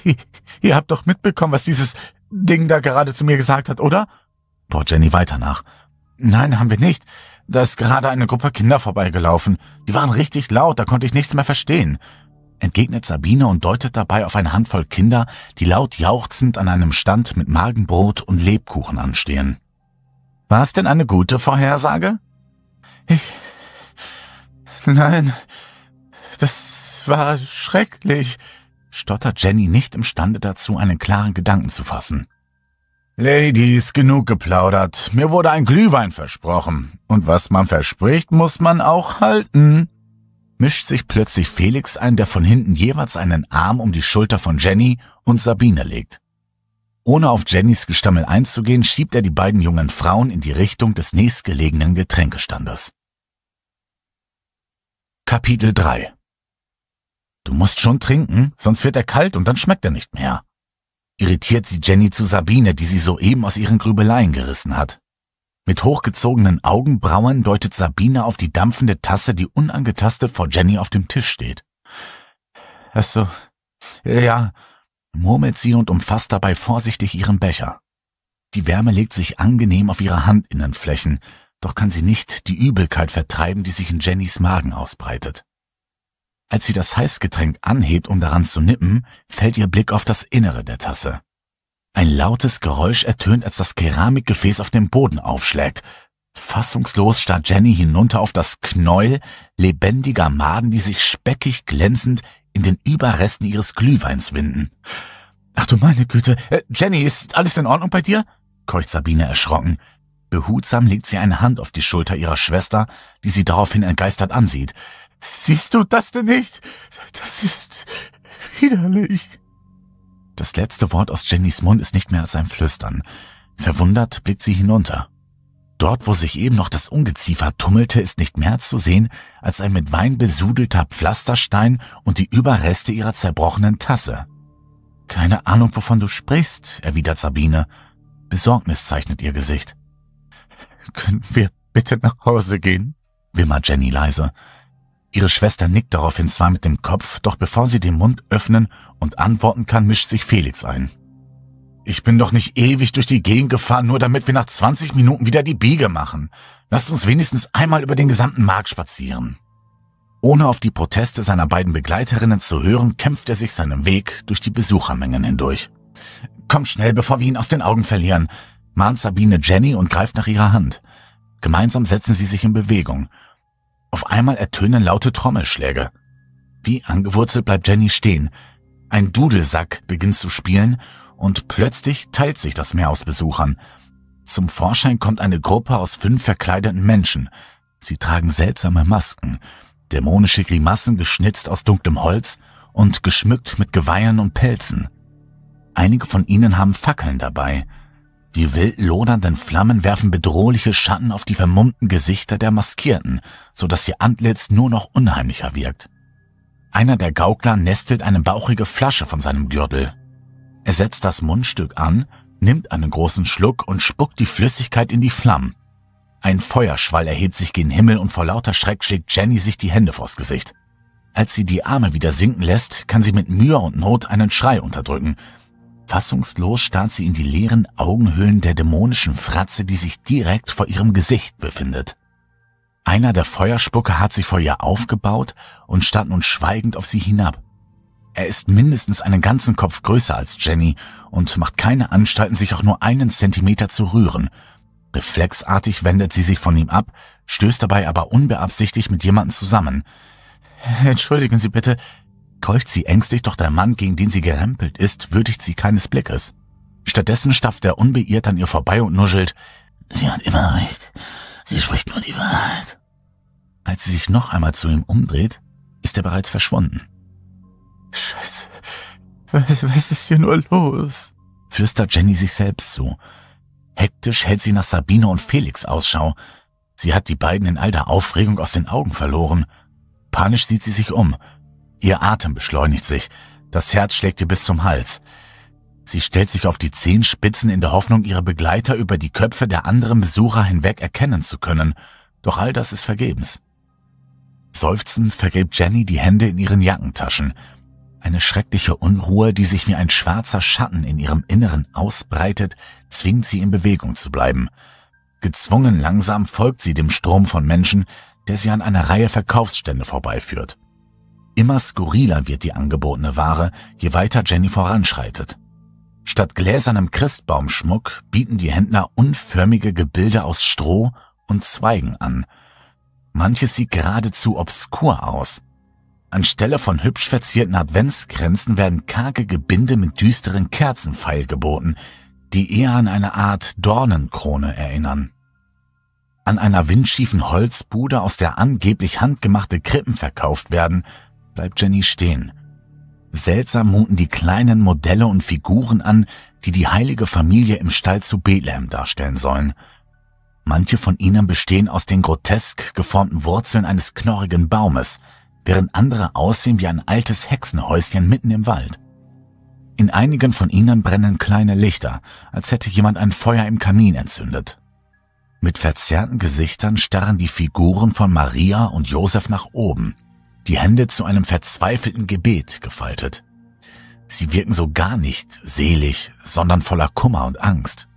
Ihr, ihr habt doch mitbekommen, was dieses Ding da gerade zu mir gesagt hat, oder? bohrt Jenny weiter nach. Nein, haben wir nicht. Da ist gerade eine Gruppe Kinder vorbeigelaufen. Die waren richtig laut, da konnte ich nichts mehr verstehen entgegnet Sabine und deutet dabei auf eine Handvoll Kinder, die laut jauchzend an einem Stand mit Magenbrot und Lebkuchen anstehen. War es denn eine gute Vorhersage? Ich. Nein, das war schrecklich, stottert Jenny nicht imstande dazu, einen klaren Gedanken zu fassen. Ladies, genug geplaudert. Mir wurde ein Glühwein versprochen. Und was man verspricht, muss man auch halten mischt sich plötzlich Felix ein, der von hinten jeweils einen Arm um die Schulter von Jenny und Sabine legt. Ohne auf Jennys Gestammel einzugehen, schiebt er die beiden jungen Frauen in die Richtung des nächstgelegenen Getränkestandes. Kapitel 3 Du musst schon trinken, sonst wird er kalt und dann schmeckt er nicht mehr. Irritiert sie Jenny zu Sabine, die sie soeben aus ihren Grübeleien gerissen hat. Mit hochgezogenen Augenbrauen deutet Sabine auf die dampfende Tasse, die unangetastet vor Jenny auf dem Tisch steht. Ach so. Ja, murmelt sie und umfasst dabei vorsichtig ihren Becher. Die Wärme legt sich angenehm auf ihre Handinnenflächen, doch kann sie nicht die Übelkeit vertreiben, die sich in Jennys Magen ausbreitet. Als sie das Heißgetränk anhebt, um daran zu nippen, fällt ihr Blick auf das Innere der Tasse. Ein lautes Geräusch ertönt, als das Keramikgefäß auf dem Boden aufschlägt. Fassungslos starrt Jenny hinunter auf das Knäuel lebendiger Maden, die sich speckig glänzend in den Überresten ihres Glühweins winden. Ach du meine Güte, äh, Jenny, ist alles in Ordnung bei dir? keucht Sabine erschrocken. Behutsam legt sie eine Hand auf die Schulter ihrer Schwester, die sie daraufhin entgeistert ansieht. Siehst du das denn nicht? Das ist widerlich. Das letzte Wort aus Jennys Mund ist nicht mehr als ein Flüstern. Verwundert blickt sie hinunter. Dort, wo sich eben noch das Ungeziefer tummelte, ist nicht mehr zu sehen als ein mit Wein besudelter Pflasterstein und die Überreste ihrer zerbrochenen Tasse. Keine Ahnung, wovon du sprichst, erwidert Sabine. Besorgnis zeichnet ihr Gesicht. Können wir bitte nach Hause gehen? wimmert Jenny leise. Ihre Schwester nickt daraufhin zwar mit dem Kopf, doch bevor sie den Mund öffnen und antworten kann, mischt sich Felix ein. Ich bin doch nicht ewig durch die Gegend gefahren, nur damit wir nach 20 Minuten wieder die Biege machen. Lasst uns wenigstens einmal über den gesamten Markt spazieren. Ohne auf die Proteste seiner beiden Begleiterinnen zu hören, kämpft er sich seinen Weg durch die Besuchermengen hindurch. Komm schnell, bevor wir ihn aus den Augen verlieren, mahnt Sabine Jenny und greift nach ihrer Hand. Gemeinsam setzen sie sich in Bewegung – auf einmal ertönen laute Trommelschläge. Wie angewurzelt bleibt Jenny stehen. Ein Dudelsack beginnt zu spielen und plötzlich teilt sich das Meer aus Besuchern. Zum Vorschein kommt eine Gruppe aus fünf verkleideten Menschen. Sie tragen seltsame Masken, dämonische Grimassen geschnitzt aus dunklem Holz und geschmückt mit Geweihern und Pelzen. Einige von ihnen haben Fackeln dabei – die wild lodernden Flammen werfen bedrohliche Schatten auf die vermummten Gesichter der Maskierten, so dass ihr Antlitz nur noch unheimlicher wirkt. Einer der Gaukler nestelt eine bauchige Flasche von seinem Gürtel. Er setzt das Mundstück an, nimmt einen großen Schluck und spuckt die Flüssigkeit in die Flammen. Ein Feuerschwall erhebt sich gen Himmel und vor lauter Schreck schlägt Jenny sich die Hände vors Gesicht. Als sie die Arme wieder sinken lässt, kann sie mit Mühe und Not einen Schrei unterdrücken, Fassungslos starrt sie in die leeren Augenhöhlen der dämonischen Fratze, die sich direkt vor ihrem Gesicht befindet. Einer der Feuerspucke hat sich vor ihr aufgebaut und starrt nun schweigend auf sie hinab. Er ist mindestens einen ganzen Kopf größer als Jenny und macht keine Anstalten, sich auch nur einen Zentimeter zu rühren. Reflexartig wendet sie sich von ihm ab, stößt dabei aber unbeabsichtigt mit jemandem zusammen. Entschuldigen Sie bitte, Keucht sie ängstlich, doch der Mann, gegen den sie gerempelt ist, würdigt sie keines Blickes. Stattdessen stafft er unbeirrt an ihr vorbei und nuschelt. Sie hat immer recht. Sie spricht nur die Wahrheit. Als sie sich noch einmal zu ihm umdreht, ist er bereits verschwunden. Scheiße. Was, was ist hier nur los? flüstert Jenny sich selbst zu. Hektisch hält sie nach Sabine und Felix Ausschau. Sie hat die beiden in all der Aufregung aus den Augen verloren. Panisch sieht sie sich um. Ihr Atem beschleunigt sich. Das Herz schlägt ihr bis zum Hals. Sie stellt sich auf die Zehenspitzen in der Hoffnung, ihre Begleiter über die Köpfe der anderen Besucher hinweg erkennen zu können. Doch all das ist vergebens. Seufzend vergräbt Jenny die Hände in ihren Jackentaschen. Eine schreckliche Unruhe, die sich wie ein schwarzer Schatten in ihrem Inneren ausbreitet, zwingt sie in Bewegung zu bleiben. Gezwungen langsam folgt sie dem Strom von Menschen, der sie an einer Reihe Verkaufsstände vorbeiführt. Immer skurriler wird die angebotene Ware, je weiter Jenny voranschreitet. Statt gläsernem Christbaumschmuck bieten die Händler unförmige Gebilde aus Stroh und Zweigen an. Manches sieht geradezu obskur aus. Anstelle von hübsch verzierten Adventskränzen werden karge Gebinde mit düsteren Kerzenpfeil geboten, die eher an eine Art Dornenkrone erinnern. An einer windschiefen Holzbude, aus der angeblich handgemachte Krippen verkauft werden, bleibt Jenny stehen. Seltsam muten die kleinen Modelle und Figuren an, die die heilige Familie im Stall zu Bethlehem darstellen sollen. Manche von ihnen bestehen aus den grotesk geformten Wurzeln eines knorrigen Baumes, während andere aussehen wie ein altes Hexenhäuschen mitten im Wald. In einigen von ihnen brennen kleine Lichter, als hätte jemand ein Feuer im Kamin entzündet. Mit verzerrten Gesichtern starren die Figuren von Maria und Josef nach oben die Hände zu einem verzweifelten Gebet gefaltet. Sie wirken so gar nicht selig, sondern voller Kummer und Angst.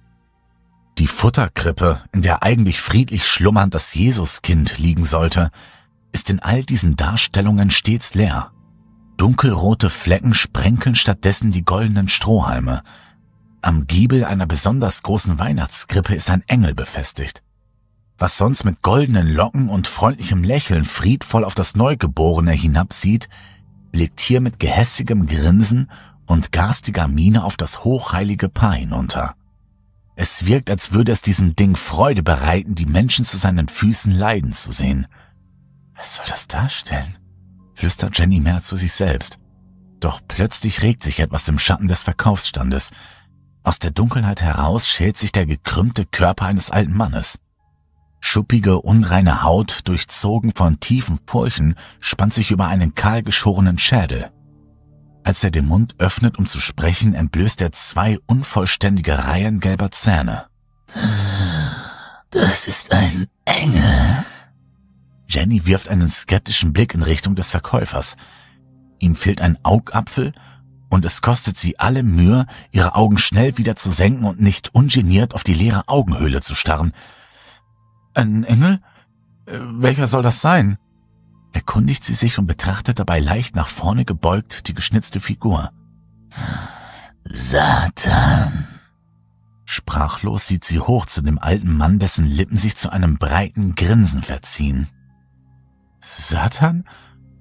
Die Futterkrippe, in der eigentlich friedlich schlummernd das Jesuskind liegen sollte, ist in all diesen Darstellungen stets leer. Dunkelrote Flecken sprenkeln stattdessen die goldenen Strohhalme. Am Giebel einer besonders großen Weihnachtskrippe ist ein Engel befestigt was sonst mit goldenen Locken und freundlichem Lächeln friedvoll auf das Neugeborene hinabsieht, blickt hier mit gehässigem Grinsen und garstiger Miene auf das hochheilige Paar hinunter. Es wirkt, als würde es diesem Ding Freude bereiten, die Menschen zu seinen Füßen leiden zu sehen. Was soll das darstellen? flüstert Jenny mehr zu sich selbst. Doch plötzlich regt sich etwas im Schatten des Verkaufsstandes. Aus der Dunkelheit heraus schält sich der gekrümmte Körper eines alten Mannes. Schuppige, unreine Haut, durchzogen von tiefen Furchen, spannt sich über einen kahlgeschorenen Schädel. Als er den Mund öffnet, um zu sprechen, entblößt er zwei unvollständige Reihen gelber Zähne. Das ist ein Engel. Jenny wirft einen skeptischen Blick in Richtung des Verkäufers. Ihm fehlt ein Augapfel und es kostet sie alle Mühe, ihre Augen schnell wieder zu senken und nicht ungeniert auf die leere Augenhöhle zu starren – ein Engel? Äh, welcher soll das sein? Erkundigt sie sich und betrachtet dabei leicht nach vorne gebeugt die geschnitzte Figur. Satan. Sprachlos sieht sie hoch zu dem alten Mann, dessen Lippen sich zu einem breiten Grinsen verziehen. Satan?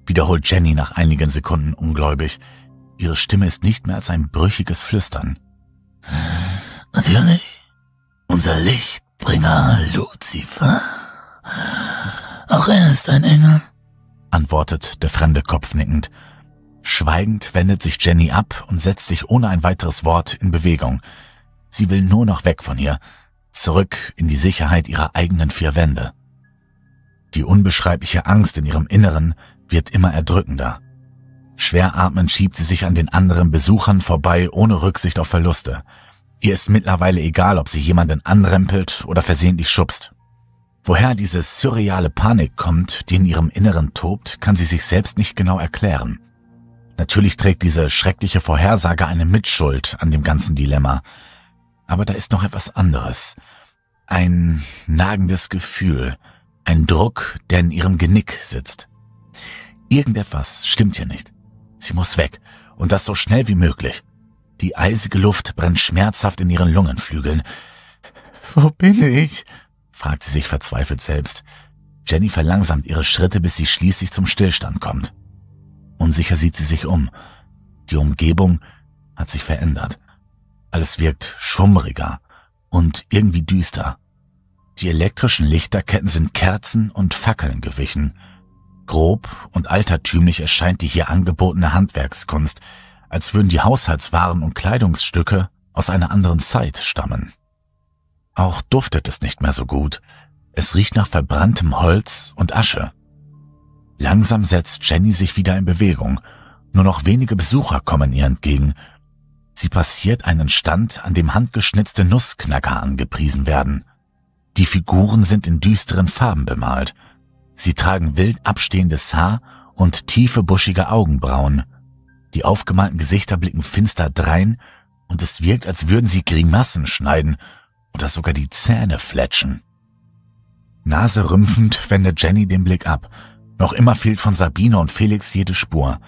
wiederholt Jenny nach einigen Sekunden ungläubig. Ihre Stimme ist nicht mehr als ein brüchiges Flüstern. Natürlich. Unser Licht Abbringer Lucifer? Auch er ist ein Engel, antwortet der Fremde kopfnickend. Schweigend wendet sich Jenny ab und setzt sich ohne ein weiteres Wort in Bewegung. Sie will nur noch weg von hier, zurück in die Sicherheit ihrer eigenen vier Wände. Die unbeschreibliche Angst in ihrem Inneren wird immer erdrückender. Schwer atmend schiebt sie sich an den anderen Besuchern vorbei, ohne Rücksicht auf Verluste. Ihr ist mittlerweile egal, ob sie jemanden anrempelt oder versehentlich schubst. Woher diese surreale Panik kommt, die in ihrem Inneren tobt, kann sie sich selbst nicht genau erklären. Natürlich trägt diese schreckliche Vorhersage eine Mitschuld an dem ganzen Dilemma. Aber da ist noch etwas anderes. Ein nagendes Gefühl, ein Druck, der in ihrem Genick sitzt. Irgendetwas stimmt hier nicht. Sie muss weg und das so schnell wie möglich. Die eisige Luft brennt schmerzhaft in ihren Lungenflügeln. Wo bin ich? fragt sie sich verzweifelt selbst. Jenny verlangsamt ihre Schritte, bis sie schließlich zum Stillstand kommt. Unsicher sieht sie sich um. Die Umgebung hat sich verändert. Alles wirkt schummriger und irgendwie düster. Die elektrischen Lichterketten sind Kerzen und Fackeln gewichen. Grob und altertümlich erscheint die hier angebotene Handwerkskunst, als würden die Haushaltswaren und Kleidungsstücke aus einer anderen Zeit stammen. Auch duftet es nicht mehr so gut. Es riecht nach verbranntem Holz und Asche. Langsam setzt Jenny sich wieder in Bewegung. Nur noch wenige Besucher kommen ihr entgegen. Sie passiert einen Stand, an dem handgeschnitzte Nussknacker angepriesen werden. Die Figuren sind in düsteren Farben bemalt. Sie tragen wild abstehendes Haar und tiefe buschige Augenbrauen. Die aufgemalten Gesichter blicken finster drein und es wirkt, als würden sie Grimassen schneiden und dass sogar die Zähne fletschen. Nase rümpfend wendet Jenny den Blick ab. Noch immer fehlt von Sabine und Felix jede Spur.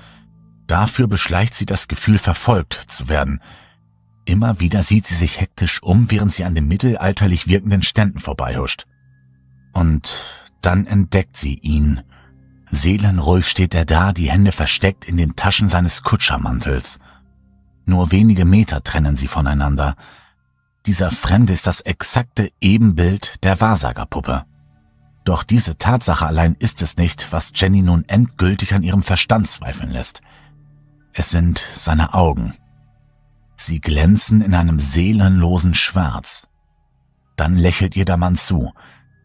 Dafür beschleicht sie das Gefühl, verfolgt zu werden. Immer wieder sieht sie sich hektisch um, während sie an den mittelalterlich wirkenden Ständen vorbeihuscht. Und dann entdeckt sie ihn. Seelenruhig steht er da, die Hände versteckt in den Taschen seines Kutschermantels. Nur wenige Meter trennen sie voneinander. Dieser Fremde ist das exakte Ebenbild der Wahrsagerpuppe. Doch diese Tatsache allein ist es nicht, was Jenny nun endgültig an ihrem Verstand zweifeln lässt. Es sind seine Augen. Sie glänzen in einem seelenlosen Schwarz. Dann lächelt ihr der Mann zu,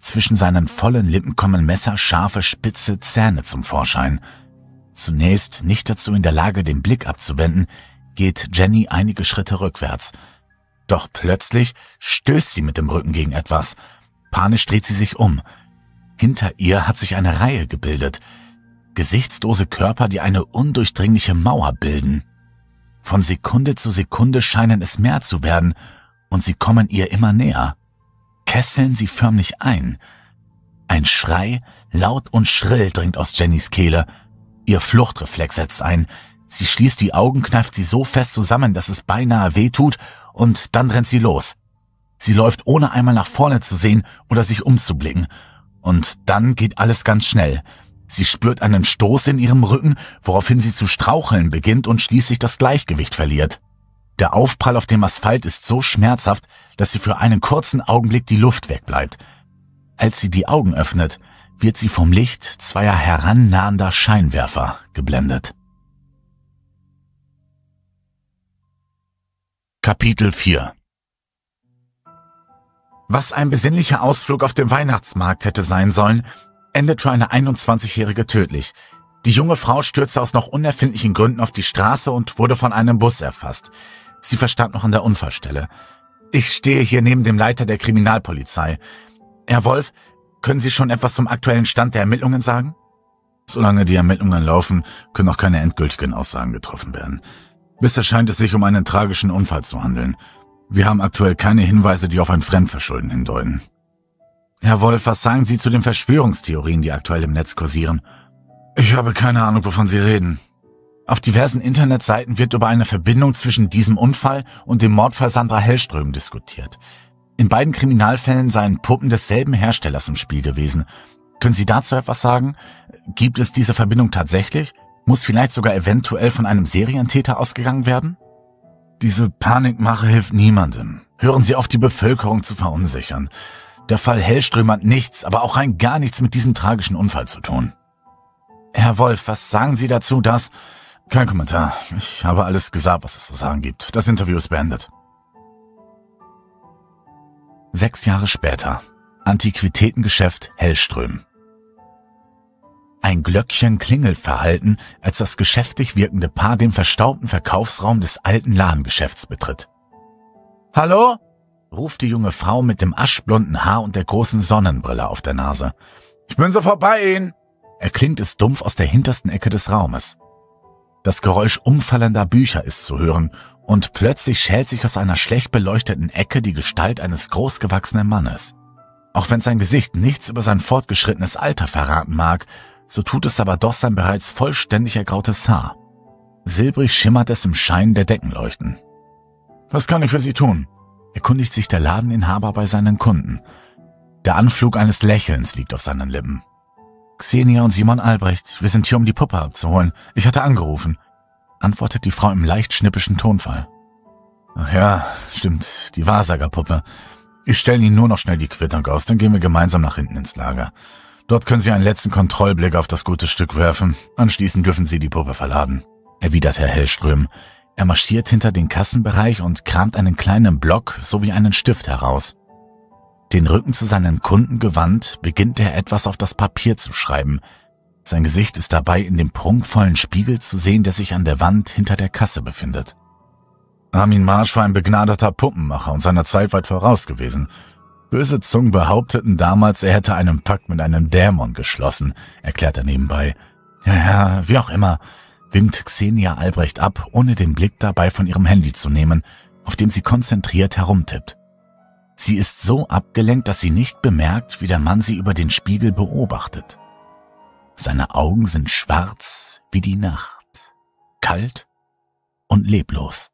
zwischen seinen vollen Lippen kommen messerscharfe, spitze Zähne zum Vorschein. Zunächst nicht dazu in der Lage, den Blick abzuwenden, geht Jenny einige Schritte rückwärts. Doch plötzlich stößt sie mit dem Rücken gegen etwas. Panisch dreht sie sich um. Hinter ihr hat sich eine Reihe gebildet. Gesichtslose Körper, die eine undurchdringliche Mauer bilden. Von Sekunde zu Sekunde scheinen es mehr zu werden, und sie kommen ihr immer näher kesseln sie förmlich ein. Ein Schrei, laut und schrill, dringt aus Jennys Kehle. Ihr Fluchtreflex setzt ein. Sie schließt die Augen, kneift sie so fest zusammen, dass es beinahe weh tut, und dann rennt sie los. Sie läuft ohne einmal nach vorne zu sehen oder sich umzublicken. Und dann geht alles ganz schnell. Sie spürt einen Stoß in ihrem Rücken, woraufhin sie zu straucheln beginnt und schließlich das Gleichgewicht verliert. Der Aufprall auf dem Asphalt ist so schmerzhaft, dass sie für einen kurzen Augenblick die Luft wegbleibt. Als sie die Augen öffnet, wird sie vom Licht zweier herannahender Scheinwerfer geblendet. Kapitel 4 Was ein besinnlicher Ausflug auf dem Weihnachtsmarkt hätte sein sollen, endet für eine 21-Jährige tödlich. Die junge Frau stürzte aus noch unerfindlichen Gründen auf die Straße und wurde von einem Bus erfasst. Sie verstarb noch an der Unfallstelle. Ich stehe hier neben dem Leiter der Kriminalpolizei. Herr Wolf, können Sie schon etwas zum aktuellen Stand der Ermittlungen sagen? Solange die Ermittlungen laufen, können auch keine endgültigen Aussagen getroffen werden. Bisher scheint es sich um einen tragischen Unfall zu handeln. Wir haben aktuell keine Hinweise, die auf ein Fremdverschulden hindeuten. Herr Wolf, was sagen Sie zu den Verschwörungstheorien, die aktuell im Netz kursieren? Ich habe keine Ahnung, wovon Sie reden. Auf diversen Internetseiten wird über eine Verbindung zwischen diesem Unfall und dem Mordfall Sandra Hellström diskutiert. In beiden Kriminalfällen seien Puppen desselben Herstellers im Spiel gewesen. Können Sie dazu etwas sagen? Gibt es diese Verbindung tatsächlich? Muss vielleicht sogar eventuell von einem Serientäter ausgegangen werden? Diese Panikmache hilft niemandem. Hören Sie auf, die Bevölkerung zu verunsichern. Der Fall Hellström hat nichts, aber auch rein gar nichts mit diesem tragischen Unfall zu tun. Herr Wolf, was sagen Sie dazu, dass kein Kommentar. Ich habe alles gesagt, was es zu sagen gibt. Das Interview ist beendet. Sechs Jahre später. Antiquitätengeschäft Hellström. Ein Glöckchen klingelt verhalten, als das geschäftig wirkende Paar den verstaubten Verkaufsraum des alten Ladengeschäfts betritt. Hallo? ruft die junge Frau mit dem aschblonden Haar und der großen Sonnenbrille auf der Nase. Ich bin so vorbei Ihnen, erklingt es dumpf aus der hintersten Ecke des Raumes. Das Geräusch umfallender Bücher ist zu hören und plötzlich schält sich aus einer schlecht beleuchteten Ecke die Gestalt eines großgewachsenen Mannes. Auch wenn sein Gesicht nichts über sein fortgeschrittenes Alter verraten mag, so tut es aber doch sein bereits vollständig ergrautes Haar. Silbrig schimmert es im Schein der Deckenleuchten. Was kann ich für Sie tun? erkundigt sich der Ladeninhaber bei seinen Kunden. Der Anflug eines Lächelns liegt auf seinen Lippen. Xenia und Simon Albrecht, wir sind hier, um die Puppe abzuholen. Ich hatte angerufen, antwortet die Frau im leicht schnippischen Tonfall. Ach ja, stimmt, die Wahrsagerpuppe. Ich stelle Ihnen nur noch schnell die Quittung aus, dann gehen wir gemeinsam nach hinten ins Lager. Dort können Sie einen letzten Kontrollblick auf das gute Stück werfen. Anschließend dürfen Sie die Puppe verladen, erwidert Herr Hellström. Er marschiert hinter den Kassenbereich und kramt einen kleinen Block sowie einen Stift heraus. Den Rücken zu seinen Kunden gewandt, beginnt er etwas auf das Papier zu schreiben. Sein Gesicht ist dabei in dem prunkvollen Spiegel zu sehen, der sich an der Wand hinter der Kasse befindet. Armin Marsch war ein begnadeter Puppenmacher und seiner Zeit weit voraus gewesen. Böse Zungen behaupteten damals, er hätte einen Pakt mit einem Dämon geschlossen, erklärt er nebenbei. Ja, ja, wie auch immer, winkt Xenia Albrecht ab, ohne den Blick dabei von ihrem Handy zu nehmen, auf dem sie konzentriert herumtippt. Sie ist so abgelenkt, dass sie nicht bemerkt, wie der Mann sie über den Spiegel beobachtet. Seine Augen sind schwarz wie die Nacht, kalt und leblos.